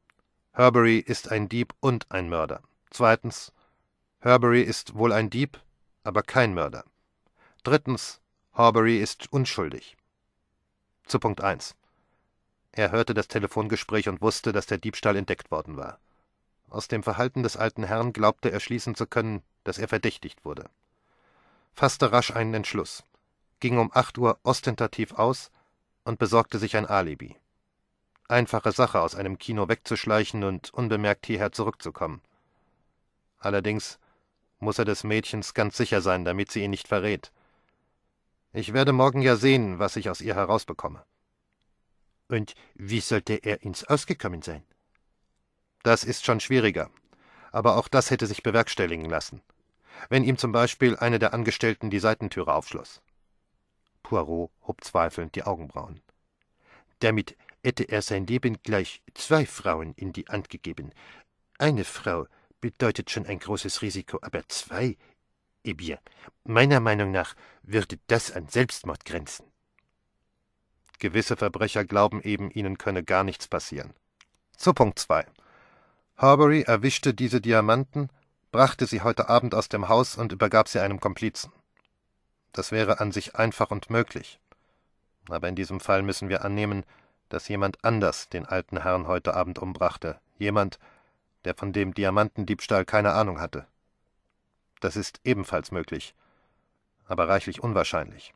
Herbury ist ein Dieb und ein Mörder. Zweitens, Herbury ist wohl ein Dieb, aber kein Mörder. Drittens, Horbury ist unschuldig. Zu Punkt 1. Er hörte das Telefongespräch und wusste, dass der Diebstahl entdeckt worden war. Aus dem Verhalten des alten Herrn glaubte er schließen zu können, dass er verdächtigt wurde. Fasste rasch einen Entschluss, ging um 8 Uhr ostentativ aus, und besorgte sich ein Alibi. Einfache Sache, aus einem Kino wegzuschleichen und unbemerkt hierher zurückzukommen. Allerdings muss er des Mädchens ganz sicher sein, damit sie ihn nicht verrät. Ich werde morgen ja sehen, was ich aus ihr herausbekomme. Und wie sollte er ins Ausgekommen sein? Das ist schon schwieriger, aber auch das hätte sich bewerkstelligen lassen. Wenn ihm zum Beispiel eine der Angestellten die Seitentüre aufschloss. Poirot hob zweifelnd die Augenbrauen. Damit hätte er sein Leben gleich zwei Frauen in die Hand gegeben. Eine Frau bedeutet schon ein großes Risiko, aber zwei? Eh bien, meiner Meinung nach würde das an Selbstmord grenzen. Gewisse Verbrecher glauben eben, ihnen könne gar nichts passieren. Zu Punkt 2. Harbury erwischte diese Diamanten, brachte sie heute Abend aus dem Haus und übergab sie einem Komplizen. Das wäre an sich einfach und möglich. Aber in diesem Fall müssen wir annehmen, dass jemand anders den alten Herrn heute Abend umbrachte, jemand, der von dem Diamantendiebstahl keine Ahnung hatte. Das ist ebenfalls möglich, aber reichlich unwahrscheinlich.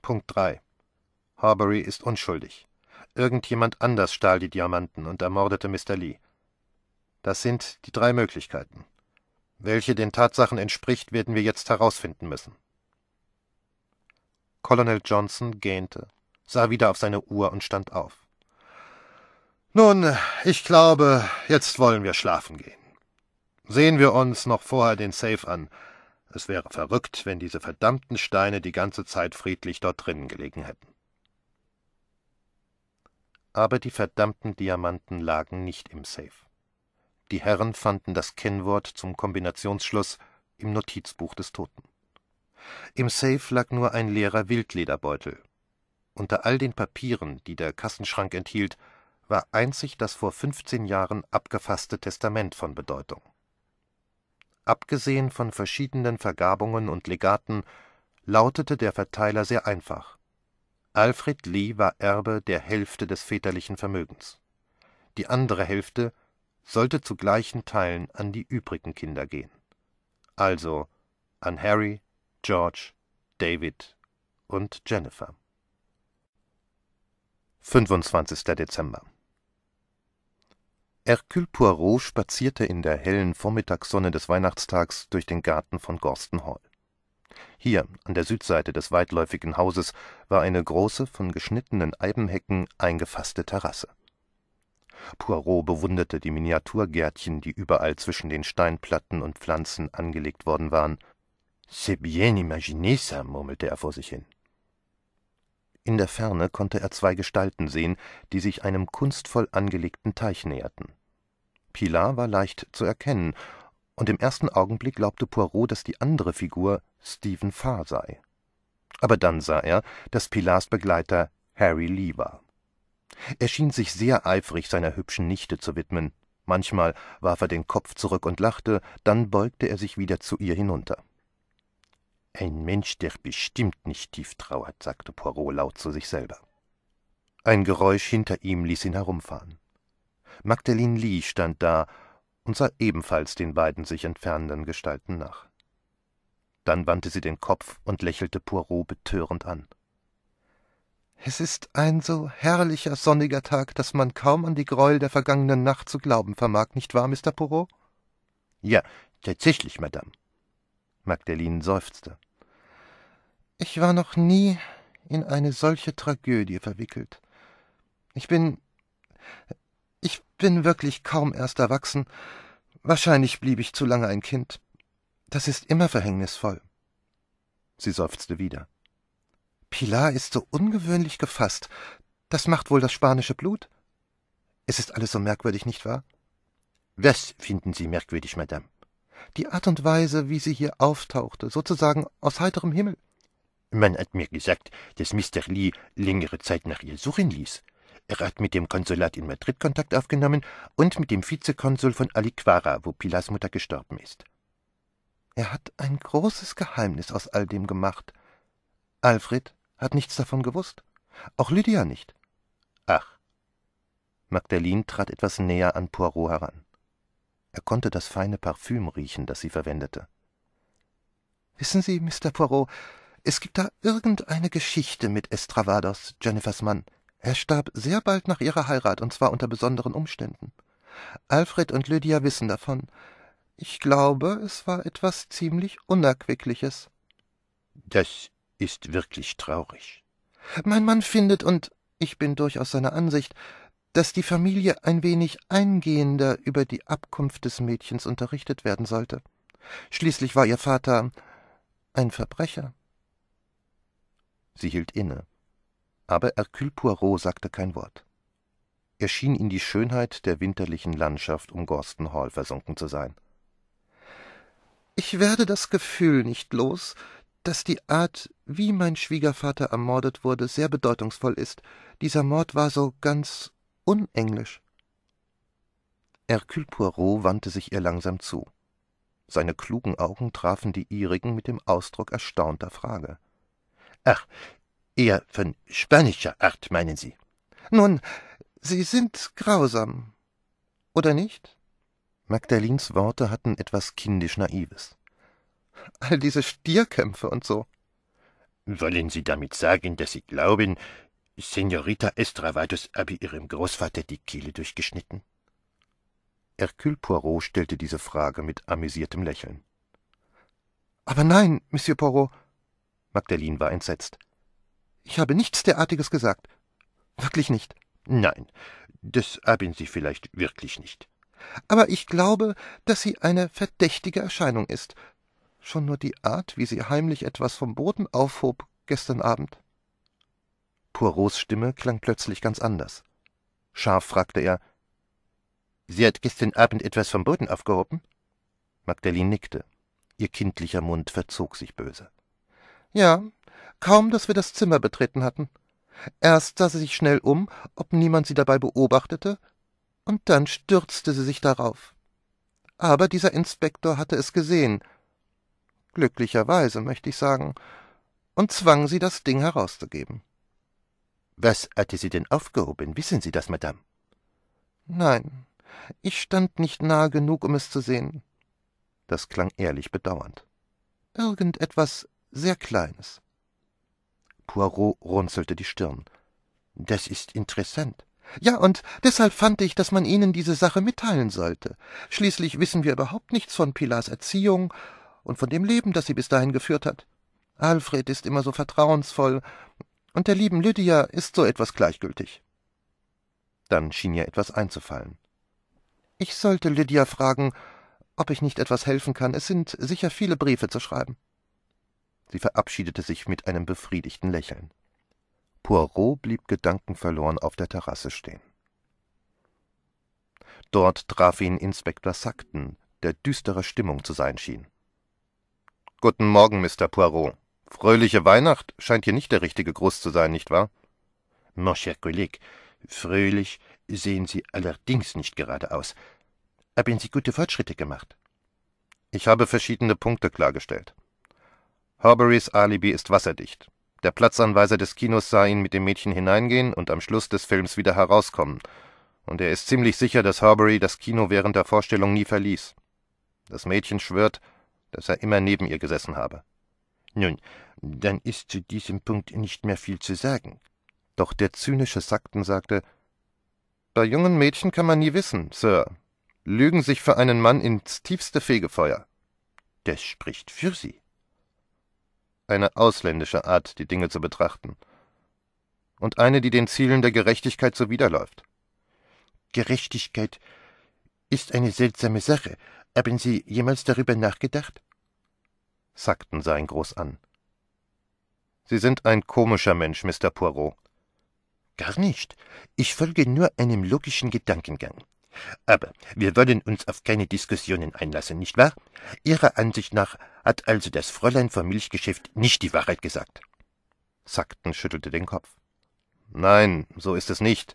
Punkt 3. Horbury ist unschuldig. Irgendjemand anders stahl die Diamanten und ermordete Mr. Lee. Das sind die drei Möglichkeiten. Welche den Tatsachen entspricht, werden wir jetzt herausfinden müssen. Colonel Johnson gähnte, sah wieder auf seine Uhr und stand auf. Nun, ich glaube, jetzt wollen wir schlafen gehen. Sehen wir uns noch vorher den Safe an. Es wäre verrückt, wenn diese verdammten Steine die ganze Zeit friedlich dort drinnen gelegen hätten. Aber die verdammten Diamanten lagen nicht im Safe. Die Herren fanden das Kennwort zum Kombinationsschluss im Notizbuch des Toten. Im Safe lag nur ein leerer Wildlederbeutel. Unter all den Papieren, die der Kassenschrank enthielt, war einzig das vor 15 Jahren abgefasste Testament von Bedeutung. Abgesehen von verschiedenen Vergabungen und Legaten lautete der Verteiler sehr einfach. Alfred Lee war Erbe der Hälfte des väterlichen Vermögens. Die andere Hälfte sollte zu gleichen Teilen an die übrigen Kinder gehen. Also an Harry, George, David und Jennifer. 25. Dezember Hercule Poirot spazierte in der hellen Vormittagssonne des Weihnachtstags durch den Garten von Gorsten Hall. Hier, an der Südseite des weitläufigen Hauses, war eine große, von geschnittenen Eibenhecken eingefasste Terrasse. Poirot bewunderte die Miniaturgärtchen, die überall zwischen den Steinplatten und Pflanzen angelegt worden waren, C'est bien imaginé ça, murmelte er vor sich hin. In der Ferne konnte er zwei Gestalten sehen, die sich einem kunstvoll angelegten Teich näherten. Pilar war leicht zu erkennen, und im ersten Augenblick glaubte Poirot, dass die andere Figur Stephen Farr sei. Aber dann sah er, dass Pilars Begleiter Harry Lee war. Er schien sich sehr eifrig seiner hübschen Nichte zu widmen. Manchmal warf er den Kopf zurück und lachte, dann beugte er sich wieder zu ihr hinunter. Ein Mensch, der bestimmt nicht tief trauert, sagte Poirot laut zu sich selber. Ein Geräusch hinter ihm ließ ihn herumfahren. Magdalene Lee stand da und sah ebenfalls den beiden sich entfernenden Gestalten nach. Dann wandte sie den Kopf und lächelte Poirot betörend an. Es ist ein so herrlicher sonniger Tag, dass man kaum an die Gräuel der vergangenen Nacht zu glauben vermag, nicht wahr, Mr. Poirot? Ja, tatsächlich, Madame. Magdalene seufzte. Ich war noch nie in eine solche Tragödie verwickelt. Ich bin. Ich bin wirklich kaum erst erwachsen. Wahrscheinlich blieb ich zu lange ein Kind. Das ist immer verhängnisvoll. Sie seufzte wieder. Pilar ist so ungewöhnlich gefasst. Das macht wohl das spanische Blut? Es ist alles so merkwürdig, nicht wahr? Was finden Sie merkwürdig, Madame? die Art und Weise, wie sie hier auftauchte, sozusagen aus heiterem Himmel. Man hat mir gesagt, dass Mr. Lee längere Zeit nach ihr suchen ließ. Er hat mit dem Konsulat in Madrid Kontakt aufgenommen und mit dem Vizekonsul von Aliquara, wo Pilas Mutter gestorben ist. Er hat ein großes Geheimnis aus all dem gemacht. Alfred hat nichts davon gewusst. Auch Lydia nicht. Ach. Magdalene trat etwas näher an Poirot heran. Er konnte das feine Parfüm riechen, das sie verwendete. Wissen Sie, Mr. Poirot, es gibt da irgendeine Geschichte mit Estravados, Jennifers Mann. Er starb sehr bald nach ihrer Heirat, und zwar unter besonderen Umständen. Alfred und Lydia wissen davon. Ich glaube, es war etwas ziemlich Unerquickliches. Das ist wirklich traurig. Mein Mann findet, und ich bin durchaus seiner Ansicht, dass die Familie ein wenig eingehender über die Abkunft des Mädchens unterrichtet werden sollte. Schließlich war ihr Vater ein Verbrecher. Sie hielt inne, aber Hercule Poirot sagte kein Wort. Er schien in die Schönheit der winterlichen Landschaft um Gorsten Hall versunken zu sein. Ich werde das Gefühl nicht los, dass die Art, wie mein Schwiegervater ermordet wurde, sehr bedeutungsvoll ist. Dieser Mord war so ganz unenglisch. Hercule Poirot wandte sich ihr langsam zu. Seine klugen Augen trafen die ihrigen mit dem Ausdruck erstaunter Frage. Ach, eher von spanischer Art, meinen Sie? Nun, Sie sind grausam, oder nicht? Magdalins Worte hatten etwas kindisch Naives. All diese Stierkämpfe und so. Wollen Sie damit sagen, dass Sie glauben, Signorita Estra habe ihrem Großvater die Kehle durchgeschnitten? Hercule Poirot stellte diese Frage mit amüsiertem Lächeln. Aber nein, Monsieur Poirot. Magdalene war entsetzt. Ich habe nichts derartiges gesagt. Wirklich nicht. Nein, das haben Sie vielleicht wirklich nicht. Aber ich glaube, dass sie eine verdächtige Erscheinung ist. Schon nur die Art, wie sie heimlich etwas vom Boden aufhob gestern Abend. Poirots Stimme klang plötzlich ganz anders. Scharf fragte er: Sie hat gestern Abend etwas vom Boden aufgehoben? Magdalene nickte. Ihr kindlicher Mund verzog sich böse. Ja, kaum, dass wir das Zimmer betreten hatten. Erst sah sie sich schnell um, ob niemand sie dabei beobachtete, und dann stürzte sie sich darauf. Aber dieser Inspektor hatte es gesehen. Glücklicherweise, möchte ich sagen, und zwang sie, das Ding herauszugeben. Was hatte sie denn aufgehoben? Wissen Sie das, Madame? Nein, ich stand nicht nahe genug, um es zu sehen. Das klang ehrlich bedauernd. Irgendetwas sehr Kleines. Poirot runzelte die Stirn. Das ist interessant. Ja, und deshalb fand ich, dass man Ihnen diese Sache mitteilen sollte. Schließlich wissen wir überhaupt nichts von Pilars Erziehung und von dem Leben, das sie bis dahin geführt hat. Alfred ist immer so vertrauensvoll, und der lieben Lydia ist so etwas gleichgültig. Dann schien ihr etwas einzufallen. Ich sollte Lydia fragen, ob ich nicht etwas helfen kann. Es sind sicher viele Briefe zu schreiben. Sie verabschiedete sich mit einem befriedigten Lächeln. Poirot blieb gedankenverloren auf der Terrasse stehen. Dort traf ihn Inspektor Sackton, der düsterer Stimmung zu sein schien. Guten Morgen, Mr. Poirot. Fröhliche Weihnacht scheint hier nicht der richtige Gruß zu sein, nicht wahr? Mon cher Kollege, fröhlich sehen Sie allerdings nicht gerade aus. Haben Sie gute Fortschritte gemacht? Ich habe verschiedene Punkte klargestellt. Horburys Alibi ist wasserdicht. Der Platzanweiser des Kinos sah ihn mit dem Mädchen hineingehen und am Schluss des Films wieder herauskommen, und er ist ziemlich sicher, dass Horbury das Kino während der Vorstellung nie verließ. Das Mädchen schwört, dass er immer neben ihr gesessen habe. Nun, dann ist zu diesem Punkt nicht mehr viel zu sagen. Doch der zynische Sakten sagte Bei jungen Mädchen kann man nie wissen, Sir. Lügen sich für einen Mann ins tiefste Fegefeuer. Das spricht für sie. Eine ausländische Art, die Dinge zu betrachten. Und eine, die den Zielen der Gerechtigkeit zuwiderläuft. Gerechtigkeit ist eine seltsame Sache. Haben Sie jemals darüber nachgedacht? sackten sein Groß an. Sie sind ein komischer Mensch, Mr. Poirot. Gar nicht. Ich folge nur einem logischen Gedankengang. Aber wir wollen uns auf keine Diskussionen einlassen, nicht wahr? Ihrer Ansicht nach hat also das Fräulein vom Milchgeschäft nicht die Wahrheit gesagt. Sackten schüttelte den Kopf. Nein, so ist es nicht.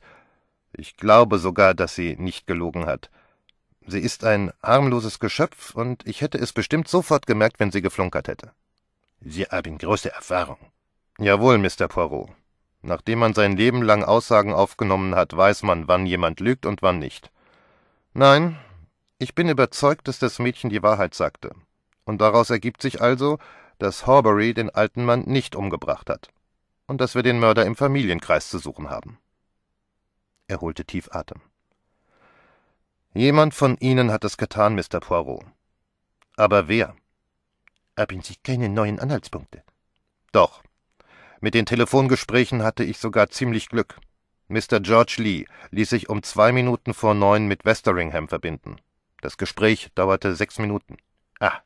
Ich glaube sogar, dass sie nicht gelogen hat. Sie ist ein harmloses Geschöpf, und ich hätte es bestimmt sofort gemerkt, wenn sie geflunkert hätte. Sie haben große Erfahrung. Jawohl, Mr. Poirot. Nachdem man sein Leben lang Aussagen aufgenommen hat, weiß man, wann jemand lügt und wann nicht. Nein, ich bin überzeugt, dass das Mädchen die Wahrheit sagte. Und daraus ergibt sich also, dass Horbury den alten Mann nicht umgebracht hat. Und dass wir den Mörder im Familienkreis zu suchen haben. Er holte tief Atem. Jemand von Ihnen hat es getan, Mr. Poirot. Aber wer? Haben Sie keine neuen Anhaltspunkte? Doch. Mit den Telefongesprächen hatte ich sogar ziemlich Glück. Mr. George Lee ließ sich um zwei Minuten vor neun mit Westeringham verbinden. Das Gespräch dauerte sechs Minuten. Ah,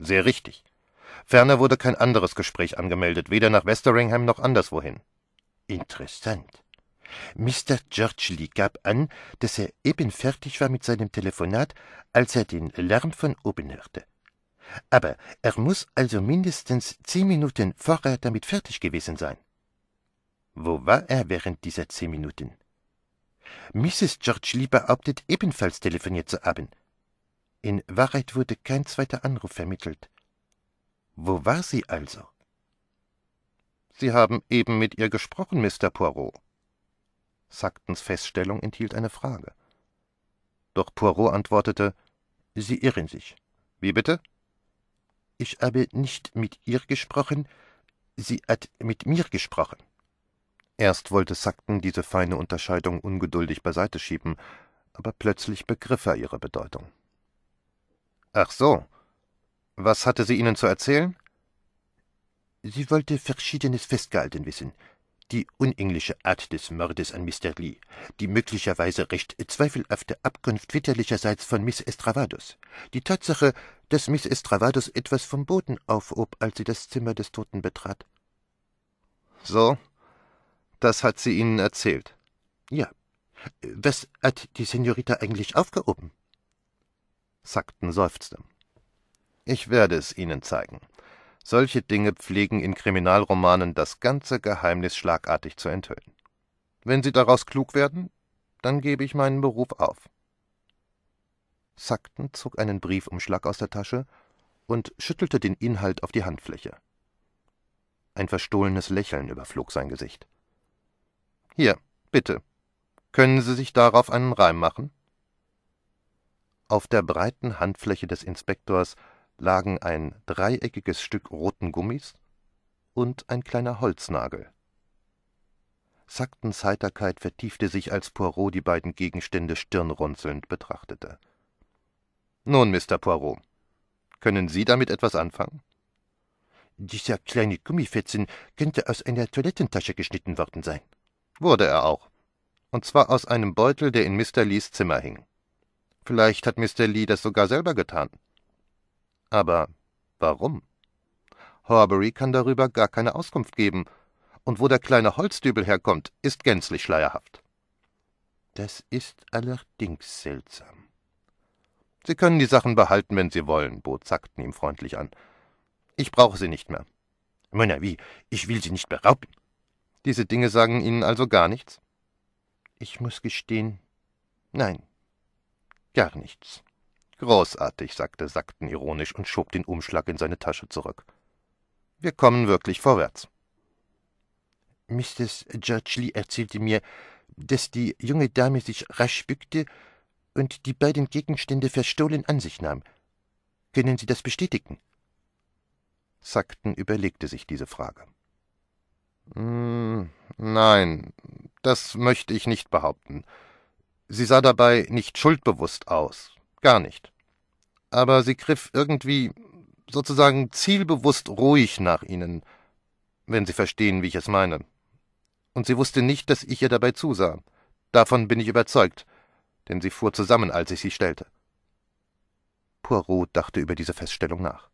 sehr richtig. Ferner wurde kein anderes Gespräch angemeldet, weder nach Westeringham noch anderswohin. Interessant. Mr. Churchill gab an, dass er eben fertig war mit seinem Telefonat, als er den Lärm von oben hörte. Aber er muss also mindestens zehn Minuten vorher damit fertig gewesen sein. Wo war er während dieser zehn Minuten? Mrs. Churchill behauptet ebenfalls telefoniert zu haben. In Wahrheit wurde kein zweiter Anruf vermittelt. Wo war sie also? Sie haben eben mit ihr gesprochen, Mr. Poirot. Saktens Feststellung enthielt eine Frage. Doch Poirot antwortete, Sie irren sich. Wie bitte? Ich habe nicht mit ihr gesprochen, sie hat mit mir gesprochen. Erst wollte Sackten diese feine Unterscheidung ungeduldig beiseite schieben, aber plötzlich begriff er ihre Bedeutung. Ach so. Was hatte sie Ihnen zu erzählen? Sie wollte Verschiedenes festgehalten wissen die unenglische Art des Mordes an Mr. Lee, die möglicherweise recht zweifelhafte Abkunft witterlicherseits von Miss Estravados, die Tatsache, dass Miss Estravados etwas vom Boden aufhob, als sie das Zimmer des Toten betrat. So, das hat sie Ihnen erzählt. Ja. Was hat die Senorita eigentlich aufgehoben? Sackton seufzte. Ich werde es Ihnen zeigen. Solche Dinge pflegen in Kriminalromanen das ganze Geheimnis schlagartig zu enthüllen. Wenn Sie daraus klug werden, dann gebe ich meinen Beruf auf. Sackton zog einen Briefumschlag aus der Tasche und schüttelte den Inhalt auf die Handfläche. Ein verstohlenes Lächeln überflog sein Gesicht. Hier, bitte. Können Sie sich darauf einen Reim machen? Auf der breiten Handfläche des Inspektors lagen ein dreieckiges Stück roten Gummis und ein kleiner Holznagel. Saktens Heiterkeit vertiefte sich, als Poirot die beiden Gegenstände stirnrunzelnd betrachtete. Nun, Mr. Poirot, können Sie damit etwas anfangen? Dieser kleine Gummifetzen könnte aus einer Toilettentasche geschnitten worden sein. Wurde er auch. Und zwar aus einem Beutel, der in Mr. Lees Zimmer hing. Vielleicht hat Mr. Lee das sogar selber getan. Aber warum? Horbury kann darüber gar keine Auskunft geben, und wo der kleine Holzdübel herkommt, ist gänzlich schleierhaft. Das ist allerdings seltsam. Sie können die Sachen behalten, wenn Sie wollen, bot Sackten ihm freundlich an. Ich brauche sie nicht mehr. Mon wie? ich will sie nicht berauben. Diese Dinge sagen Ihnen also gar nichts? Ich muss gestehen, nein, gar nichts. Großartig, sagte Sakten ironisch und schob den Umschlag in seine Tasche zurück. Wir kommen wirklich vorwärts. Mrs. Judgley erzählte mir, dass die junge Dame sich rasch bückte und die beiden Gegenstände verstohlen an sich nahm. Können Sie das bestätigen? Sakten überlegte sich diese Frage. Mm, nein, das möchte ich nicht behaupten. Sie sah dabei nicht schuldbewusst aus, gar nicht aber sie griff irgendwie sozusagen zielbewusst ruhig nach ihnen, wenn Sie verstehen, wie ich es meine. Und sie wusste nicht, dass ich ihr dabei zusah. Davon bin ich überzeugt, denn sie fuhr zusammen, als ich sie stellte. Poirot dachte über diese Feststellung nach.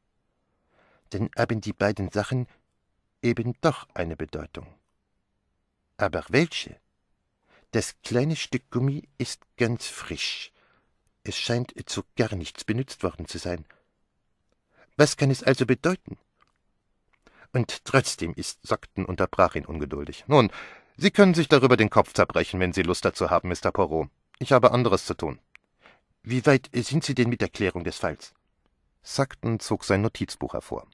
Denn haben die beiden Sachen eben doch eine Bedeutung. Aber welche? Das kleine Stück Gummi ist ganz frisch, es scheint zu gar nichts benützt worden zu sein. Was kann es also bedeuten? Und trotzdem ist, Sakten unterbrach ihn ungeduldig. Nun, Sie können sich darüber den Kopf zerbrechen, wenn Sie Lust dazu haben, Mr. Poirot. Ich habe anderes zu tun. Wie weit sind Sie denn mit der Klärung des Falls? Sackton zog sein Notizbuch hervor.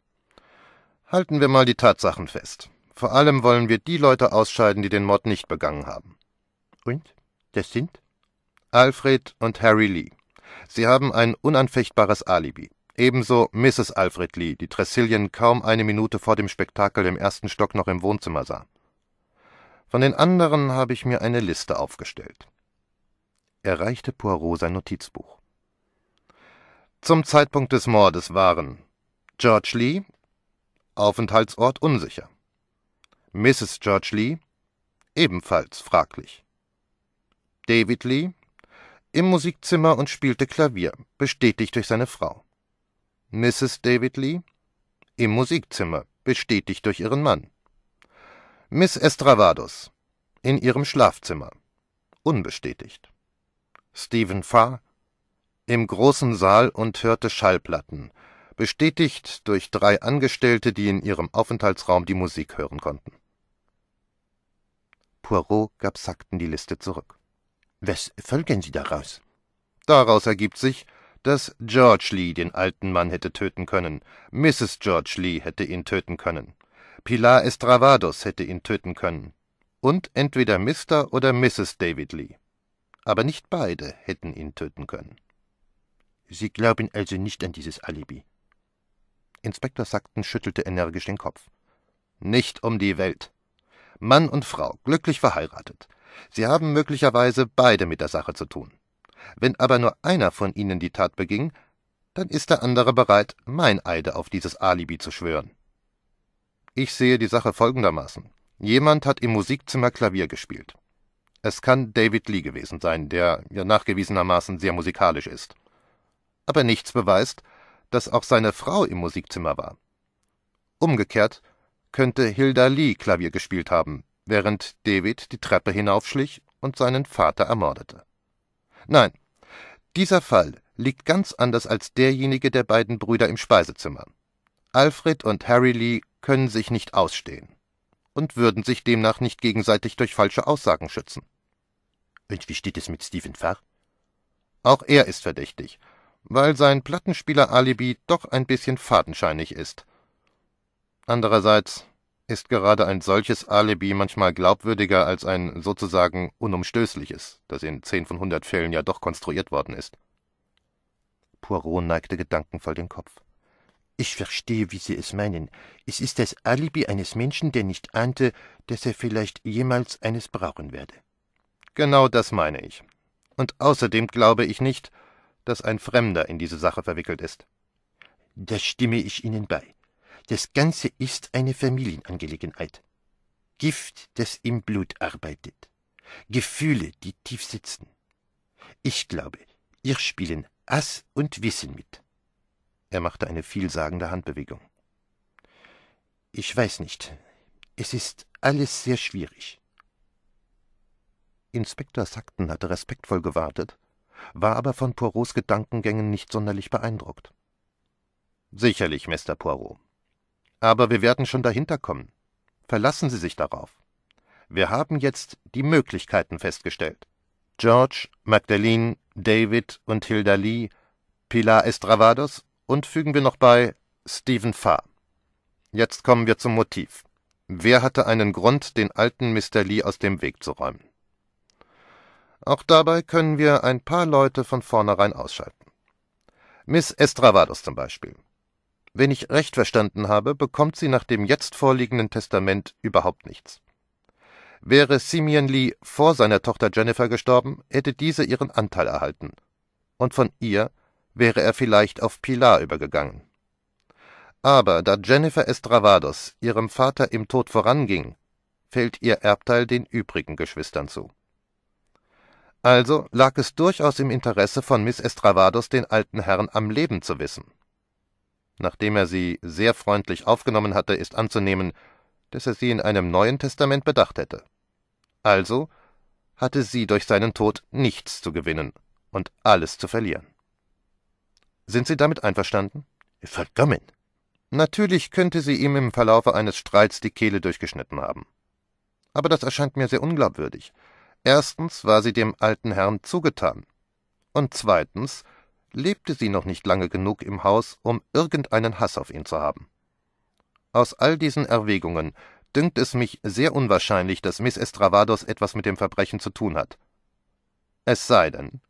Halten wir mal die Tatsachen fest. Vor allem wollen wir die Leute ausscheiden, die den Mord nicht begangen haben. Und? Das sind? Alfred und Harry Lee. Sie haben ein unanfechtbares Alibi. Ebenso Mrs. Alfred Lee, die Tressilien kaum eine Minute vor dem Spektakel im ersten Stock noch im Wohnzimmer sah. Von den anderen habe ich mir eine Liste aufgestellt. Er reichte Poirot sein Notizbuch. Zum Zeitpunkt des Mordes waren George Lee, Aufenthaltsort unsicher. Mrs. George Lee, ebenfalls fraglich. David Lee, im Musikzimmer und spielte Klavier, bestätigt durch seine Frau. Mrs. David Lee im Musikzimmer, bestätigt durch ihren Mann. Miss Estravados in ihrem Schlafzimmer, unbestätigt. Stephen Farr im großen Saal und hörte Schallplatten, bestätigt durch drei Angestellte, die in ihrem Aufenthaltsraum die Musik hören konnten. Poirot gab Sakten die Liste zurück. Was folgen Sie daraus? Daraus ergibt sich, dass George Lee den alten Mann hätte töten können, Mrs. George Lee hätte ihn töten können, Pilar Estravados hätte ihn töten können, und entweder Mr. oder Mrs. David Lee. Aber nicht beide hätten ihn töten können. Sie glauben also nicht an dieses Alibi. Inspektor Sackton schüttelte energisch den Kopf. Nicht um die Welt. Mann und Frau, glücklich verheiratet, Sie haben möglicherweise beide mit der Sache zu tun. Wenn aber nur einer von ihnen die Tat beging, dann ist der andere bereit, Eide auf dieses Alibi zu schwören. Ich sehe die Sache folgendermaßen. Jemand hat im Musikzimmer Klavier gespielt. Es kann David Lee gewesen sein, der ja nachgewiesenermaßen sehr musikalisch ist. Aber nichts beweist, dass auch seine Frau im Musikzimmer war. Umgekehrt könnte Hilda Lee Klavier gespielt haben, während David die Treppe hinaufschlich und seinen Vater ermordete. Nein, dieser Fall liegt ganz anders als derjenige der beiden Brüder im Speisezimmer. Alfred und Harry Lee können sich nicht ausstehen und würden sich demnach nicht gegenseitig durch falsche Aussagen schützen. Und wie steht es mit Stephen Farr? Auch er ist verdächtig, weil sein Plattenspieler-Alibi doch ein bisschen fadenscheinig ist. Andererseits ist gerade ein solches Alibi manchmal glaubwürdiger als ein sozusagen unumstößliches, das in zehn von hundert Fällen ja doch konstruiert worden ist. Poirot neigte gedankenvoll den Kopf. Ich verstehe, wie Sie es meinen. Es ist das Alibi eines Menschen, der nicht ahnte, dass er vielleicht jemals eines brauchen werde. Genau das meine ich. Und außerdem glaube ich nicht, dass ein Fremder in diese Sache verwickelt ist. Da stimme ich Ihnen bei. Das Ganze ist eine Familienangelegenheit. Gift, das im Blut arbeitet. Gefühle, die tief sitzen. Ich glaube, ihr spielen Ass und Wissen mit. Er machte eine vielsagende Handbewegung. Ich weiß nicht. Es ist alles sehr schwierig. Inspektor Sackton hatte respektvoll gewartet, war aber von Poirots Gedankengängen nicht sonderlich beeindruckt. Sicherlich, Mr. Poirot. Aber wir werden schon dahinter kommen. Verlassen Sie sich darauf. Wir haben jetzt die Möglichkeiten festgestellt. George, Magdalene, David und Hilda Lee, Pilar Estravados und fügen wir noch bei Stephen Farr. Jetzt kommen wir zum Motiv. Wer hatte einen Grund, den alten Mr. Lee aus dem Weg zu räumen? Auch dabei können wir ein paar Leute von vornherein ausschalten. Miss Estravados zum Beispiel. Wenn ich recht verstanden habe, bekommt sie nach dem jetzt vorliegenden Testament überhaupt nichts. Wäre Simeon Lee vor seiner Tochter Jennifer gestorben, hätte diese ihren Anteil erhalten. Und von ihr wäre er vielleicht auf Pilar übergegangen. Aber da Jennifer Estravados ihrem Vater im Tod voranging, fällt ihr Erbteil den übrigen Geschwistern zu. Also lag es durchaus im Interesse von Miss Estravados, den alten Herrn am Leben zu wissen. Nachdem er sie sehr freundlich aufgenommen hatte, ist anzunehmen, dass er sie in einem neuen Testament bedacht hätte. Also hatte sie durch seinen Tod nichts zu gewinnen und alles zu verlieren. Sind Sie damit einverstanden? Verkommen. Natürlich könnte sie ihm im Verlaufe eines Streits die Kehle durchgeschnitten haben. Aber das erscheint mir sehr unglaubwürdig. Erstens war sie dem alten Herrn zugetan. Und zweitens lebte sie noch nicht lange genug im Haus, um irgendeinen Hass auf ihn zu haben. Aus all diesen Erwägungen dünkt es mich sehr unwahrscheinlich, dass Miss Estravados etwas mit dem Verbrechen zu tun hat. Es sei denn,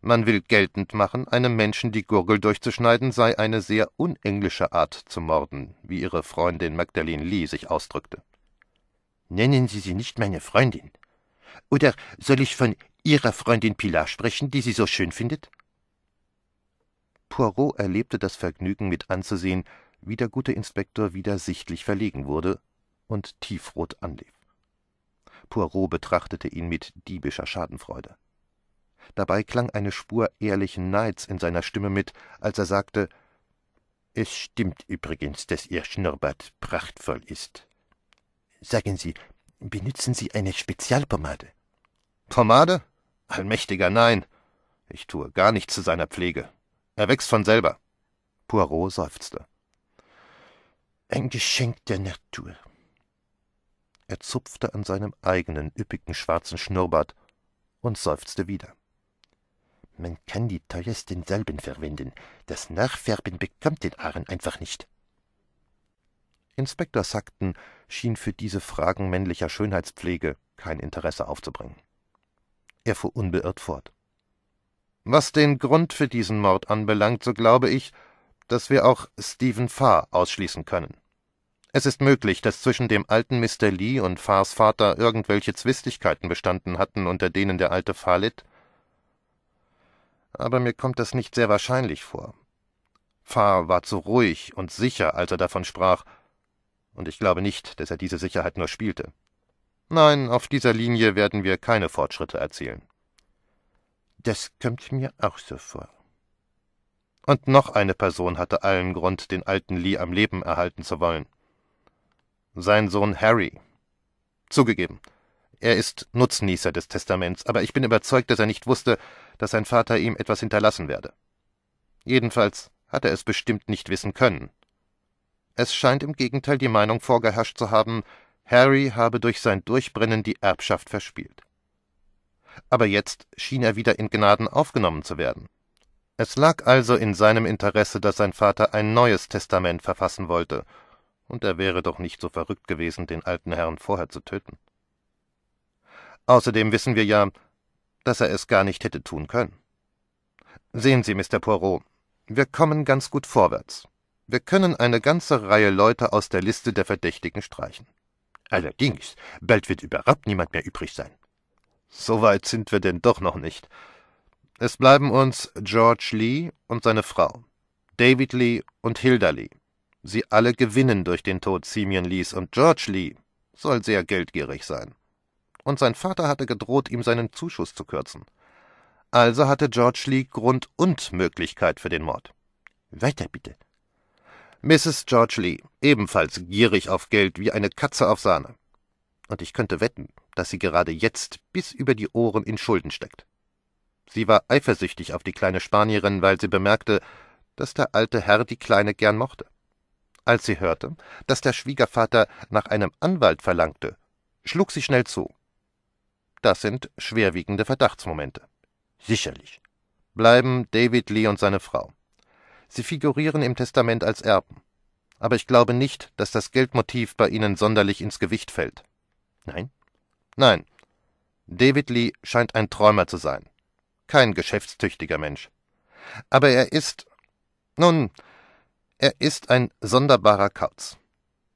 man will geltend machen, einem Menschen die Gurgel durchzuschneiden sei eine sehr unenglische Art zu morden, wie ihre Freundin Magdalene Lee sich ausdrückte. Nennen Sie sie nicht meine Freundin. Oder soll ich von Ihrer Freundin Pilar sprechen, die sie so schön findet? Poirot erlebte das Vergnügen mit anzusehen, wie der gute Inspektor wieder sichtlich verlegen wurde und tiefrot anlief. Poirot betrachtete ihn mit diebischer Schadenfreude. Dabei klang eine Spur ehrlichen Neids in seiner Stimme mit, als er sagte Es stimmt übrigens, dass Ihr Schnurrbart prachtvoll ist. Sagen Sie, benützen Sie eine Spezialpomade? Pomade? Allmächtiger nein. Ich tue gar nichts zu seiner Pflege. Er wächst von selber. Poirot seufzte. Ein Geschenk der Natur. Er zupfte an seinem eigenen üppigen schwarzen Schnurrbart und seufzte wieder. Man kann die teuersten Salben verwenden. Das Nachfärben bekommt den Ahren einfach nicht. Inspektor Sackton schien für diese Fragen männlicher Schönheitspflege kein Interesse aufzubringen. Er fuhr unbeirrt fort. Was den Grund für diesen Mord anbelangt, so glaube ich, dass wir auch Stephen Farr ausschließen können. Es ist möglich, dass zwischen dem alten Mr. Lee und Farrs Vater irgendwelche Zwistigkeiten bestanden hatten, unter denen der alte Farr litt. Aber mir kommt das nicht sehr wahrscheinlich vor. Farr war zu ruhig und sicher, als er davon sprach, und ich glaube nicht, dass er diese Sicherheit nur spielte. Nein, auf dieser Linie werden wir keine Fortschritte erzielen. Das kommt mir auch so vor. Und noch eine Person hatte allen Grund, den alten Lee am Leben erhalten zu wollen. Sein Sohn Harry. Zugegeben, er ist Nutznießer des Testaments, aber ich bin überzeugt, dass er nicht wusste, dass sein Vater ihm etwas hinterlassen werde. Jedenfalls hat er es bestimmt nicht wissen können. Es scheint im Gegenteil die Meinung vorgeherrscht zu haben, Harry habe durch sein Durchbrennen die Erbschaft verspielt aber jetzt schien er wieder in Gnaden aufgenommen zu werden. Es lag also in seinem Interesse, dass sein Vater ein neues Testament verfassen wollte, und er wäre doch nicht so verrückt gewesen, den alten Herrn vorher zu töten. Außerdem wissen wir ja, dass er es gar nicht hätte tun können. Sehen Sie, Mr. Poirot, wir kommen ganz gut vorwärts. Wir können eine ganze Reihe Leute aus der Liste der Verdächtigen streichen. Allerdings, bald wird überhaupt niemand mehr übrig sein. So weit sind wir denn doch noch nicht. Es bleiben uns George Lee und seine Frau, David Lee und Hilda Lee. Sie alle gewinnen durch den Tod Simeon Lees und George Lee soll sehr geldgierig sein. Und sein Vater hatte gedroht, ihm seinen Zuschuss zu kürzen. Also hatte George Lee Grund und Möglichkeit für den Mord. Weiter bitte. Mrs. George Lee, ebenfalls gierig auf Geld wie eine Katze auf Sahne und ich könnte wetten, dass sie gerade jetzt bis über die Ohren in Schulden steckt. Sie war eifersüchtig auf die kleine Spanierin, weil sie bemerkte, dass der alte Herr die Kleine gern mochte. Als sie hörte, dass der Schwiegervater nach einem Anwalt verlangte, schlug sie schnell zu. Das sind schwerwiegende Verdachtsmomente. Sicherlich. Bleiben David Lee und seine Frau. Sie figurieren im Testament als Erben. Aber ich glaube nicht, dass das Geldmotiv bei ihnen sonderlich ins Gewicht fällt. Nein? Nein. David Lee scheint ein Träumer zu sein. Kein geschäftstüchtiger Mensch. Aber er ist. Nun, er ist ein sonderbarer Kauz.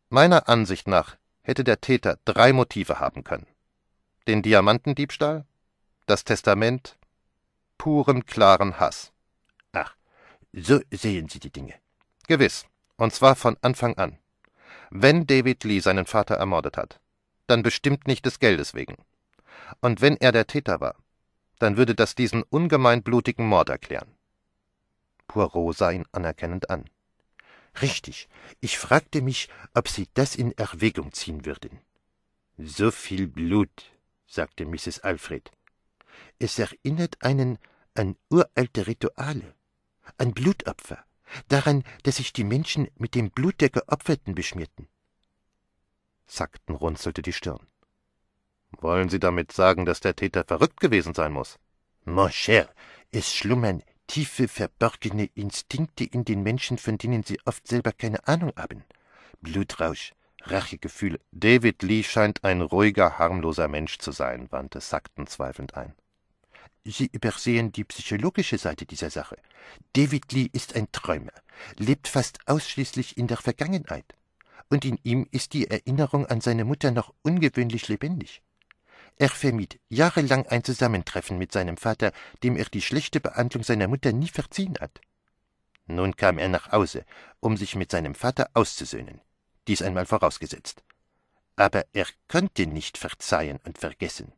Meiner Ansicht nach hätte der Täter drei Motive haben können: den Diamantendiebstahl, das Testament, purem, klaren Hass. Ach, so sehen Sie die Dinge. Gewiss, und zwar von Anfang an. Wenn David Lee seinen Vater ermordet hat, dann bestimmt nicht des Geldes wegen. Und wenn er der Täter war, dann würde das diesen ungemein blutigen Mord erklären. Poirot sah ihn anerkennend an. Richtig, ich fragte mich, ob sie das in Erwägung ziehen würden. So viel Blut, sagte Mrs. Alfred. Es erinnert einen an uralte Rituale, an Blutopfer, daran, dass sich die Menschen mit dem Blut der Geopferten beschmierten. Zakten runzelte die Stirn. Wollen Sie damit sagen, dass der Täter verrückt gewesen sein muss? Mon cher, es schlummern tiefe, verborgene Instinkte in den Menschen, von denen sie oft selber keine Ahnung haben. Blutrausch, Rachegefühl. David Lee scheint ein ruhiger, harmloser Mensch zu sein, wandte Sakten zweifelnd ein. Sie übersehen die psychologische Seite dieser Sache. David Lee ist ein Träumer, lebt fast ausschließlich in der Vergangenheit und in ihm ist die Erinnerung an seine Mutter noch ungewöhnlich lebendig. Er vermied jahrelang ein Zusammentreffen mit seinem Vater, dem er die schlechte Behandlung seiner Mutter nie verziehen hat. Nun kam er nach Hause, um sich mit seinem Vater auszusöhnen, dies einmal vorausgesetzt. Aber er konnte nicht verzeihen und vergessen.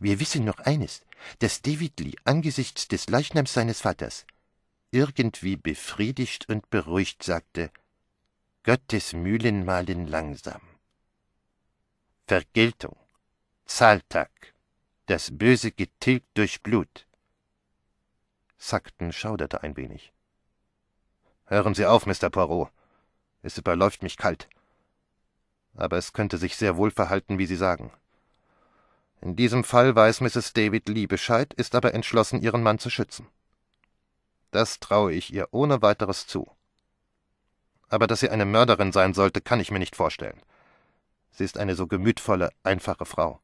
Wir wissen noch eines, dass David Lee angesichts des Leichnams seines Vaters irgendwie befriedigt und beruhigt sagte, Gottes Mühlen malen langsam. Vergeltung, Zahltag, das Böse getilgt durch Blut. Sackton schauderte ein wenig. Hören Sie auf, Mr. Poirot. Es überläuft mich kalt. Aber es könnte sich sehr wohl verhalten, wie Sie sagen. In diesem Fall weiß Mrs. David Lee Bescheid, ist aber entschlossen, ihren Mann zu schützen. Das traue ich ihr ohne weiteres zu aber dass sie eine Mörderin sein sollte, kann ich mir nicht vorstellen. Sie ist eine so gemütvolle, einfache Frau.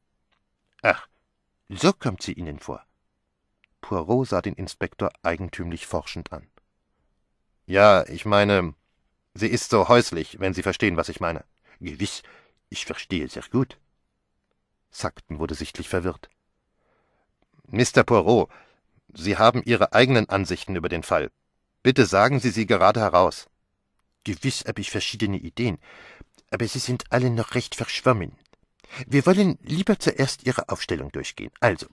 Ach, so kommt sie Ihnen vor. Poirot sah den Inspektor eigentümlich forschend an. Ja, ich meine, sie ist so häuslich, wenn Sie verstehen, was ich meine. Gewiss, ich verstehe sehr gut. Sackton wurde sichtlich verwirrt. Mr. Poirot, Sie haben Ihre eigenen Ansichten über den Fall. Bitte sagen Sie sie gerade heraus. Gewiss habe ich verschiedene Ideen, aber sie sind alle noch recht verschwommen. Wir wollen lieber zuerst Ihre Aufstellung durchgehen. Also,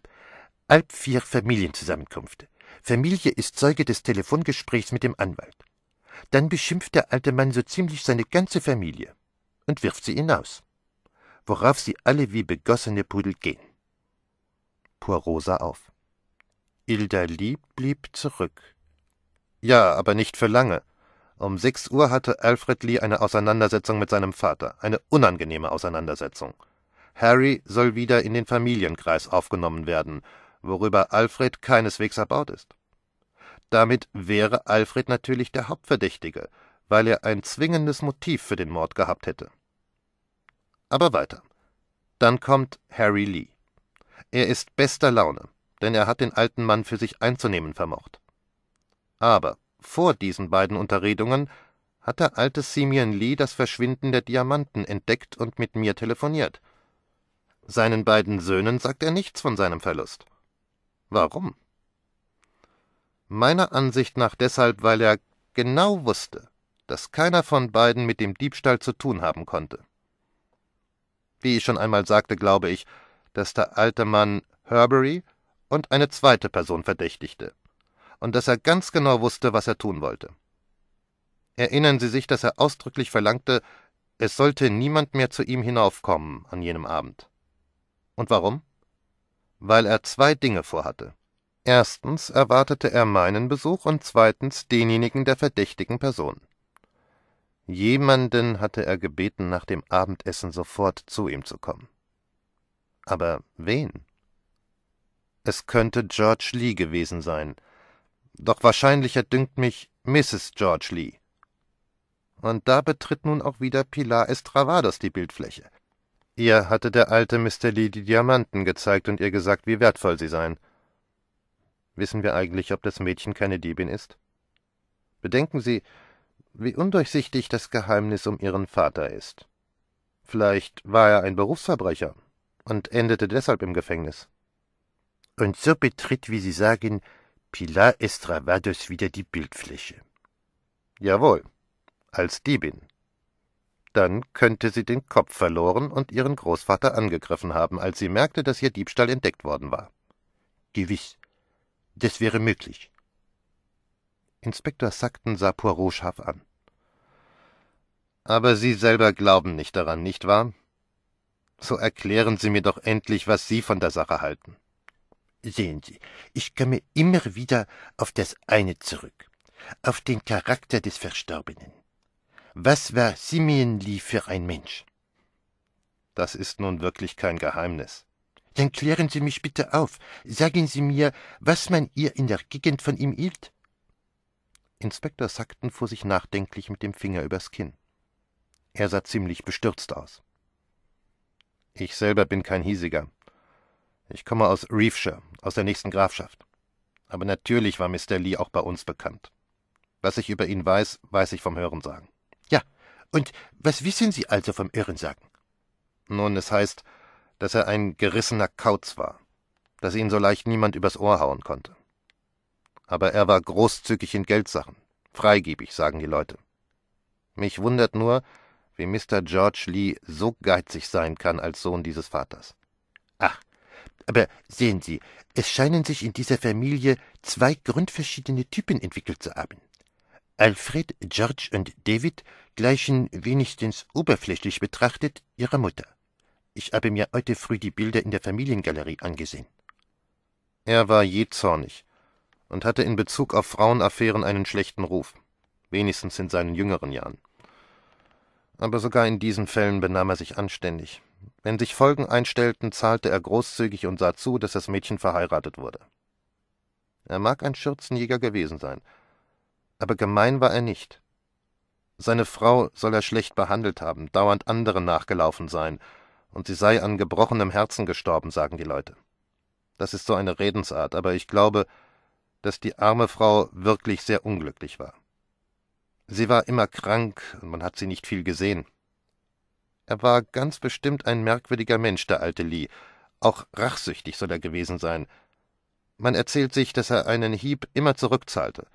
Alp vier Familienzusammenkünfte. Familie ist Zeuge des Telefongesprächs mit dem Anwalt. Dann beschimpft der alte Mann so ziemlich seine ganze Familie und wirft sie hinaus, worauf sie alle wie begossene Pudel gehen. Poirot sah auf. Ilda Lieb blieb zurück. Ja, aber nicht für lange. Um 6 Uhr hatte Alfred Lee eine Auseinandersetzung mit seinem Vater, eine unangenehme Auseinandersetzung. Harry soll wieder in den Familienkreis aufgenommen werden, worüber Alfred keineswegs erbaut ist. Damit wäre Alfred natürlich der Hauptverdächtige, weil er ein zwingendes Motiv für den Mord gehabt hätte. Aber weiter. Dann kommt Harry Lee. Er ist bester Laune, denn er hat den alten Mann für sich einzunehmen vermocht. Aber vor diesen beiden Unterredungen hatte alte Simeon Lee das Verschwinden der Diamanten entdeckt und mit mir telefoniert. Seinen beiden Söhnen sagt er nichts von seinem Verlust. Warum? Meiner Ansicht nach deshalb, weil er genau wusste, dass keiner von beiden mit dem Diebstahl zu tun haben konnte. Wie ich schon einmal sagte, glaube ich, dass der alte Mann Herbury und eine zweite Person verdächtigte und dass er ganz genau wusste, was er tun wollte. Erinnern Sie sich, dass er ausdrücklich verlangte, es sollte niemand mehr zu ihm hinaufkommen an jenem Abend. Und warum? Weil er zwei Dinge vorhatte. Erstens erwartete er meinen Besuch und zweitens denjenigen der verdächtigen Person. Jemanden hatte er gebeten, nach dem Abendessen sofort zu ihm zu kommen. Aber wen? Es könnte George Lee gewesen sein, doch wahrscheinlicher dünkt mich Mrs. George Lee. Und da betritt nun auch wieder Pilar Estravados die Bildfläche. Ihr hatte der alte Mr. Lee die Diamanten gezeigt und ihr gesagt, wie wertvoll sie seien. Wissen wir eigentlich, ob das Mädchen keine Diebin ist? Bedenken Sie, wie undurchsichtig das Geheimnis um Ihren Vater ist. Vielleicht war er ein Berufsverbrecher und endete deshalb im Gefängnis. Und so betritt, wie Sie sagen, Pilar Estravados wieder die Bildfläche. Jawohl, als Diebin. Dann könnte sie den Kopf verloren und ihren Großvater angegriffen haben, als sie merkte, dass ihr Diebstahl entdeckt worden war. Gewiss, das wäre möglich. Inspektor Sackton sah Poirot scharf an. Aber Sie selber glauben nicht daran, nicht wahr? So erklären Sie mir doch endlich, was Sie von der Sache halten. Sehen Sie, ich komme immer wieder auf das eine zurück, auf den Charakter des Verstorbenen. Was war Simeon Lee für ein Mensch? Das ist nun wirklich kein Geheimnis. Dann klären Sie mich bitte auf. Sagen Sie mir, was man ihr in der Gegend von ihm hielt? Inspektor Sackton fuhr sich nachdenklich mit dem Finger übers Kinn. Er sah ziemlich bestürzt aus. Ich selber bin kein Hiesiger. Ich komme aus Reefshire, aus der nächsten Grafschaft. Aber natürlich war Mr. Lee auch bei uns bekannt. Was ich über ihn weiß, weiß ich vom Hörensagen. Ja, und was wissen Sie also vom Irrensagen? Nun, es heißt, dass er ein gerissener Kauz war, dass ihn so leicht niemand übers Ohr hauen konnte. Aber er war großzügig in Geldsachen, freigebig, sagen die Leute. Mich wundert nur, wie Mr. George Lee so geizig sein kann als Sohn dieses Vaters. Ach, aber sehen Sie, es scheinen sich in dieser Familie zwei grundverschiedene Typen entwickelt zu haben. Alfred, George und David gleichen wenigstens oberflächlich betrachtet ihrer Mutter. Ich habe mir heute früh die Bilder in der Familiengalerie angesehen. Er war je zornig und hatte in Bezug auf Frauenaffären einen schlechten Ruf, wenigstens in seinen jüngeren Jahren. Aber sogar in diesen Fällen benahm er sich anständig. Wenn sich Folgen einstellten, zahlte er großzügig und sah zu, dass das Mädchen verheiratet wurde. Er mag ein Schürzenjäger gewesen sein, aber gemein war er nicht. Seine Frau soll er schlecht behandelt haben, dauernd anderen nachgelaufen sein, und sie sei an gebrochenem Herzen gestorben, sagen die Leute. Das ist so eine Redensart, aber ich glaube, dass die arme Frau wirklich sehr unglücklich war. Sie war immer krank, und man hat sie nicht viel gesehen. Er war ganz bestimmt ein merkwürdiger Mensch, der alte Lee. Auch rachsüchtig soll er gewesen sein. Man erzählt sich, dass er einen Hieb immer zurückzahlte,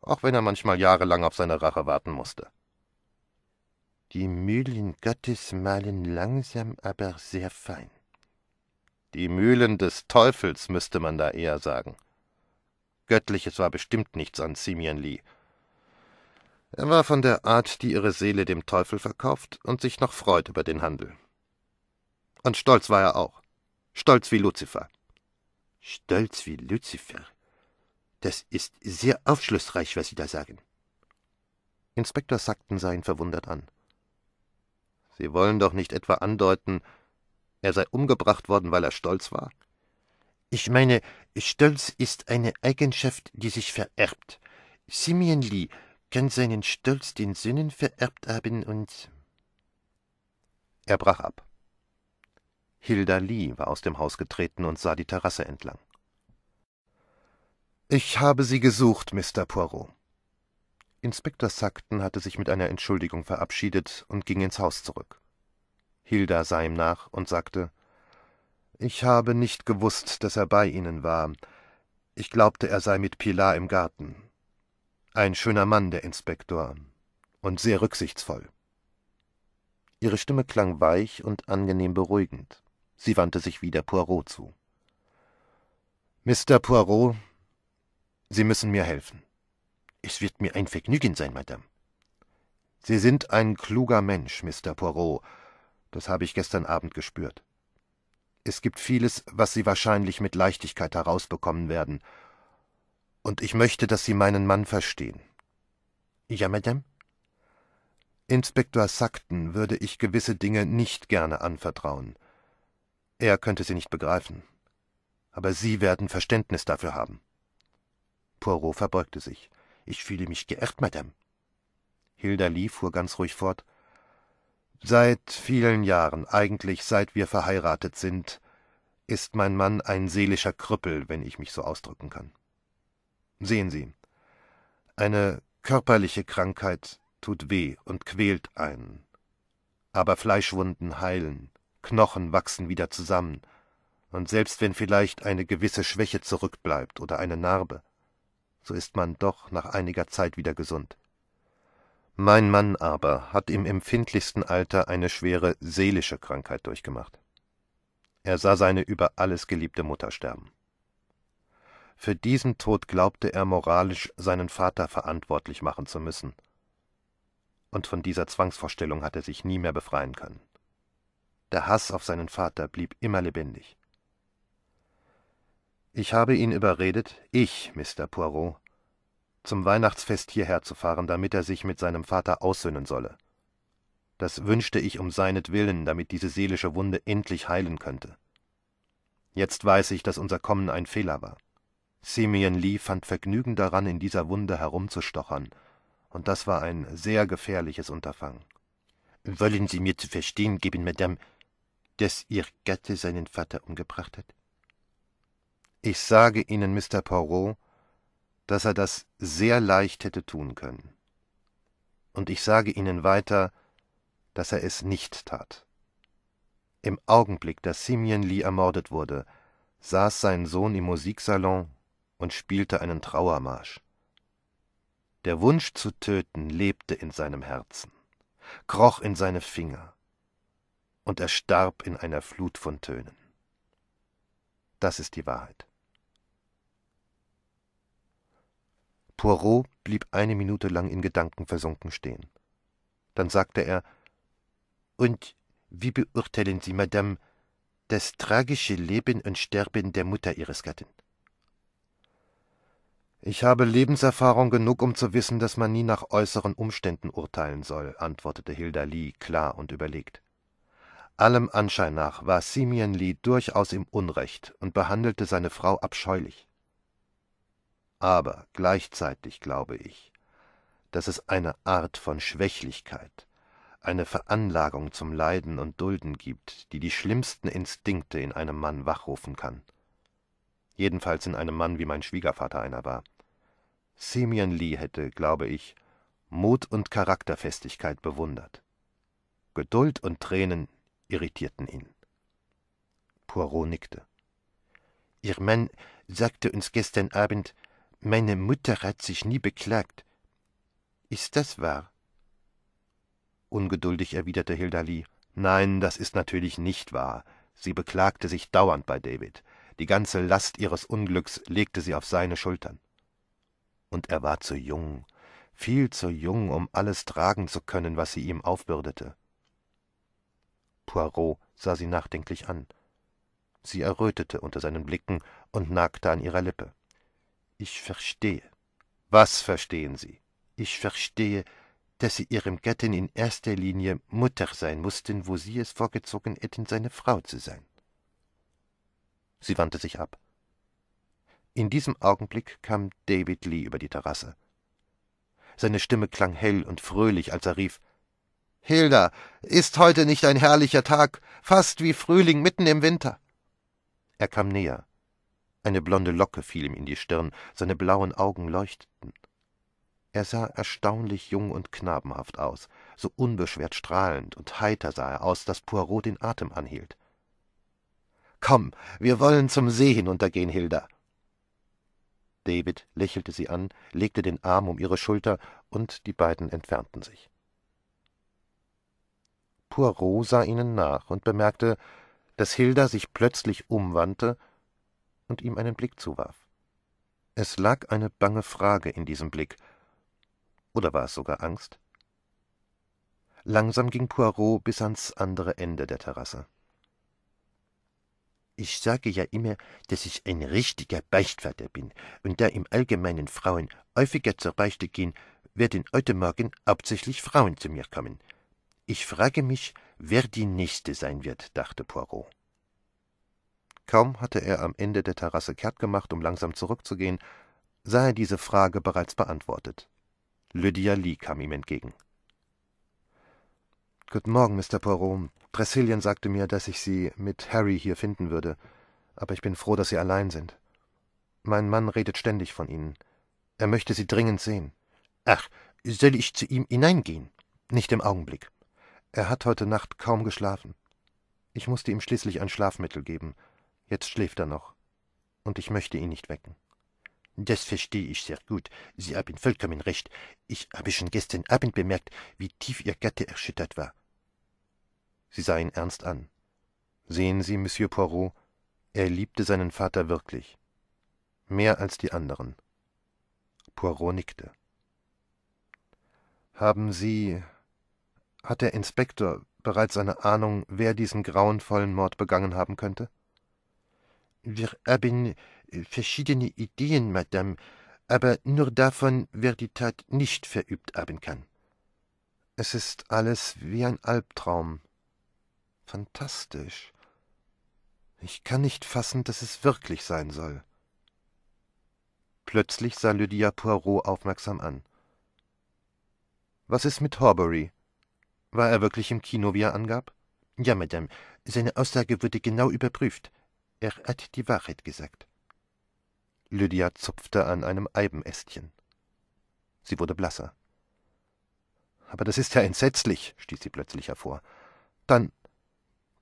auch wenn er manchmal jahrelang auf seine Rache warten musste. Die Mühlen Gottes malen langsam, aber sehr fein. Die Mühlen des Teufels müsste man da eher sagen. Göttliches war bestimmt nichts an Simeon Lee. Er war von der Art, die ihre Seele dem Teufel verkauft und sich noch freut über den Handel. Und stolz war er auch. Stolz wie Luzifer. Stolz wie Luzifer. Das ist sehr aufschlussreich, was Sie da sagen. Inspektor Sackton sah ihn verwundert an. Sie wollen doch nicht etwa andeuten, er sei umgebracht worden, weil er stolz war? Ich meine, Stolz ist eine Eigenschaft, die sich vererbt. Simeon Lee kann seinen Stolz den Söhnen vererbt haben und. Er brach ab. Hilda Lee war aus dem Haus getreten und sah die Terrasse entlang. Ich habe Sie gesucht, Mr. Poirot. Inspektor Sackton hatte sich mit einer Entschuldigung verabschiedet und ging ins Haus zurück. Hilda sah ihm nach und sagte Ich habe nicht gewusst, dass er bei Ihnen war. Ich glaubte, er sei mit Pilar im Garten. Ein schöner Mann, der Inspektor, und sehr rücksichtsvoll. Ihre Stimme klang weich und angenehm beruhigend. Sie wandte sich wieder Poirot zu. Mr. Poirot, Sie müssen mir helfen. Es wird mir ein Vergnügen sein, Madame. Sie sind ein kluger Mensch, Mr. Poirot. Das habe ich gestern Abend gespürt. Es gibt vieles, was Sie wahrscheinlich mit Leichtigkeit herausbekommen werden, und ich möchte, dass Sie meinen Mann verstehen. Ja, Madame? Inspektor Sackton würde ich gewisse Dinge nicht gerne anvertrauen. Er könnte sie nicht begreifen. Aber Sie werden Verständnis dafür haben. Poirot verbeugte sich. Ich fühle mich geehrt, Madame. Hilda Lee fuhr ganz ruhig fort. Seit vielen Jahren, eigentlich seit wir verheiratet sind, ist mein Mann ein seelischer Krüppel, wenn ich mich so ausdrücken kann. Sehen Sie, eine körperliche Krankheit tut weh und quält einen. Aber Fleischwunden heilen, Knochen wachsen wieder zusammen, und selbst wenn vielleicht eine gewisse Schwäche zurückbleibt oder eine Narbe, so ist man doch nach einiger Zeit wieder gesund. Mein Mann aber hat im empfindlichsten Alter eine schwere seelische Krankheit durchgemacht. Er sah seine über alles geliebte Mutter sterben. Für diesen Tod glaubte er moralisch seinen Vater verantwortlich machen zu müssen. Und von dieser Zwangsvorstellung hat er sich nie mehr befreien können. Der Hass auf seinen Vater blieb immer lebendig. Ich habe ihn überredet, ich, Mr. Poirot, zum Weihnachtsfest hierher zu fahren, damit er sich mit seinem Vater aussöhnen solle. Das wünschte ich um seinetwillen, damit diese seelische Wunde endlich heilen könnte. Jetzt weiß ich, dass unser Kommen ein Fehler war. Simeon Lee fand Vergnügen daran, in dieser Wunde herumzustochern, und das war ein sehr gefährliches Unterfangen. Wollen Sie mir zu verstehen geben, Madame, dass Ihr Gatte seinen Vater umgebracht hat? Ich sage Ihnen, Mr. Poirot, dass er das sehr leicht hätte tun können. Und ich sage Ihnen weiter, dass er es nicht tat. Im Augenblick, dass Simeon Lee ermordet wurde, saß sein Sohn im Musiksalon und spielte einen Trauermarsch. Der Wunsch zu töten lebte in seinem Herzen, kroch in seine Finger, und er starb in einer Flut von Tönen. Das ist die Wahrheit. Poirot blieb eine Minute lang in Gedanken versunken stehen. Dann sagte er Und wie beurteilen Sie, Madame, das tragische Leben und Sterben der Mutter Ihres Gatten? Ich habe Lebenserfahrung genug, um zu wissen, dass man nie nach äußeren Umständen urteilen soll, antwortete Hilda Lee klar und überlegt. Allem Anschein nach war Simeon Lee durchaus im Unrecht und behandelte seine Frau abscheulich. Aber gleichzeitig glaube ich, dass es eine Art von Schwächlichkeit, eine Veranlagung zum Leiden und Dulden gibt, die die schlimmsten Instinkte in einem Mann wachrufen kann – jedenfalls in einem Mann, wie mein Schwiegervater einer war. Simeon Lee hätte, glaube ich, Mut und Charakterfestigkeit bewundert. Geduld und Tränen irritierten ihn. Poirot nickte. Ihr Mann sagte uns gestern Abend, meine Mutter hat sich nie beklagt. Ist das wahr? Ungeduldig erwiderte Hilda Lee, nein, das ist natürlich nicht wahr. Sie beklagte sich dauernd bei David die ganze Last ihres Unglücks legte sie auf seine Schultern. Und er war zu jung, viel zu jung, um alles tragen zu können, was sie ihm aufbürdete. Poirot sah sie nachdenklich an. Sie errötete unter seinen Blicken und nagte an ihrer Lippe. Ich verstehe. Was verstehen Sie? Ich verstehe, dass Sie Ihrem Gattin in erster Linie Mutter sein mussten, wo Sie es vorgezogen hätten, seine Frau zu sein. Sie wandte sich ab. In diesem Augenblick kam David Lee über die Terrasse. Seine Stimme klang hell und fröhlich, als er rief Hilda, ist heute nicht ein herrlicher Tag, fast wie Frühling mitten im Winter. Er kam näher. Eine blonde Locke fiel ihm in die Stirn, seine blauen Augen leuchteten. Er sah erstaunlich jung und knabenhaft aus, so unbeschwert strahlend und heiter sah er aus, dass Poirot den Atem anhielt. Komm, wir wollen zum See hinuntergehen, Hilda. David lächelte sie an, legte den Arm um ihre Schulter, und die beiden entfernten sich. Poirot sah ihnen nach und bemerkte, dass Hilda sich plötzlich umwandte und ihm einen Blick zuwarf. Es lag eine bange Frage in diesem Blick. Oder war es sogar Angst? Langsam ging Poirot bis ans andere Ende der Terrasse. Ich sage ja immer, dass ich ein richtiger Beichtvater bin, und da im Allgemeinen Frauen häufiger zur Beichte gehen, werden heute Morgen hauptsächlich Frauen zu mir kommen. Ich frage mich, wer die Nächste sein wird, dachte Poirot. Kaum hatte er am Ende der Terrasse kehrt gemacht, um langsam zurückzugehen, sah er diese Frage bereits beantwortet. Lydia Lee kam ihm entgegen. Guten Morgen, Mr. Poirot. Bressilien sagte mir, dass ich Sie mit Harry hier finden würde, aber ich bin froh, dass Sie allein sind. Mein Mann redet ständig von Ihnen. Er möchte Sie dringend sehen. Ach, soll ich zu ihm hineingehen? Nicht im Augenblick. Er hat heute Nacht kaum geschlafen. Ich musste ihm schließlich ein Schlafmittel geben. Jetzt schläft er noch. Und ich möchte ihn nicht wecken. Das verstehe ich sehr gut. Sie haben vollkommen recht. Ich habe schon gestern Abend bemerkt, wie tief Ihr Gatte erschüttert war. Sie sah ihn ernst an. Sehen Sie, Monsieur Poirot, er liebte seinen Vater wirklich. Mehr als die anderen. Poirot nickte. Haben Sie. Hat der Inspektor bereits eine Ahnung, wer diesen grauenvollen Mord begangen haben könnte? Wir haben verschiedene Ideen, Madame, aber nur davon, wer die Tat nicht verübt haben kann. Es ist alles wie ein Albtraum, Fantastisch. Ich kann nicht fassen, dass es wirklich sein soll. Plötzlich sah Lydia Poirot aufmerksam an. Was ist mit Horbury? War er wirklich im Kino, wie er angab? Ja, Madame, seine Aussage wurde genau überprüft. Er hat die Wahrheit gesagt. Lydia zupfte an einem Eibenästchen. Sie wurde blasser. Aber das ist ja entsetzlich, stieß sie plötzlich hervor. Dann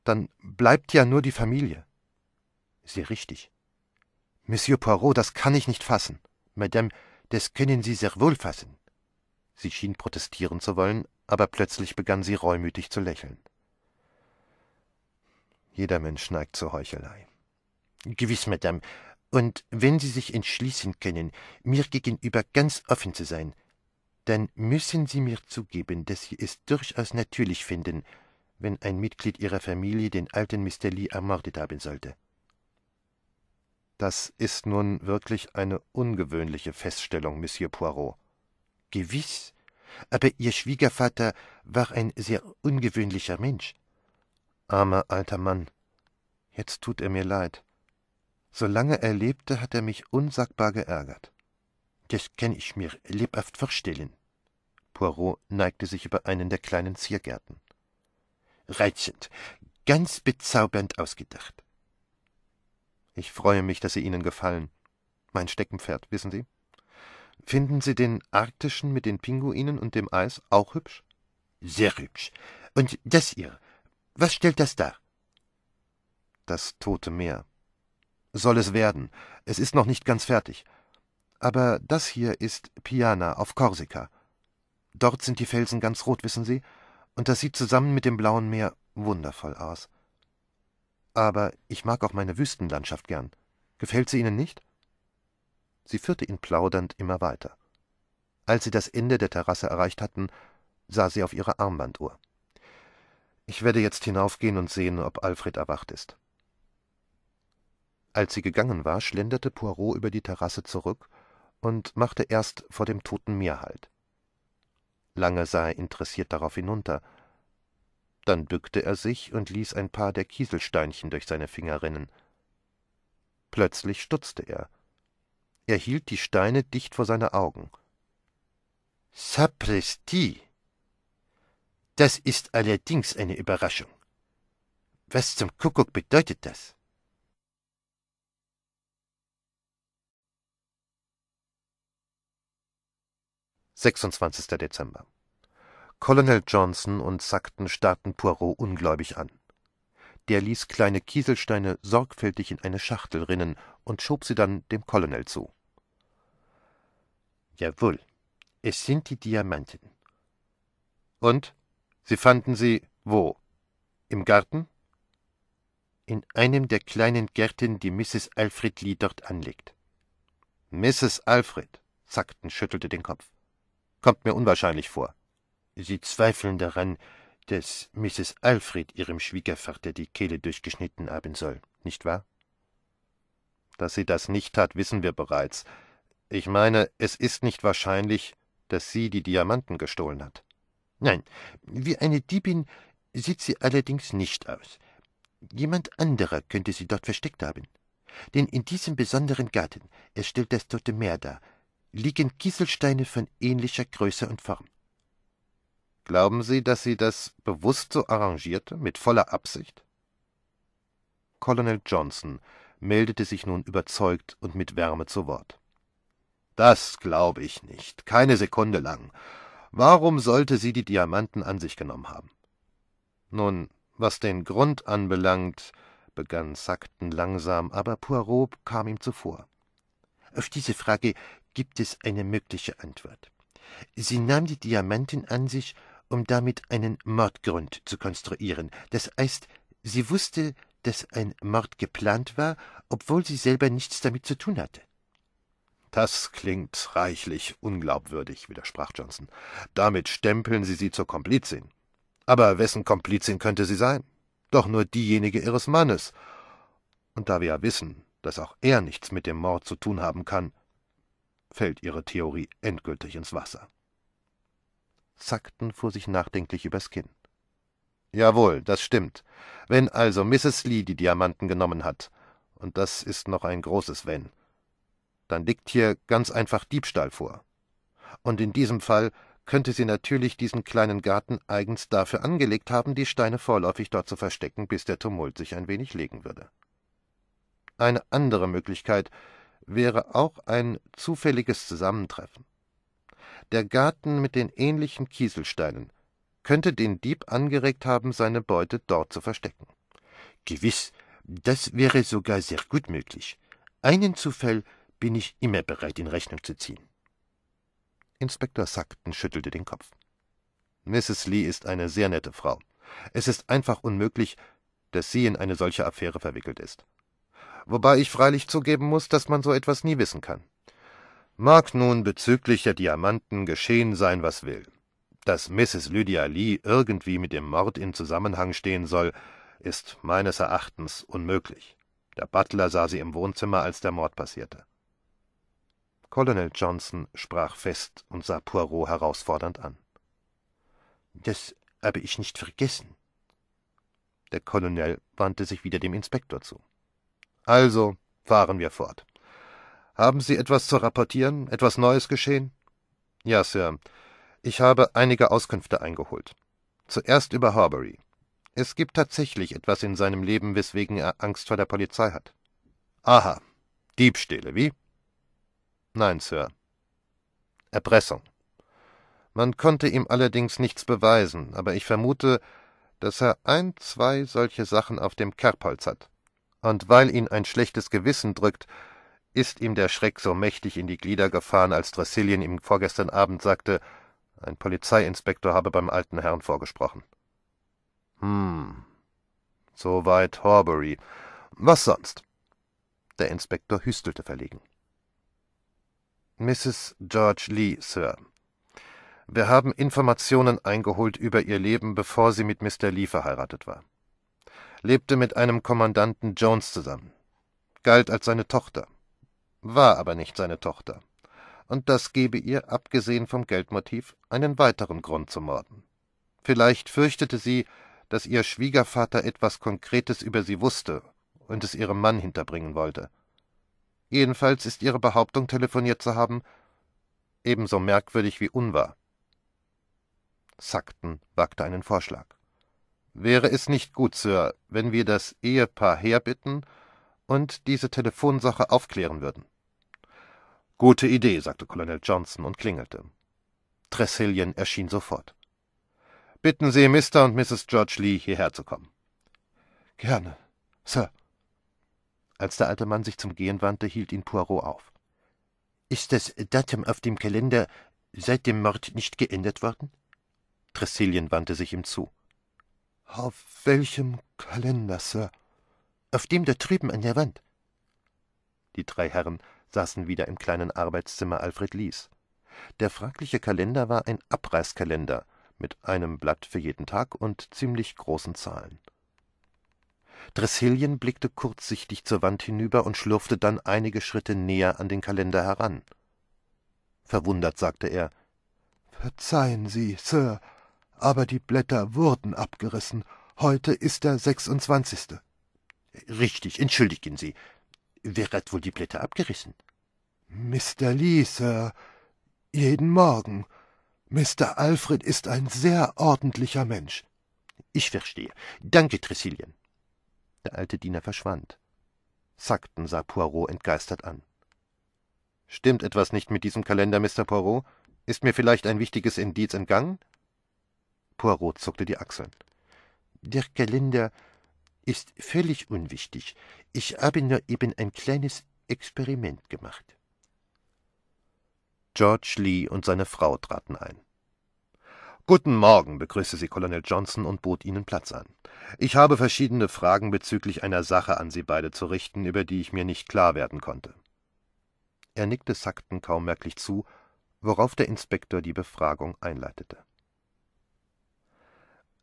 dann bleibt ja nur die Familie. Sehr richtig. Monsieur Poirot, das kann ich nicht fassen. Madame, das können Sie sehr wohl fassen. Sie schien protestieren zu wollen, aber plötzlich begann sie reumütig zu lächeln. Jeder Mensch neigt zur Heuchelei. Gewiss, Madame. Und wenn Sie sich entschließen können, mir gegenüber ganz offen zu sein, dann müssen Sie mir zugeben, dass Sie es durchaus natürlich finden, wenn ein Mitglied ihrer Familie den alten Mr. Lee ermordet haben sollte. Das ist nun wirklich eine ungewöhnliche Feststellung, Monsieur Poirot. Gewiss, aber Ihr Schwiegervater war ein sehr ungewöhnlicher Mensch. Armer alter Mann. Jetzt tut er mir leid. Solange er lebte, hat er mich unsagbar geärgert. Das kann ich mir lebhaft vorstellen. Poirot neigte sich über einen der kleinen Ziergärten reizend, ganz bezaubernd ausgedacht. Ich freue mich, dass Sie Ihnen gefallen. Mein Steckenpferd, wissen Sie? Finden Sie den arktischen mit den Pinguinen und dem Eis auch hübsch? Sehr hübsch. Und das hier, was stellt das dar? Das tote Meer. Soll es werden. Es ist noch nicht ganz fertig. Aber das hier ist Piana auf Korsika. Dort sind die Felsen ganz rot, wissen Sie? und das sieht zusammen mit dem blauen Meer wundervoll aus. Aber ich mag auch meine Wüstenlandschaft gern. Gefällt sie Ihnen nicht? Sie führte ihn plaudernd immer weiter. Als sie das Ende der Terrasse erreicht hatten, sah sie auf ihre Armbanduhr. Ich werde jetzt hinaufgehen und sehen, ob Alfred erwacht ist. Als sie gegangen war, schlenderte Poirot über die Terrasse zurück und machte erst vor dem toten Meer halt. Lange sah er interessiert darauf hinunter. Dann bückte er sich und ließ ein paar der Kieselsteinchen durch seine Finger rinnen. Plötzlich stutzte er. Er hielt die Steine dicht vor seine Augen. Sapristi! Das ist allerdings eine Überraschung. Was zum Kuckuck bedeutet das? 26. Dezember. Colonel Johnson und Sackton starrten Poirot ungläubig an. Der ließ kleine Kieselsteine sorgfältig in eine Schachtel rinnen und schob sie dann dem Colonel zu. Jawohl, es sind die Diamanten. Und? Sie fanden sie wo? Im Garten? In einem der kleinen Gärten, die Mrs. Alfred Lee dort anlegt. Mrs. Alfred, Sackton schüttelte den Kopf. Kommt mir unwahrscheinlich vor. Sie zweifeln daran, dass Mrs. Alfred ihrem Schwiegervater die Kehle durchgeschnitten haben soll, nicht wahr? Dass sie das nicht tat, wissen wir bereits. Ich meine, es ist nicht wahrscheinlich, dass sie die Diamanten gestohlen hat. Nein, wie eine Diebin sieht sie allerdings nicht aus. Jemand anderer könnte sie dort versteckt haben. Denn in diesem besonderen Garten, er stellt das Tote Meer dar, liegen Kieselsteine von ähnlicher Größe und Form. Glauben Sie, dass sie das bewusst so arrangierte, mit voller Absicht? Colonel Johnson meldete sich nun überzeugt und mit Wärme zu Wort. Das glaube ich nicht, keine Sekunde lang. Warum sollte sie die Diamanten an sich genommen haben? Nun, was den Grund anbelangt, begann Sackton langsam, aber Poirot kam ihm zuvor. Auf diese Frage gibt es eine mögliche Antwort. Sie nahm die Diamanten an sich, um damit einen Mordgrund zu konstruieren. Das heißt, sie wusste, dass ein Mord geplant war, obwohl sie selber nichts damit zu tun hatte. Das klingt reichlich unglaubwürdig, widersprach Johnson. Damit stempeln Sie sie zur Komplizin. Aber wessen Komplizin könnte sie sein? Doch nur diejenige ihres Mannes. Und da wir ja wissen, dass auch er nichts mit dem Mord zu tun haben kann, fällt ihre Theorie endgültig ins Wasser. Sackton fuhr sich nachdenklich übers Kinn. Jawohl, das stimmt. Wenn also Mrs. Lee die Diamanten genommen hat, und das ist noch ein großes Wenn, dann liegt hier ganz einfach Diebstahl vor. Und in diesem Fall könnte sie natürlich diesen kleinen Garten eigens dafür angelegt haben, die Steine vorläufig dort zu verstecken, bis der Tumult sich ein wenig legen würde. Eine andere Möglichkeit wäre auch ein zufälliges Zusammentreffen. Der Garten mit den ähnlichen Kieselsteinen könnte den Dieb angeregt haben, seine Beute dort zu verstecken. Gewiss, das wäre sogar sehr gut möglich. Einen Zufall bin ich immer bereit, in Rechnung zu ziehen. Inspektor Sackton schüttelte den Kopf. Mrs. Lee ist eine sehr nette Frau. Es ist einfach unmöglich, dass sie in eine solche Affäre verwickelt ist wobei ich freilich zugeben muß, daß man so etwas nie wissen kann. Mag nun bezüglich der Diamanten geschehen sein, was will. Dass Mrs. Lydia Lee irgendwie mit dem Mord in Zusammenhang stehen soll, ist meines Erachtens unmöglich. Der Butler sah sie im Wohnzimmer, als der Mord passierte. Colonel Johnson sprach fest und sah Poirot herausfordernd an. Das habe ich nicht vergessen. Der Colonel wandte sich wieder dem Inspektor zu. Also fahren wir fort. Haben Sie etwas zu rapportieren? Etwas Neues geschehen? Ja, Sir. Ich habe einige Auskünfte eingeholt. Zuerst über Horbury. Es gibt tatsächlich etwas in seinem Leben, weswegen er Angst vor der Polizei hat. Aha. Diebstähle, wie? Nein, Sir. Erpressung. Man konnte ihm allerdings nichts beweisen, aber ich vermute, dass er ein, zwei solche Sachen auf dem Kerbholz hat und weil ihn ein schlechtes Gewissen drückt, ist ihm der Schreck so mächtig in die Glieder gefahren, als Dressilien ihm vorgestern Abend sagte, ein Polizeiinspektor habe beim alten Herrn vorgesprochen. Hm. Soweit Horbury. Was sonst? Der Inspektor hüstelte verlegen. Mrs. George Lee, Sir. Wir haben Informationen eingeholt über ihr Leben, bevor sie mit Mr. Lee verheiratet war lebte mit einem Kommandanten Jones zusammen, galt als seine Tochter, war aber nicht seine Tochter, und das gebe ihr, abgesehen vom Geldmotiv, einen weiteren Grund zu morden. Vielleicht fürchtete sie, dass ihr Schwiegervater etwas Konkretes über sie wusste und es ihrem Mann hinterbringen wollte. Jedenfalls ist ihre Behauptung, telefoniert zu haben, ebenso merkwürdig wie unwahr. Sackton wagte einen Vorschlag. Wäre es nicht gut, Sir, wenn wir das Ehepaar herbitten und diese Telefonsache aufklären würden? Gute Idee, sagte Colonel Johnson und klingelte. Tressilien erschien sofort. Bitten Sie Mr. und Mrs. George Lee, hierher zu kommen. Gerne, Sir. Als der alte Mann sich zum Gehen wandte, hielt ihn Poirot auf. Ist das Datum auf dem Kalender seit dem Mord nicht geändert worden? Tressilien wandte sich ihm zu. Auf welchem Kalender, Sir? Auf dem da drüben an der Wand. Die drei Herren saßen wieder im kleinen Arbeitszimmer Alfred Lies. Der fragliche Kalender war ein Abreißkalender mit einem Blatt für jeden Tag und ziemlich großen Zahlen. Dressilien blickte kurzsichtig zur Wand hinüber und schlurfte dann einige Schritte näher an den Kalender heran. Verwundert sagte er Verzeihen Sie, Sir, aber die Blätter wurden abgerissen. Heute ist der 26. Richtig, entschuldigen Sie. Wer hat wohl die Blätter abgerissen? Mr. Lee, Sir. Jeden Morgen. Mr. Alfred ist ein sehr ordentlicher Mensch. Ich verstehe. Danke, Tressilien. Der alte Diener verschwand. Sakten sah Poirot entgeistert an. Stimmt etwas nicht mit diesem Kalender, Mr. Poirot? Ist mir vielleicht ein wichtiges Indiz entgangen? Poirot zuckte die Achseln. Der Kalender ist völlig unwichtig. Ich habe nur eben ein kleines Experiment gemacht. George Lee und seine Frau traten ein. Guten Morgen, begrüßte sie Colonel Johnson und bot ihnen Platz an. Ich habe verschiedene Fragen bezüglich einer Sache an Sie beide zu richten, über die ich mir nicht klar werden konnte. Er nickte Sackton kaum merklich zu, worauf der Inspektor die Befragung einleitete.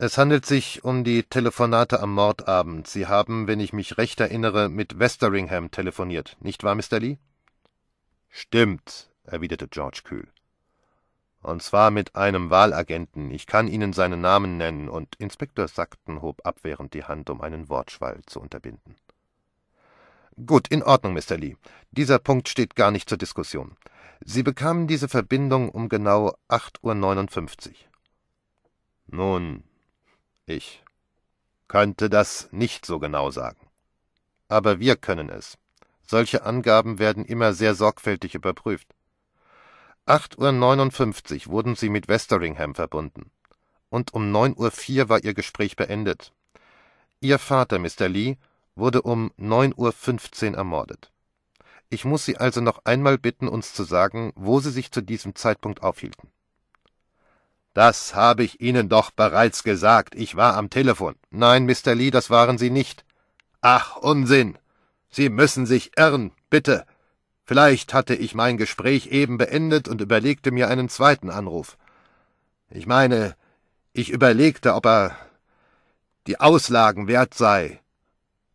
Es handelt sich um die Telefonate am Mordabend. Sie haben, wenn ich mich recht erinnere, mit Westeringham telefoniert, nicht wahr, Mr. Lee? Stimmt, erwiderte George kühl. Und zwar mit einem Wahlagenten. Ich kann Ihnen seinen Namen nennen, und Inspektor Sackton hob abwehrend die Hand, um einen Wortschwall zu unterbinden. Gut, in Ordnung, Mr. Lee. Dieser Punkt steht gar nicht zur Diskussion. Sie bekamen diese Verbindung um genau 8.59 Uhr. Nun, ich könnte das nicht so genau sagen. Aber wir können es. Solche Angaben werden immer sehr sorgfältig überprüft. 8.59 Uhr wurden sie mit Westeringham verbunden. Und um 9.04 Uhr war ihr Gespräch beendet. Ihr Vater, Mr. Lee, wurde um 9.15 Uhr ermordet. Ich muss Sie also noch einmal bitten, uns zu sagen, wo Sie sich zu diesem Zeitpunkt aufhielten. Das habe ich Ihnen doch bereits gesagt. Ich war am Telefon. Nein, Mr. Lee, das waren Sie nicht. Ach, Unsinn. Sie müssen sich irren, bitte. Vielleicht hatte ich mein Gespräch eben beendet und überlegte mir einen zweiten Anruf. Ich meine, ich überlegte, ob er die Auslagen wert sei,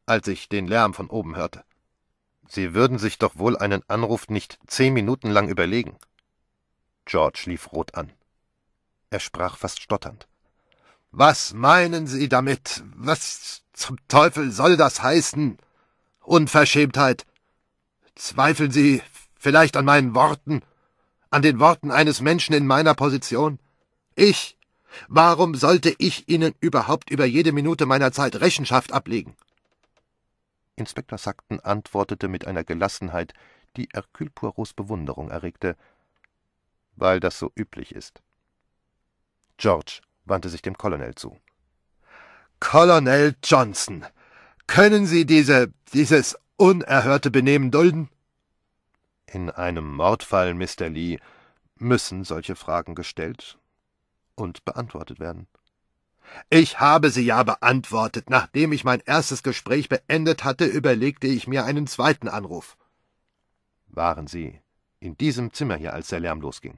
als ich den Lärm von oben hörte. Sie würden sich doch wohl einen Anruf nicht zehn Minuten lang überlegen. George lief rot an. Er sprach fast stotternd. Was meinen Sie damit? Was zum Teufel soll das heißen? Unverschämtheit. Zweifeln Sie vielleicht an meinen Worten, an den Worten eines Menschen in meiner Position? Ich? Warum sollte ich Ihnen überhaupt über jede Minute meiner Zeit Rechenschaft ablegen? Inspektor Sackten antwortete mit einer Gelassenheit, die Hercule Poirots Bewunderung erregte, weil das so üblich ist. George wandte sich dem Colonel zu. Colonel Johnson, können Sie diese, dieses unerhörte Benehmen dulden? In einem Mordfall, Mr. Lee, müssen solche Fragen gestellt und beantwortet werden. Ich habe sie ja beantwortet. Nachdem ich mein erstes Gespräch beendet hatte, überlegte ich mir einen zweiten Anruf. Waren Sie in diesem Zimmer hier, als der Lärm losging?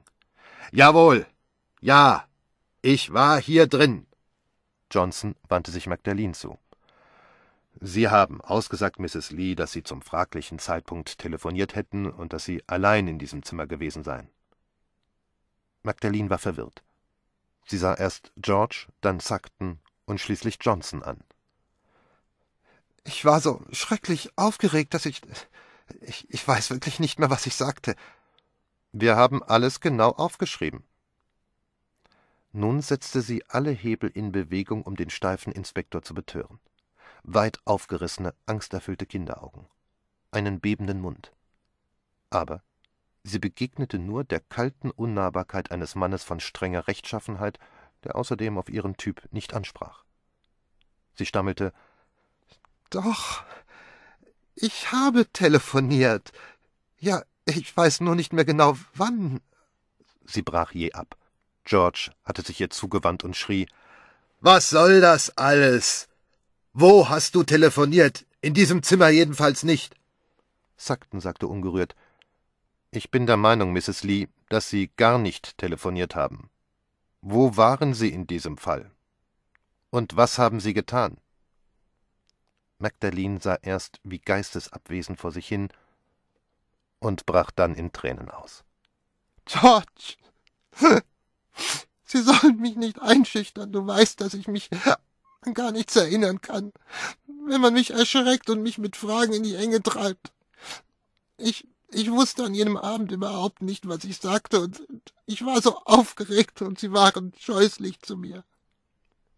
Jawohl. Ja, ich war hier drin. Johnson wandte sich Magdalene zu. Sie haben ausgesagt, Mrs. Lee, dass Sie zum fraglichen Zeitpunkt telefoniert hätten und dass Sie allein in diesem Zimmer gewesen seien. Magdalene war verwirrt. Sie sah erst George, dann Sackton und schließlich Johnson an. Ich war so schrecklich aufgeregt, dass ich, ich. Ich weiß wirklich nicht mehr, was ich sagte. Wir haben alles genau aufgeschrieben. Nun setzte sie alle Hebel in Bewegung, um den steifen Inspektor zu betören. Weit aufgerissene, angsterfüllte Kinderaugen. Einen bebenden Mund. Aber sie begegnete nur der kalten Unnahbarkeit eines Mannes von strenger Rechtschaffenheit, der außerdem auf ihren Typ nicht ansprach. Sie stammelte Doch, ich habe telefoniert. Ja, ich weiß nur nicht mehr genau wann. Sie brach je ab. George hatte sich ihr zugewandt und schrie Was soll das alles? Wo hast du telefoniert? In diesem Zimmer jedenfalls nicht. Sackton sagte ungerührt Ich bin der Meinung, Mrs. Lee, dass Sie gar nicht telefoniert haben. Wo waren Sie in diesem Fall? Und was haben Sie getan? Magdalene sah erst wie geistesabwesend vor sich hin und brach dann in Tränen aus. George! Sie sollen mich nicht einschüchtern. Du weißt, dass ich mich an gar nichts erinnern kann, wenn man mich erschreckt und mich mit Fragen in die Enge treibt. Ich, ich wusste an jenem Abend überhaupt nicht, was ich sagte, und ich war so aufgeregt, und sie waren scheußlich zu mir.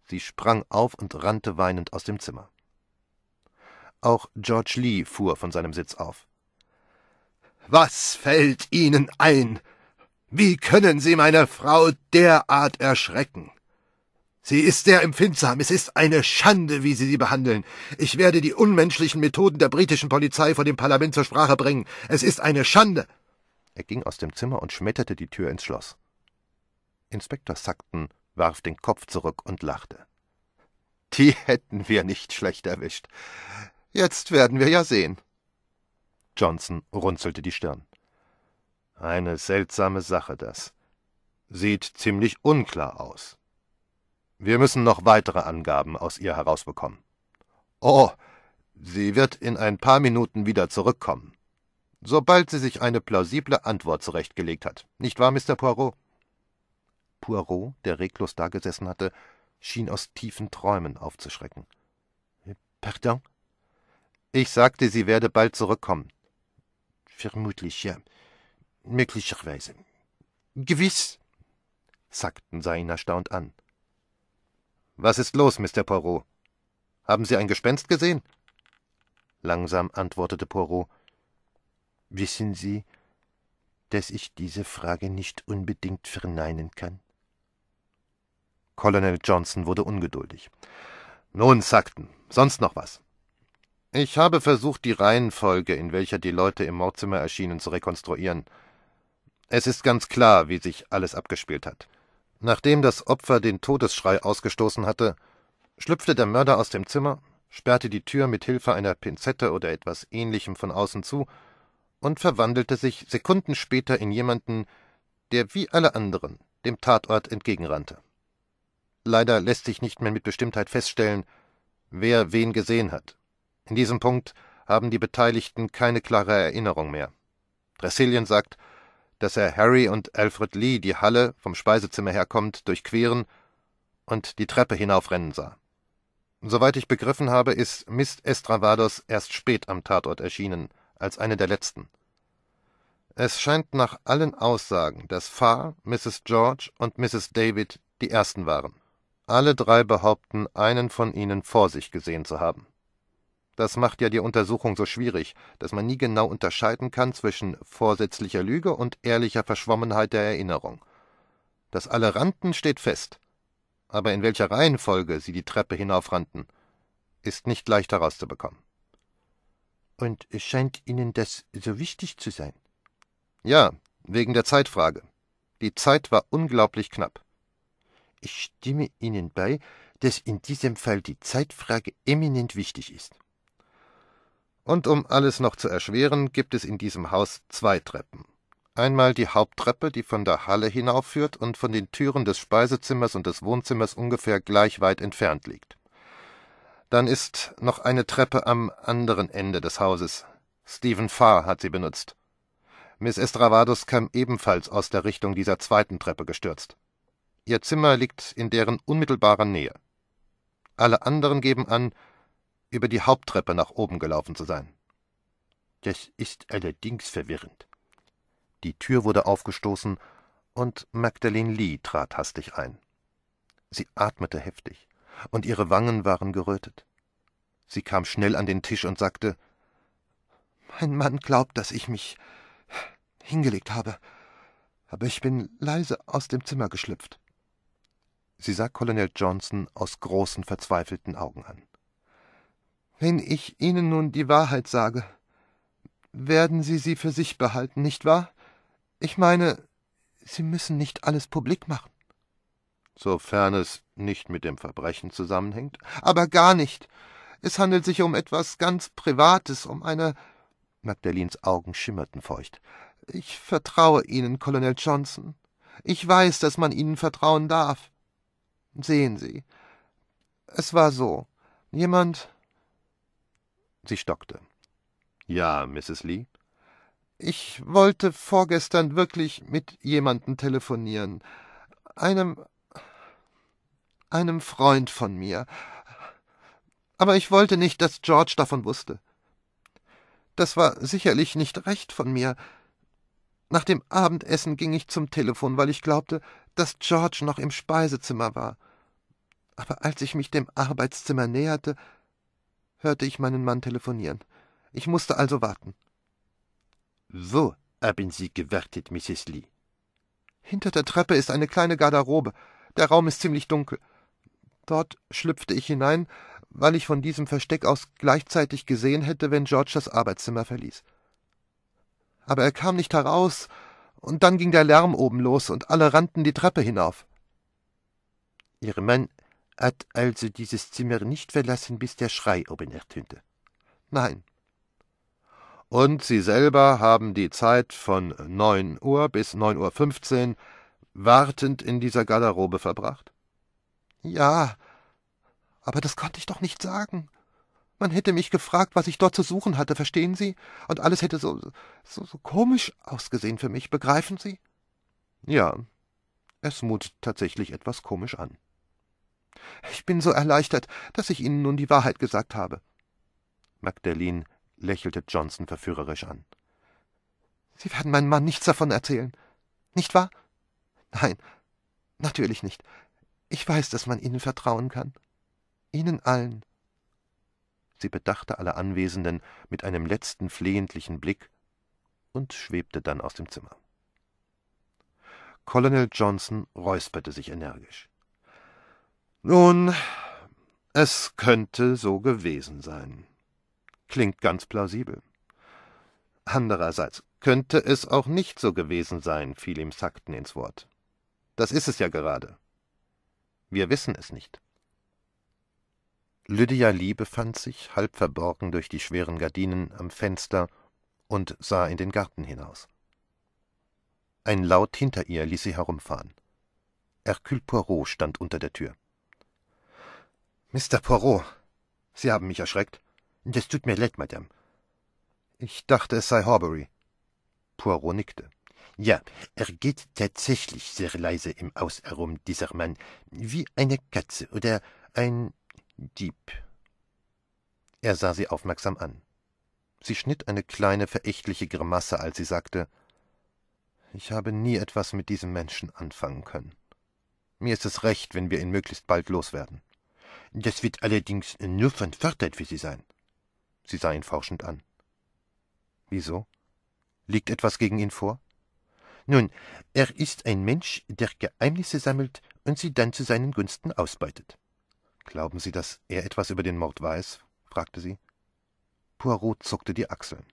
Sie sprang auf und rannte weinend aus dem Zimmer. Auch George Lee fuhr von seinem Sitz auf. Was fällt Ihnen ein? Wie können Sie meine Frau derart erschrecken? Sie ist sehr empfindsam. Es ist eine Schande, wie Sie sie behandeln. Ich werde die unmenschlichen Methoden der britischen Polizei vor dem Parlament zur Sprache bringen. Es ist eine Schande. Er ging aus dem Zimmer und schmetterte die Tür ins Schloss. Inspektor Sackton warf den Kopf zurück und lachte. Die hätten wir nicht schlecht erwischt. Jetzt werden wir ja sehen. Johnson runzelte die Stirn. Eine seltsame Sache das. Sieht ziemlich unklar aus. Wir müssen noch weitere Angaben aus ihr herausbekommen. Oh, sie wird in ein paar Minuten wieder zurückkommen. Sobald sie sich eine plausible Antwort zurechtgelegt hat. Nicht wahr, Mr. Poirot? Poirot, der reglos dagesessen hatte, schien aus tiefen Träumen aufzuschrecken. Pardon? Ich sagte, sie werde bald zurückkommen. Vermutlich, ja möglicherweise. Gewiss, sagten sah ihn erstaunt an. Was ist los, Mr. Poirot? Haben Sie ein Gespenst gesehen? Langsam antwortete Poirot. Wissen Sie, dass ich diese Frage nicht unbedingt verneinen kann? Colonel Johnson wurde ungeduldig. Nun, Sackton, sonst noch was? Ich habe versucht, die Reihenfolge, in welcher die Leute im Mordzimmer erschienen, zu rekonstruieren. Es ist ganz klar, wie sich alles abgespielt hat. Nachdem das Opfer den Todesschrei ausgestoßen hatte, schlüpfte der Mörder aus dem Zimmer, sperrte die Tür mit Hilfe einer Pinzette oder etwas ähnlichem von außen zu und verwandelte sich Sekunden später in jemanden, der wie alle anderen dem Tatort entgegenrannte. Leider lässt sich nicht mehr mit Bestimmtheit feststellen, wer wen gesehen hat. In diesem Punkt haben die Beteiligten keine klare Erinnerung mehr. Dressilien sagt, dass er Harry und Alfred Lee die Halle vom Speisezimmer herkommt durchqueren und die Treppe hinaufrennen sah. Soweit ich begriffen habe, ist Miss Estravados erst spät am Tatort erschienen, als eine der letzten. Es scheint nach allen Aussagen, dass Farr, Mrs. George und Mrs. David die ersten waren. Alle drei behaupten, einen von ihnen vor sich gesehen zu haben. Das macht ja die Untersuchung so schwierig, dass man nie genau unterscheiden kann zwischen vorsätzlicher Lüge und ehrlicher Verschwommenheit der Erinnerung. Das rannten steht fest. Aber in welcher Reihenfolge sie die Treppe hinaufrannten, ist nicht leicht herauszubekommen. Und es scheint Ihnen das so wichtig zu sein? Ja, wegen der Zeitfrage. Die Zeit war unglaublich knapp. Ich stimme Ihnen bei, dass in diesem Fall die Zeitfrage eminent wichtig ist. Und um alles noch zu erschweren, gibt es in diesem Haus zwei Treppen. Einmal die Haupttreppe, die von der Halle hinaufführt und von den Türen des Speisezimmers und des Wohnzimmers ungefähr gleich weit entfernt liegt. Dann ist noch eine Treppe am anderen Ende des Hauses. Stephen Farr hat sie benutzt. Miss Estravados kam ebenfalls aus der Richtung dieser zweiten Treppe gestürzt. Ihr Zimmer liegt in deren unmittelbarer Nähe. Alle anderen geben an, über die Haupttreppe nach oben gelaufen zu sein. Das ist allerdings verwirrend. Die Tür wurde aufgestoßen und Magdalene Lee trat hastig ein. Sie atmete heftig und ihre Wangen waren gerötet. Sie kam schnell an den Tisch und sagte: Mein Mann glaubt, dass ich mich hingelegt habe, aber ich bin leise aus dem Zimmer geschlüpft. Sie sah Colonel Johnson aus großen, verzweifelten Augen an. Wenn ich Ihnen nun die Wahrheit sage, werden Sie sie für sich behalten, nicht wahr? Ich meine, Sie müssen nicht alles publik machen. Sofern es nicht mit dem Verbrechen zusammenhängt. Aber gar nicht. Es handelt sich um etwas ganz Privates, um eine. Magdalens Augen schimmerten feucht. Ich vertraue Ihnen, Colonel Johnson. Ich weiß, dass man Ihnen vertrauen darf. Sehen Sie. Es war so. Jemand Sie stockte. Ja, Mrs. Lee. Ich wollte vorgestern wirklich mit jemandem telefonieren. Einem. einem Freund von mir. Aber ich wollte nicht, dass George davon wusste. Das war sicherlich nicht recht von mir. Nach dem Abendessen ging ich zum Telefon, weil ich glaubte, dass George noch im Speisezimmer war. Aber als ich mich dem Arbeitszimmer näherte, hörte ich meinen Mann telefonieren. Ich musste also warten. Wo haben Sie gewartet, Mrs. Lee? Hinter der Treppe ist eine kleine Garderobe. Der Raum ist ziemlich dunkel. Dort schlüpfte ich hinein, weil ich von diesem Versteck aus gleichzeitig gesehen hätte, wenn George das Arbeitszimmer verließ. Aber er kam nicht heraus, und dann ging der Lärm oben los, und alle rannten die Treppe hinauf. Ihr Mann hat also dieses Zimmer nicht verlassen, bis der Schrei oben ertönte. Nein. Und Sie selber haben die Zeit von neun Uhr bis neun Uhr fünfzehn wartend in dieser Garderobe verbracht? Ja, aber das konnte ich doch nicht sagen. Man hätte mich gefragt, was ich dort zu suchen hatte, verstehen Sie? Und alles hätte so, so, so komisch ausgesehen für mich, begreifen Sie? Ja, es mutet tatsächlich etwas komisch an. Ich bin so erleichtert, dass ich Ihnen nun die Wahrheit gesagt habe. Magdalene lächelte Johnson verführerisch an. Sie werden meinem Mann nichts davon erzählen. Nicht wahr? Nein, natürlich nicht. Ich weiß, dass man Ihnen vertrauen kann. Ihnen allen. Sie bedachte alle Anwesenden mit einem letzten flehentlichen Blick und schwebte dann aus dem Zimmer. Colonel Johnson räusperte sich energisch. Nun, es könnte so gewesen sein. Klingt ganz plausibel. Andererseits könnte es auch nicht so gewesen sein, fiel ihm Sakten ins Wort. Das ist es ja gerade. Wir wissen es nicht. Lydia Lee befand sich, halb verborgen durch die schweren Gardinen, am Fenster und sah in den Garten hinaus. Ein Laut hinter ihr ließ sie herumfahren. Hercule Poirot stand unter der Tür. Mr. Poirot, Sie haben mich erschreckt. Das tut mir leid, Madame. Ich dachte, es sei Horbury. Poirot nickte. Ja, er geht tatsächlich sehr leise im Haus herum, dieser Mann, wie eine Katze oder ein Dieb. Er sah sie aufmerksam an. Sie schnitt eine kleine, verächtliche Grimasse, als sie sagte Ich habe nie etwas mit diesem Menschen anfangen können. Mir ist es recht, wenn wir ihn möglichst bald loswerden. Das wird allerdings äh, nur von Vorteil für Sie sein. Sie sah ihn forschend an. Wieso? Liegt etwas gegen ihn vor? Nun, er ist ein Mensch, der Geheimnisse sammelt und sie dann zu seinen Gunsten ausbeutet. Glauben Sie, dass er etwas über den Mord weiß? fragte sie. Poirot zuckte die Achseln.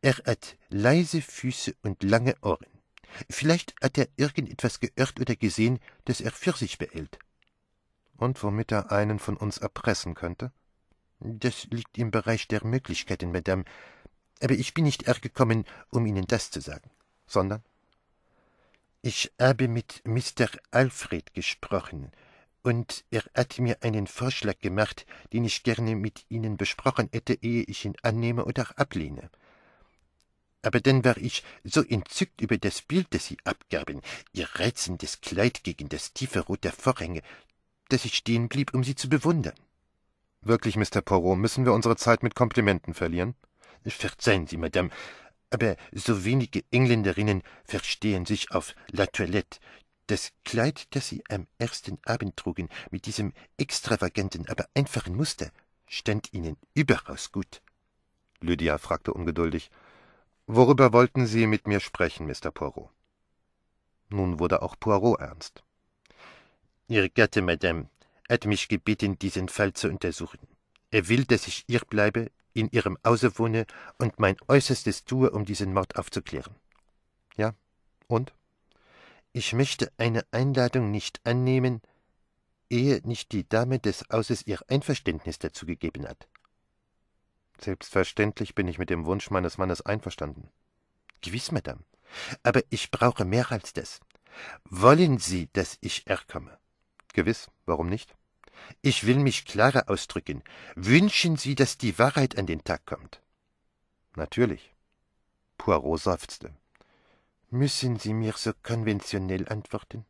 Er hat leise Füße und lange Ohren. Vielleicht hat er irgendetwas gehört oder gesehen, das er für sich behält und womit er einen von uns erpressen könnte? Das liegt im Bereich der Möglichkeiten, Madame. Aber ich bin nicht hergekommen, um Ihnen das zu sagen, sondern ich habe mit Mr. Alfred gesprochen, und er hat mir einen Vorschlag gemacht, den ich gerne mit Ihnen besprochen hätte, ehe ich ihn annehme oder ablehne. Aber dann war ich so entzückt über das Bild, das Sie abgaben, Ihr reizendes Kleid gegen das tiefe Rot der Vorhänge, dass ich stehen blieb, um sie zu bewundern. Wirklich, Mr. Poirot, müssen wir unsere Zeit mit Komplimenten verlieren? Verzeihen Sie, Madame, aber so wenige Engländerinnen verstehen sich auf La Toilette. Das Kleid, das Sie am ersten Abend trugen, mit diesem extravaganten, aber einfachen Muster, stand Ihnen überaus gut. Lydia fragte ungeduldig. Worüber wollten Sie mit mir sprechen, Mr. Poirot? Nun wurde auch Poirot ernst. Ihre Gatte, Madame, hat mich gebeten, diesen Fall zu untersuchen. Er will, dass ich ihr bleibe, in Ihrem Hause wohne und mein Äußerstes tue, um diesen Mord aufzuklären. Ja, und? Ich möchte eine Einladung nicht annehmen, ehe nicht die Dame des Hauses ihr Einverständnis dazu gegeben hat. Selbstverständlich bin ich mit dem Wunsch meines Mannes einverstanden. Gewiss, Madame. Aber ich brauche mehr als das. Wollen Sie, dass ich herkomme? Gewiss, warum nicht? Ich will mich klarer ausdrücken. Wünschen Sie, dass die Wahrheit an den Tag kommt? Natürlich. Poirot seufzte. Müssen Sie mir so konventionell antworten?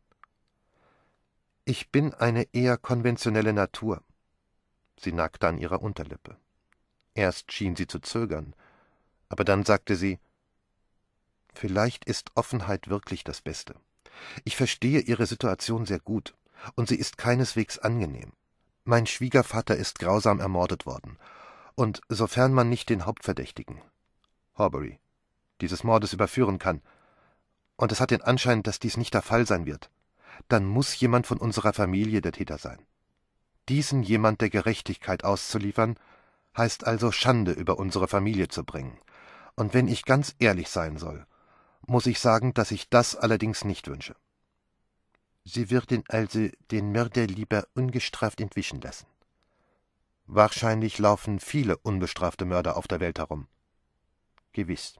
Ich bin eine eher konventionelle Natur. Sie nagte an ihrer Unterlippe. Erst schien sie zu zögern, aber dann sagte sie Vielleicht ist Offenheit wirklich das Beste. Ich verstehe Ihre Situation sehr gut und sie ist keineswegs angenehm. Mein Schwiegervater ist grausam ermordet worden, und sofern man nicht den Hauptverdächtigen, Horbury, dieses Mordes überführen kann, und es hat den Anschein, dass dies nicht der Fall sein wird, dann muss jemand von unserer Familie der Täter sein. Diesen jemand der Gerechtigkeit auszuliefern, heißt also Schande über unsere Familie zu bringen. Und wenn ich ganz ehrlich sein soll, muss ich sagen, dass ich das allerdings nicht wünsche. Sie würden also den Mörder lieber ungestraft entwischen lassen. Wahrscheinlich laufen viele unbestrafte Mörder auf der Welt herum. Gewiss,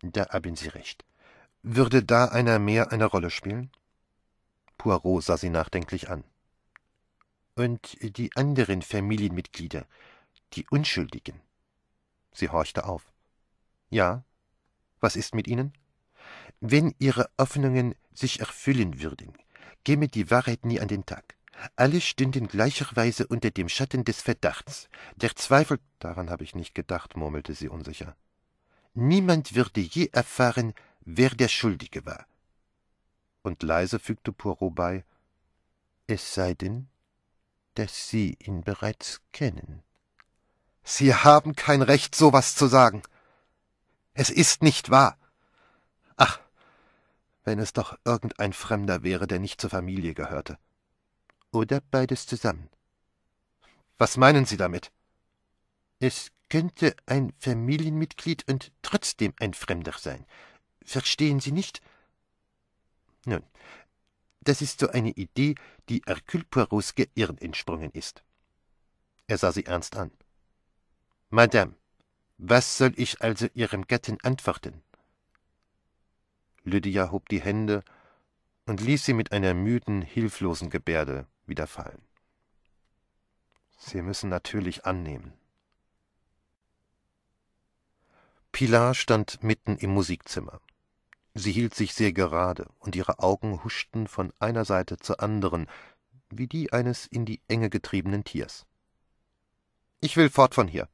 da haben Sie recht. Würde da einer mehr eine Rolle spielen? Poirot sah sie nachdenklich an. Und die anderen Familienmitglieder, die Unschuldigen. Sie horchte auf. Ja, was ist mit ihnen? Wenn Ihre Hoffnungen sich erfüllen würden, käme die Wahrheit nie an den Tag. Alle stünden gleicherweise unter dem Schatten des Verdachts. Der Zweifel daran habe ich nicht gedacht, murmelte sie unsicher. Niemand würde je erfahren, wer der Schuldige war. Und leise fügte Poirot bei Es sei denn, dass Sie ihn bereits kennen. Sie haben kein Recht, so was zu sagen. Es ist nicht wahr. Ach, wenn es doch irgendein Fremder wäre, der nicht zur Familie gehörte. Oder beides zusammen. Was meinen Sie damit? Es könnte ein Familienmitglied und trotzdem ein Fremder sein. Verstehen Sie nicht? Nun, das ist so eine Idee, die Hercule Poirots Gehirn entsprungen ist. Er sah sie ernst an. Madame, was soll ich also Ihrem Gatten antworten? Lydia hob die Hände und ließ sie mit einer müden, hilflosen Gebärde wieder fallen. Sie müssen natürlich annehmen. Pilar stand mitten im Musikzimmer. Sie hielt sich sehr gerade, und ihre Augen huschten von einer Seite zur anderen, wie die eines in die Enge getriebenen Tiers. Ich will fort von hier.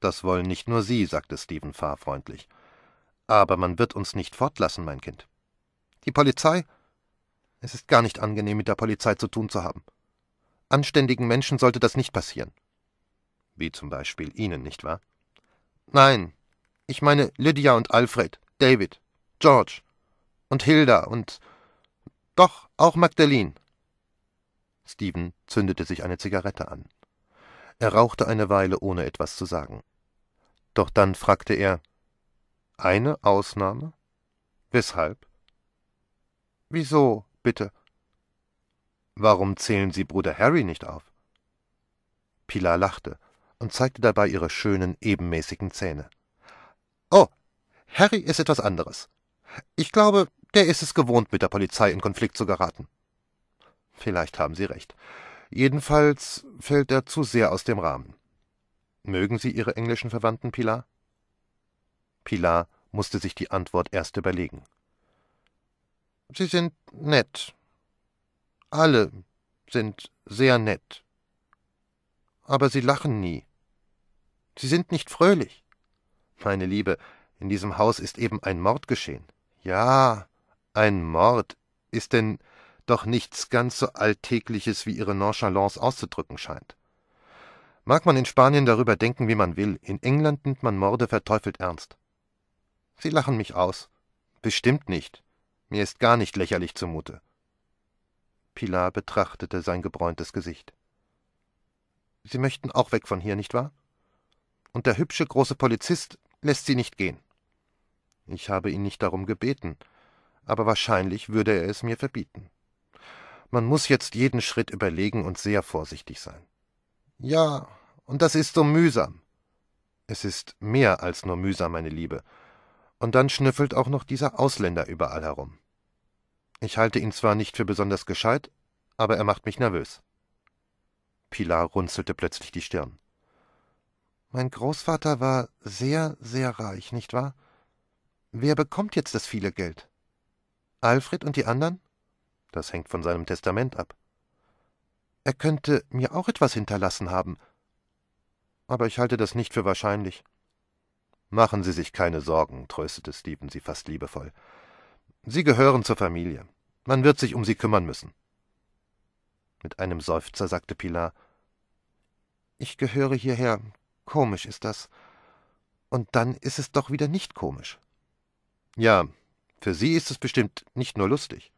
Das wollen nicht nur Sie, sagte Stephen Farr freundlich. Aber man wird uns nicht fortlassen, mein Kind. Die Polizei? Es ist gar nicht angenehm, mit der Polizei zu tun zu haben. Anständigen Menschen sollte das nicht passieren. Wie zum Beispiel Ihnen, nicht wahr? Nein, ich meine Lydia und Alfred, David, George und Hilda und doch auch Magdalene. Stephen zündete sich eine Zigarette an. Er rauchte eine Weile, ohne etwas zu sagen. Doch dann fragte er eine Ausnahme? Weshalb? Wieso, bitte? Warum zählen Sie Bruder Harry nicht auf? Pilar lachte und zeigte dabei ihre schönen, ebenmäßigen Zähne. Oh, Harry ist etwas anderes. Ich glaube, der ist es gewohnt, mit der Polizei in Konflikt zu geraten. Vielleicht haben Sie recht. Jedenfalls fällt er zu sehr aus dem Rahmen. Mögen Sie Ihre englischen Verwandten, Pilar? Pilar musste sich die Antwort erst überlegen. Sie sind nett. Alle sind sehr nett. Aber sie lachen nie. Sie sind nicht fröhlich. Meine Liebe, in diesem Haus ist eben ein Mord geschehen. Ja, ein Mord ist denn doch nichts ganz so Alltägliches, wie ihre Nonchalance auszudrücken scheint. Mag man in Spanien darüber denken, wie man will, in England nimmt man Morde verteufelt ernst. Sie lachen mich aus. Bestimmt nicht. Mir ist gar nicht lächerlich zumute. Pilar betrachtete sein gebräuntes Gesicht. Sie möchten auch weg von hier, nicht wahr? Und der hübsche große Polizist lässt Sie nicht gehen. Ich habe ihn nicht darum gebeten, aber wahrscheinlich würde er es mir verbieten. Man muss jetzt jeden Schritt überlegen und sehr vorsichtig sein. Ja, und das ist so mühsam. Es ist mehr als nur mühsam, meine Liebe. Und dann schnüffelt auch noch dieser Ausländer überall herum. Ich halte ihn zwar nicht für besonders gescheit, aber er macht mich nervös. Pilar runzelte plötzlich die Stirn. Mein Großvater war sehr, sehr reich, nicht wahr? Wer bekommt jetzt das viele Geld? Alfred und die anderen? Das hängt von seinem Testament ab. Er könnte mir auch etwas hinterlassen haben. Aber ich halte das nicht für wahrscheinlich. Machen Sie sich keine Sorgen, tröstete Stephen sie fast liebevoll. Sie gehören zur Familie. Man wird sich um sie kümmern müssen. Mit einem Seufzer sagte Pilar Ich gehöre hierher. Komisch ist das. Und dann ist es doch wieder nicht komisch. Ja, für Sie ist es bestimmt nicht nur lustig.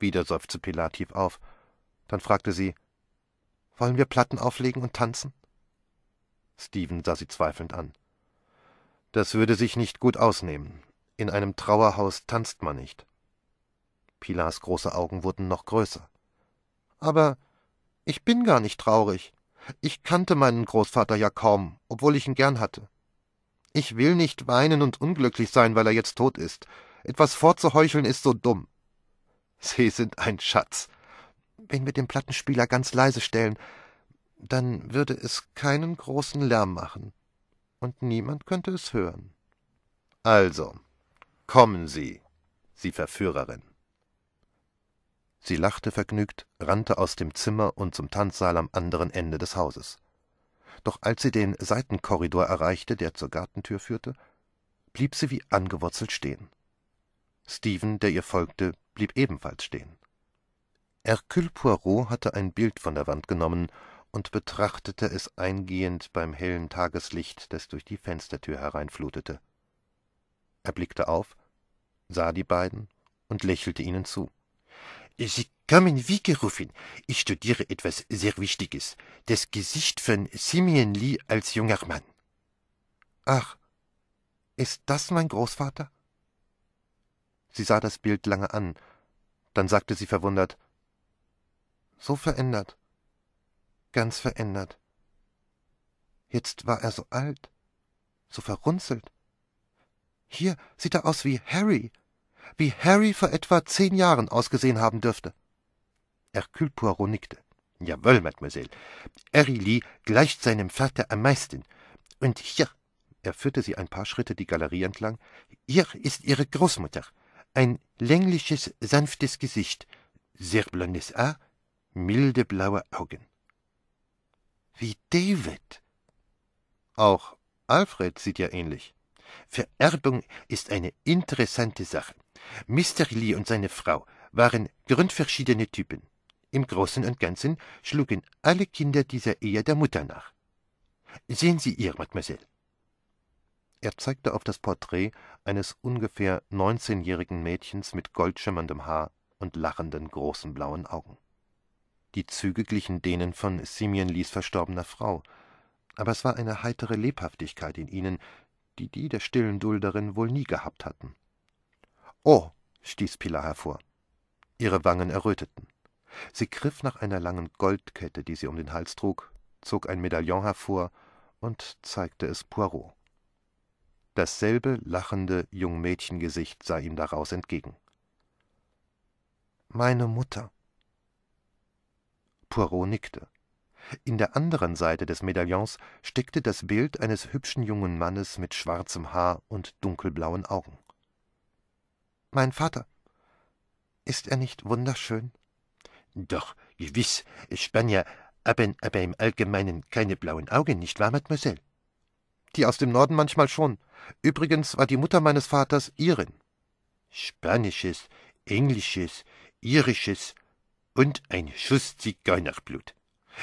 Wieder seufzte Pilar tief auf. Dann fragte sie Wollen wir Platten auflegen und tanzen? Stephen sah sie zweifelnd an. Das würde sich nicht gut ausnehmen. In einem Trauerhaus tanzt man nicht. Pilars große Augen wurden noch größer. Aber ich bin gar nicht traurig. Ich kannte meinen Großvater ja kaum, obwohl ich ihn gern hatte. Ich will nicht weinen und unglücklich sein, weil er jetzt tot ist. Etwas vorzuheucheln ist so dumm. Sie sind ein Schatz. Wenn wir den Plattenspieler ganz leise stellen, dann würde es keinen großen Lärm machen und niemand könnte es hören. Also, kommen Sie, Sie Verführerin. Sie lachte vergnügt, rannte aus dem Zimmer und zum Tanzsaal am anderen Ende des Hauses. Doch als sie den Seitenkorridor erreichte, der zur Gartentür führte, blieb sie wie angewurzelt stehen. Stephen, der ihr folgte, blieb ebenfalls stehen. Hercule Poirot hatte ein Bild von der Wand genommen und betrachtete es eingehend beim hellen Tageslicht, das durch die Fenstertür hereinflutete. Er blickte auf, sah die beiden und lächelte ihnen zu. Sie kamen wie gerufen. Ich studiere etwas sehr Wichtiges. Das Gesicht von Simeon Lee als junger Mann. Ach, ist das mein Großvater? Sie sah das Bild lange an, dann sagte sie verwundert So verändert ganz verändert. Jetzt war er so alt, so verrunzelt. Hier sieht er aus wie Harry, wie Harry vor etwa zehn Jahren ausgesehen haben dürfte. Hercule Poirot nickte. Jawohl, Mademoiselle. Harry Lee gleicht seinem Vater am meisten. Und hier, er führte sie ein paar Schritte die Galerie entlang, hier ist ihre Großmutter. Ein längliches, sanftes Gesicht, sehr blondes Haar, milde blaue Augen wie David. Auch Alfred sieht ja ähnlich. Vererbung ist eine interessante Sache. Mr. Lee und seine Frau waren grundverschiedene Typen. Im Großen und Ganzen schlugen alle Kinder dieser Ehe der Mutter nach. Sehen Sie ihr, Mademoiselle. Er zeigte auf das Porträt eines ungefähr neunzehnjährigen Mädchens mit goldschimmerndem Haar und lachenden großen blauen Augen. Die Züge glichen denen von Simeon Lees verstorbener Frau, aber es war eine heitere Lebhaftigkeit in ihnen, die die der stillen Dulderin wohl nie gehabt hatten. Oh, stieß Pilar hervor. Ihre Wangen erröteten. Sie griff nach einer langen Goldkette, die sie um den Hals trug, zog ein Medaillon hervor und zeigte es Poirot. Dasselbe lachende Jungmädchengesicht sah ihm daraus entgegen. Meine Mutter, Poirot nickte. In der anderen Seite des Medaillons steckte das Bild eines hübschen jungen Mannes mit schwarzem Haar und dunkelblauen Augen. Mein Vater. Ist er nicht wunderschön? Doch, gewiss, Spanier haben aber im Allgemeinen keine blauen Augen, nicht wahr, Mademoiselle? Die aus dem Norden manchmal schon. Übrigens war die Mutter meines Vaters Irin. Spanisches, Englisches, Irisches, und ein Schuss Zigeunerblut.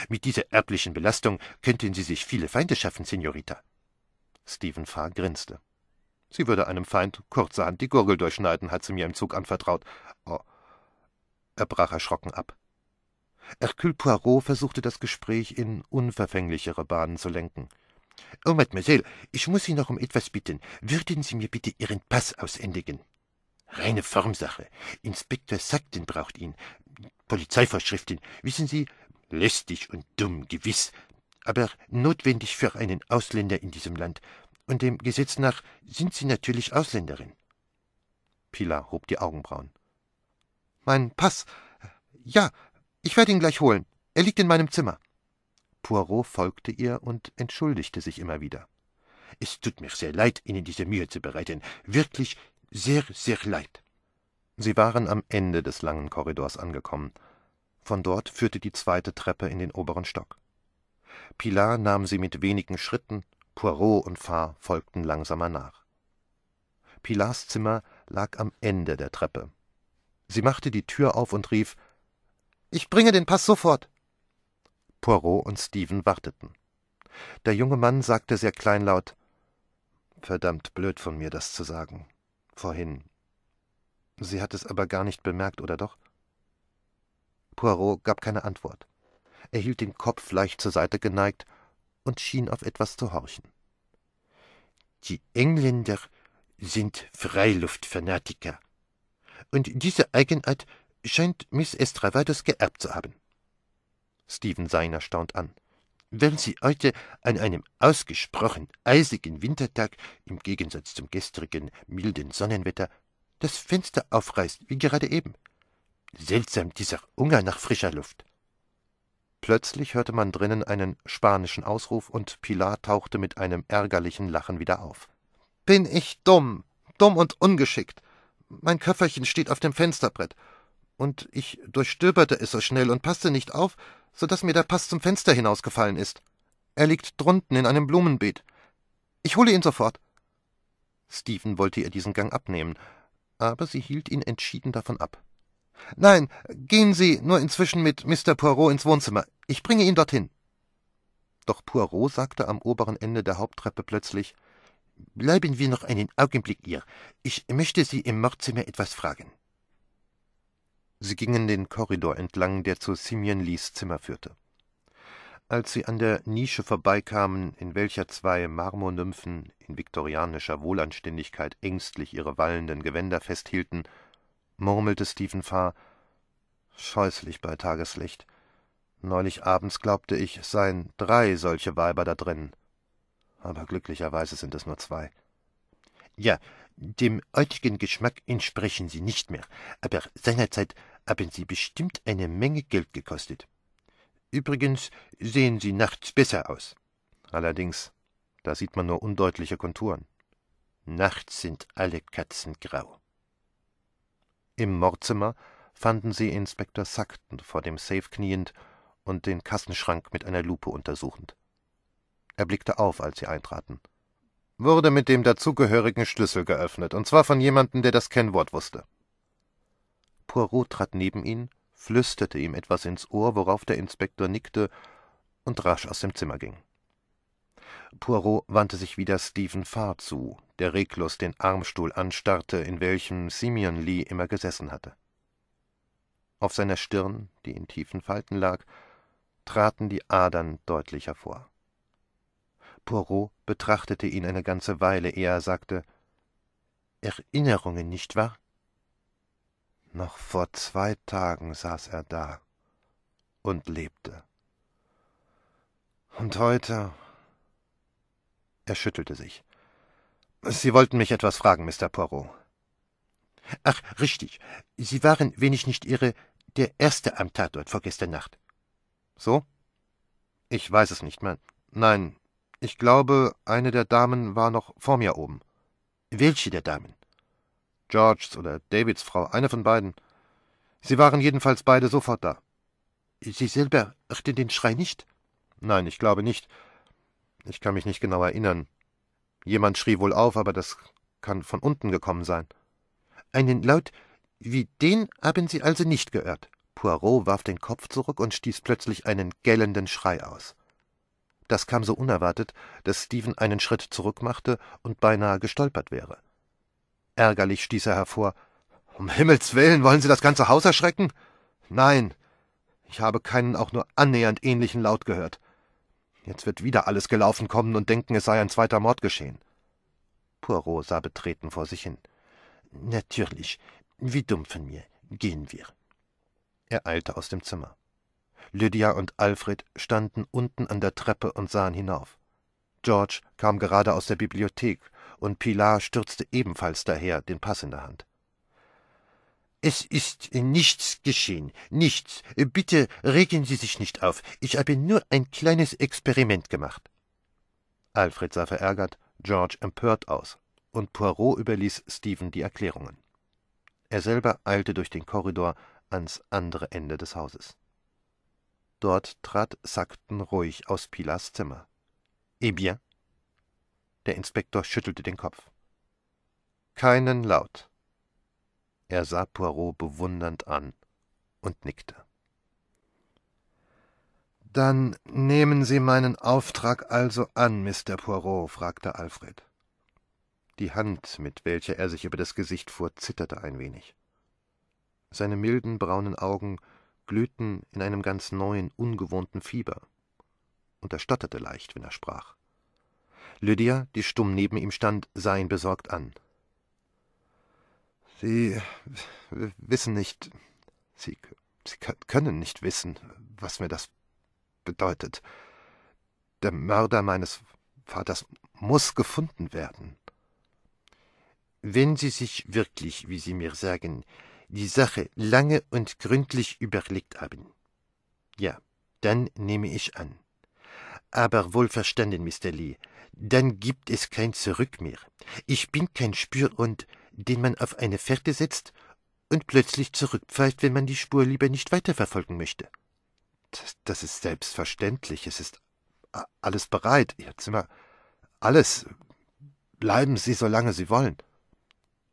Mit dieser erblichen Belastung könnten Sie sich viele Feinde schaffen, Signorita. Stephen Farr grinste. Sie würde einem Feind kurzerhand die Gurgel durchschneiden, hat sie mir im Zug anvertraut. Oh. Er brach erschrocken ab. Hercule Poirot versuchte das Gespräch in unverfänglichere Bahnen zu lenken. Oh, Mademoiselle, ich muss Sie noch um etwas bitten. Würden Sie mir bitte Ihren Pass ausendigen? Reine Formsache. Inspektor Sackton braucht ihn. Polizeivorschriften, wissen Sie, lästig und dumm, gewiss, aber notwendig für einen Ausländer in diesem Land, und dem Gesetz nach sind Sie natürlich Ausländerin. Pilar hob die Augenbrauen. Mein Pass. Ja, ich werde ihn gleich holen. Er liegt in meinem Zimmer. Poirot folgte ihr und entschuldigte sich immer wieder. Es tut mir sehr leid, Ihnen diese Mühe zu bereiten. Wirklich sehr, sehr leid. Sie waren am Ende des langen Korridors angekommen. Von dort führte die zweite Treppe in den oberen Stock. Pilar nahm sie mit wenigen Schritten, Poirot und Farr folgten langsamer nach. Pilars Zimmer lag am Ende der Treppe. Sie machte die Tür auf und rief Ich bringe den Pass sofort. Poirot und Stephen warteten. Der junge Mann sagte sehr kleinlaut Verdammt blöd von mir, das zu sagen. Vorhin, Sie hat es aber gar nicht bemerkt, oder doch? Poirot gab keine Antwort. Er hielt den Kopf leicht zur Seite geneigt und schien auf etwas zu horchen. Die Engländer sind Freiluftfanatiker. Und diese Eigenart scheint Miss Estravados geerbt zu haben. Stephen sah ihn erstaunt an. Wenn Sie heute an einem ausgesprochen eisigen Wintertag, im Gegensatz zum gestrigen milden Sonnenwetter, das Fenster aufreißt, wie gerade eben. Seltsam, dieser Hunger nach frischer Luft. Plötzlich hörte man drinnen einen spanischen Ausruf, und Pilar tauchte mit einem ärgerlichen Lachen wieder auf. Bin ich dumm, dumm und ungeschickt. Mein Köfferchen steht auf dem Fensterbrett, und ich durchstöberte es so schnell und passte nicht auf, so daß mir der Pass zum Fenster hinausgefallen ist. Er liegt drunten in einem Blumenbeet. Ich hole ihn sofort. Stephen wollte ihr diesen Gang abnehmen, aber sie hielt ihn entschieden davon ab. Nein, gehen Sie nur inzwischen mit Mr. Poirot ins Wohnzimmer. Ich bringe ihn dorthin. Doch Poirot sagte am oberen Ende der Haupttreppe plötzlich Bleiben wir noch einen Augenblick hier. Ich möchte Sie im Mordzimmer etwas fragen. Sie gingen den Korridor entlang, der zu Simeon Lees Zimmer führte. Als sie an der Nische vorbeikamen, in welcher zwei Marmornymphen in viktorianischer Wohlanständigkeit ängstlich ihre wallenden Gewänder festhielten, murmelte Stephen Farr, scheußlich bei Tageslicht. Neulich abends glaubte ich, es seien drei solche Weiber da drin. Aber glücklicherweise sind es nur zwei. Ja, dem heutigen Geschmack entsprechen sie nicht mehr, aber seinerzeit haben sie bestimmt eine Menge Geld gekostet. Übrigens sehen sie nachts besser aus. Allerdings, da sieht man nur undeutliche Konturen. Nachts sind alle Katzen grau. Im Mordzimmer fanden sie Inspektor Sackton vor dem Safe kniend und den Kassenschrank mit einer Lupe untersuchend. Er blickte auf, als sie eintraten. Wurde mit dem dazugehörigen Schlüssel geöffnet, und zwar von jemandem, der das Kennwort wusste. Poirot trat neben ihn flüsterte ihm etwas ins Ohr, worauf der Inspektor nickte und rasch aus dem Zimmer ging. Poirot wandte sich wieder Stephen Farr zu, der reglos den Armstuhl anstarrte, in welchem Simeon Lee immer gesessen hatte. Auf seiner Stirn, die in tiefen Falten lag, traten die Adern deutlich hervor. Poirot betrachtete ihn eine ganze Weile, ehe er sagte Erinnerungen, nicht wahr? Noch vor zwei Tagen saß er da und lebte. Und heute. Er schüttelte sich. Sie wollten mich etwas fragen, Mr. Poirot. Ach, richtig. Sie waren, wenn ich nicht irre, der Erste am Tatort vorgestern Nacht. So? Ich weiß es nicht, mehr. Nein, ich glaube, eine der Damen war noch vor mir oben. Welche der Damen? Georges oder Davids Frau, eine von beiden. Sie waren jedenfalls beide sofort da. Sie selber hörten den Schrei nicht? Nein, ich glaube nicht. Ich kann mich nicht genau erinnern. Jemand schrie wohl auf, aber das kann von unten gekommen sein. Einen Laut wie den haben Sie also nicht gehört. Poirot warf den Kopf zurück und stieß plötzlich einen gellenden Schrei aus. Das kam so unerwartet, dass Stephen einen Schritt zurückmachte und beinahe gestolpert wäre. Ärgerlich stieß er hervor. Um Himmels willen, wollen Sie das ganze Haus erschrecken? Nein. Ich habe keinen auch nur annähernd ähnlichen Laut gehört. Jetzt wird wieder alles gelaufen kommen und denken, es sei ein zweiter Mord geschehen. Poirot sah betreten vor sich hin. Natürlich. Wie dumm von mir. Gehen wir. Er eilte aus dem Zimmer. Lydia und Alfred standen unten an der Treppe und sahen hinauf. George kam gerade aus der Bibliothek und Pilar stürzte ebenfalls daher, den Pass in der Hand. Es ist nichts geschehen, nichts. Bitte regen Sie sich nicht auf. Ich habe nur ein kleines Experiment gemacht. Alfred sah verärgert, George empört aus, und Poirot überließ Stephen die Erklärungen. Er selber eilte durch den Korridor ans andere Ende des Hauses. Dort trat Sakten ruhig aus Pilas Zimmer. Eh bien? Der Inspektor schüttelte den Kopf. Keinen Laut. Er sah Poirot bewundernd an und nickte. Dann nehmen Sie meinen Auftrag also an, Mr. Poirot, fragte Alfred. Die Hand, mit welcher er sich über das Gesicht fuhr, zitterte ein wenig. Seine milden braunen Augen glühten in einem ganz neuen, ungewohnten Fieber, und er stotterte leicht, wenn er sprach. Lydia, die stumm neben ihm stand, sah ihn besorgt an. Sie wissen nicht, Sie, Sie können nicht wissen, was mir das bedeutet. Der Mörder meines Vaters muss gefunden werden. Wenn Sie sich wirklich, wie Sie mir sagen, die Sache lange und gründlich überlegt haben. Ja, dann nehme ich an. Aber wohlverstanden, Mr. Lee, dann gibt es kein Zurück mehr. Ich bin kein Spürhund, den man auf eine Fährte setzt und plötzlich zurückpfeift, wenn man die Spur lieber nicht weiterverfolgen möchte. Das, das ist selbstverständlich, es ist alles bereit, Ihr Zimmer, alles. Bleiben Sie, so lange Sie wollen.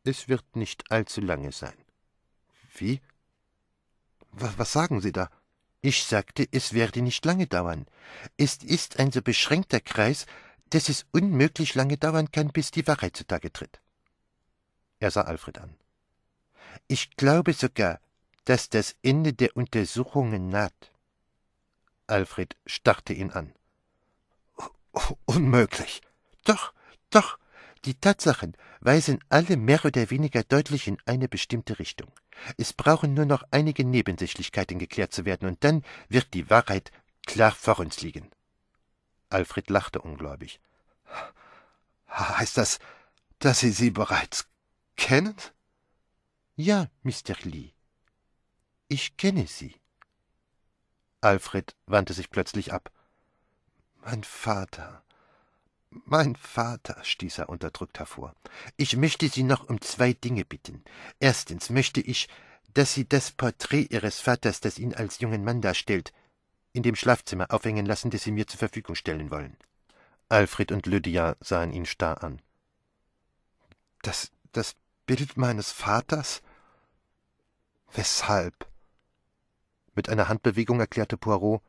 Es wird nicht allzu lange sein. Wie? Was sagen Sie da? Ich sagte, es werde nicht lange dauern. Es ist ein so beschränkter Kreis, dass es unmöglich lange dauern kann, bis die Wahrheit zutage tritt. Er sah Alfred an. Ich glaube sogar, dass das Ende der Untersuchungen naht. Alfred starrte ihn an. Unmöglich. Doch, doch. Die Tatsachen weisen alle mehr oder weniger deutlich in eine bestimmte Richtung. Es brauchen nur noch einige Nebensächlichkeiten geklärt zu werden, und dann wird die Wahrheit klar vor uns liegen. Alfred lachte ungläubig. Heißt das, dass Sie sie bereits kennen? Ja, Mr. Lee. Ich kenne sie. Alfred wandte sich plötzlich ab. Mein Vater. Mein Vater, stieß er unterdrückt hervor. Ich möchte Sie noch um zwei Dinge bitten. Erstens möchte ich, dass Sie das Porträt Ihres Vaters, das ihn als jungen Mann darstellt, in dem Schlafzimmer aufhängen lassen, das Sie mir zur Verfügung stellen wollen. Alfred und Lydia sahen ihn starr an. Das, das Bild meines Vaters? Weshalb? Mit einer Handbewegung erklärte Poirot,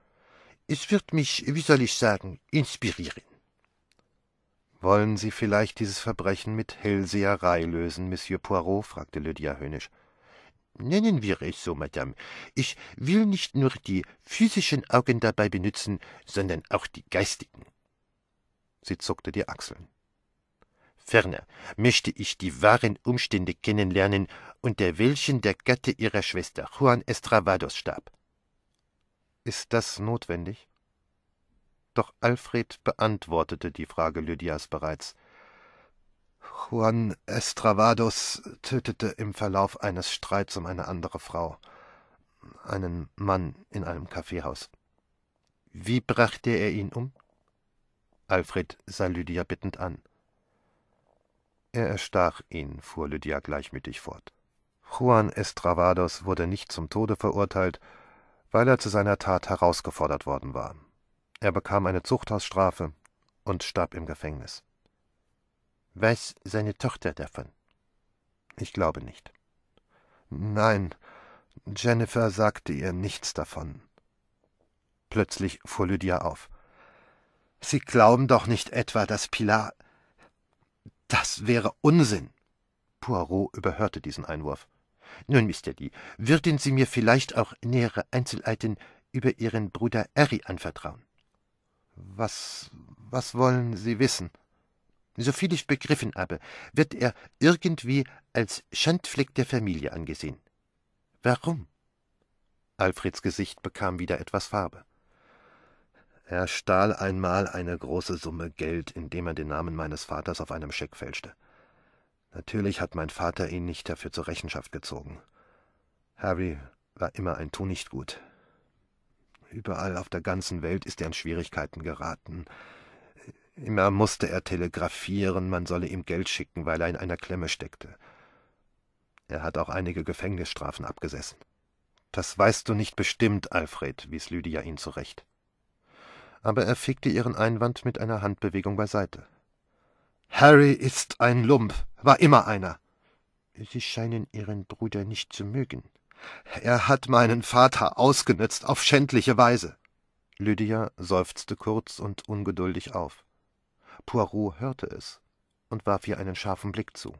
es wird mich, wie soll ich sagen, inspirieren. Wollen Sie vielleicht dieses Verbrechen mit Hellseherei lösen, Monsieur Poirot? fragte Lydia höhnisch. Nennen wir es so, Madame. Ich will nicht nur die physischen Augen dabei benutzen, sondern auch die geistigen. Sie zuckte die Achseln. Ferner möchte ich die wahren Umstände kennenlernen, unter welchen der Gatte ihrer Schwester Juan Estravados starb. Ist das notwendig? Doch Alfred beantwortete die Frage Lydias bereits. Juan Estravados tötete im Verlauf eines Streits um eine andere Frau einen Mann in einem Kaffeehaus. Wie brachte er ihn um? Alfred sah Lydia bittend an. Er erstach ihn, fuhr Lydia gleichmütig fort. Juan Estravados wurde nicht zum Tode verurteilt, weil er zu seiner Tat herausgefordert worden war. Er bekam eine Zuchthausstrafe und starb im Gefängnis. Weiß seine Tochter davon? Ich glaube nicht. Nein, Jennifer sagte ihr nichts davon. Plötzlich fuhr Lydia auf. Sie glauben doch nicht etwa, dass Pilar. Das wäre Unsinn. Poirot überhörte diesen Einwurf. Nun, Mr. Lee, würden Sie mir vielleicht auch nähere Einzelheiten über Ihren Bruder Harry anvertrauen? Was, was wollen Sie wissen? Soviel ich begriffen habe, wird er irgendwie als Schandfleck der Familie angesehen. Warum? Alfreds Gesicht bekam wieder etwas Farbe. Er stahl einmal eine große Summe Geld, indem er den Namen meines Vaters auf einem Scheck fälschte. Natürlich hat mein Vater ihn nicht dafür zur Rechenschaft gezogen. Harry war immer ein Tu nicht gut. Überall auf der ganzen Welt ist er in Schwierigkeiten geraten. Immer musste er telegrafieren, man solle ihm Geld schicken, weil er in einer Klemme steckte. Er hat auch einige Gefängnisstrafen abgesessen. Das weißt du nicht bestimmt, Alfred, wies Lydia ihn zurecht. Aber er fegte ihren Einwand mit einer Handbewegung beiseite. Harry ist ein Lump, war immer einer. Sie scheinen Ihren Bruder nicht zu mögen. Er hat meinen Vater ausgenützt auf schändliche Weise. Lydia seufzte kurz und ungeduldig auf. Poirot hörte es und warf ihr einen scharfen Blick zu.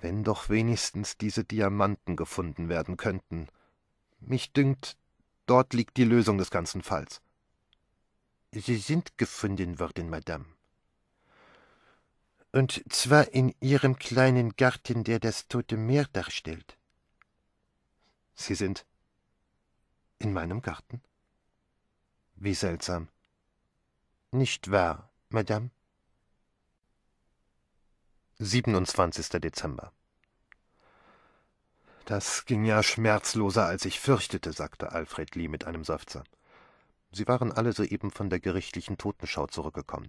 Wenn doch wenigstens diese Diamanten gefunden werden könnten. Mich dünkt, dort liegt die Lösung des ganzen Falls. Sie sind gefunden worden, Madame. Und zwar in Ihrem kleinen Garten, der das Tote Meer darstellt. Sie sind in meinem Garten? Wie seltsam. Nicht wahr, Madame? 27. Dezember. Das ging ja schmerzloser, als ich fürchtete, sagte Alfred Lee mit einem Seufzer. Sie waren alle soeben von der gerichtlichen Totenschau zurückgekommen.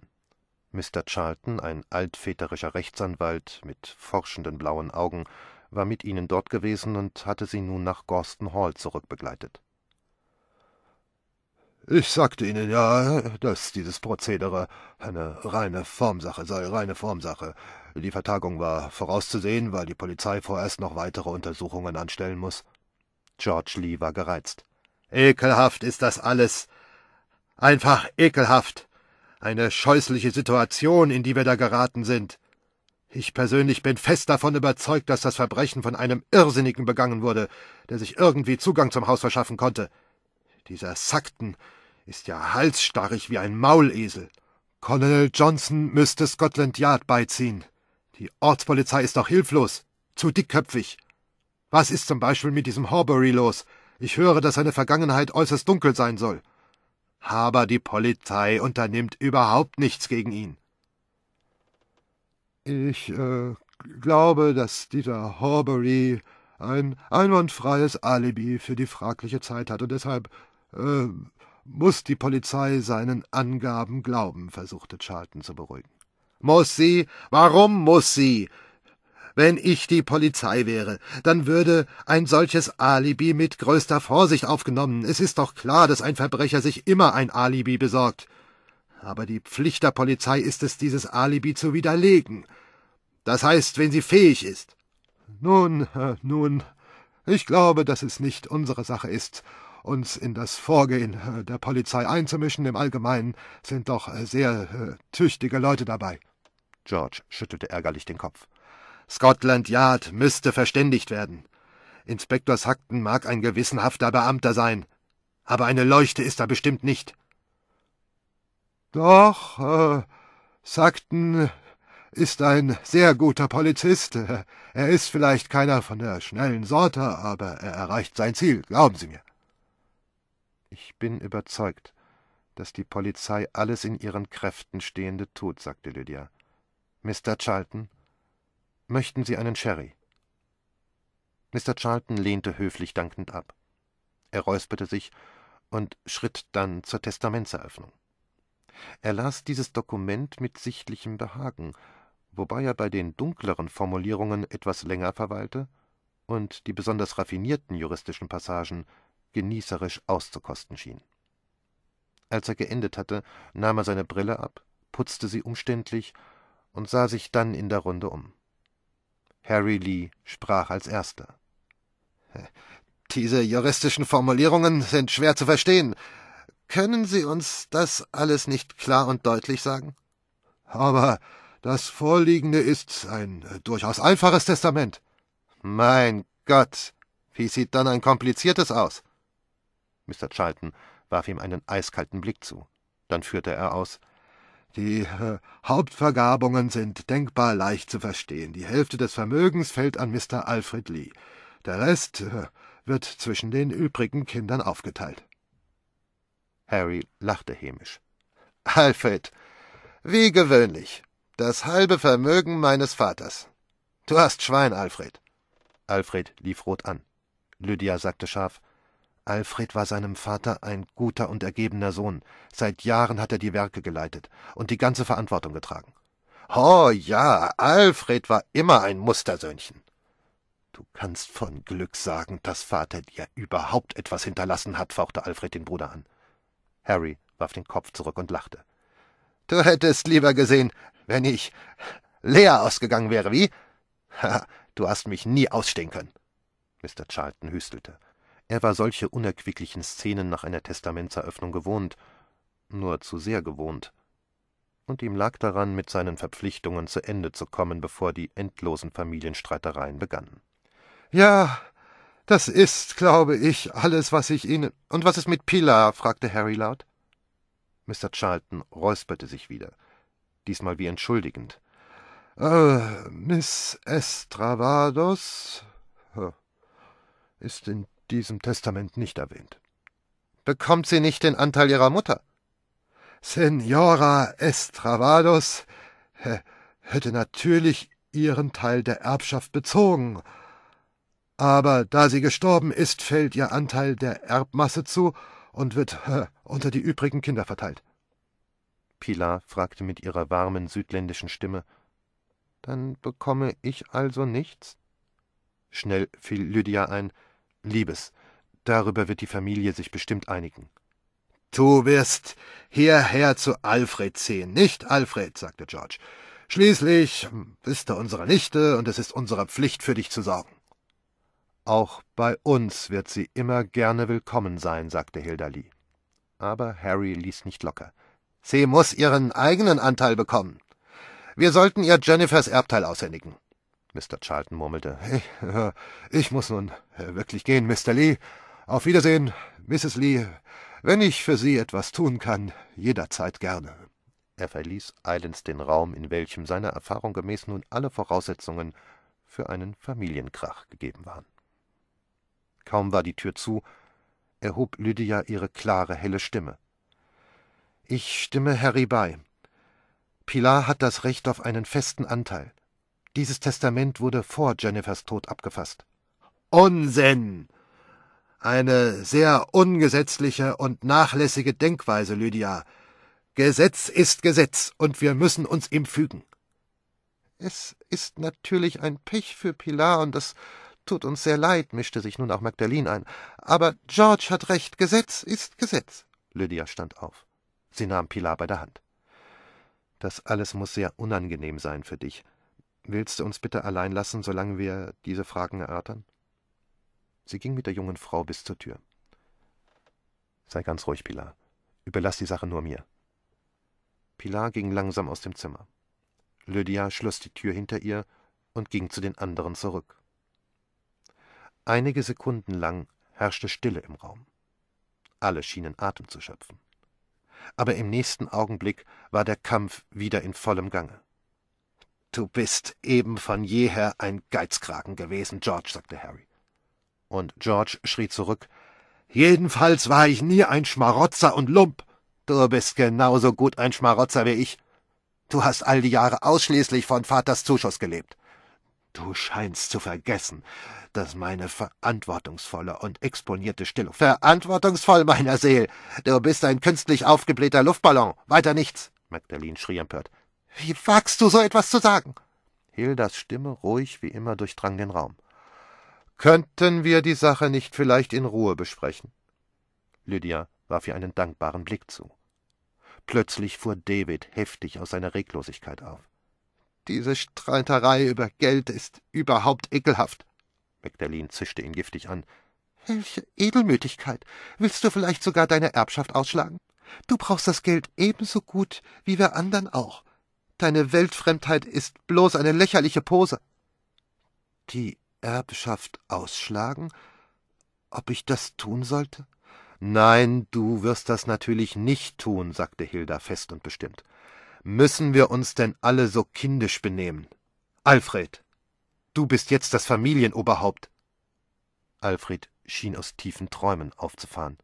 Mr. Charlton, ein altväterischer Rechtsanwalt mit forschenden blauen Augen, war mit ihnen dort gewesen und hatte sie nun nach Gorston Hall zurückbegleitet. Ich sagte Ihnen ja, dass dieses Prozedere eine reine Formsache sei, reine Formsache. Die Vertagung war vorauszusehen, weil die Polizei vorerst noch weitere Untersuchungen anstellen muss. George Lee war gereizt. Ekelhaft ist das alles. Einfach ekelhaft. Eine scheußliche Situation, in die wir da geraten sind. Ich persönlich bin fest davon überzeugt, dass das Verbrechen von einem Irrsinnigen begangen wurde, der sich irgendwie Zugang zum Haus verschaffen konnte. Dieser Sackton ist ja halsstarrig wie ein Maulesel. Colonel Johnson müsste Scotland Yard beiziehen. Die Ortspolizei ist doch hilflos, zu dickköpfig. Was ist zum Beispiel mit diesem Horbury los? Ich höre, dass seine Vergangenheit äußerst dunkel sein soll. Aber die Polizei unternimmt überhaupt nichts gegen ihn. Ich äh, glaube, dass dieser Horbury ein einwandfreies Alibi für die fragliche Zeit hat und deshalb äh, muss die Polizei seinen Angaben glauben, versuchte Charlton zu beruhigen. Muss sie? Warum muss sie? Wenn ich die Polizei wäre, dann würde ein solches Alibi mit größter Vorsicht aufgenommen. Es ist doch klar, dass ein Verbrecher sich immer ein Alibi besorgt. Aber die Pflicht der Polizei ist es, dieses Alibi zu widerlegen. Das heißt, wenn sie fähig ist. Nun, äh, nun, ich glaube, dass es nicht unsere Sache ist, uns in das Vorgehen äh, der Polizei einzumischen. Im Allgemeinen sind doch äh, sehr äh, tüchtige Leute dabei. George schüttelte ärgerlich den Kopf. Scotland Yard müsste verständigt werden. Inspektor Sackton mag ein gewissenhafter Beamter sein, aber eine Leuchte ist er bestimmt nicht. Doch, äh, Sackton ist ein sehr guter Polizist. Er ist vielleicht keiner von der schnellen Sorte, aber er erreicht sein Ziel, glauben Sie mir. Ich bin überzeugt, dass die Polizei alles in ihren Kräften Stehende tut, sagte Lydia. Mr. Charlton, möchten Sie einen Sherry? Mr. Charlton lehnte höflich dankend ab. Er räusperte sich und schritt dann zur Testamentseröffnung. Er las dieses Dokument mit sichtlichem Behagen, wobei er bei den dunkleren Formulierungen etwas länger verweilte und die besonders raffinierten juristischen Passagen genießerisch auszukosten schien. Als er geendet hatte, nahm er seine Brille ab, putzte sie umständlich und sah sich dann in der Runde um. Harry Lee sprach als erster. Diese juristischen Formulierungen sind schwer zu verstehen. Können Sie uns das alles nicht klar und deutlich sagen? Aber das vorliegende ist ein äh, durchaus einfaches Testament. Mein Gott, wie sieht dann ein kompliziertes aus? Mr. Charlton warf ihm einen eiskalten Blick zu. Dann führte er aus Die äh, Hauptvergabungen sind denkbar leicht zu verstehen. Die Hälfte des Vermögens fällt an Mr. Alfred Lee. Der Rest äh, wird zwischen den übrigen Kindern aufgeteilt. Harry lachte hämisch. Alfred, wie gewöhnlich. Das halbe Vermögen meines Vaters. Du hast Schwein, Alfred. Alfred lief rot an. Lydia sagte scharf Alfred war seinem Vater ein guter und ergebener Sohn. Seit Jahren hat er die Werke geleitet und die ganze Verantwortung getragen. Oh ja, Alfred war immer ein Mustersöhnchen. Du kannst von Glück sagen, dass Vater dir überhaupt etwas hinterlassen hat, fauchte Alfred den Bruder an. Harry warf den Kopf zurück und lachte. Du hättest lieber gesehen, wenn ich leer ausgegangen wäre, wie? Ha, du hast mich nie ausstehen können. Mr. Charlton hüstelte. Er war solche unerquicklichen Szenen nach einer Testamentseröffnung gewohnt, nur zu sehr gewohnt. Und ihm lag daran, mit seinen Verpflichtungen zu Ende zu kommen, bevor die endlosen Familienstreitereien begannen. Ja, das ist, glaube ich, alles, was ich Ihnen. Und was ist mit Pilar? fragte Harry laut. Mr. Charlton räusperte sich wieder, diesmal wie entschuldigend. Äh, Miss Estravados ist in diesem Testament nicht erwähnt. Bekommt sie nicht den Anteil ihrer Mutter? Senora Estravados hätte natürlich ihren Teil der Erbschaft bezogen. Aber da sie gestorben ist, fällt ihr Anteil der Erbmasse zu und wird unter die übrigen Kinder verteilt. Pilar fragte mit ihrer warmen südländischen Stimme Dann bekomme ich also nichts? Schnell fiel Lydia ein, Liebes, darüber wird die Familie sich bestimmt einigen. Du wirst hierher zu Alfred ziehen, nicht Alfred, sagte George. Schließlich bist du unsere Nichte und es ist unsere Pflicht, für dich zu sorgen. Auch bei uns wird sie immer gerne willkommen sein, sagte Hilda Lee. Aber Harry ließ nicht locker. Sie muss ihren eigenen Anteil bekommen. Wir sollten ihr Jennifers Erbteil aushändigen. Mr. Charlton murmelte. Hey, äh, ich muss nun äh, wirklich gehen, Mr. Lee. Auf Wiedersehen, Mrs. Lee. Wenn ich für Sie etwas tun kann, jederzeit gerne. Er verließ eilends den Raum, in welchem seiner Erfahrung gemäß nun alle Voraussetzungen für einen Familienkrach gegeben waren. Kaum war die Tür zu, erhob Lydia ihre klare, helle Stimme. Ich stimme Harry bei. Pilar hat das Recht auf einen festen Anteil. Dieses Testament wurde vor Jennifers Tod abgefasst. Unsinn! Eine sehr ungesetzliche und nachlässige Denkweise, Lydia. Gesetz ist Gesetz, und wir müssen uns ihm fügen. Es ist natürlich ein Pech für Pilar, und das tut uns sehr leid, mischte sich nun auch Magdalene ein. Aber George hat recht, Gesetz ist Gesetz. Lydia stand auf. Sie nahm Pilar bei der Hand. Das alles muss sehr unangenehm sein für dich, Willst du uns bitte allein lassen, solange wir diese Fragen erörtern? Sie ging mit der jungen Frau bis zur Tür. Sei ganz ruhig, Pilar. Überlass die Sache nur mir. Pilar ging langsam aus dem Zimmer. Lydia schloss die Tür hinter ihr und ging zu den anderen zurück. Einige Sekunden lang herrschte Stille im Raum. Alle schienen Atem zu schöpfen. Aber im nächsten Augenblick war der Kampf wieder in vollem Gange. Du bist eben von jeher ein Geizkragen gewesen, George, sagte Harry. Und George schrie zurück Jedenfalls war ich nie ein Schmarotzer und Lump. Du bist genauso gut ein Schmarotzer wie ich. Du hast all die Jahre ausschließlich von Vaters Zuschuss gelebt. Du scheinst zu vergessen, dass meine verantwortungsvolle und exponierte Stellung. Verantwortungsvoll, meiner Seele! Du bist ein künstlich aufgeblähter Luftballon, weiter nichts! Magdalene schrie empört. Wie wagst du so etwas zu sagen? Hildas Stimme, ruhig wie immer, durchdrang den Raum. Könnten wir die Sache nicht vielleicht in Ruhe besprechen? Lydia warf ihr einen dankbaren Blick zu. Plötzlich fuhr David heftig aus seiner Reglosigkeit auf. Diese Streiterei über Geld ist überhaupt ekelhaft. Magdalene zischte ihn giftig an. Welche Edelmütigkeit! Willst du vielleicht sogar deine Erbschaft ausschlagen? Du brauchst das Geld ebenso gut wie wir anderen auch. Deine Weltfremdheit ist bloß eine lächerliche Pose. Die Erbschaft ausschlagen? Ob ich das tun sollte? Nein, du wirst das natürlich nicht tun, sagte Hilda fest und bestimmt. Müssen wir uns denn alle so kindisch benehmen? Alfred, du bist jetzt das Familienoberhaupt. Alfred schien aus tiefen Träumen aufzufahren.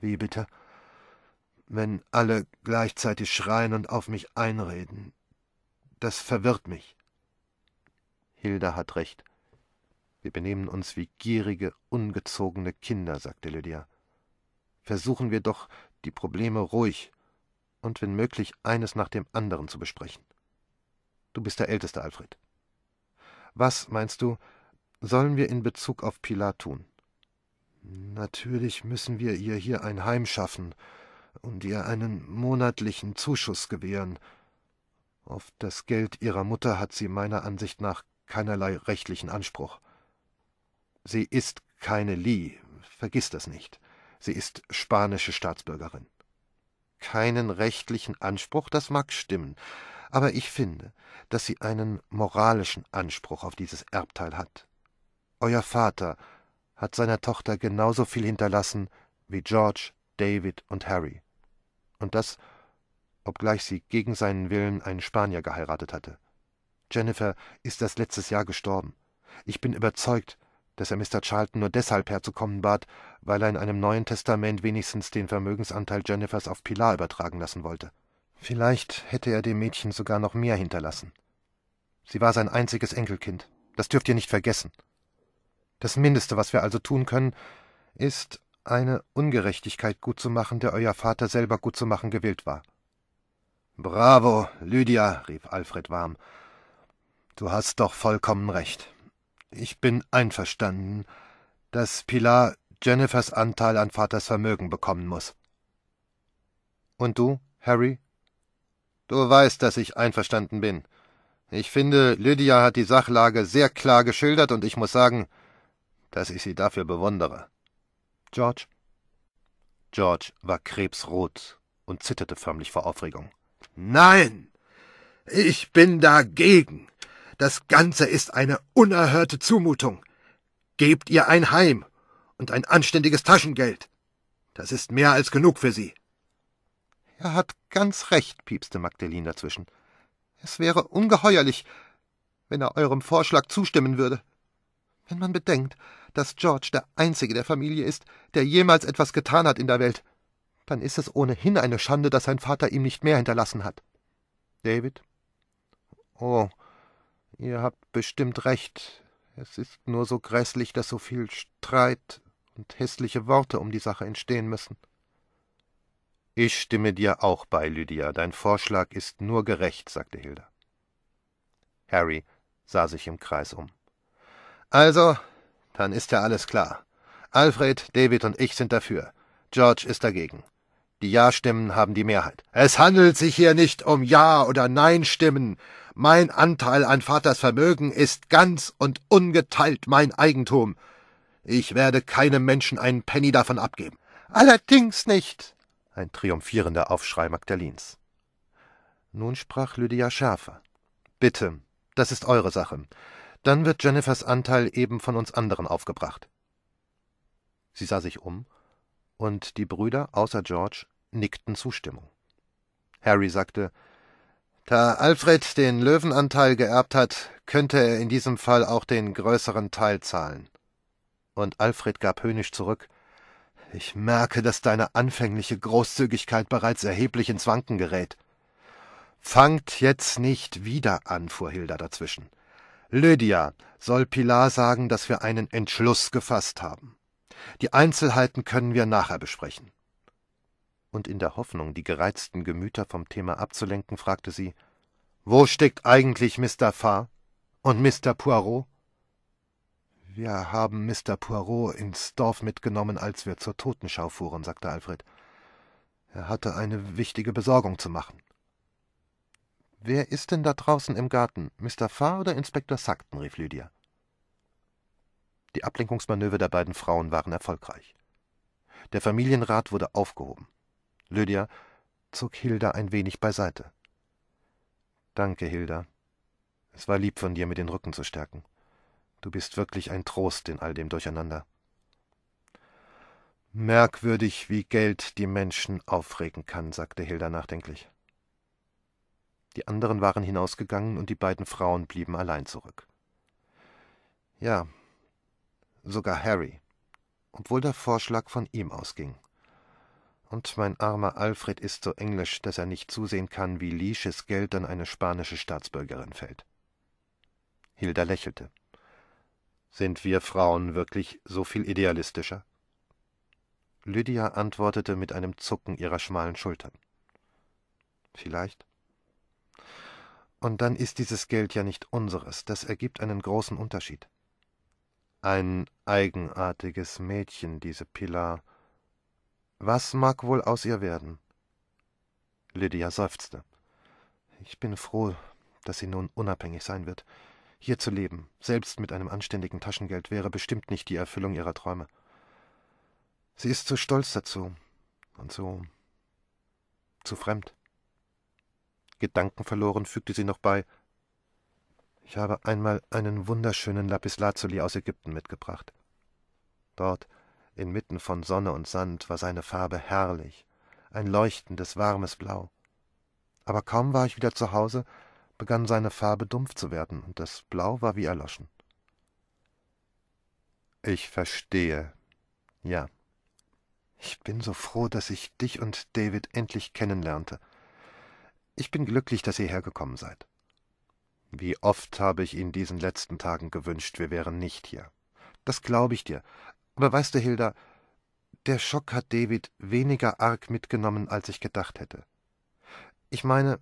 Wie bitte? wenn alle gleichzeitig schreien und auf mich einreden. Das verwirrt mich. Hilda hat recht. Wir benehmen uns wie gierige, ungezogene Kinder, sagte Lydia. Versuchen wir doch, die Probleme ruhig und wenn möglich eines nach dem anderen zu besprechen. Du bist der Älteste, Alfred. Was, meinst du, sollen wir in Bezug auf Pilar tun? Natürlich müssen wir ihr hier ein Heim schaffen, und ihr einen monatlichen Zuschuss gewähren. Auf das Geld ihrer Mutter hat sie meiner Ansicht nach keinerlei rechtlichen Anspruch. Sie ist keine Lee, vergiss das nicht. Sie ist spanische Staatsbürgerin. Keinen rechtlichen Anspruch, das mag stimmen, aber ich finde, dass sie einen moralischen Anspruch auf dieses Erbteil hat. Euer Vater hat seiner Tochter genauso viel hinterlassen wie George David und Harry. Und das, obgleich sie gegen seinen Willen einen Spanier geheiratet hatte. Jennifer ist das letztes Jahr gestorben. Ich bin überzeugt, dass er Mr. Charlton nur deshalb herzukommen bat, weil er in einem neuen Testament wenigstens den Vermögensanteil Jennifers auf Pilar übertragen lassen wollte. Vielleicht hätte er dem Mädchen sogar noch mehr hinterlassen. Sie war sein einziges Enkelkind. Das dürft ihr nicht vergessen. Das Mindeste, was wir also tun können, ist, eine Ungerechtigkeit gut zu machen, der euer Vater selber gut zu machen gewillt war. Bravo, Lydia, rief Alfred warm. Du hast doch vollkommen recht. Ich bin einverstanden, dass Pilar Jennifers Anteil an Vaters Vermögen bekommen muss. Und du, Harry? Du weißt, dass ich einverstanden bin. Ich finde, Lydia hat die Sachlage sehr klar geschildert, und ich muss sagen, dass ich sie dafür bewundere. George? George war krebsrot und zitterte förmlich vor Aufregung. Nein, ich bin dagegen. Das Ganze ist eine unerhörte Zumutung. Gebt ihr ein Heim und ein anständiges Taschengeld. Das ist mehr als genug für sie. Er hat ganz recht, piepste Magdalene dazwischen. Es wäre ungeheuerlich, wenn er eurem Vorschlag zustimmen würde. Wenn man bedenkt, dass George der einzige der Familie ist, der jemals etwas getan hat in der Welt, dann ist es ohnehin eine Schande, dass sein Vater ihm nicht mehr hinterlassen hat. David? Oh, ihr habt bestimmt recht. Es ist nur so grässlich, dass so viel Streit und hässliche Worte um die Sache entstehen müssen. Ich stimme dir auch bei, Lydia. Dein Vorschlag ist nur gerecht, sagte Hilda. Harry sah sich im Kreis um. Also, dann ist ja alles klar. Alfred, David und ich sind dafür. George ist dagegen. Die Ja-Stimmen haben die Mehrheit. Es handelt sich hier nicht um Ja- oder Nein-Stimmen. Mein Anteil an Vaters Vermögen ist ganz und ungeteilt mein Eigentum. Ich werde keinem Menschen einen Penny davon abgeben. Allerdings nicht. Ein triumphierender Aufschrei Magdalins. Nun sprach Lydia schärfer. Bitte, das ist eure Sache. Dann wird Jennifers Anteil eben von uns anderen aufgebracht. Sie sah sich um, und die Brüder außer George nickten Zustimmung. Harry sagte Da Alfred den Löwenanteil geerbt hat, könnte er in diesem Fall auch den größeren Teil zahlen. Und Alfred gab höhnisch zurück Ich merke, dass deine anfängliche Großzügigkeit bereits erheblich ins Wanken gerät. Fangt jetzt nicht wieder an, fuhr Hilda dazwischen. Lydia soll Pilar sagen, dass wir einen Entschluss gefasst haben. Die Einzelheiten können wir nachher besprechen. Und in der Hoffnung, die gereizten Gemüter vom Thema abzulenken, fragte sie Wo steckt eigentlich Mr. Farr und Mr. Poirot? Wir haben Mr. Poirot ins Dorf mitgenommen, als wir zur Totenschau fuhren, sagte Alfred. Er hatte eine wichtige Besorgung zu machen. Wer ist denn da draußen im Garten? Mr. Farr oder Inspektor Sackton? rief Lydia. Die Ablenkungsmanöver der beiden Frauen waren erfolgreich. Der Familienrat wurde aufgehoben. Lydia zog Hilda ein wenig beiseite. Danke, Hilda. Es war lieb von dir, mir den Rücken zu stärken. Du bist wirklich ein Trost in all dem Durcheinander. Merkwürdig, wie Geld die Menschen aufregen kann, sagte Hilda nachdenklich. Die anderen waren hinausgegangen und die beiden Frauen blieben allein zurück. Ja, sogar Harry, obwohl der Vorschlag von ihm ausging. Und mein armer Alfred ist so englisch, dass er nicht zusehen kann, wie Leashes Geld an eine spanische Staatsbürgerin fällt. Hilda lächelte. Sind wir Frauen wirklich so viel idealistischer? Lydia antwortete mit einem Zucken ihrer schmalen Schultern. Vielleicht. Und dann ist dieses Geld ja nicht unseres. Das ergibt einen großen Unterschied. Ein eigenartiges Mädchen, diese Pilar. Was mag wohl aus ihr werden? Lydia seufzte. Ich bin froh, dass sie nun unabhängig sein wird. Hier zu leben, selbst mit einem anständigen Taschengeld, wäre bestimmt nicht die Erfüllung ihrer Träume. Sie ist zu stolz dazu und so zu fremd. Gedanken verloren, fügte sie noch bei Ich habe einmal einen wunderschönen Lapislazuli aus Ägypten mitgebracht. Dort, inmitten von Sonne und Sand, war seine Farbe herrlich, ein leuchtendes, warmes Blau. Aber kaum war ich wieder zu Hause, begann seine Farbe dumpf zu werden, und das Blau war wie erloschen. Ich verstehe. Ja. Ich bin so froh, dass ich dich und David endlich kennenlernte. Ich bin glücklich, dass ihr hergekommen seid. Wie oft habe ich in diesen letzten Tagen gewünscht, wir wären nicht hier. Das glaube ich dir. Aber weißt du, Hilda, der Schock hat David weniger arg mitgenommen, als ich gedacht hätte. Ich meine,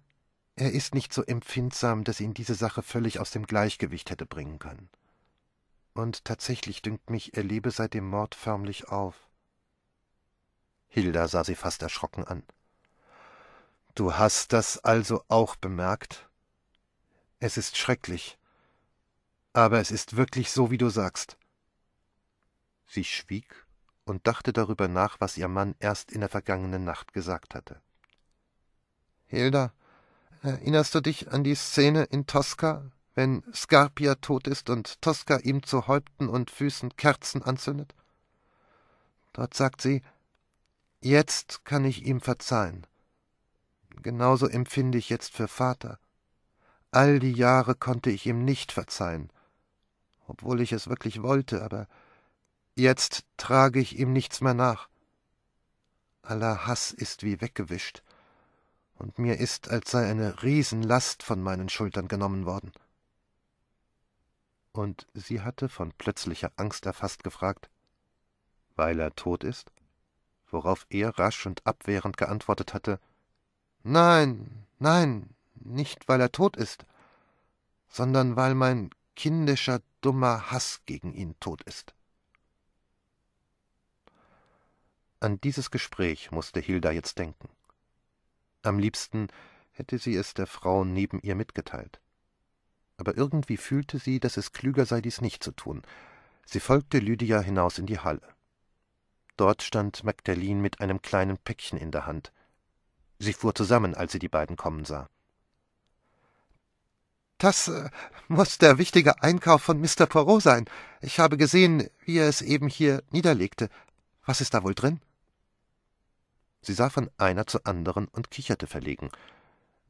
er ist nicht so empfindsam, dass ihn diese Sache völlig aus dem Gleichgewicht hätte bringen können. Und tatsächlich dünkt mich, er lebe seit dem Mord förmlich auf. Hilda sah sie fast erschrocken an. Du hast das also auch bemerkt? Es ist schrecklich. Aber es ist wirklich so, wie du sagst. Sie schwieg und dachte darüber nach, was ihr Mann erst in der vergangenen Nacht gesagt hatte. Hilda, erinnerst du dich an die Szene in Tosca, wenn Scarpia tot ist und Tosca ihm zu Häupten und Füßen Kerzen anzündet? Dort sagt sie Jetzt kann ich ihm verzeihen genauso empfinde ich jetzt für Vater. All die Jahre konnte ich ihm nicht verzeihen, obwohl ich es wirklich wollte, aber jetzt trage ich ihm nichts mehr nach. Aller Hass ist wie weggewischt, und mir ist, als sei eine Riesenlast von meinen Schultern genommen worden. Und sie hatte von plötzlicher Angst erfasst gefragt, weil er tot ist? Worauf er rasch und abwehrend geantwortet hatte, Nein, nein, nicht weil er tot ist, sondern weil mein kindischer, dummer Hass gegen ihn tot ist. An dieses Gespräch musste Hilda jetzt denken. Am liebsten hätte sie es der Frau neben ihr mitgeteilt. Aber irgendwie fühlte sie, dass es klüger sei, dies nicht zu tun. Sie folgte Lydia hinaus in die Halle. Dort stand Magdalene mit einem kleinen Päckchen in der Hand. Sie fuhr zusammen, als sie die beiden kommen sah. Das äh, muss der wichtige Einkauf von Mr. Poirot sein. Ich habe gesehen, wie er es eben hier niederlegte. Was ist da wohl drin? Sie sah von einer zur anderen und kicherte verlegen.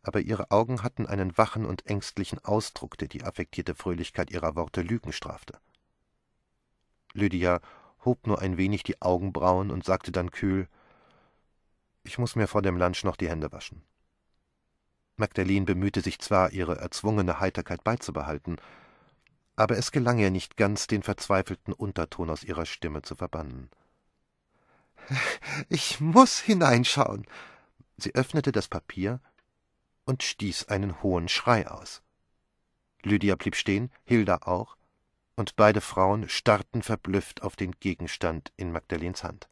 Aber ihre Augen hatten einen wachen und ängstlichen Ausdruck, der die affektierte Fröhlichkeit ihrer Worte Lügen strafte. Lydia hob nur ein wenig die Augenbrauen und sagte dann kühl ich muss mir vor dem Lunch noch die Hände waschen. Magdalene bemühte sich zwar, ihre erzwungene Heiterkeit beizubehalten, aber es gelang ihr nicht ganz, den verzweifelten Unterton aus ihrer Stimme zu verbannen. Ich muß hineinschauen. Sie öffnete das Papier und stieß einen hohen Schrei aus. Lydia blieb stehen, Hilda auch, und beide Frauen starrten verblüfft auf den Gegenstand in Magdalens Hand.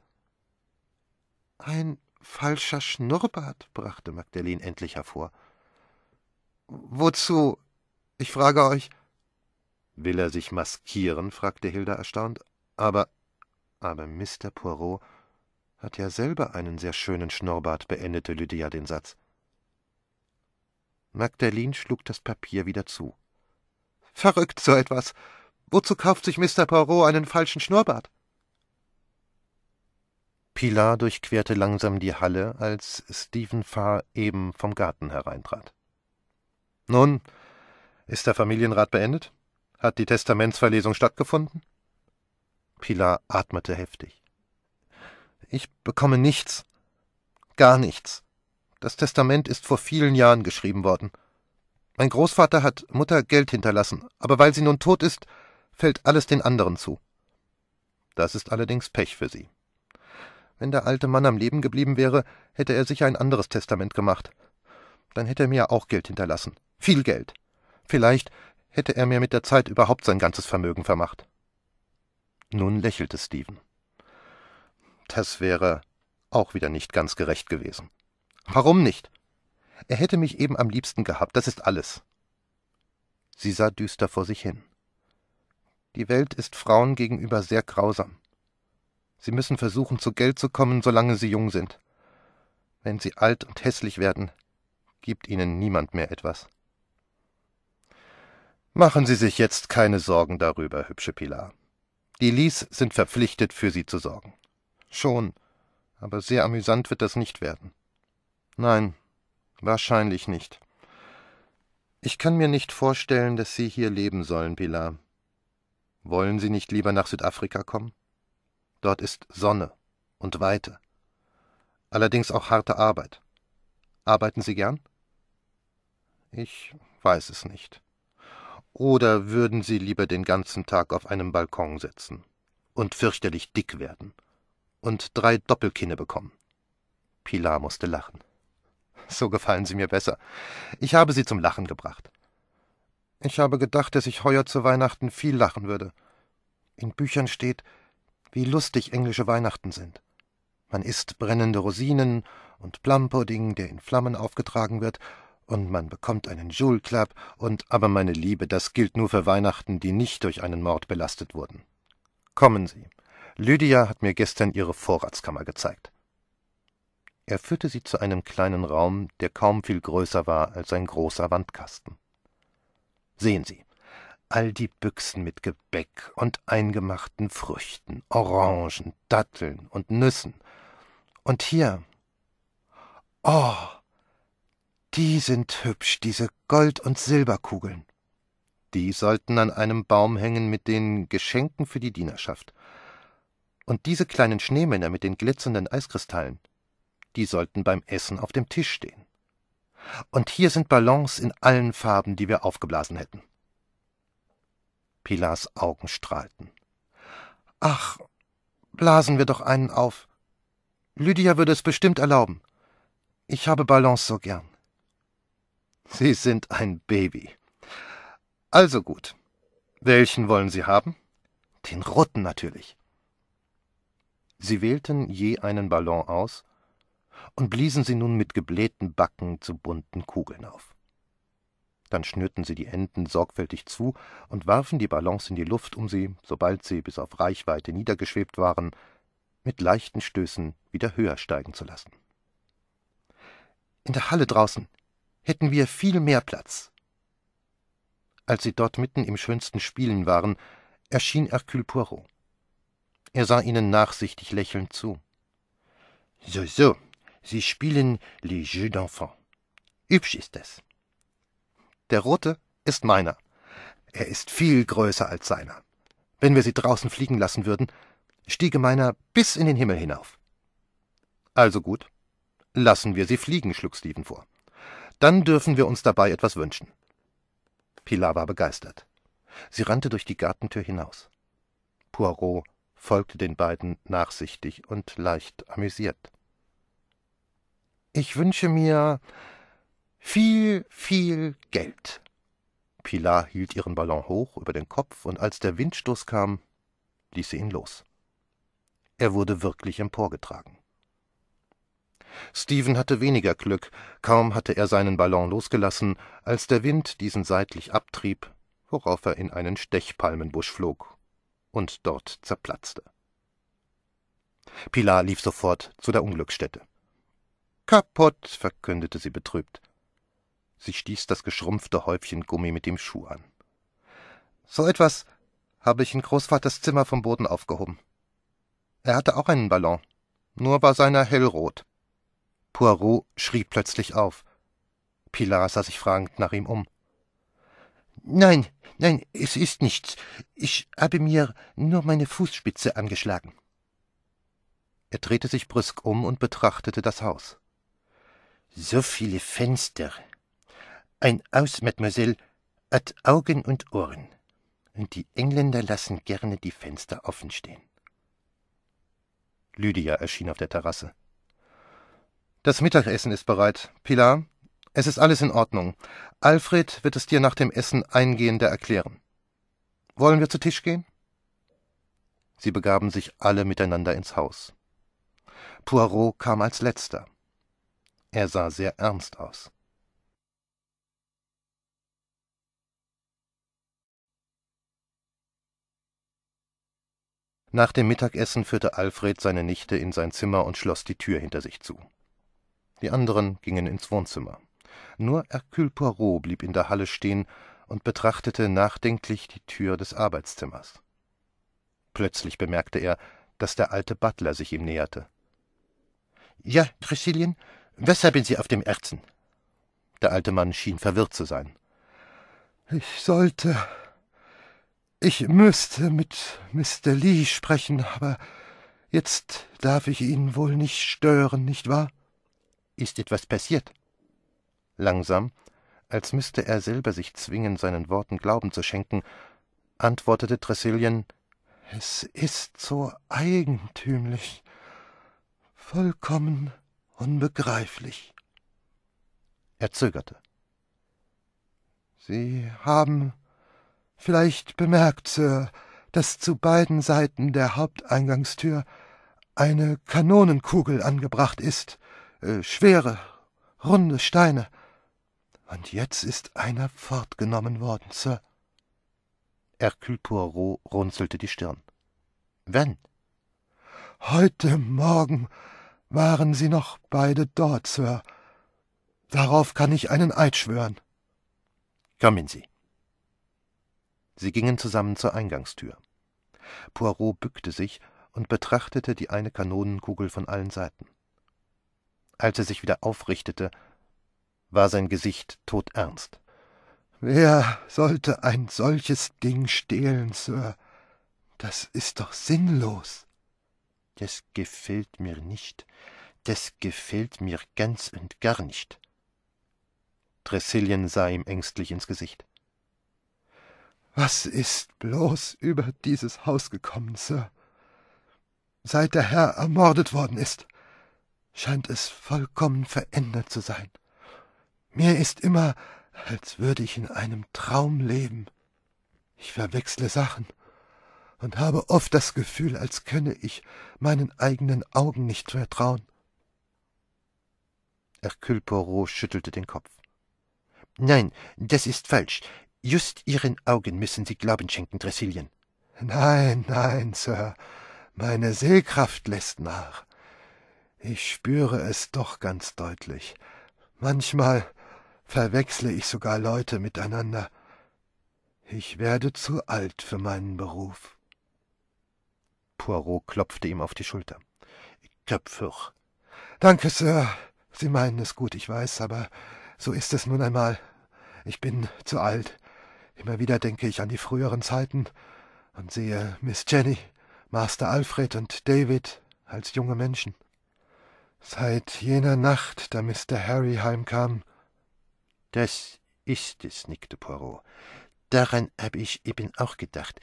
Ein falscher Schnurrbart, brachte Magdalene endlich hervor. Wozu? Ich frage euch. Will er sich maskieren? fragte Hilda erstaunt. Aber. Aber Mr. Poirot hat ja selber einen sehr schönen Schnurrbart, beendete Lydia den Satz. Magdalene schlug das Papier wieder zu. Verrückt so etwas. Wozu kauft sich Mr. Poirot einen falschen Schnurrbart? Pilar durchquerte langsam die Halle, als Stephen Farr eben vom Garten hereintrat. Nun, ist der Familienrat beendet? Hat die Testamentsverlesung stattgefunden? Pilar atmete heftig. Ich bekomme nichts. Gar nichts. Das Testament ist vor vielen Jahren geschrieben worden. Mein Großvater hat Mutter Geld hinterlassen, aber weil sie nun tot ist, fällt alles den anderen zu. Das ist allerdings Pech für sie. Wenn der alte Mann am Leben geblieben wäre, hätte er sicher ein anderes Testament gemacht. Dann hätte er mir auch Geld hinterlassen. Viel Geld. Vielleicht hätte er mir mit der Zeit überhaupt sein ganzes Vermögen vermacht. Nun lächelte Stephen. Das wäre auch wieder nicht ganz gerecht gewesen. Warum nicht? Er hätte mich eben am liebsten gehabt, das ist alles. Sie sah düster vor sich hin. Die Welt ist Frauen gegenüber sehr grausam. Sie müssen versuchen, zu Geld zu kommen, solange Sie jung sind. Wenn Sie alt und hässlich werden, gibt Ihnen niemand mehr etwas. Machen Sie sich jetzt keine Sorgen darüber, hübsche Pilar. Die Lies sind verpflichtet, für Sie zu sorgen. Schon, aber sehr amüsant wird das nicht werden. Nein, wahrscheinlich nicht. Ich kann mir nicht vorstellen, dass Sie hier leben sollen, Pilar. Wollen Sie nicht lieber nach Südafrika kommen? Dort ist Sonne und Weite. Allerdings auch harte Arbeit. Arbeiten Sie gern? Ich weiß es nicht. Oder würden Sie lieber den ganzen Tag auf einem Balkon sitzen und fürchterlich dick werden und drei Doppelkinne bekommen? Pilar musste lachen. So gefallen Sie mir besser. Ich habe Sie zum Lachen gebracht. Ich habe gedacht, dass ich heuer zu Weihnachten viel lachen würde. In Büchern steht, wie lustig englische Weihnachten sind. Man isst brennende Rosinen und Plumpudding, der in Flammen aufgetragen wird, und man bekommt einen Joule Club und aber meine Liebe, das gilt nur für Weihnachten, die nicht durch einen Mord belastet wurden. Kommen Sie. Lydia hat mir gestern ihre Vorratskammer gezeigt. Er führte sie zu einem kleinen Raum, der kaum viel größer war als ein großer Wandkasten. Sehen Sie, all die Büchsen mit Gebäck und eingemachten Früchten, Orangen, Datteln und Nüssen. Und hier. Oh, die sind hübsch, diese Gold- und Silberkugeln. Die sollten an einem Baum hängen mit den Geschenken für die Dienerschaft. Und diese kleinen Schneemänner mit den glitzernden Eiskristallen, die sollten beim Essen auf dem Tisch stehen. Und hier sind Ballons in allen Farben, die wir aufgeblasen hätten. Pilas Augen strahlten. Ach, blasen wir doch einen auf. Lydia würde es bestimmt erlauben. Ich habe Ballons so gern. Sie sind ein Baby. Also gut. Welchen wollen Sie haben? Den roten natürlich. Sie wählten je einen Ballon aus und bliesen sie nun mit geblähten Backen zu bunten Kugeln auf. Dann schnürten sie die Enden sorgfältig zu und warfen die Ballons in die Luft, um sie, sobald sie bis auf Reichweite niedergeschwebt waren, mit leichten Stößen wieder höher steigen zu lassen. In der Halle draußen hätten wir viel mehr Platz. Als sie dort mitten im schönsten Spielen waren, erschien Hercule Poirot. Er sah ihnen nachsichtig lächelnd zu. So, so, Sie spielen les Jeux d'enfants. Hübsch ist es. Der rote ist meiner. Er ist viel größer als seiner. Wenn wir sie draußen fliegen lassen würden, stiege meiner bis in den Himmel hinauf. Also gut, lassen wir sie fliegen, schlug Stephen vor. Dann dürfen wir uns dabei etwas wünschen. Pilar war begeistert. Sie rannte durch die Gartentür hinaus. Poirot folgte den beiden nachsichtig und leicht amüsiert. Ich wünsche mir, viel, viel Geld. Pilar hielt ihren Ballon hoch über den Kopf, und als der Windstoß kam, ließ sie ihn los. Er wurde wirklich emporgetragen. Stephen hatte weniger Glück, kaum hatte er seinen Ballon losgelassen, als der Wind diesen seitlich abtrieb, worauf er in einen Stechpalmenbusch flog und dort zerplatzte. Pilar lief sofort zu der Unglücksstätte. Kaputt, verkündete sie betrübt. Sie stieß das geschrumpfte Häufchen Gummi mit dem Schuh an. So etwas habe ich in Großvaters Zimmer vom Boden aufgehoben. Er hatte auch einen Ballon, nur war seiner hellrot. Poirot schrie plötzlich auf. Pilar sah sich fragend nach ihm um. Nein, nein, es ist nichts. Ich habe mir nur meine Fußspitze angeschlagen. Er drehte sich brüsk um und betrachtete das Haus. So viele Fenster, ein Aus, Mademoiselle, hat Augen und Ohren, und die Engländer lassen gerne die Fenster offen stehen. Lydia erschien auf der Terrasse. Das Mittagessen ist bereit. Pilar, es ist alles in Ordnung. Alfred wird es dir nach dem Essen eingehender erklären. Wollen wir zu Tisch gehen? Sie begaben sich alle miteinander ins Haus. Poirot kam als letzter. Er sah sehr ernst aus. Nach dem Mittagessen führte Alfred seine Nichte in sein Zimmer und schloss die Tür hinter sich zu. Die anderen gingen ins Wohnzimmer. Nur Hercule Poirot blieb in der Halle stehen und betrachtete nachdenklich die Tür des Arbeitszimmers. Plötzlich bemerkte er, dass der alte Butler sich ihm näherte. Ja, Tressilien, was haben Sie auf dem Herzen? Der alte Mann schien verwirrt zu sein. Ich sollte, ich müsste mit Mr. Lee sprechen, aber jetzt darf ich ihn wohl nicht stören, nicht wahr? Ist etwas passiert? Langsam, als müsste er selber sich zwingen, seinen Worten Glauben zu schenken, antwortete Tressilien Es ist so eigentümlich, vollkommen unbegreiflich. Er zögerte. Sie haben vielleicht bemerkt, Sir, dass zu beiden Seiten der Haupteingangstür eine Kanonenkugel angebracht ist, äh, schwere, runde Steine. Und jetzt ist einer fortgenommen worden, Sir. Hercule Poirot runzelte die Stirn. Wenn? Heute Morgen waren sie noch beide dort, Sir. Darauf kann ich einen Eid schwören. Kommen Sie. Sie gingen zusammen zur Eingangstür. Poirot bückte sich und betrachtete die eine Kanonenkugel von allen Seiten. Als er sich wieder aufrichtete, war sein Gesicht todernst. Wer sollte ein solches Ding stehlen, Sir? Das ist doch sinnlos. Das gefällt mir nicht. Das gefällt mir ganz und gar nicht. Tressilien sah ihm ängstlich ins Gesicht. Was ist bloß über dieses Haus gekommen, Sir? Seit der Herr ermordet worden ist, scheint es vollkommen verändert zu sein. Mir ist immer, als würde ich in einem Traum leben. Ich verwechsle Sachen und habe oft das Gefühl, als könne ich meinen eigenen Augen nicht vertrauen. Hercule Poirot schüttelte den Kopf. Nein, das ist falsch. Just Ihren Augen müssen Sie Glauben schenken, Dressilien. Nein, nein, Sir. Meine Sehkraft lässt nach. Ich spüre es doch ganz deutlich. Manchmal verwechsle ich sogar Leute miteinander. Ich werde zu alt für meinen Beruf. Poirot klopfte ihm auf die Schulter. Köpfig. Danke, Sir. Sie meinen es gut, ich weiß, aber so ist es nun einmal. Ich bin zu alt. Immer wieder denke ich an die früheren Zeiten und sehe Miss Jenny, Master Alfred und David als junge Menschen. Seit jener Nacht, da Mr. Harry heimkam. Das ist es, nickte Poirot. Daran habe ich eben auch gedacht.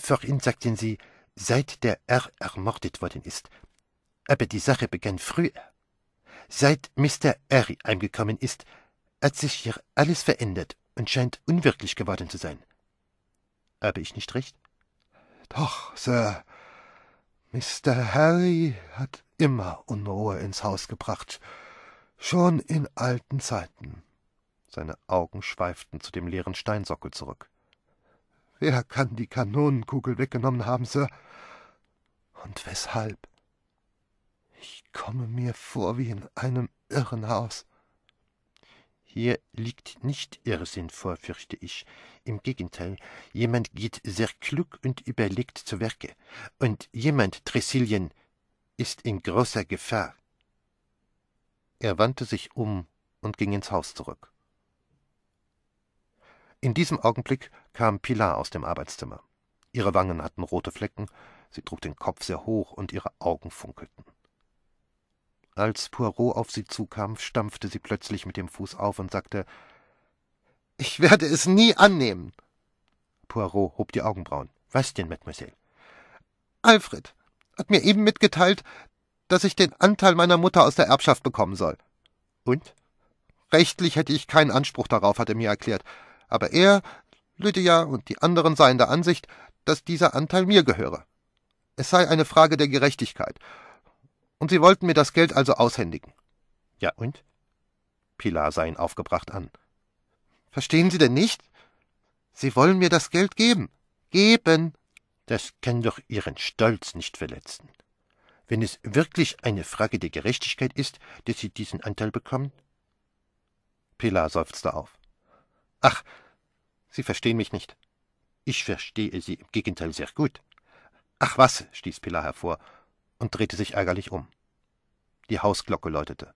Vorhin sagten Sie, seit der R ermordet worden ist. Aber die Sache begann früher. Seit Mr. Harry heimgekommen ist, hat sich hier alles verändert und scheint unwirklich geworden zu sein. Habe ich nicht recht? Doch, Sir. Mr. Harry hat immer Unruhe ins Haus gebracht, schon in alten Zeiten. Seine Augen schweiften zu dem leeren Steinsockel zurück. Wer kann die Kanonenkugel weggenommen haben, Sir? Und weshalb? Ich komme mir vor wie in einem Irrenhaus. Hier liegt nicht Irrsinn vor, fürchte ich. Im Gegenteil, jemand geht sehr klug und überlegt zu Werke. Und jemand, Tressilien, ist in großer Gefahr. Er wandte sich um und ging ins Haus zurück. In diesem Augenblick kam Pilar aus dem Arbeitszimmer. Ihre Wangen hatten rote Flecken, sie trug den Kopf sehr hoch und ihre Augen funkelten. Als Poirot auf sie zukam, stampfte sie plötzlich mit dem Fuß auf und sagte Ich werde es nie annehmen. Poirot hob die Augenbrauen. Was denn, Mademoiselle? Alfred hat mir eben mitgeteilt, dass ich den Anteil meiner Mutter aus der Erbschaft bekommen soll. Und? Rechtlich hätte ich keinen Anspruch darauf, hat er mir erklärt. Aber er, Lydia und die anderen seien der Ansicht, dass dieser Anteil mir gehöre. Es sei eine Frage der Gerechtigkeit, und Sie wollten mir das Geld also aushändigen. Ja, und? Pilar sah ihn aufgebracht an. Verstehen Sie denn nicht? Sie wollen mir das Geld geben. Geben. Das kann doch Ihren Stolz nicht verletzen. Wenn es wirklich eine Frage der Gerechtigkeit ist, dass Sie diesen Anteil bekommen? Pilar seufzte auf. Ach, Sie verstehen mich nicht. Ich verstehe Sie im Gegenteil sehr gut. Ach was, stieß Pilar hervor und drehte sich ärgerlich um. Die Hausglocke läutete.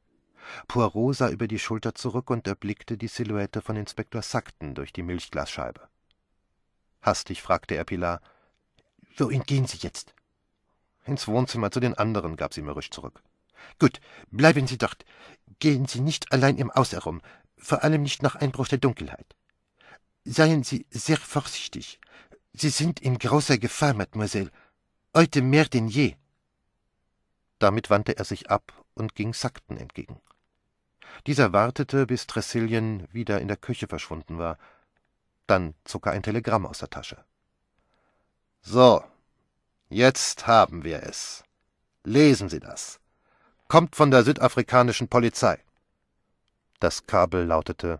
Poirot sah über die Schulter zurück und erblickte die Silhouette von Inspektor Sackton durch die Milchglasscheibe. Hastig fragte er Pilar: Wohin gehen Sie jetzt? Ins Wohnzimmer zu den anderen, gab sie mürrisch zurück. Gut, bleiben Sie dort. Gehen Sie nicht allein im Aus herum, vor allem nicht nach Einbruch der Dunkelheit. Seien Sie sehr vorsichtig. Sie sind in großer Gefahr, Mademoiselle. Heute mehr denn je. Damit wandte er sich ab und ging Sakten entgegen. Dieser wartete, bis Tressilien wieder in der Küche verschwunden war. Dann zog er ein Telegramm aus der Tasche. So, jetzt haben wir es. Lesen Sie das. Kommt von der südafrikanischen Polizei. Das Kabel lautete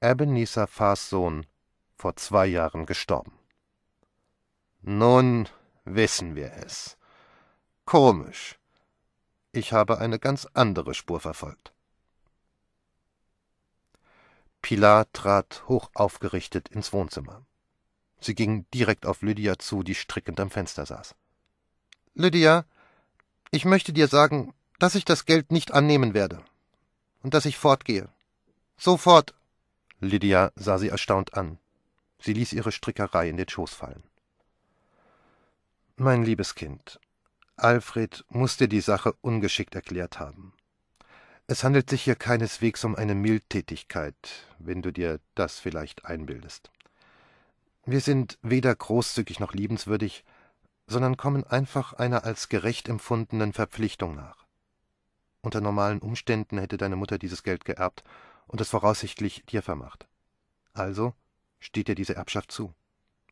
Ebenezer Fars Sohn, vor zwei Jahren gestorben. Nun wissen wir es. Komisch. Ich habe eine ganz andere Spur verfolgt. Pilar trat hochaufgerichtet ins Wohnzimmer. Sie ging direkt auf Lydia zu, die strickend am Fenster saß. Lydia, ich möchte dir sagen, dass ich das Geld nicht annehmen werde und dass ich fortgehe. Sofort. Lydia sah sie erstaunt an. Sie ließ ihre Strickerei in den Schoß fallen. Mein liebes Kind, Alfred muß dir die Sache ungeschickt erklärt haben. Es handelt sich hier keineswegs um eine Mildtätigkeit, wenn du dir das vielleicht einbildest. Wir sind weder großzügig noch liebenswürdig, sondern kommen einfach einer als gerecht empfundenen Verpflichtung nach. Unter normalen Umständen hätte deine Mutter dieses Geld geerbt und es voraussichtlich dir vermacht. Also steht dir diese Erbschaft zu.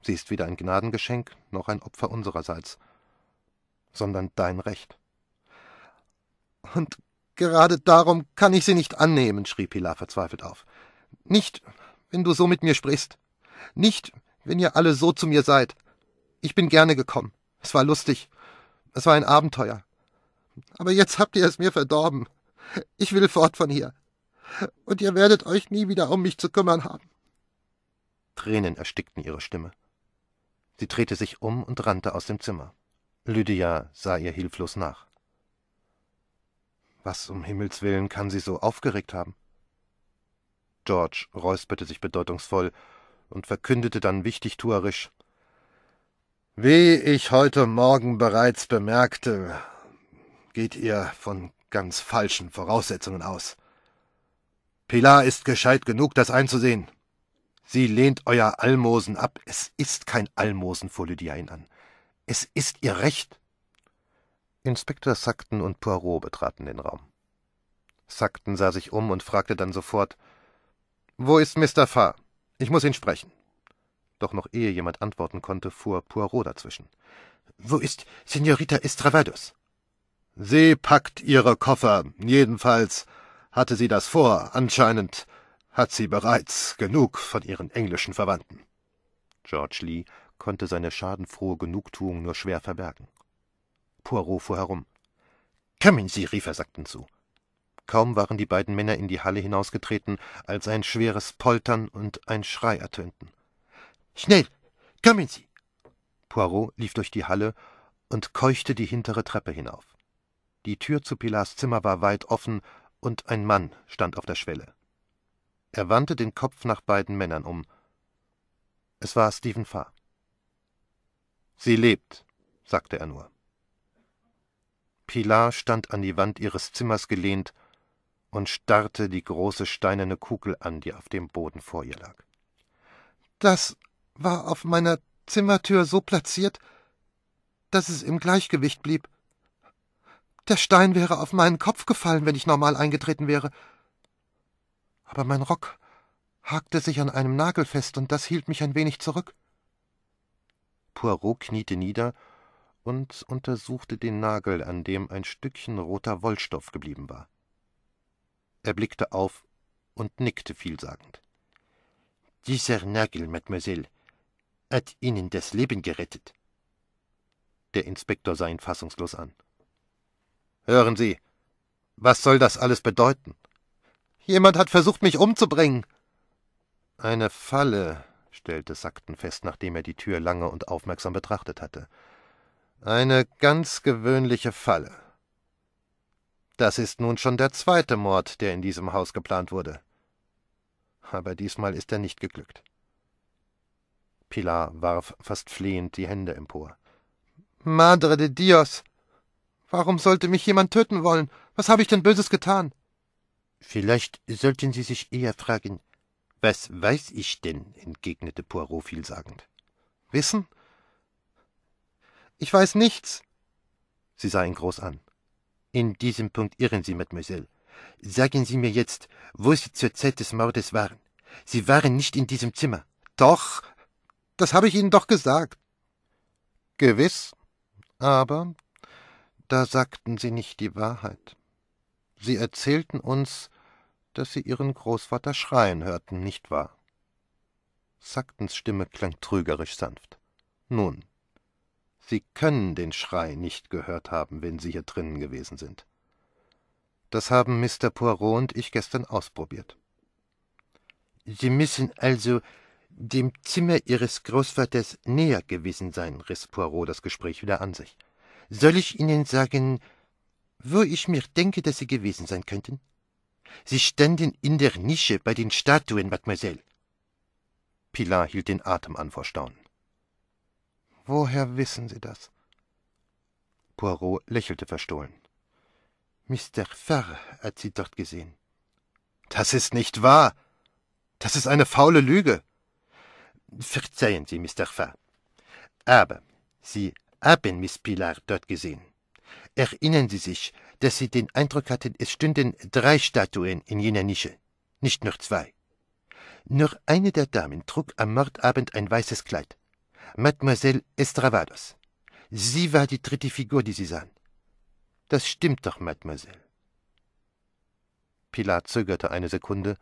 Sie ist weder ein Gnadengeschenk noch ein Opfer unsererseits, sondern dein Recht. Und gerade darum kann ich sie nicht annehmen, schrie Pilar verzweifelt auf. Nicht, wenn du so mit mir sprichst. Nicht, wenn ihr alle so zu mir seid. Ich bin gerne gekommen. Es war lustig. Es war ein Abenteuer. Aber jetzt habt ihr es mir verdorben. Ich will fort von hier. Und ihr werdet euch nie wieder um mich zu kümmern haben. Tränen erstickten ihre Stimme. Sie drehte sich um und rannte aus dem Zimmer. Lydia sah ihr hilflos nach. Was um Himmels willen kann sie so aufgeregt haben? George räusperte sich bedeutungsvoll und verkündete dann wichtigtuerisch Wie ich heute Morgen bereits bemerkte, geht ihr von ganz falschen Voraussetzungen aus. Pilar ist gescheit genug, das einzusehen. Sie lehnt euer Almosen ab. Es ist kein Almosen, fuhr Lydia ihn an. Es ist Ihr Recht. Inspektor Sackton und Poirot betraten den Raum. Sackton sah sich um und fragte dann sofort Wo ist Mr. Farr? Ich muss ihn sprechen. Doch noch ehe jemand antworten konnte, fuhr Poirot dazwischen. Wo ist Senorita Estravados? Sie packt ihre Koffer. Jedenfalls hatte sie das vor. Anscheinend hat sie bereits genug von ihren englischen Verwandten. George Lee konnte seine schadenfrohe Genugtuung nur schwer verbergen. Poirot fuhr herum. Kommen Sie, rief er sagten zu. Kaum waren die beiden Männer in die Halle hinausgetreten, als ein schweres Poltern und ein Schrei ertönten. Schnell, kommen Sie! Poirot lief durch die Halle und keuchte die hintere Treppe hinauf. Die Tür zu Pilars Zimmer war weit offen und ein Mann stand auf der Schwelle. Er wandte den Kopf nach beiden Männern um. Es war Stephen Farr. Sie lebt, sagte er nur. Pilar stand an die Wand ihres Zimmers gelehnt und starrte die große steinerne Kugel an, die auf dem Boden vor ihr lag. Das war auf meiner Zimmertür so platziert, dass es im Gleichgewicht blieb. Der Stein wäre auf meinen Kopf gefallen, wenn ich normal eingetreten wäre. Aber mein Rock hakte sich an einem Nagel fest, und das hielt mich ein wenig zurück. Poirot kniete nieder und untersuchte den Nagel, an dem ein Stückchen roter Wollstoff geblieben war. Er blickte auf und nickte vielsagend. Dieser Nagel, Mademoiselle, hat Ihnen das Leben gerettet. Der Inspektor sah ihn fassungslos an. Hören Sie, was soll das alles bedeuten? Jemand hat versucht, mich umzubringen. Eine Falle, stellte Sakten fest, nachdem er die Tür lange und aufmerksam betrachtet hatte. Eine ganz gewöhnliche Falle. Das ist nun schon der zweite Mord, der in diesem Haus geplant wurde. Aber diesmal ist er nicht geglückt. Pilar warf fast flehend die Hände empor. Madre de Dios! Warum sollte mich jemand töten wollen? Was habe ich denn Böses getan? Vielleicht sollten Sie sich eher fragen, was weiß ich denn? entgegnete Poirot vielsagend. Wissen? Ich weiß nichts. Sie sah ihn groß an. In diesem Punkt irren Sie, Mademoiselle. Sagen Sie mir jetzt, wo Sie zur Zeit des Mordes waren. Sie waren nicht in diesem Zimmer. Doch, das habe ich Ihnen doch gesagt. Gewiss, aber da sagten Sie nicht die Wahrheit. Sie erzählten uns, dass sie ihren Großvater schreien hörten, nicht wahr? Saktens Stimme klang trügerisch sanft. Nun, Sie können den Schrei nicht gehört haben, wenn Sie hier drinnen gewesen sind. Das haben Mr. Poirot und ich gestern ausprobiert. Sie müssen also dem Zimmer Ihres Großvaters näher gewesen sein, riss Poirot das Gespräch wieder an sich. Soll ich Ihnen sagen, wo ich mir denke, dass Sie gewesen sein könnten? Sie standen in der Nische bei den Statuen, Mademoiselle. Pilar hielt den Atem an vor Staunen. Woher wissen Sie das? Poirot lächelte verstohlen. Mr. Farr hat sie dort gesehen. Das ist nicht wahr. Das ist eine faule Lüge. Verzeihen Sie, Mr. Farr. Aber Sie haben Miss Pilar dort gesehen. Erinnern Sie sich dass sie den Eindruck hatten, es stünden drei Statuen in jener Nische, nicht nur zwei. Nur eine der Damen trug am Mordabend ein weißes Kleid. Mademoiselle Estravados. Sie war die dritte Figur, die sie sahen. Das stimmt doch, Mademoiselle. Pilar zögerte eine Sekunde,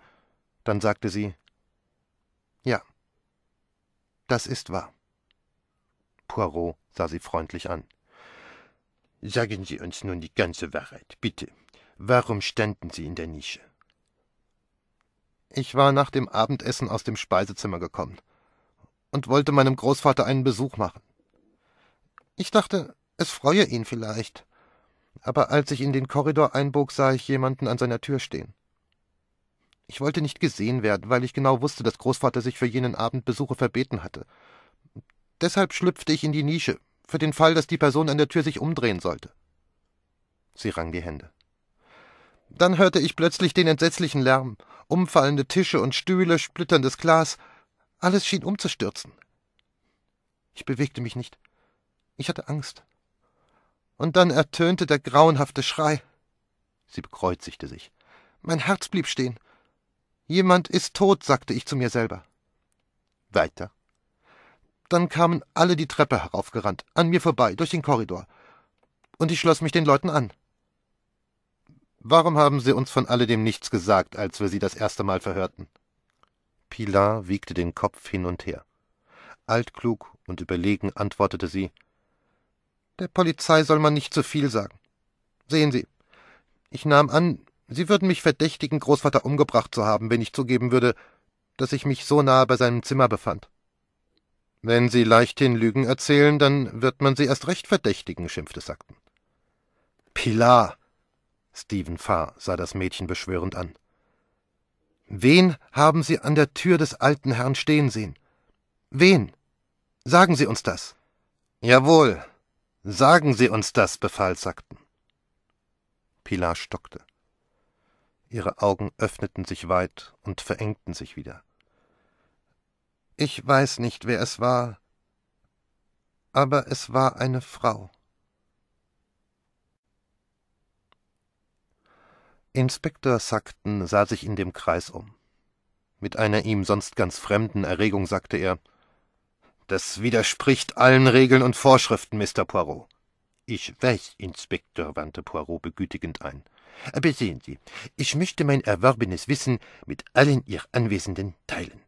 dann sagte sie Ja, das ist wahr. Poirot sah sie freundlich an. Sagen Sie uns nun die ganze Wahrheit, bitte. Warum standen Sie in der Nische? Ich war nach dem Abendessen aus dem Speisezimmer gekommen und wollte meinem Großvater einen Besuch machen. Ich dachte, es freue ihn vielleicht, aber als ich in den Korridor einbog, sah ich jemanden an seiner Tür stehen. Ich wollte nicht gesehen werden, weil ich genau wusste, dass Großvater sich für jenen Abend Besuche verbeten hatte. Deshalb schlüpfte ich in die Nische, für den Fall, dass die Person an der Tür sich umdrehen sollte. Sie rang die Hände. Dann hörte ich plötzlich den entsetzlichen Lärm, umfallende Tische und Stühle, splitterndes Glas, alles schien umzustürzen. Ich bewegte mich nicht. Ich hatte Angst. Und dann ertönte der grauenhafte Schrei. Sie bekreuzigte sich. Mein Herz blieb stehen. Jemand ist tot, sagte ich zu mir selber. Weiter dann kamen alle die Treppe heraufgerannt, an mir vorbei, durch den Korridor. Und ich schloss mich den Leuten an. Warum haben Sie uns von alledem nichts gesagt, als wir Sie das erste Mal verhörten? Pilar wiegte den Kopf hin und her. Altklug und überlegen antwortete sie Der Polizei soll man nicht zu viel sagen. Sehen Sie, ich nahm an, Sie würden mich verdächtigen, Großvater umgebracht zu haben, wenn ich zugeben würde, dass ich mich so nahe bei seinem Zimmer befand. Wenn Sie leichthin Lügen erzählen, dann wird man Sie erst recht verdächtigen, schimpfte Sackton. Pilar! Stephen Farr sah das Mädchen beschwörend an. Wen haben Sie an der Tür des alten Herrn stehen sehen? Wen? Sagen Sie uns das. Jawohl, sagen Sie uns das, befahl Sackton. Pilar stockte. Ihre Augen öffneten sich weit und verengten sich wieder. Ich weiß nicht, wer es war, aber es war eine Frau. Inspektor Sackton sah sich in dem Kreis um. Mit einer ihm sonst ganz fremden Erregung sagte er Das widerspricht allen Regeln und Vorschriften, Mr. Poirot. Ich weiß, Inspektor, wandte Poirot begütigend ein. Aber sehen Sie, ich möchte mein erworbenes Wissen mit allen Ihr Anwesenden teilen.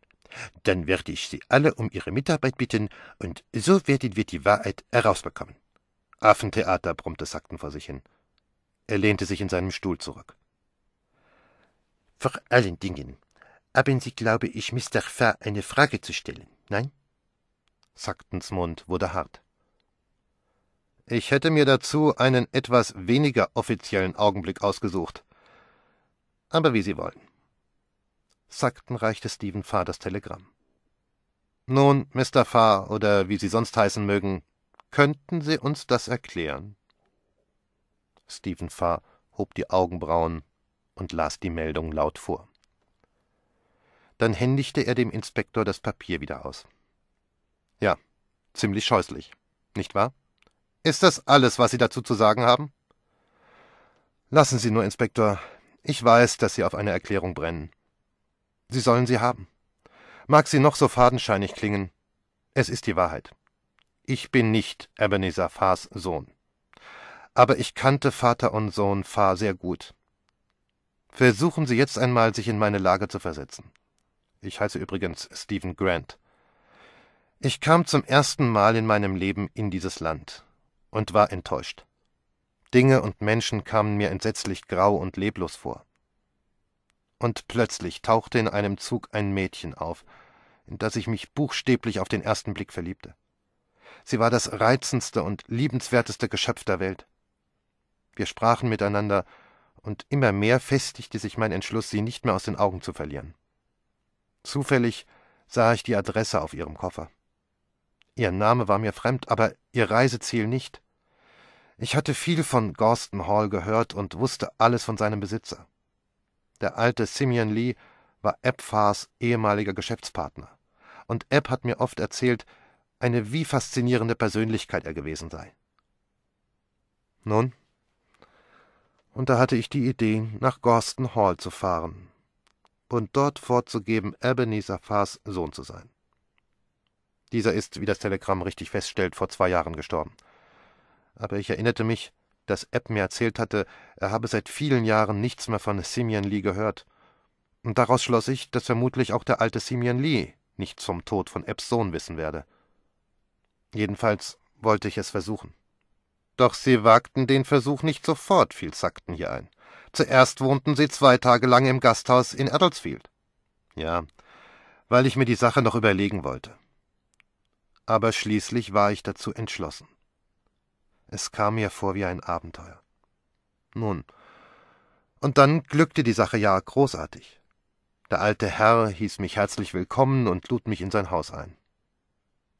Dann werde ich Sie alle um Ihre Mitarbeit bitten, und so werden wir die Wahrheit herausbekommen. Affentheater, brummte Sackten vor sich hin. Er lehnte sich in seinem Stuhl zurück. Vor allen Dingen haben Sie, glaube ich, Mr. Farr eine Frage zu stellen, nein? Sacktens Mund wurde hart. Ich hätte mir dazu einen etwas weniger offiziellen Augenblick ausgesucht. Aber wie Sie wollen. Sackton reichte Stephen Farr das Telegramm. Nun, Mr. Farr, oder wie Sie sonst heißen mögen, könnten Sie uns das erklären? Stephen Farr hob die Augenbrauen und las die Meldung laut vor. Dann händigte er dem Inspektor das Papier wieder aus. Ja, ziemlich scheußlich, nicht wahr? Ist das alles, was Sie dazu zu sagen haben? Lassen Sie nur, Inspektor. Ich weiß, dass Sie auf eine Erklärung brennen. Sie sollen sie haben. Mag sie noch so fadenscheinig klingen, es ist die Wahrheit. Ich bin nicht Ebenezer Fahrs Sohn. Aber ich kannte Vater und Sohn Fahr sehr gut. Versuchen Sie jetzt einmal, sich in meine Lage zu versetzen. Ich heiße übrigens Stephen Grant. Ich kam zum ersten Mal in meinem Leben in dieses Land und war enttäuscht. Dinge und Menschen kamen mir entsetzlich grau und leblos vor und plötzlich tauchte in einem Zug ein Mädchen auf, in das ich mich buchstäblich auf den ersten Blick verliebte. Sie war das reizendste und liebenswerteste Geschöpf der Welt. Wir sprachen miteinander, und immer mehr festigte sich mein Entschluss, sie nicht mehr aus den Augen zu verlieren. Zufällig sah ich die Adresse auf ihrem Koffer. Ihr Name war mir fremd, aber ihr Reiseziel nicht. Ich hatte viel von Gorston Hall gehört und wusste alles von seinem Besitzer. Der alte Simeon Lee war Ebb Eppfars ehemaliger Geschäftspartner. Und Ebb hat mir oft erzählt, eine wie faszinierende Persönlichkeit er gewesen sei. Nun? Und da hatte ich die Idee, nach Gorston Hall zu fahren und dort vorzugeben, Ebenezer Fars Sohn zu sein. Dieser ist, wie das Telegramm richtig feststellt, vor zwei Jahren gestorben. Aber ich erinnerte mich, dass Epp mir erzählt hatte, er habe seit vielen Jahren nichts mehr von Simeon Lee gehört. Und daraus schloss ich, dass vermutlich auch der alte Simeon Lee nichts vom Tod von Epps Sohn wissen werde. Jedenfalls wollte ich es versuchen. Doch sie wagten den Versuch nicht sofort, fiel Sackten hier ein. Zuerst wohnten sie zwei Tage lang im Gasthaus in Adelsfield. Ja, weil ich mir die Sache noch überlegen wollte. Aber schließlich war ich dazu entschlossen. Es kam mir vor wie ein Abenteuer. Nun. Und dann glückte die Sache ja großartig. Der alte Herr hieß mich herzlich willkommen und lud mich in sein Haus ein.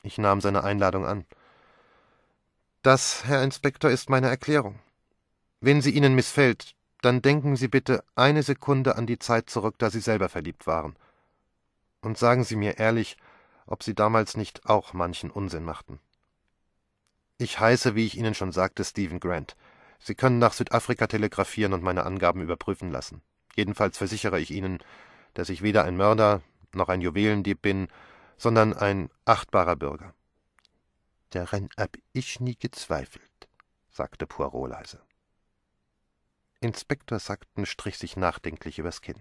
Ich nahm seine Einladung an. Das, Herr Inspektor, ist meine Erklärung. Wenn sie Ihnen missfällt, dann denken Sie bitte eine Sekunde an die Zeit zurück, da Sie selber verliebt waren. Und sagen Sie mir ehrlich, ob Sie damals nicht auch manchen Unsinn machten. Ich heiße, wie ich Ihnen schon sagte, Stephen Grant. Sie können nach Südafrika telegrafieren und meine Angaben überprüfen lassen. Jedenfalls versichere ich Ihnen, dass ich weder ein Mörder noch ein Juwelendieb bin, sondern ein achtbarer Bürger. Daran hab ich nie gezweifelt, sagte Poirot leise. Inspektor Sackton strich sich nachdenklich übers Kinn.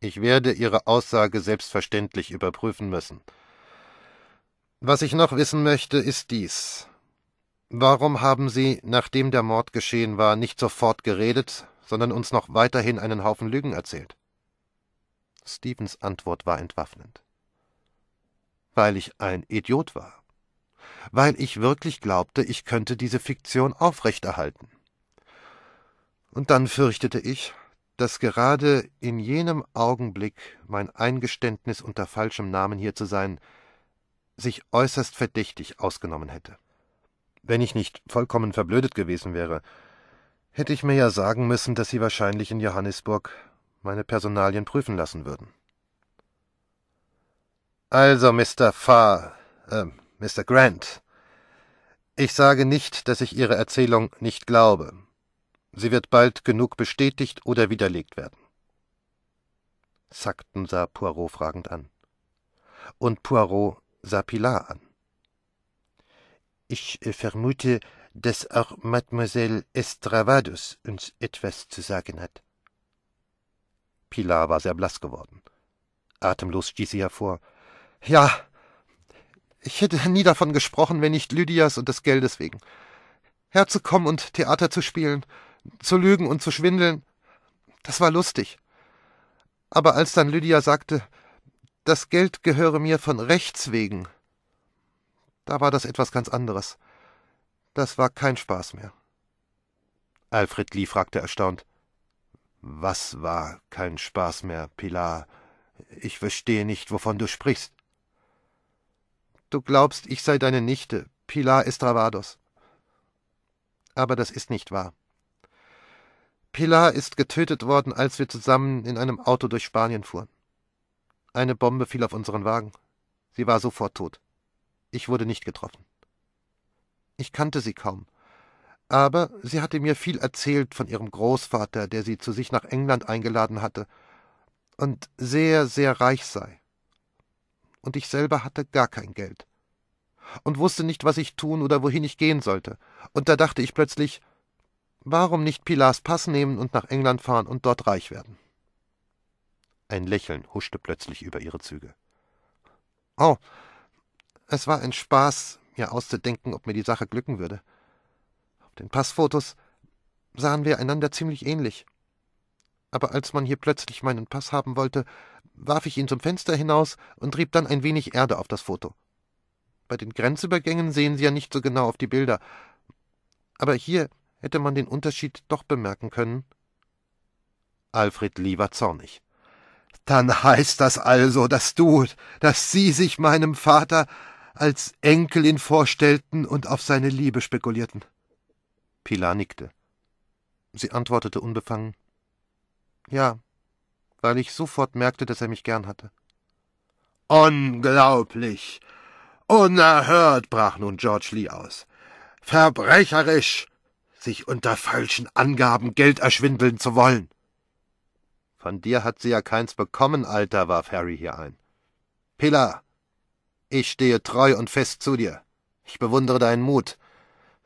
Ich werde Ihre Aussage selbstverständlich überprüfen müssen. Was ich noch wissen möchte, ist dies. Warum haben Sie, nachdem der Mord geschehen war, nicht sofort geredet, sondern uns noch weiterhin einen Haufen Lügen erzählt? Stevens Antwort war entwaffnend. Weil ich ein Idiot war. Weil ich wirklich glaubte, ich könnte diese Fiktion aufrechterhalten. Und dann fürchtete ich, dass gerade in jenem Augenblick mein Eingeständnis unter falschem Namen hier zu sein sich äußerst verdächtig ausgenommen hätte. Wenn ich nicht vollkommen verblödet gewesen wäre, hätte ich mir ja sagen müssen, dass sie wahrscheinlich in Johannesburg meine Personalien prüfen lassen würden. Also, Mr. Farr, äh, Mr. Grant, ich sage nicht, dass ich Ihre Erzählung nicht glaube. Sie wird bald genug bestätigt oder widerlegt werden. Sackton sah Poirot fragend an. Und Poirot sah Pilar an. Ich äh, vermute, dass auch Mademoiselle Estravados uns etwas zu sagen hat. Pilar war sehr blass geworden. Atemlos stieß sie hervor. Ja, ich hätte nie davon gesprochen, wenn nicht Lydias und des Geldes wegen. Herzukommen und Theater zu spielen, zu lügen und zu schwindeln, das war lustig. Aber als dann Lydia sagte, das Geld gehöre mir von Rechts wegen, da war das etwas ganz anderes. Das war kein Spaß mehr. Alfred Lee fragte erstaunt. Was war kein Spaß mehr, Pilar? Ich verstehe nicht, wovon du sprichst. Du glaubst, ich sei deine Nichte, Pilar Estravados. Aber das ist nicht wahr. Pilar ist getötet worden, als wir zusammen in einem Auto durch Spanien fuhren. Eine Bombe fiel auf unseren Wagen. Sie war sofort tot. Ich wurde nicht getroffen. Ich kannte sie kaum. Aber sie hatte mir viel erzählt von ihrem Großvater, der sie zu sich nach England eingeladen hatte und sehr, sehr reich sei. Und ich selber hatte gar kein Geld und wusste nicht, was ich tun oder wohin ich gehen sollte. Und da dachte ich plötzlich, warum nicht Pilars Pass nehmen und nach England fahren und dort reich werden? Ein Lächeln huschte plötzlich über ihre Züge. Oh, es war ein Spaß, mir auszudenken, ob mir die Sache glücken würde. Auf den Passfotos sahen wir einander ziemlich ähnlich. Aber als man hier plötzlich meinen Pass haben wollte, warf ich ihn zum Fenster hinaus und rieb dann ein wenig Erde auf das Foto. Bei den Grenzübergängen sehen Sie ja nicht so genau auf die Bilder. Aber hier hätte man den Unterschied doch bemerken können. Alfred Lee war zornig. Dann heißt das also, dass du, dass Sie sich meinem Vater als Enkelin vorstellten und auf seine Liebe spekulierten. Pilar nickte. Sie antwortete unbefangen Ja, weil ich sofort merkte, dass er mich gern hatte. Unglaublich. Unerhört, brach nun George Lee aus. Verbrecherisch, sich unter falschen Angaben Geld erschwindeln zu wollen. Von dir hat sie ja keins bekommen, Alter, warf Harry hier ein. Pilar, ich stehe treu und fest zu dir. Ich bewundere deinen Mut.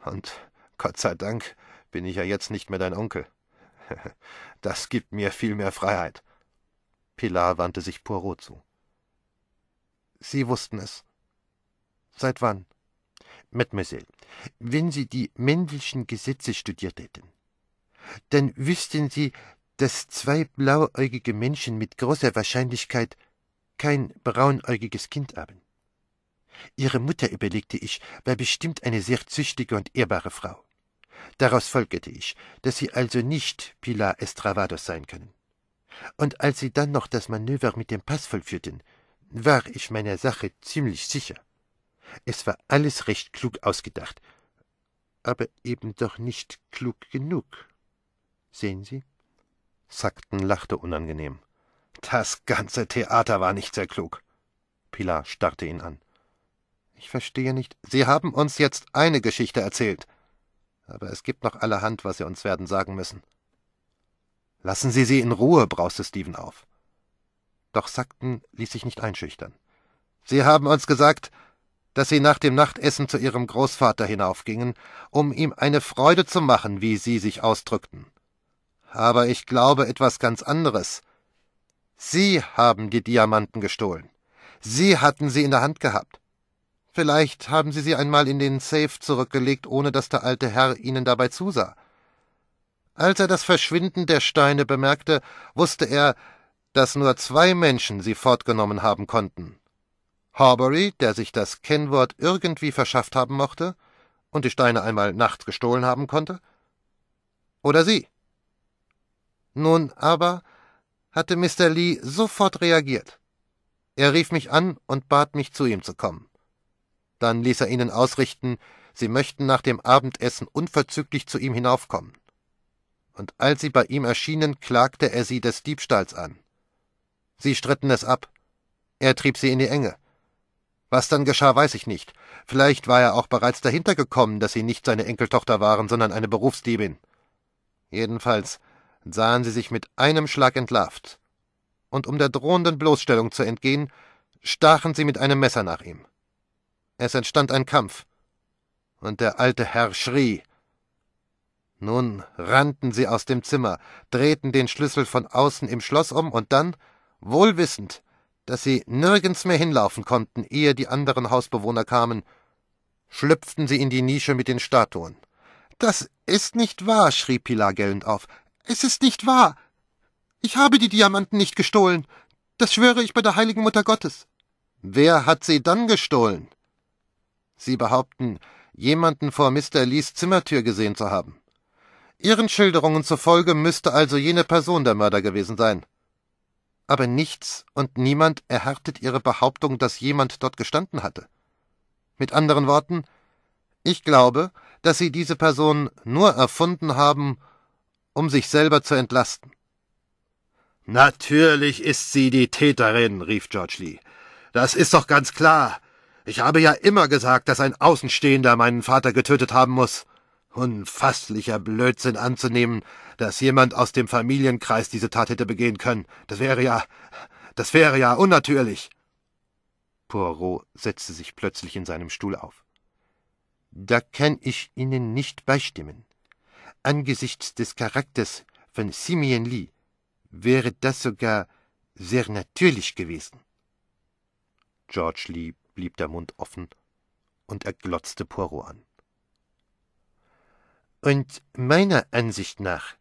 Und Gott sei Dank bin ich ja jetzt nicht mehr dein Onkel. Das gibt mir viel mehr Freiheit. Pilar wandte sich Poirot zu. Sie wussten es. Seit wann? Mademoiselle, wenn Sie die Mendelschen Gesetze studiert hätten, dann wüssten Sie, dass zwei blauäugige Menschen mit großer Wahrscheinlichkeit kein braunäugiges Kind haben. Ihre Mutter, überlegte ich, war bestimmt eine sehr züchtige und ehrbare Frau. Daraus folgerte ich, dass sie also nicht Pilar Estravados sein können. Und als sie dann noch das Manöver mit dem Pass vollführten, war ich meiner Sache ziemlich sicher. Es war alles recht klug ausgedacht, aber eben doch nicht klug genug. Sehen Sie? Sackten lachte unangenehm. Das ganze Theater war nicht sehr klug. Pilar starrte ihn an. Ich verstehe nicht. Sie haben uns jetzt eine Geschichte erzählt. Aber es gibt noch allerhand, was Sie uns werden sagen müssen. Lassen Sie sie in Ruhe, brauste Stephen auf. Doch Sackton ließ sich nicht einschüchtern. Sie haben uns gesagt, dass Sie nach dem Nachtessen zu Ihrem Großvater hinaufgingen, um ihm eine Freude zu machen, wie Sie sich ausdrückten. Aber ich glaube etwas ganz anderes. Sie haben die Diamanten gestohlen. Sie hatten sie in der Hand gehabt. Vielleicht haben Sie sie einmal in den Safe zurückgelegt, ohne dass der alte Herr Ihnen dabei zusah. Als er das Verschwinden der Steine bemerkte, wusste er, dass nur zwei Menschen sie fortgenommen haben konnten. Horbury, der sich das Kennwort irgendwie verschafft haben mochte und die Steine einmal nachts gestohlen haben konnte, oder sie. Nun aber hatte Mr. Lee sofort reagiert. Er rief mich an und bat mich, zu ihm zu kommen. Dann ließ er ihnen ausrichten, sie möchten nach dem Abendessen unverzüglich zu ihm hinaufkommen. Und als sie bei ihm erschienen, klagte er sie des Diebstahls an. Sie stritten es ab. Er trieb sie in die Enge. Was dann geschah, weiß ich nicht. Vielleicht war er auch bereits dahinter gekommen, dass sie nicht seine Enkeltochter waren, sondern eine Berufsdiebin. Jedenfalls sahen sie sich mit einem Schlag entlarvt. Und um der drohenden Bloßstellung zu entgehen, stachen sie mit einem Messer nach ihm. Es entstand ein Kampf. Und der alte Herr schrie. Nun rannten sie aus dem Zimmer, drehten den Schlüssel von außen im Schloss um und dann, wohlwissend, dass sie nirgends mehr hinlaufen konnten, ehe die anderen Hausbewohner kamen, schlüpften sie in die Nische mit den Statuen. Das ist nicht wahr, schrie Pilar gellend auf. Es ist nicht wahr. Ich habe die Diamanten nicht gestohlen. Das schwöre ich bei der heiligen Mutter Gottes. Wer hat sie dann gestohlen? Sie behaupten, jemanden vor Mr. Lees Zimmertür gesehen zu haben. Ihren Schilderungen zufolge müsste also jene Person der Mörder gewesen sein. Aber nichts und niemand erhärtet ihre Behauptung, dass jemand dort gestanden hatte. Mit anderen Worten, ich glaube, dass sie diese Person nur erfunden haben, um sich selber zu entlasten. Natürlich ist sie die Täterin, rief George Lee. Das ist doch ganz klar. Ich habe ja immer gesagt, dass ein Außenstehender meinen Vater getötet haben muss. Unfasslicher Blödsinn anzunehmen, dass jemand aus dem Familienkreis diese Tat hätte begehen können. Das wäre ja. das wäre ja unnatürlich. Poirot setzte sich plötzlich in seinem Stuhl auf. Da kann ich Ihnen nicht beistimmen. Angesichts des Charakters von Simeon Lee wäre das sogar sehr natürlich gewesen. George Lee blieb der Mund offen, und er glotzte Poirot an. Und meiner Ansicht nach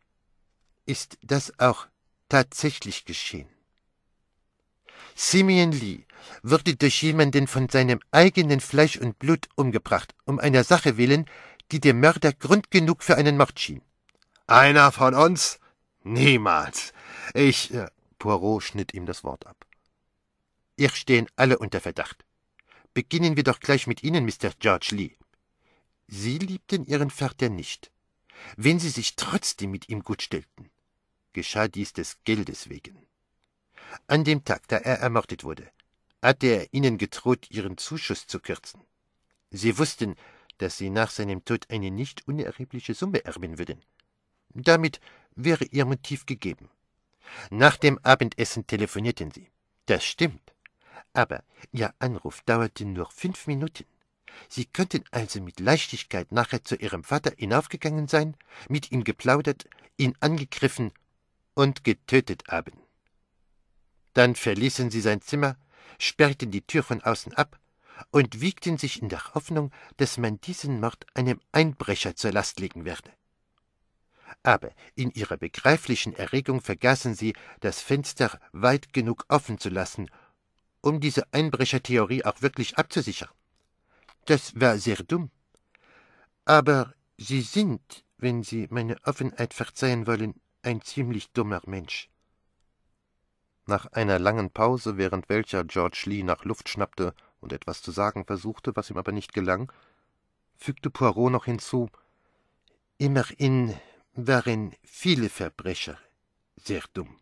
ist das auch tatsächlich geschehen. Simeon Lee wurde durch jemanden von seinem eigenen Fleisch und Blut umgebracht, um einer Sache willen, die dem Mörder Grund genug für einen Mord schien. Einer von uns? Niemals. Ich. Äh, Poirot schnitt ihm das Wort ab. Ihr stehen alle unter Verdacht. Beginnen wir doch gleich mit Ihnen, Mr. George Lee. Sie liebten Ihren Vater nicht, wenn Sie sich trotzdem mit ihm gut stellten. Geschah dies des Geldes wegen. An dem Tag, da er ermordet wurde, hatte er Ihnen gedroht, Ihren Zuschuss zu kürzen. Sie wussten, dass Sie nach seinem Tod eine nicht unerhebliche Summe erben würden. Damit wäre Ihr Motiv gegeben. Nach dem Abendessen telefonierten Sie. Das stimmt. Aber Ihr Anruf dauerte nur fünf Minuten. Sie könnten also mit Leichtigkeit nachher zu Ihrem Vater hinaufgegangen sein, mit ihm geplaudert, ihn angegriffen und getötet haben. Dann verließen sie sein Zimmer, sperrten die Tür von außen ab und wiegten sich in der Hoffnung, dass man diesen Mord einem Einbrecher zur Last legen werde. Aber in ihrer begreiflichen Erregung vergaßen sie, das Fenster weit genug offen zu lassen um diese Einbrechertheorie auch wirklich abzusichern. Das war sehr dumm. Aber Sie sind, wenn Sie meine Offenheit verzeihen wollen, ein ziemlich dummer Mensch. Nach einer langen Pause, während welcher George Lee nach Luft schnappte und etwas zu sagen versuchte, was ihm aber nicht gelang, fügte Poirot noch hinzu Immerhin waren viele Verbrecher sehr dumm.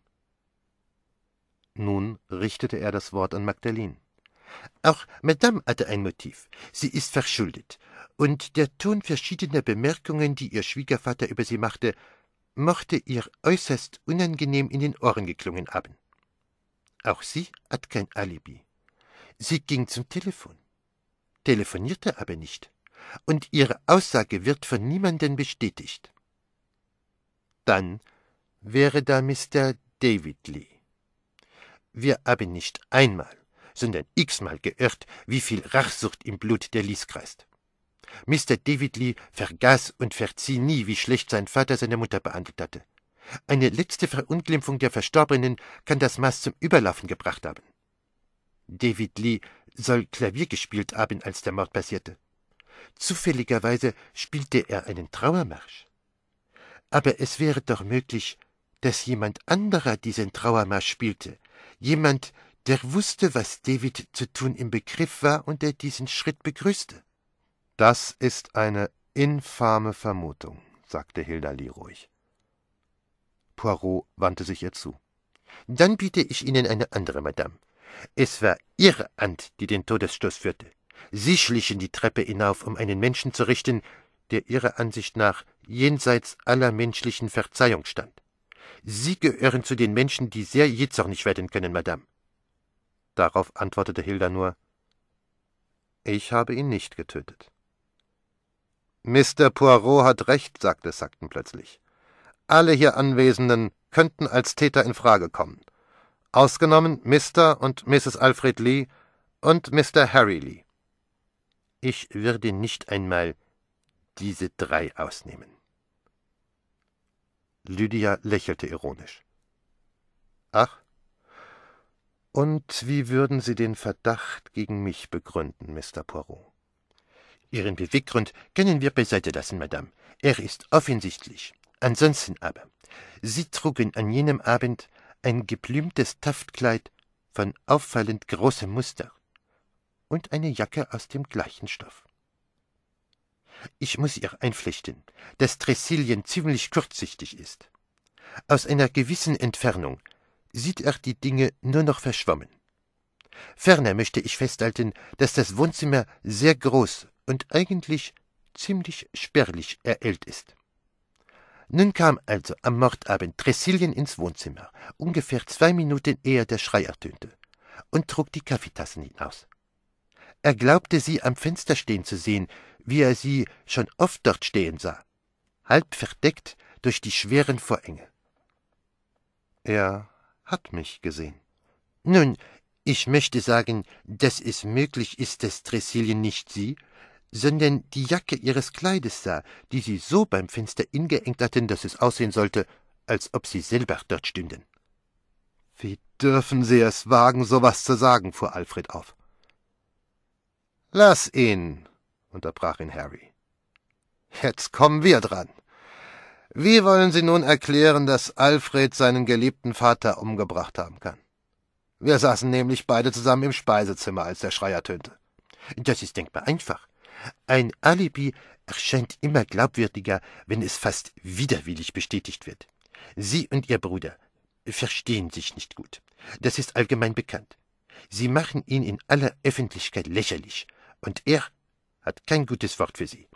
Nun richtete er das Wort an Magdalene. Auch Madame hatte ein Motiv. Sie ist verschuldet. Und der Ton verschiedener Bemerkungen, die ihr Schwiegervater über sie machte, mochte ihr äußerst unangenehm in den Ohren geklungen haben. Auch sie hat kein Alibi. Sie ging zum Telefon, telefonierte aber nicht, und ihre Aussage wird von niemandem bestätigt. Dann wäre da Mr. David Lee. Wir haben nicht einmal, sondern x-mal geirrt, wie viel Rachsucht im Blut der Lies kreist. Mr. David Lee vergaß und verzieh nie, wie schlecht sein Vater seine Mutter behandelt hatte. Eine letzte Verunglimpfung der Verstorbenen kann das Maß zum Überlaufen gebracht haben. David Lee soll Klavier gespielt haben, als der Mord passierte. Zufälligerweise spielte er einen Trauermarsch. Aber es wäre doch möglich, dass jemand anderer diesen Trauermarsch spielte, jemand, der wusste, was David zu tun im Begriff war und der diesen Schritt begrüßte. Das ist eine infame Vermutung, sagte Hilda Lee ruhig. Poirot wandte sich ihr zu. Dann biete ich Ihnen eine andere, Madame. Es war Ihre Hand, die den Todesstoß führte. Sie schlichen die Treppe hinauf, um einen Menschen zu richten, der Ihrer Ansicht nach jenseits aller menschlichen Verzeihung stand. Sie gehören zu den Menschen, die sehr jitzornig werden können, Madame. Darauf antwortete Hilda nur Ich habe ihn nicht getötet. Mr. Poirot hat recht, sagte Sackton plötzlich. Alle hier Anwesenden könnten als Täter in Frage kommen. Ausgenommen Mr. und Mrs. Alfred Lee und Mr. Harry Lee. Ich würde nicht einmal diese drei ausnehmen. Lydia lächelte ironisch. Ach? Und wie würden Sie den Verdacht gegen mich begründen, Mr. Poirot? Ihren Beweggrund können wir beiseite lassen, Madame. Er ist offensichtlich. Ansonsten aber. Sie trugen an jenem Abend ein geblümtes Taftkleid von auffallend großem Muster und eine Jacke aus dem gleichen Stoff. Ich muss ihr einflechten, dass Tressilien ziemlich kurzsichtig ist. Aus einer gewissen Entfernung sieht er die Dinge nur noch verschwommen. Ferner möchte ich festhalten, dass das Wohnzimmer sehr groß und eigentlich ziemlich spärlich ereilt ist. Nun kam also am Mordabend Tressilien ins Wohnzimmer, ungefähr zwei Minuten ehe der Schrei ertönte, und trug die Kaffeetassen hinaus. Er glaubte sie am Fenster stehen zu sehen, wie er sie schon oft dort stehen sah, halb verdeckt durch die schweren Vorhänge. Er hat mich gesehen. Nun, ich möchte sagen, dass es möglich ist, dass Tressilien nicht sie, sondern die Jacke ihres Kleides sah, die sie so beim Fenster ingeengt hatten, dass es aussehen sollte, als ob sie selber dort stünden. Wie dürfen Sie es wagen, so was zu sagen, fuhr Alfred auf. Lass ihn, unterbrach ihn Harry. Jetzt kommen wir dran. Wie wollen Sie nun erklären, dass Alfred seinen geliebten Vater umgebracht haben kann? Wir saßen nämlich beide zusammen im Speisezimmer, als der Schrei ertönte. Das ist denkbar einfach. Ein Alibi erscheint immer glaubwürdiger, wenn es fast widerwillig bestätigt wird. Sie und Ihr Bruder verstehen sich nicht gut. Das ist allgemein bekannt. Sie machen ihn in aller Öffentlichkeit lächerlich, und er hat kein gutes Wort für Sie.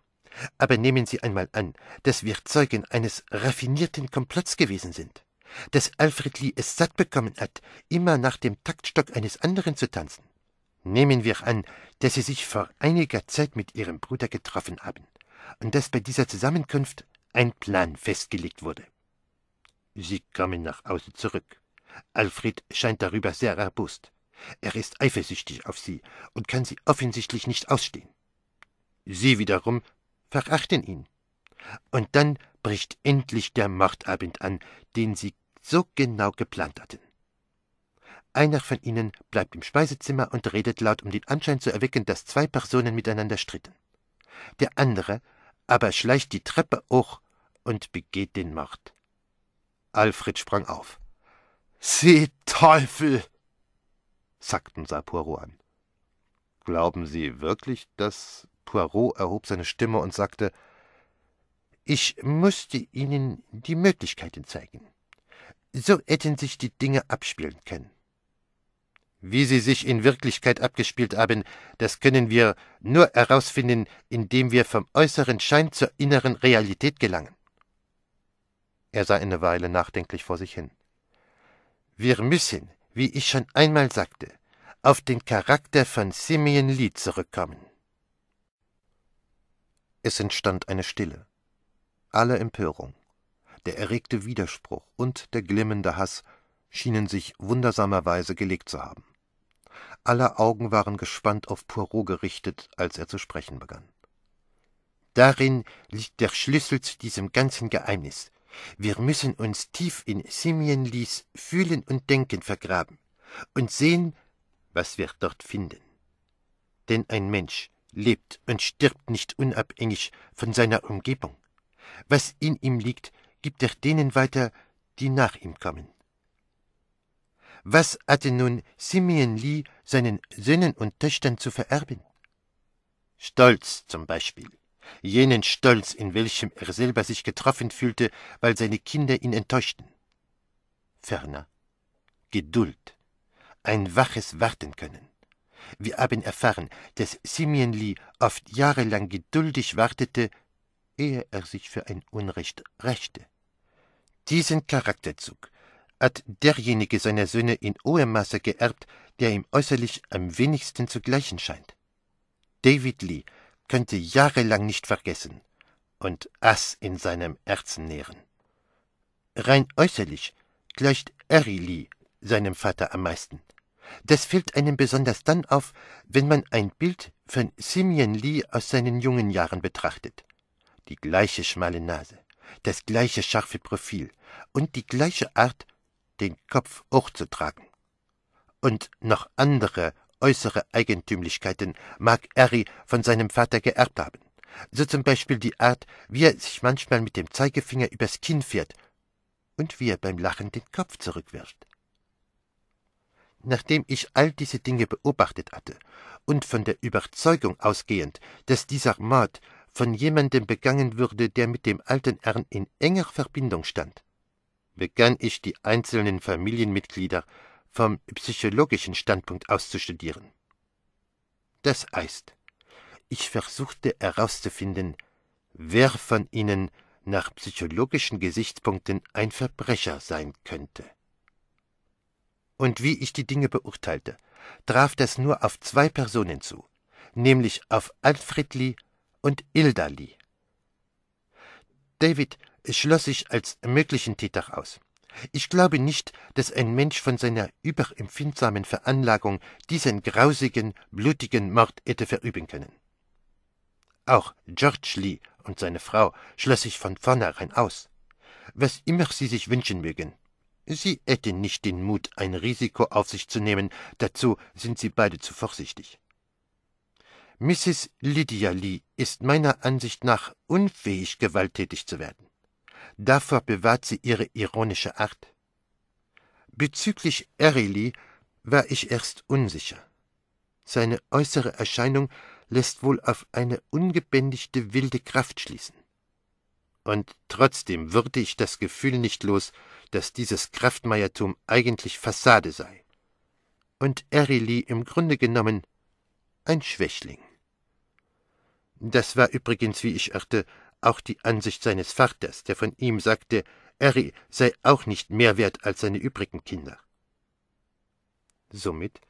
Aber nehmen Sie einmal an, dass wir Zeugen eines raffinierten Komplotts gewesen sind, dass Alfred Lee es satt bekommen hat, immer nach dem Taktstock eines anderen zu tanzen. Nehmen wir an, dass Sie sich vor einiger Zeit mit Ihrem Bruder getroffen haben und dass bei dieser Zusammenkunft ein Plan festgelegt wurde. Sie kommen nach Hause zurück. Alfred scheint darüber sehr erbost. Er ist eifersüchtig auf Sie und kann Sie offensichtlich nicht ausstehen. Sie wiederum verachten ihn. Und dann bricht endlich der Mordabend an, den sie so genau geplant hatten. Einer von ihnen bleibt im Speisezimmer und redet laut, um den Anschein zu erwecken, dass zwei Personen miteinander stritten. Der andere aber schleicht die Treppe hoch und begeht den Mord. Alfred sprang auf. Sie Teufel! sagten sah an. Glauben Sie wirklich, dass Poirot erhob seine Stimme und sagte Ich müsste Ihnen die Möglichkeiten zeigen. So hätten sich die Dinge abspielen können. Wie sie sich in Wirklichkeit abgespielt haben, das können wir nur herausfinden, indem wir vom äußeren Schein zur inneren Realität gelangen. Er sah eine Weile nachdenklich vor sich hin. Wir müssen, wie ich schon einmal sagte, auf den Charakter von Simeon Lee zurückkommen. Es entstand eine Stille. Alle Empörung, der erregte Widerspruch und der glimmende Hass schienen sich wundersamerweise gelegt zu haben. Aller Augen waren gespannt auf Poirot gerichtet, als er zu sprechen begann. Darin liegt der Schlüssel zu diesem ganzen Geheimnis. Wir müssen uns tief in Simeon Lees Fühlen und Denken vergraben und sehen, was wir dort finden. Denn ein Mensch, lebt und stirbt nicht unabhängig von seiner Umgebung. Was in ihm liegt, gibt er denen weiter, die nach ihm kommen. Was hatte nun Simeon Lee seinen Söhnen und Töchtern zu vererben? Stolz zum Beispiel, jenen Stolz, in welchem er selber sich getroffen fühlte, weil seine Kinder ihn enttäuschten. Ferner Geduld, ein waches Warten können. Wir haben erfahren, dass Lee oft jahrelang geduldig wartete, ehe er sich für ein Unrecht rächte. Diesen Charakterzug hat derjenige seiner Söhne in hohem Maße geerbt, der ihm äußerlich am wenigsten zu gleichen scheint. David Lee könnte jahrelang nicht vergessen und Ass in seinem Herzen nähren. Rein äußerlich gleicht Harry Lee seinem Vater am meisten. Das fällt einem besonders dann auf, wenn man ein Bild von Simeon Lee aus seinen jungen Jahren betrachtet. Die gleiche schmale Nase, das gleiche scharfe Profil und die gleiche Art, den Kopf hochzutragen. Und noch andere äußere Eigentümlichkeiten mag Harry von seinem Vater geerbt haben. So zum Beispiel die Art, wie er sich manchmal mit dem Zeigefinger übers Kinn fährt und wie er beim Lachen den Kopf zurückwirft. Nachdem ich all diese Dinge beobachtet hatte und von der Überzeugung ausgehend, dass dieser Mord von jemandem begangen würde, der mit dem alten Herrn in enger Verbindung stand, begann ich die einzelnen Familienmitglieder vom psychologischen Standpunkt aus zu studieren. Das heißt, ich versuchte herauszufinden, wer von ihnen nach psychologischen Gesichtspunkten ein Verbrecher sein könnte und wie ich die Dinge beurteilte, traf das nur auf zwei Personen zu, nämlich auf Alfred Lee und Ilda Lee. David schloss sich als möglichen Täter aus. Ich glaube nicht, dass ein Mensch von seiner überempfindsamen Veranlagung diesen grausigen, blutigen Mord hätte verüben können. Auch George Lee und seine Frau schloss ich von vornherein aus. Was immer sie sich wünschen mögen, Sie hätte nicht den Mut, ein Risiko auf sich zu nehmen, dazu sind sie beide zu vorsichtig. Mrs. Lydia Lee ist meiner Ansicht nach unfähig, gewalttätig zu werden. Davor bewahrt sie ihre ironische Art. Bezüglich Lee war ich erst unsicher. Seine äußere Erscheinung lässt wohl auf eine ungebändigte wilde Kraft schließen. Und trotzdem würde ich das Gefühl nicht los, dass dieses Kraftmeiertum eigentlich Fassade sei. Und Erili im Grunde genommen ein Schwächling. Das war übrigens, wie ich irrte, auch die Ansicht seines Vaters, der von ihm sagte, Erri sei auch nicht mehr wert als seine übrigen Kinder. Somit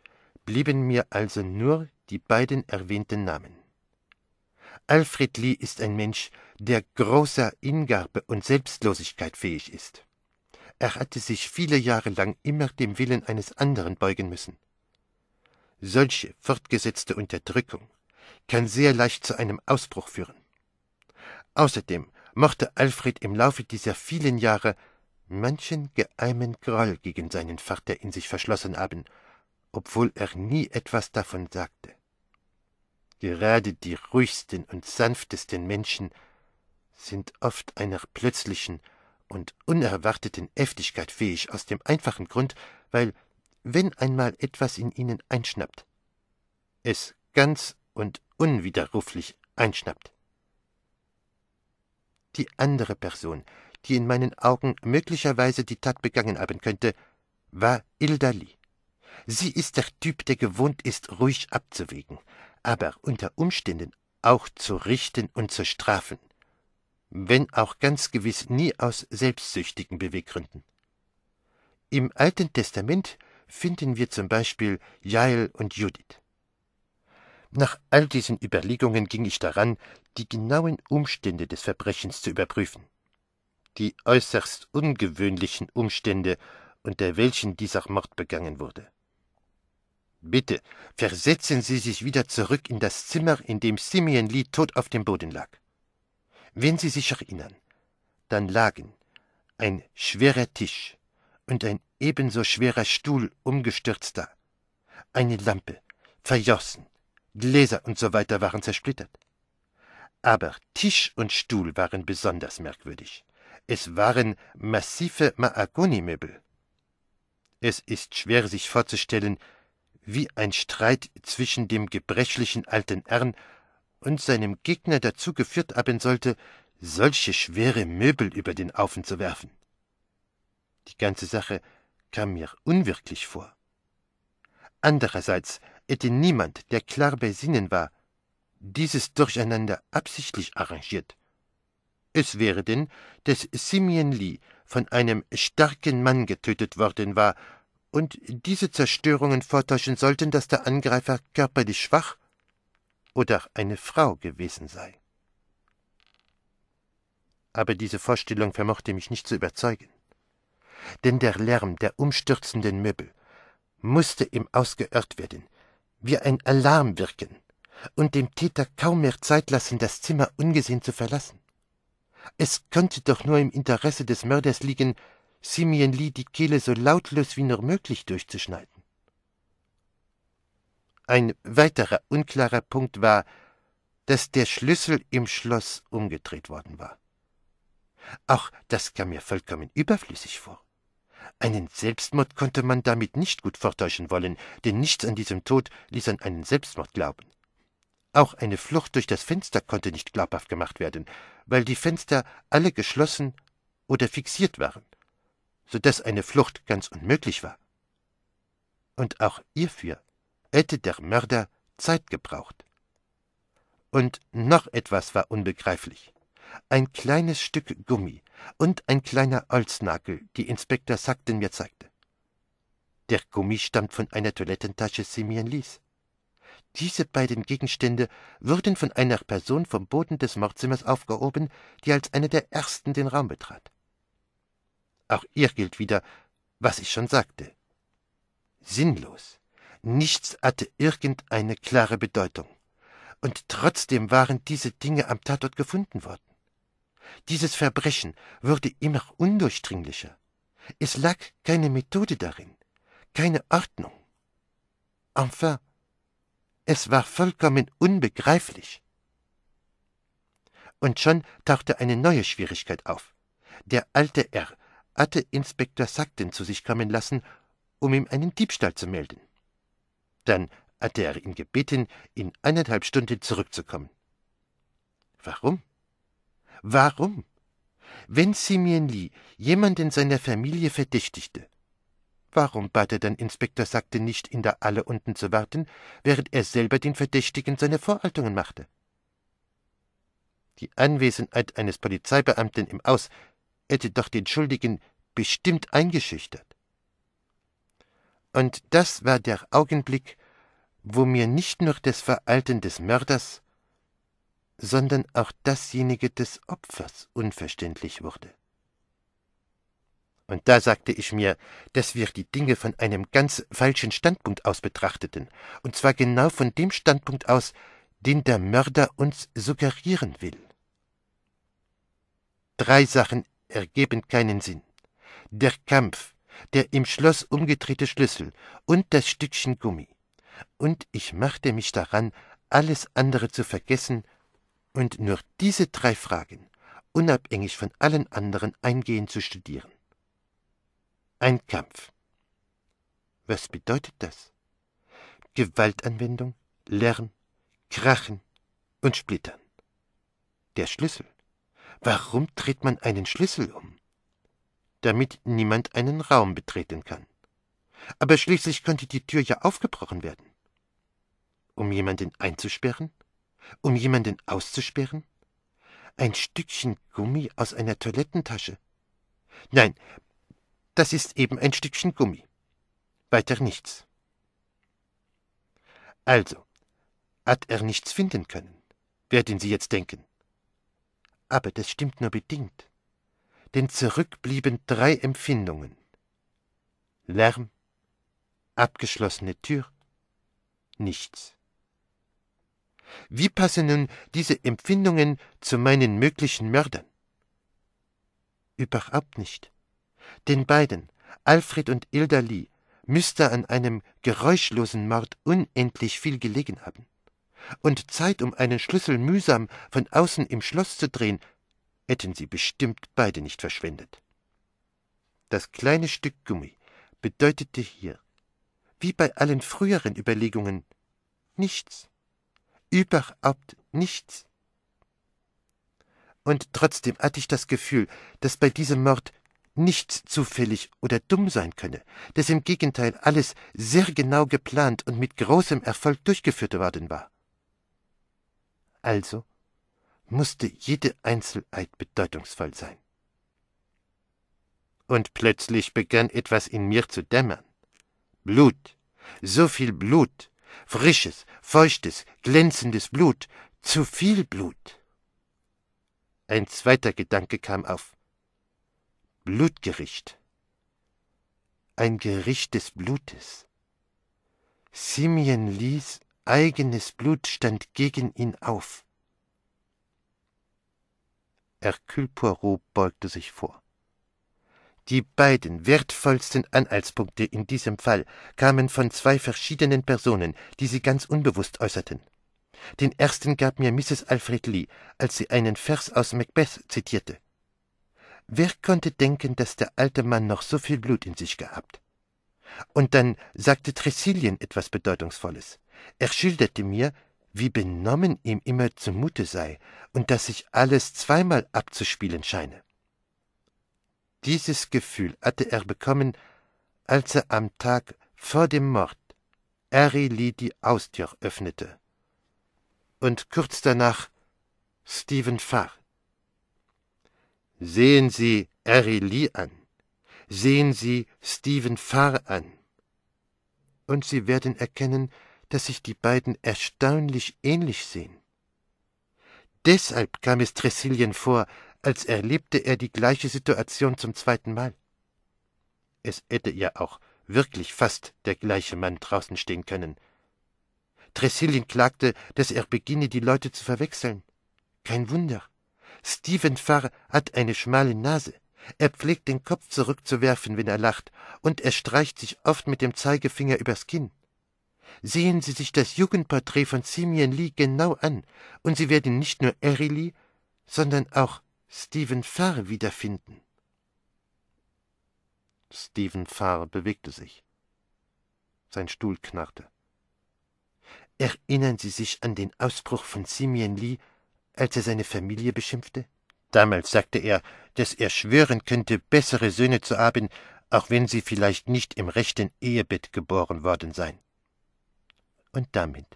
blieben mir also nur die beiden erwähnten Namen. Alfred Lee ist ein Mensch, der großer Hingabe und Selbstlosigkeit fähig ist. Er hatte sich viele Jahre lang immer dem Willen eines anderen beugen müssen. Solche fortgesetzte Unterdrückung kann sehr leicht zu einem Ausbruch führen. Außerdem mochte Alfred im Laufe dieser vielen Jahre manchen geheimen Groll gegen seinen Vater in sich verschlossen haben, obwohl er nie etwas davon sagte. Gerade die ruhigsten und sanftesten Menschen sind oft einer plötzlichen und unerwarteten Äftigkeit fähig, aus dem einfachen Grund, weil, wenn einmal etwas in ihnen einschnappt, es ganz und unwiderruflich einschnappt. Die andere Person, die in meinen Augen möglicherweise die Tat begangen haben könnte, war Ildali. Sie ist der Typ, der gewohnt ist, ruhig abzuwägen, aber unter Umständen auch zu richten und zu strafen wenn auch ganz gewiss nie aus selbstsüchtigen Beweggründen. Im Alten Testament finden wir zum Beispiel Jael und Judith. Nach all diesen Überlegungen ging ich daran, die genauen Umstände des Verbrechens zu überprüfen. Die äußerst ungewöhnlichen Umstände, unter welchen dieser Mord begangen wurde. Bitte versetzen Sie sich wieder zurück in das Zimmer, in dem Simeon Lee tot auf dem Boden lag. Wenn Sie sich erinnern, dann lagen ein schwerer Tisch und ein ebenso schwerer Stuhl umgestürzt da, eine Lampe, verjossen, Gläser und so weiter waren zersplittert. Aber Tisch und Stuhl waren besonders merkwürdig. Es waren massive mahagoni Es ist schwer sich vorzustellen, wie ein Streit zwischen dem gebrechlichen alten Herrn und seinem Gegner dazu geführt haben sollte, solche schwere Möbel über den Haufen zu werfen. Die ganze Sache kam mir unwirklich vor. Andererseits hätte niemand, der klar bei Sinnen war, dieses Durcheinander absichtlich arrangiert. Es wäre denn, dass Simeon Lee von einem starken Mann getötet worden war, und diese Zerstörungen vortäuschen sollten, dass der Angreifer körperlich schwach oder eine Frau gewesen sei. Aber diese Vorstellung vermochte mich nicht zu überzeugen. Denn der Lärm der umstürzenden Möbel musste ihm ausgeirrt werden, wie ein Alarm wirken und dem Täter kaum mehr Zeit lassen, das Zimmer ungesehen zu verlassen. Es konnte doch nur im Interesse des Mörders liegen, Simeon Lee die Kehle so lautlos wie nur möglich durchzuschneiden. Ein weiterer unklarer Punkt war, dass der Schlüssel im Schloss umgedreht worden war. Auch das kam mir vollkommen überflüssig vor. Einen Selbstmord konnte man damit nicht gut vortäuschen wollen, denn nichts an diesem Tod ließ an einen Selbstmord glauben. Auch eine Flucht durch das Fenster konnte nicht glaubhaft gemacht werden, weil die Fenster alle geschlossen oder fixiert waren, so daß eine Flucht ganz unmöglich war. Und auch hierfür hätte der Mörder Zeit gebraucht. Und noch etwas war unbegreiflich. Ein kleines Stück Gummi und ein kleiner Holznagel, die Inspektor Sackten mir zeigte. Der Gummi stammt von einer Toilettentasche Simeon Lies. Diese beiden Gegenstände wurden von einer Person vom Boden des Mordzimmers aufgehoben, die als eine der ersten den Raum betrat. Auch ihr gilt wieder, was ich schon sagte. Sinnlos nichts hatte irgendeine klare Bedeutung. Und trotzdem waren diese Dinge am Tatort gefunden worden. Dieses Verbrechen wurde immer undurchdringlicher. Es lag keine Methode darin, keine Ordnung. Enfin, es war vollkommen unbegreiflich. Und schon tauchte eine neue Schwierigkeit auf. Der alte R hatte Inspektor Sackten zu sich kommen lassen, um ihm einen Diebstahl zu melden. Dann hatte er ihn gebeten, in eineinhalb Stunden zurückzukommen. Warum? Warum? Wenn Simeon Simeonli jemanden seiner Familie verdächtigte, warum bat er dann Inspektor Sagte nicht, in der Alle unten zu warten, während er selber den Verdächtigen seine Vorhaltungen machte? Die Anwesenheit eines Polizeibeamten im Aus hätte doch den Schuldigen bestimmt eingeschüchtert. Und das war der Augenblick, wo mir nicht nur das Veralten des Mörders, sondern auch dasjenige des Opfers unverständlich wurde. Und da sagte ich mir, dass wir die Dinge von einem ganz falschen Standpunkt aus betrachteten, und zwar genau von dem Standpunkt aus, den der Mörder uns suggerieren will. Drei Sachen ergeben keinen Sinn. Der Kampf der im Schloss umgedrehte Schlüssel und das Stückchen Gummi. Und ich machte mich daran, alles andere zu vergessen und nur diese drei Fragen, unabhängig von allen anderen, eingehend zu studieren. Ein Kampf. Was bedeutet das? Gewaltanwendung, Lärm, Krachen und Splittern. Der Schlüssel. Warum dreht man einen Schlüssel um? damit niemand einen Raum betreten kann. Aber schließlich könnte die Tür ja aufgebrochen werden. Um jemanden einzusperren? Um jemanden auszusperren? Ein Stückchen Gummi aus einer Toilettentasche. Nein, das ist eben ein Stückchen Gummi. Weiter nichts. Also, hat er nichts finden können, werden Sie jetzt denken. Aber das stimmt nur bedingt denn zurückblieben drei Empfindungen. Lärm, abgeschlossene Tür, nichts. Wie passen nun diese Empfindungen zu meinen möglichen Mördern? Überhaupt nicht. Den beiden, Alfred und Ilda Lee, müsste an einem geräuschlosen Mord unendlich viel gelegen haben. Und Zeit, um einen Schlüssel mühsam von außen im Schloss zu drehen, hätten sie bestimmt beide nicht verschwendet. Das kleine Stück Gummi bedeutete hier, wie bei allen früheren Überlegungen, nichts, überhaupt nichts. Und trotzdem hatte ich das Gefühl, dass bei diesem Mord nichts zufällig oder dumm sein könne, dass im Gegenteil alles sehr genau geplant und mit großem Erfolg durchgeführt worden war. Also musste jede Einzelheit bedeutungsvoll sein. Und plötzlich begann etwas in mir zu dämmern. Blut, so viel Blut, frisches, feuchtes, glänzendes Blut, zu viel Blut. Ein zweiter Gedanke kam auf. Blutgericht. Ein Gericht des Blutes. Simeon Lees eigenes Blut stand gegen ihn auf. Hercule Poirot beugte sich vor. Die beiden wertvollsten Anhaltspunkte in diesem Fall kamen von zwei verschiedenen Personen, die sie ganz unbewusst äußerten. Den ersten gab mir Mrs. Alfred Lee, als sie einen Vers aus Macbeth zitierte. Wer konnte denken, dass der alte Mann noch so viel Blut in sich gehabt? Und dann sagte Tressilien etwas Bedeutungsvolles. Er schilderte mir, wie benommen ihm immer zumute sei und dass sich alles zweimal abzuspielen scheine. Dieses Gefühl hatte er bekommen, als er am Tag vor dem Mord Harry Lee die Austür öffnete. Und kurz danach Stephen Farr. Sehen Sie Harry Lee an. Sehen Sie Stephen Farr an. Und Sie werden erkennen, dass sich die beiden erstaunlich ähnlich sehen. Deshalb kam es Tressilien vor, als erlebte er die gleiche Situation zum zweiten Mal. Es hätte ja auch wirklich fast der gleiche Mann draußen stehen können. Tressilien klagte, dass er beginne, die Leute zu verwechseln. Kein Wunder. Stephen Farr hat eine schmale Nase. Er pflegt den Kopf zurückzuwerfen, wenn er lacht, und er streicht sich oft mit dem Zeigefinger übers Kinn. Sehen Sie sich das Jugendporträt von Simeon Lee genau an, und Sie werden nicht nur Harry Lee, sondern auch Stephen Farr wiederfinden. Stephen Farr bewegte sich. Sein Stuhl knarrte. Erinnern Sie sich an den Ausbruch von Simeon Lee, als er seine Familie beschimpfte? Damals sagte er, dass er schwören könnte, bessere Söhne zu haben, auch wenn sie vielleicht nicht im rechten Ehebett geboren worden seien. Und damit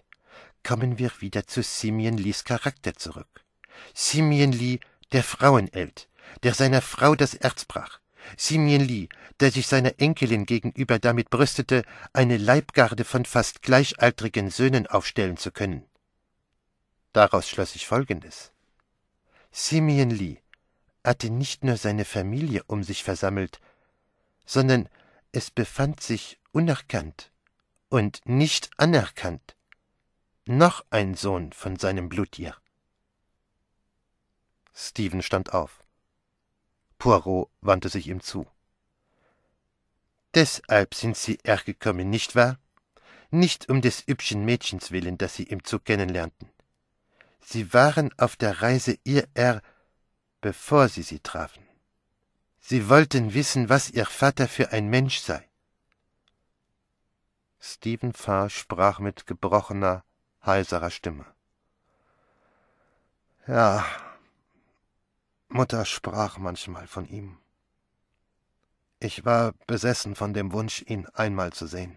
kommen wir wieder zu Simeon Lees Charakter zurück. Simeon Lee, der Frauenelt, der seiner Frau das Erz brach. Simeon Lee, der sich seiner Enkelin gegenüber damit brüstete, eine Leibgarde von fast gleichaltrigen Söhnen aufstellen zu können. Daraus schloss ich Folgendes. Simeon Lee hatte nicht nur seine Familie um sich versammelt, sondern es befand sich unerkannt und nicht anerkannt. Noch ein Sohn von seinem Blutier. Stephen stand auf. Poirot wandte sich ihm zu. Deshalb sind Sie hergekommen, nicht wahr? Nicht um des hübschen Mädchens willen, das Sie im Zug kennenlernten. Sie waren auf der Reise ihr hierher, bevor Sie sie trafen. Sie wollten wissen, was Ihr Vater für ein Mensch sei. Stephen Farr sprach mit gebrochener, heiserer Stimme. Ja, Mutter sprach manchmal von ihm. Ich war besessen von dem Wunsch, ihn einmal zu sehen.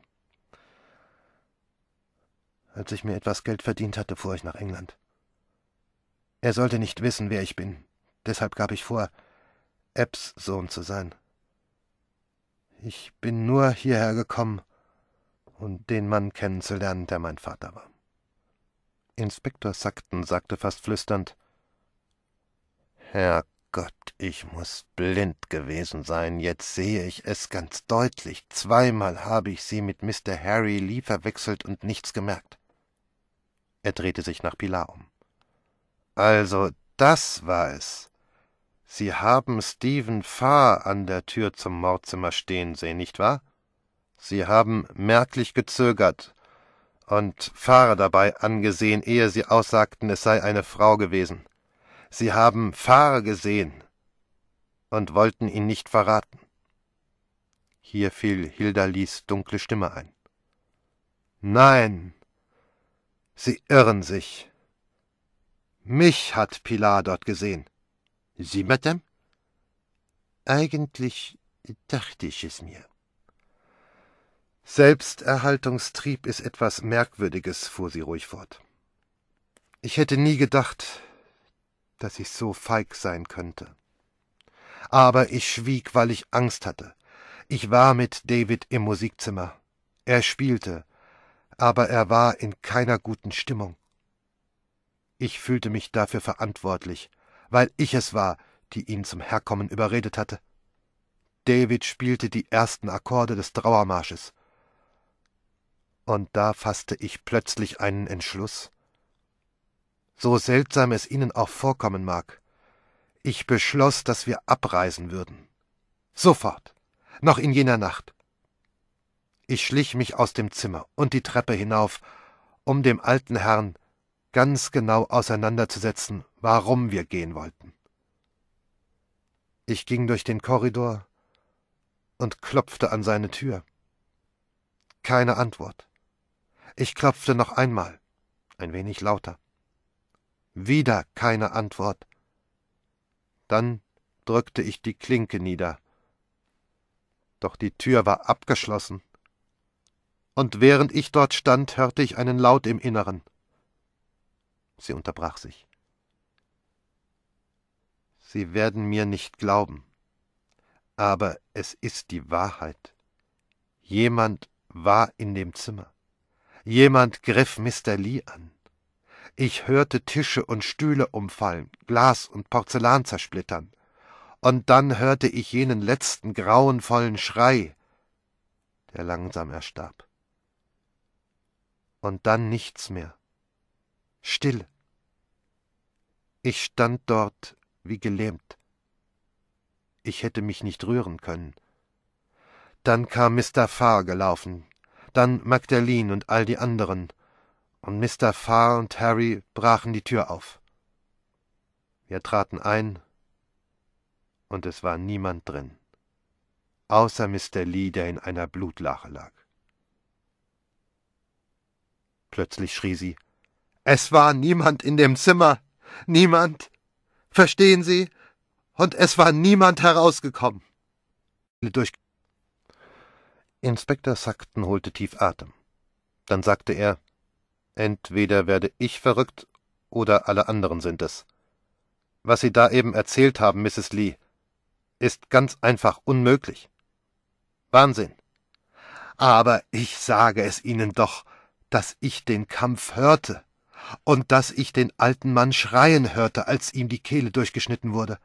Als ich mir etwas Geld verdient hatte, fuhr ich nach England. Er sollte nicht wissen, wer ich bin. Deshalb gab ich vor, Epps Sohn zu sein. Ich bin nur hierher gekommen, und den Mann kennenzulernen, der mein Vater war. Inspektor Sackton sagte fast flüsternd Herrgott, ich muß blind gewesen sein, jetzt sehe ich es ganz deutlich. Zweimal habe ich sie mit Mr. Harry Lee verwechselt und nichts gemerkt. Er drehte sich nach Pilar um. Also, das war es. Sie haben Stephen Farr an der Tür zum Mordzimmer stehen sehen, nicht wahr? Sie haben merklich gezögert und Fahrer dabei angesehen, ehe Sie aussagten, es sei eine Frau gewesen. Sie haben Fahrer gesehen und wollten ihn nicht verraten. Hier fiel Hilda Lies dunkle Stimme ein. Nein, Sie irren sich. Mich hat Pilar dort gesehen. Sie, Madame? Eigentlich dachte ich es mir. Selbsterhaltungstrieb ist etwas Merkwürdiges, fuhr sie ruhig fort. Ich hätte nie gedacht, dass ich so feig sein könnte. Aber ich schwieg, weil ich Angst hatte. Ich war mit David im Musikzimmer. Er spielte, aber er war in keiner guten Stimmung. Ich fühlte mich dafür verantwortlich, weil ich es war, die ihn zum Herkommen überredet hatte. David spielte die ersten Akkorde des Trauermarsches. Und da fasste ich plötzlich einen Entschluss. So seltsam es Ihnen auch vorkommen mag, ich beschloss, dass wir abreisen würden. Sofort, noch in jener Nacht. Ich schlich mich aus dem Zimmer und die Treppe hinauf, um dem alten Herrn ganz genau auseinanderzusetzen, warum wir gehen wollten. Ich ging durch den Korridor und klopfte an seine Tür. Keine Antwort. Ich klopfte noch einmal, ein wenig lauter. Wieder keine Antwort. Dann drückte ich die Klinke nieder. Doch die Tür war abgeschlossen. Und während ich dort stand, hörte ich einen Laut im Inneren. Sie unterbrach sich. Sie werden mir nicht glauben, aber es ist die Wahrheit. Jemand war in dem Zimmer. Jemand griff Mr. Lee an. Ich hörte Tische und Stühle umfallen, Glas und Porzellan zersplittern. Und dann hörte ich jenen letzten grauenvollen Schrei, der langsam erstarb. Und dann nichts mehr. Stille. Ich stand dort wie gelähmt. Ich hätte mich nicht rühren können. Dann kam Mr. Farr gelaufen, dann Magdalene und all die anderen, und Mr. Farr und Harry brachen die Tür auf. Wir traten ein, und es war niemand drin, außer Mr. Lee, der in einer Blutlache lag. Plötzlich schrie sie Es war niemand in dem Zimmer. Niemand. Verstehen Sie? Und es war niemand herausgekommen. Durch Inspektor Sackton holte tief Atem. Dann sagte er Entweder werde ich verrückt oder alle anderen sind es. Was Sie da eben erzählt haben, Mrs. Lee, ist ganz einfach unmöglich. Wahnsinn. Aber ich sage es Ihnen doch, dass ich den Kampf hörte und dass ich den alten Mann schreien hörte, als ihm die Kehle durchgeschnitten wurde.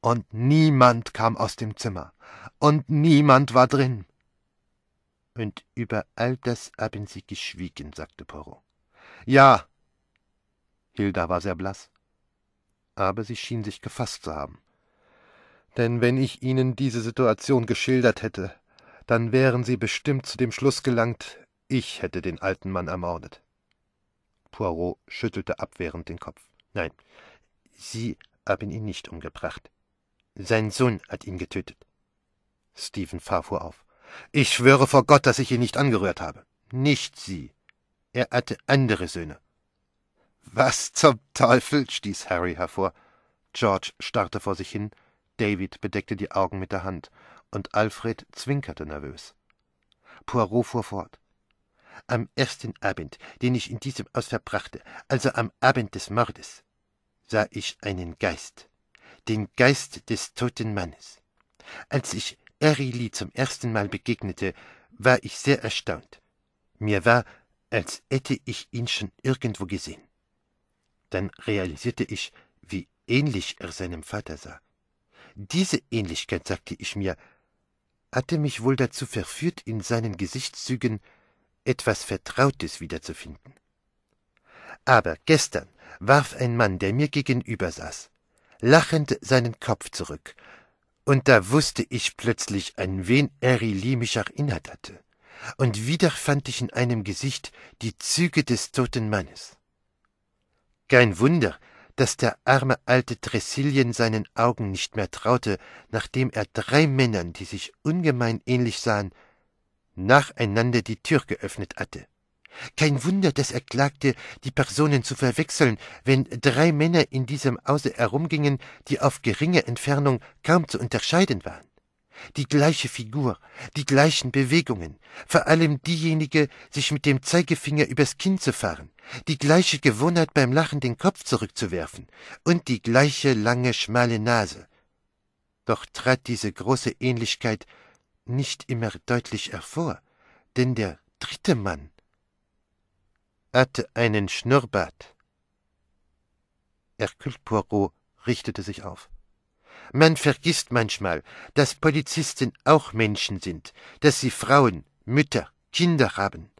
Und niemand kam aus dem Zimmer, und niemand war drin. Und über all das haben sie geschwiegen, sagte Poirot. Ja. Hilda war sehr blass. Aber sie schien sich gefasst zu haben. Denn wenn ich Ihnen diese Situation geschildert hätte, dann wären Sie bestimmt zu dem Schluss gelangt, ich hätte den alten Mann ermordet. Poirot schüttelte abwehrend den Kopf. Nein, Sie haben ihn nicht umgebracht. Sein Sohn hat ihn getötet. Stephen Farr fuhr auf. Ich schwöre vor Gott, dass ich ihn nicht angerührt habe. Nicht sie. Er hatte andere Söhne. Was zum Teufel? stieß Harry hervor. George starrte vor sich hin, David bedeckte die Augen mit der Hand, und Alfred zwinkerte nervös. Poirot fuhr fort. Am ersten Abend, den ich in diesem Haus verbrachte, also am Abend des Mordes, sah ich einen Geist, den Geist des toten Mannes. Als ich Harry Lee zum ersten Mal begegnete, war ich sehr erstaunt. Mir war, als hätte ich ihn schon irgendwo gesehen. Dann realisierte ich, wie ähnlich er seinem Vater sah. Diese Ähnlichkeit, sagte ich mir, hatte mich wohl dazu verführt, in seinen Gesichtszügen etwas Vertrautes wiederzufinden. Aber gestern warf ein Mann, der mir gegenüber saß, lachend seinen Kopf zurück und da wusste ich plötzlich, an wen Harry Lee mich erinnert hatte. Und wieder fand ich in einem Gesicht die Züge des toten Mannes. Kein Wunder, dass der arme alte Tressilien seinen Augen nicht mehr traute, nachdem er drei Männern, die sich ungemein ähnlich sahen, nacheinander die Tür geöffnet hatte. Kein Wunder, dass er klagte, die Personen zu verwechseln, wenn drei Männer in diesem Hause herumgingen, die auf geringe Entfernung kaum zu unterscheiden waren. Die gleiche Figur, die gleichen Bewegungen, vor allem diejenige, sich mit dem Zeigefinger übers Kinn zu fahren, die gleiche Gewohnheit beim Lachen den Kopf zurückzuwerfen und die gleiche lange, schmale Nase. Doch trat diese große Ähnlichkeit nicht immer deutlich hervor, denn der dritte Mann hatte einen Schnurrbart. Hercule Poirot richtete sich auf. Man vergisst manchmal, dass Polizisten auch Menschen sind, dass sie Frauen, Mütter, Kinder haben.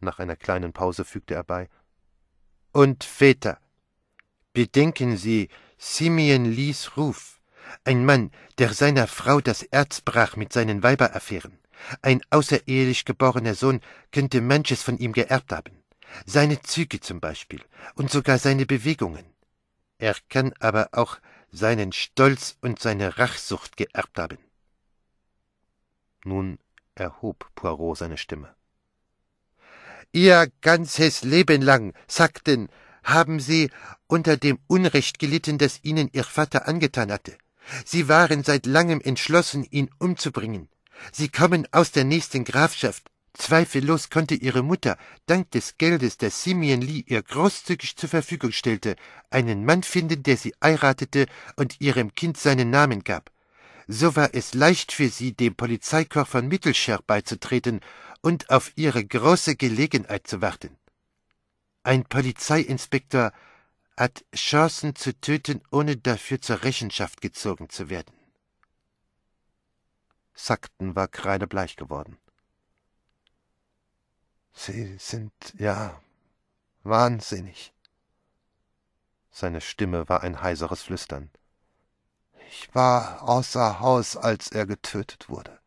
Nach einer kleinen Pause fügte er bei Und Väter, bedenken Sie Simeon Lees Ruf, ein Mann, der seiner Frau das Erz brach mit seinen Weiberaffären. Ein außerehelich geborener Sohn könnte manches von ihm geerbt haben, seine Züge zum Beispiel und sogar seine Bewegungen. Er kann aber auch seinen Stolz und seine Rachsucht geerbt haben. Nun erhob Poirot seine Stimme. Ihr ganzes Leben lang, sagten, haben Sie unter dem Unrecht gelitten, das Ihnen Ihr Vater angetan hatte. Sie waren seit langem entschlossen, ihn umzubringen, Sie kommen aus der nächsten Grafschaft. Zweifellos konnte ihre Mutter, dank des Geldes, das Simeon Lee ihr großzügig zur Verfügung stellte, einen Mann finden, der sie heiratete und ihrem Kind seinen Namen gab. So war es leicht für sie, dem Polizeikorps von Mittelscher beizutreten und auf ihre große Gelegenheit zu warten. Ein Polizeiinspektor hat Chancen zu töten, ohne dafür zur Rechenschaft gezogen zu werden. Sackten war kreidebleich geworden. Sie sind ja wahnsinnig. Seine Stimme war ein heiseres Flüstern. Ich war außer Haus, als er getötet wurde.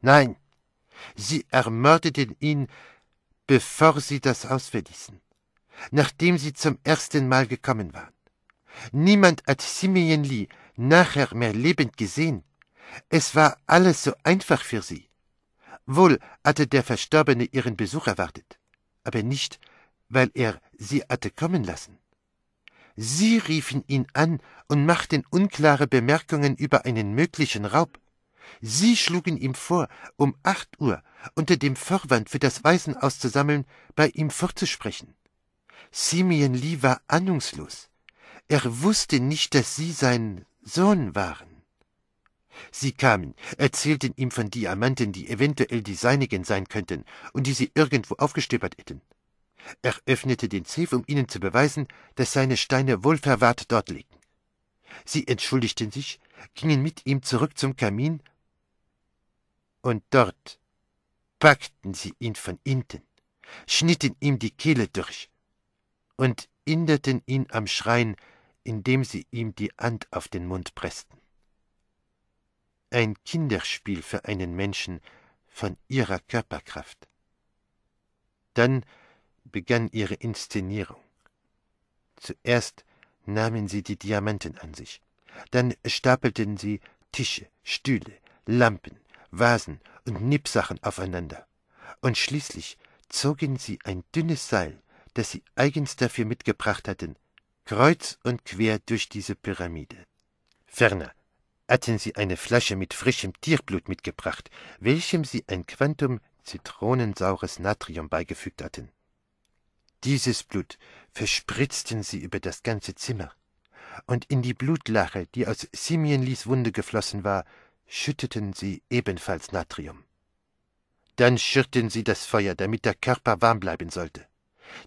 Nein, sie ermordeten ihn, bevor sie das Haus verließen, nachdem sie zum ersten Mal gekommen waren. Niemand hat Simeon Lee nachher mehr lebend gesehen. Es war alles so einfach für sie. Wohl hatte der Verstorbene ihren Besuch erwartet, aber nicht, weil er sie hatte kommen lassen. Sie riefen ihn an und machten unklare Bemerkungen über einen möglichen Raub. Sie schlugen ihm vor, um acht Uhr unter dem Vorwand für das Waisenhaus zu sammeln, bei ihm vorzusprechen. Simeon Lee war ahnungslos. Er wusste nicht, dass sie sein Sohn waren. Sie kamen, erzählten ihm von Diamanten, die eventuell die seinigen sein könnten und die sie irgendwo aufgestöbert hätten. Er öffnete den Safe, um ihnen zu beweisen, dass seine Steine wohlverwahrt dort liegen. Sie entschuldigten sich, gingen mit ihm zurück zum Kamin und dort packten sie ihn von hinten, schnitten ihm die Kehle durch und hinderten ihn am Schreien, indem sie ihm die Hand auf den Mund pressten ein Kinderspiel für einen Menschen von ihrer Körperkraft. Dann begann ihre Inszenierung. Zuerst nahmen sie die Diamanten an sich, dann stapelten sie Tische, Stühle, Lampen, Vasen und Nippsachen aufeinander, und schließlich zogen sie ein dünnes Seil, das sie eigens dafür mitgebracht hatten, kreuz und quer durch diese Pyramide. Ferner hatten sie eine Flasche mit frischem Tierblut mitgebracht, welchem sie ein Quantum zitronensaures Natrium beigefügt hatten. Dieses Blut verspritzten sie über das ganze Zimmer, und in die Blutlache, die aus Simienlis Wunde geflossen war, schütteten sie ebenfalls Natrium. Dann schürten sie das Feuer, damit der Körper warm bleiben sollte.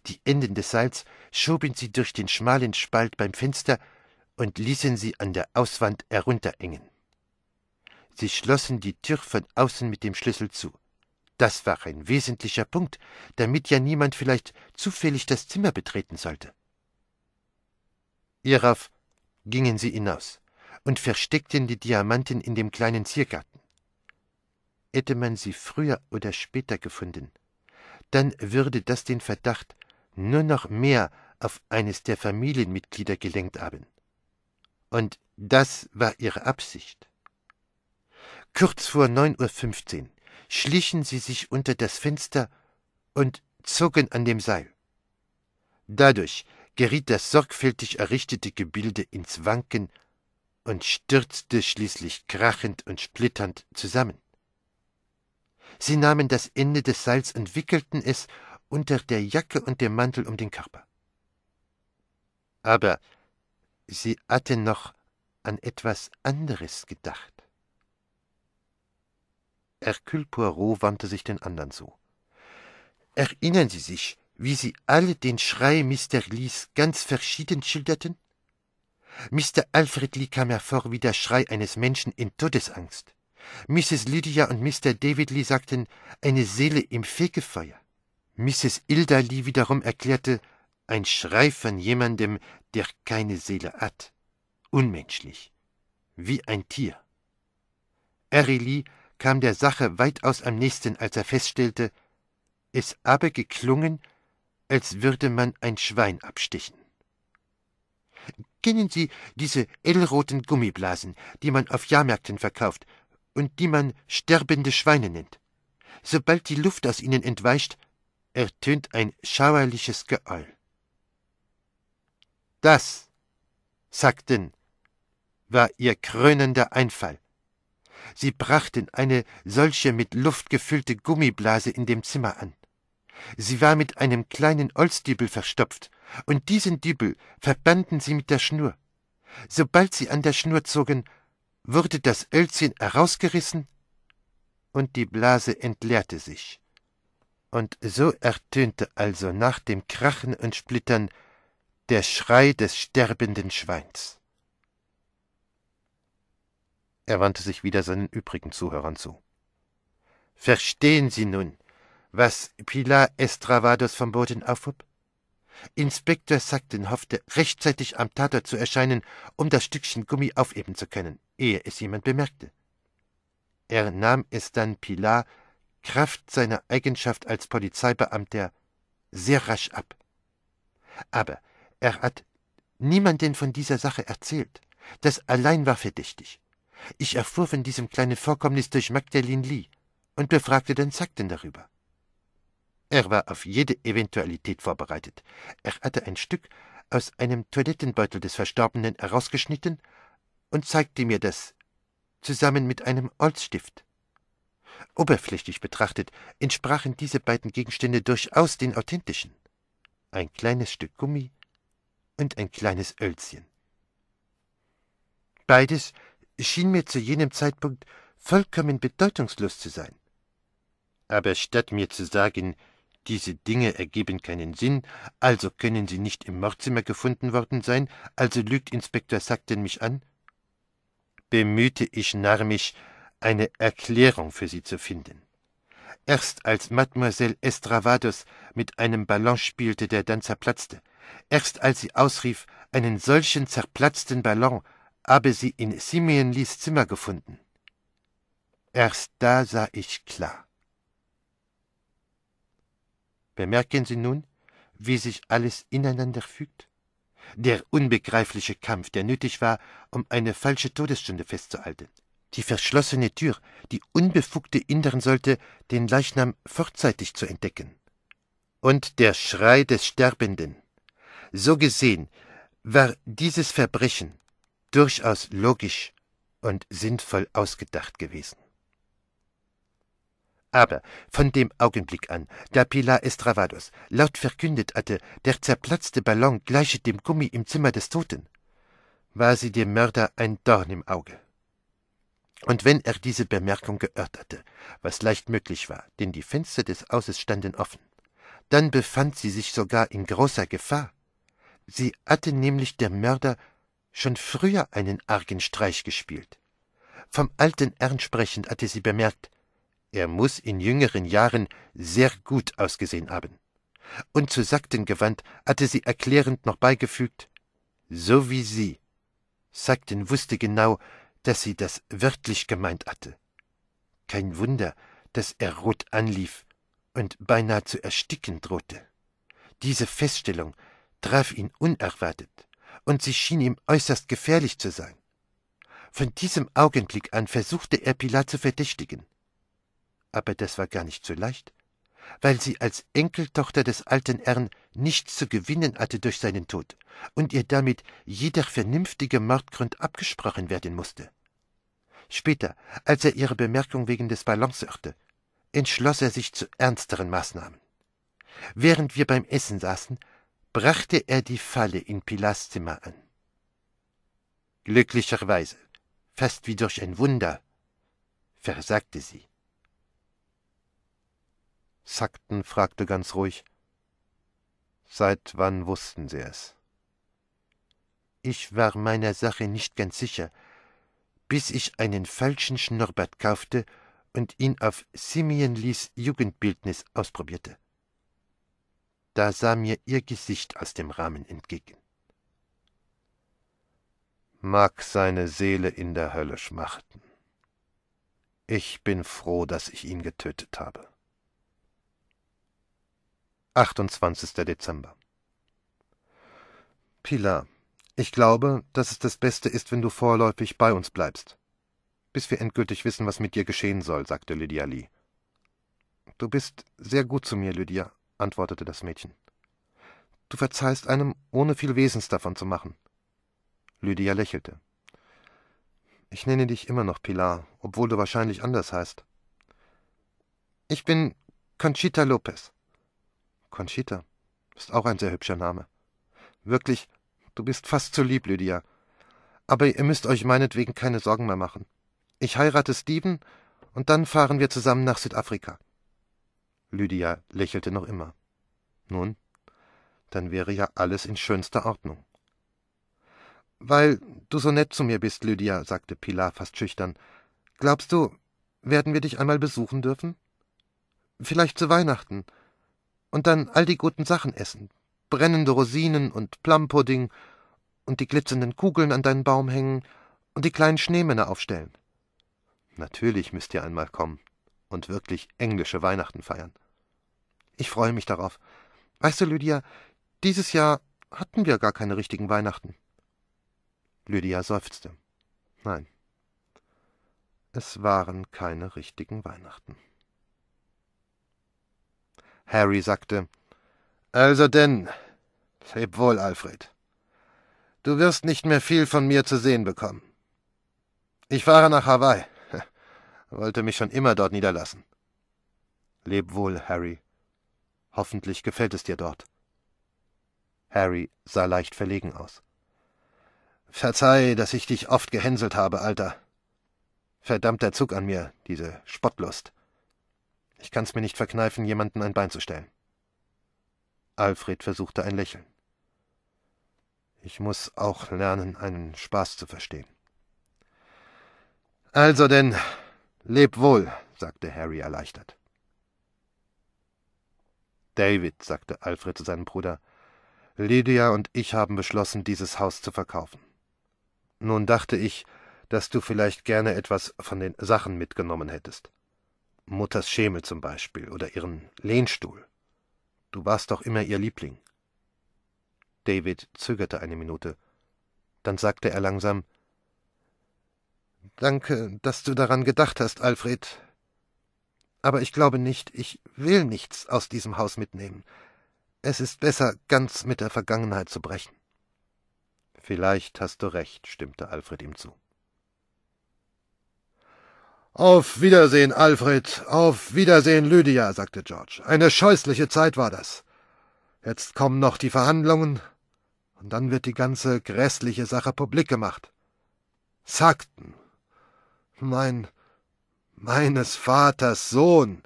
Die Enden des Seils schoben sie durch den schmalen Spalt beim Fenster und ließen sie an der Auswand herunterengen. Sie schlossen die Tür von außen mit dem Schlüssel zu. Das war ein wesentlicher Punkt, damit ja niemand vielleicht zufällig das Zimmer betreten sollte. Hierauf gingen sie hinaus und versteckten die Diamanten in dem kleinen Ziergarten. Hätte man sie früher oder später gefunden, dann würde das den Verdacht nur noch mehr auf eines der Familienmitglieder gelenkt haben. Und das war ihre Absicht. Kurz vor 9.15 Uhr schlichen sie sich unter das Fenster und zogen an dem Seil. Dadurch geriet das sorgfältig errichtete Gebilde ins Wanken und stürzte schließlich krachend und splitternd zusammen. Sie nahmen das Ende des Seils und wickelten es unter der Jacke und dem Mantel um den Körper. Aber sie hatte noch an etwas anderes gedacht. Hercule Poirot wandte sich den anderen zu. Erinnern Sie sich, wie Sie alle den Schrei Mr. Lees ganz verschieden schilderten? Mr. Alfred Lee kam hervor wie der Schrei eines Menschen in Todesangst. Mrs. Lydia und Mr. David Lee sagten, eine Seele im Fegefeuer. Mrs. Ilda Lee wiederum erklärte, ein Schrei von jemandem, der keine Seele hat. Unmenschlich. Wie ein Tier. Erili kam der Sache weitaus am nächsten, als er feststellte, es habe geklungen, als würde man ein Schwein abstechen. Kennen Sie diese edelroten Gummiblasen, die man auf Jahrmärkten verkauft und die man sterbende Schweine nennt? Sobald die Luft aus ihnen entweicht, ertönt ein schauerliches Geäul. Das, sagten, war ihr krönender Einfall. Sie brachten eine solche mit Luft gefüllte Gummiblase in dem Zimmer an. Sie war mit einem kleinen Holzdübel verstopft, und diesen Dübel verbanden sie mit der Schnur. Sobald sie an der Schnur zogen, wurde das Ölzchen herausgerissen und die Blase entleerte sich. Und so ertönte also nach dem Krachen und Splittern der Schrei des sterbenden Schweins. Er wandte sich wieder seinen übrigen Zuhörern zu. Verstehen Sie nun, was Pilar Estravados vom Boden aufhob? Inspektor Sackton hoffte, rechtzeitig am Tatort zu erscheinen, um das Stückchen Gummi aufheben zu können, ehe es jemand bemerkte. Er nahm es dann Pilar, Kraft seiner Eigenschaft als Polizeibeamter, sehr rasch ab. Aber er hat niemanden von dieser Sache erzählt. Das allein war verdächtig. Ich erfuhr von diesem kleinen Vorkommnis durch Magdalene Lee und befragte den Sakten darüber. Er war auf jede Eventualität vorbereitet. Er hatte ein Stück aus einem Toilettenbeutel des Verstorbenen herausgeschnitten und zeigte mir das, zusammen mit einem Holzstift. Oberflächlich betrachtet entsprachen diese beiden Gegenstände durchaus den authentischen. Ein kleines Stück Gummi und ein kleines Ölzchen. Beides schien mir zu jenem Zeitpunkt vollkommen bedeutungslos zu sein. Aber statt mir zu sagen, diese Dinge ergeben keinen Sinn, also können sie nicht im Mordzimmer gefunden worden sein, also lügt Inspektor Sackten mich an, bemühte ich narmisch, eine Erklärung für sie zu finden. Erst als Mademoiselle Estravados mit einem Ballon spielte, der dann zerplatzte, Erst als sie ausrief, einen solchen zerplatzten Ballon habe sie in Simeon Lees Zimmer gefunden. Erst da sah ich klar. Bemerken Sie nun, wie sich alles ineinander fügt? Der unbegreifliche Kampf, der nötig war, um eine falsche Todesstunde festzuhalten. Die verschlossene Tür, die Unbefugte hindern sollte, den Leichnam vorzeitig zu entdecken. Und der Schrei des Sterbenden. So gesehen war dieses Verbrechen durchaus logisch und sinnvoll ausgedacht gewesen. Aber von dem Augenblick an, da Pilar Estravados laut verkündet hatte, der zerplatzte Ballon gleiche dem Gummi im Zimmer des Toten, war sie dem Mörder ein Dorn im Auge. Und wenn er diese Bemerkung geirrt hatte, was leicht möglich war, denn die Fenster des Hauses standen offen, dann befand sie sich sogar in großer Gefahr. Sie hatte nämlich der Mörder schon früher einen argen Streich gespielt. Vom alten Herrn sprechend hatte sie bemerkt, er muß in jüngeren Jahren sehr gut ausgesehen haben. Und zu gewandt, hatte sie erklärend noch beigefügt, so wie sie. Sakten wusste genau, dass sie das wörtlich gemeint hatte. Kein Wunder, daß er rot anlief und beinahe zu ersticken drohte. Diese Feststellung traf ihn unerwartet, und sie schien ihm äußerst gefährlich zu sein. Von diesem Augenblick an versuchte er Pilar zu verdächtigen. Aber das war gar nicht so leicht, weil sie als Enkeltochter des alten Herrn nichts zu gewinnen hatte durch seinen Tod und ihr damit jeder vernünftige Mordgrund abgesprochen werden musste. Später, als er ihre Bemerkung wegen des Ballons hörte, entschloss er sich zu ernsteren Maßnahmen. Während wir beim Essen saßen, brachte er die Falle in Pilas Zimmer an. Glücklicherweise, fast wie durch ein Wunder, versagte sie. Sakten fragte ganz ruhig, Seit wann wussten Sie es? Ich war meiner Sache nicht ganz sicher, bis ich einen falschen Schnurrbart kaufte und ihn auf Simeon Lees Jugendbildnis ausprobierte da sah mir ihr Gesicht aus dem Rahmen entgegen. Mag seine Seele in der Hölle schmachten. Ich bin froh, dass ich ihn getötet habe. 28. Dezember Pilar, ich glaube, dass es das Beste ist, wenn du vorläufig bei uns bleibst, bis wir endgültig wissen, was mit dir geschehen soll, sagte Lydia Lee. Du bist sehr gut zu mir, Lydia, antwortete das Mädchen. Du verzeihst einem, ohne viel Wesens davon zu machen. Lydia lächelte. Ich nenne dich immer noch Pilar, obwohl du wahrscheinlich anders heißt. Ich bin Conchita Lopez. Conchita ist auch ein sehr hübscher Name. Wirklich, du bist fast zu lieb, Lydia. Aber ihr müsst euch meinetwegen keine Sorgen mehr machen. Ich heirate Steven und dann fahren wir zusammen nach Südafrika. Lydia lächelte noch immer. Nun, dann wäre ja alles in schönster Ordnung. Weil du so nett zu mir bist, Lydia, sagte Pilar fast schüchtern, glaubst du, werden wir dich einmal besuchen dürfen? Vielleicht zu Weihnachten. Und dann all die guten Sachen essen. Brennende Rosinen und Plumpudding und die glitzernden Kugeln an deinen Baum hängen und die kleinen Schneemänner aufstellen. Natürlich müsst ihr einmal kommen und wirklich englische Weihnachten feiern. Ich freue mich darauf. Weißt du, Lydia, dieses Jahr hatten wir gar keine richtigen Weihnachten. Lydia seufzte. Nein. Es waren keine richtigen Weihnachten. Harry sagte Also denn, leb wohl, Alfred. Du wirst nicht mehr viel von mir zu sehen bekommen. Ich fahre nach Hawaii. Wollte mich schon immer dort niederlassen. Leb wohl, Harry, Hoffentlich gefällt es dir dort. Harry sah leicht verlegen aus. Verzeih, dass ich dich oft gehänselt habe, Alter. Verdammter Zug an mir, diese Spottlust. Ich kann's mir nicht verkneifen, jemanden ein Bein zu stellen. Alfred versuchte ein Lächeln. Ich muss auch lernen, einen Spaß zu verstehen. Also denn, leb wohl, sagte Harry erleichtert. David, sagte Alfred zu seinem Bruder, Lydia und ich haben beschlossen, dieses Haus zu verkaufen. Nun dachte ich, dass du vielleicht gerne etwas von den Sachen mitgenommen hättest. Mutters Schemel zum Beispiel oder ihren Lehnstuhl. Du warst doch immer ihr Liebling. David zögerte eine Minute. Dann sagte er langsam Danke, dass du daran gedacht hast, Alfred aber ich glaube nicht, ich will nichts aus diesem Haus mitnehmen. Es ist besser, ganz mit der Vergangenheit zu brechen. Vielleicht hast du recht, stimmte Alfred ihm zu. Auf Wiedersehen, Alfred, auf Wiedersehen, Lydia, sagte George. Eine scheußliche Zeit war das. Jetzt kommen noch die Verhandlungen, und dann wird die ganze grässliche Sache publik gemacht. Sagten. Nein, meines Vaters Sohn.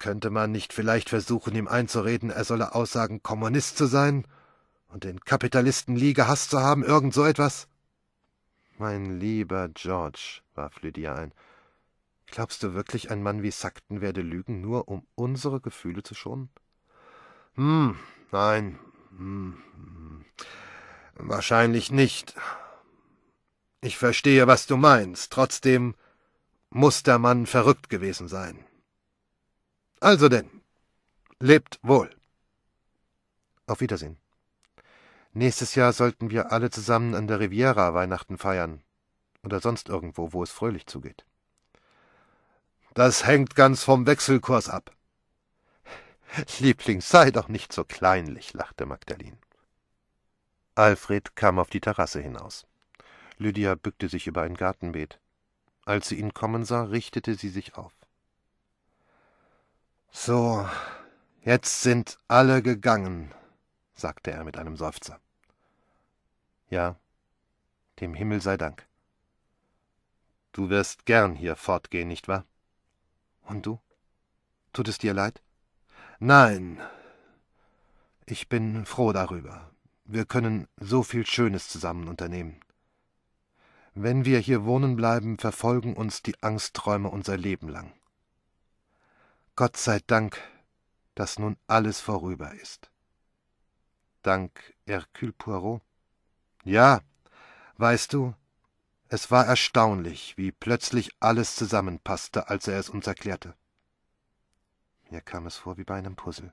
Könnte man nicht vielleicht versuchen, ihm einzureden, er solle aussagen, Kommunist zu sein und den Kapitalisten Lee zu haben, irgend so etwas? Mein lieber George, warf Lydia ein, glaubst du wirklich, ein Mann wie Sackton werde lügen, nur um unsere Gefühle zu schonen? Hm, nein, hm, hm. wahrscheinlich nicht. Ich verstehe, was du meinst. Trotzdem muß der Mann verrückt gewesen sein. Also denn, lebt wohl. Auf Wiedersehen. Nächstes Jahr sollten wir alle zusammen an der Riviera Weihnachten feiern oder sonst irgendwo, wo es fröhlich zugeht. Das hängt ganz vom Wechselkurs ab. Liebling, sei doch nicht so kleinlich, lachte Magdalene. Alfred kam auf die Terrasse hinaus. Lydia bückte sich über ein Gartenbeet. Als sie ihn kommen sah, richtete sie sich auf. So, jetzt sind alle gegangen, sagte er mit einem Seufzer. Ja, dem Himmel sei Dank. Du wirst gern hier fortgehen, nicht wahr? Und du? Tut es dir leid? Nein. Ich bin froh darüber. Wir können so viel Schönes zusammen unternehmen. Wenn wir hier wohnen bleiben, verfolgen uns die Angstträume unser Leben lang. Gott sei Dank, dass nun alles vorüber ist. Dank Hercule Poirot? Ja, weißt du, es war erstaunlich, wie plötzlich alles zusammenpasste, als er es uns erklärte. Mir kam es vor wie bei einem Puzzle.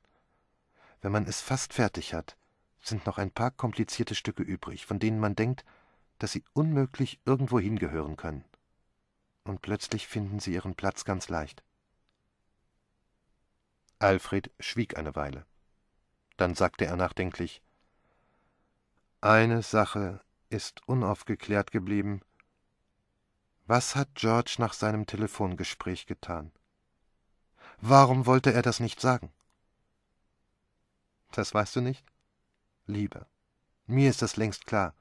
Wenn man es fast fertig hat, sind noch ein paar komplizierte Stücke übrig, von denen man denkt, dass sie unmöglich irgendwo hingehören können. Und plötzlich finden sie ihren Platz ganz leicht. Alfred schwieg eine Weile. Dann sagte er nachdenklich Eine Sache ist unaufgeklärt geblieben. Was hat George nach seinem Telefongespräch getan? Warum wollte er das nicht sagen? Das weißt du nicht? Lieber, mir ist das längst klar.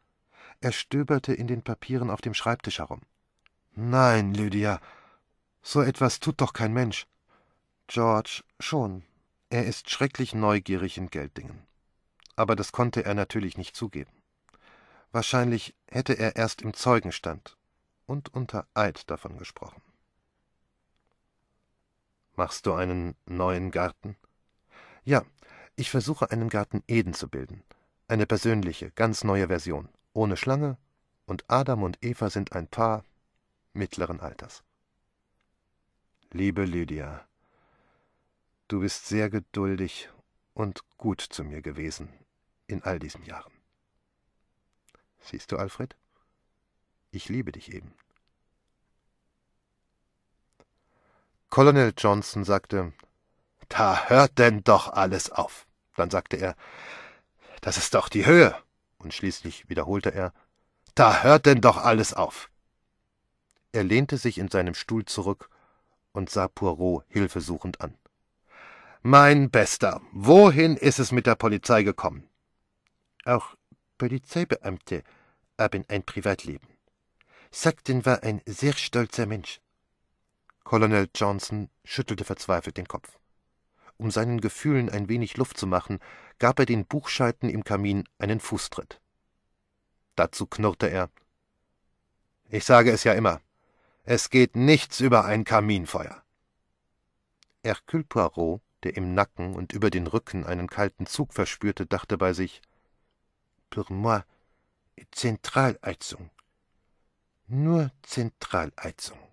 Er stöberte in den Papieren auf dem Schreibtisch herum. Nein, Lydia, so etwas tut doch kein Mensch. George schon. Er ist schrecklich neugierig in Gelddingen. Aber das konnte er natürlich nicht zugeben. Wahrscheinlich hätte er erst im Zeugenstand und unter Eid davon gesprochen. Machst du einen neuen Garten? Ja, ich versuche einen Garten Eden zu bilden. Eine persönliche, ganz neue Version ohne Schlange, und Adam und Eva sind ein Paar mittleren Alters. Liebe Lydia, du bist sehr geduldig und gut zu mir gewesen in all diesen Jahren. Siehst du, Alfred? Ich liebe dich eben. Colonel Johnson sagte, Da hört denn doch alles auf. Dann sagte er, Das ist doch die Höhe und schließlich wiederholte er Da hört denn doch alles auf. Er lehnte sich in seinem Stuhl zurück und sah Poirot hilfesuchend an. Mein Bester, wohin ist es mit der Polizei gekommen? Auch Polizeibeamte haben ein Privatleben. Sackton war ein sehr stolzer Mensch. Colonel Johnson schüttelte verzweifelt den Kopf. Um seinen Gefühlen ein wenig Luft zu machen, gab er den Buchscheiten im Kamin einen Fußtritt. Dazu knurrte er Ich sage es ja immer, es geht nichts über ein Kaminfeuer. Hercule Poirot, der im Nacken und über den Rücken einen kalten Zug verspürte, dachte bei sich Pour moi, Zentralheizung. Nur Zentralheizung.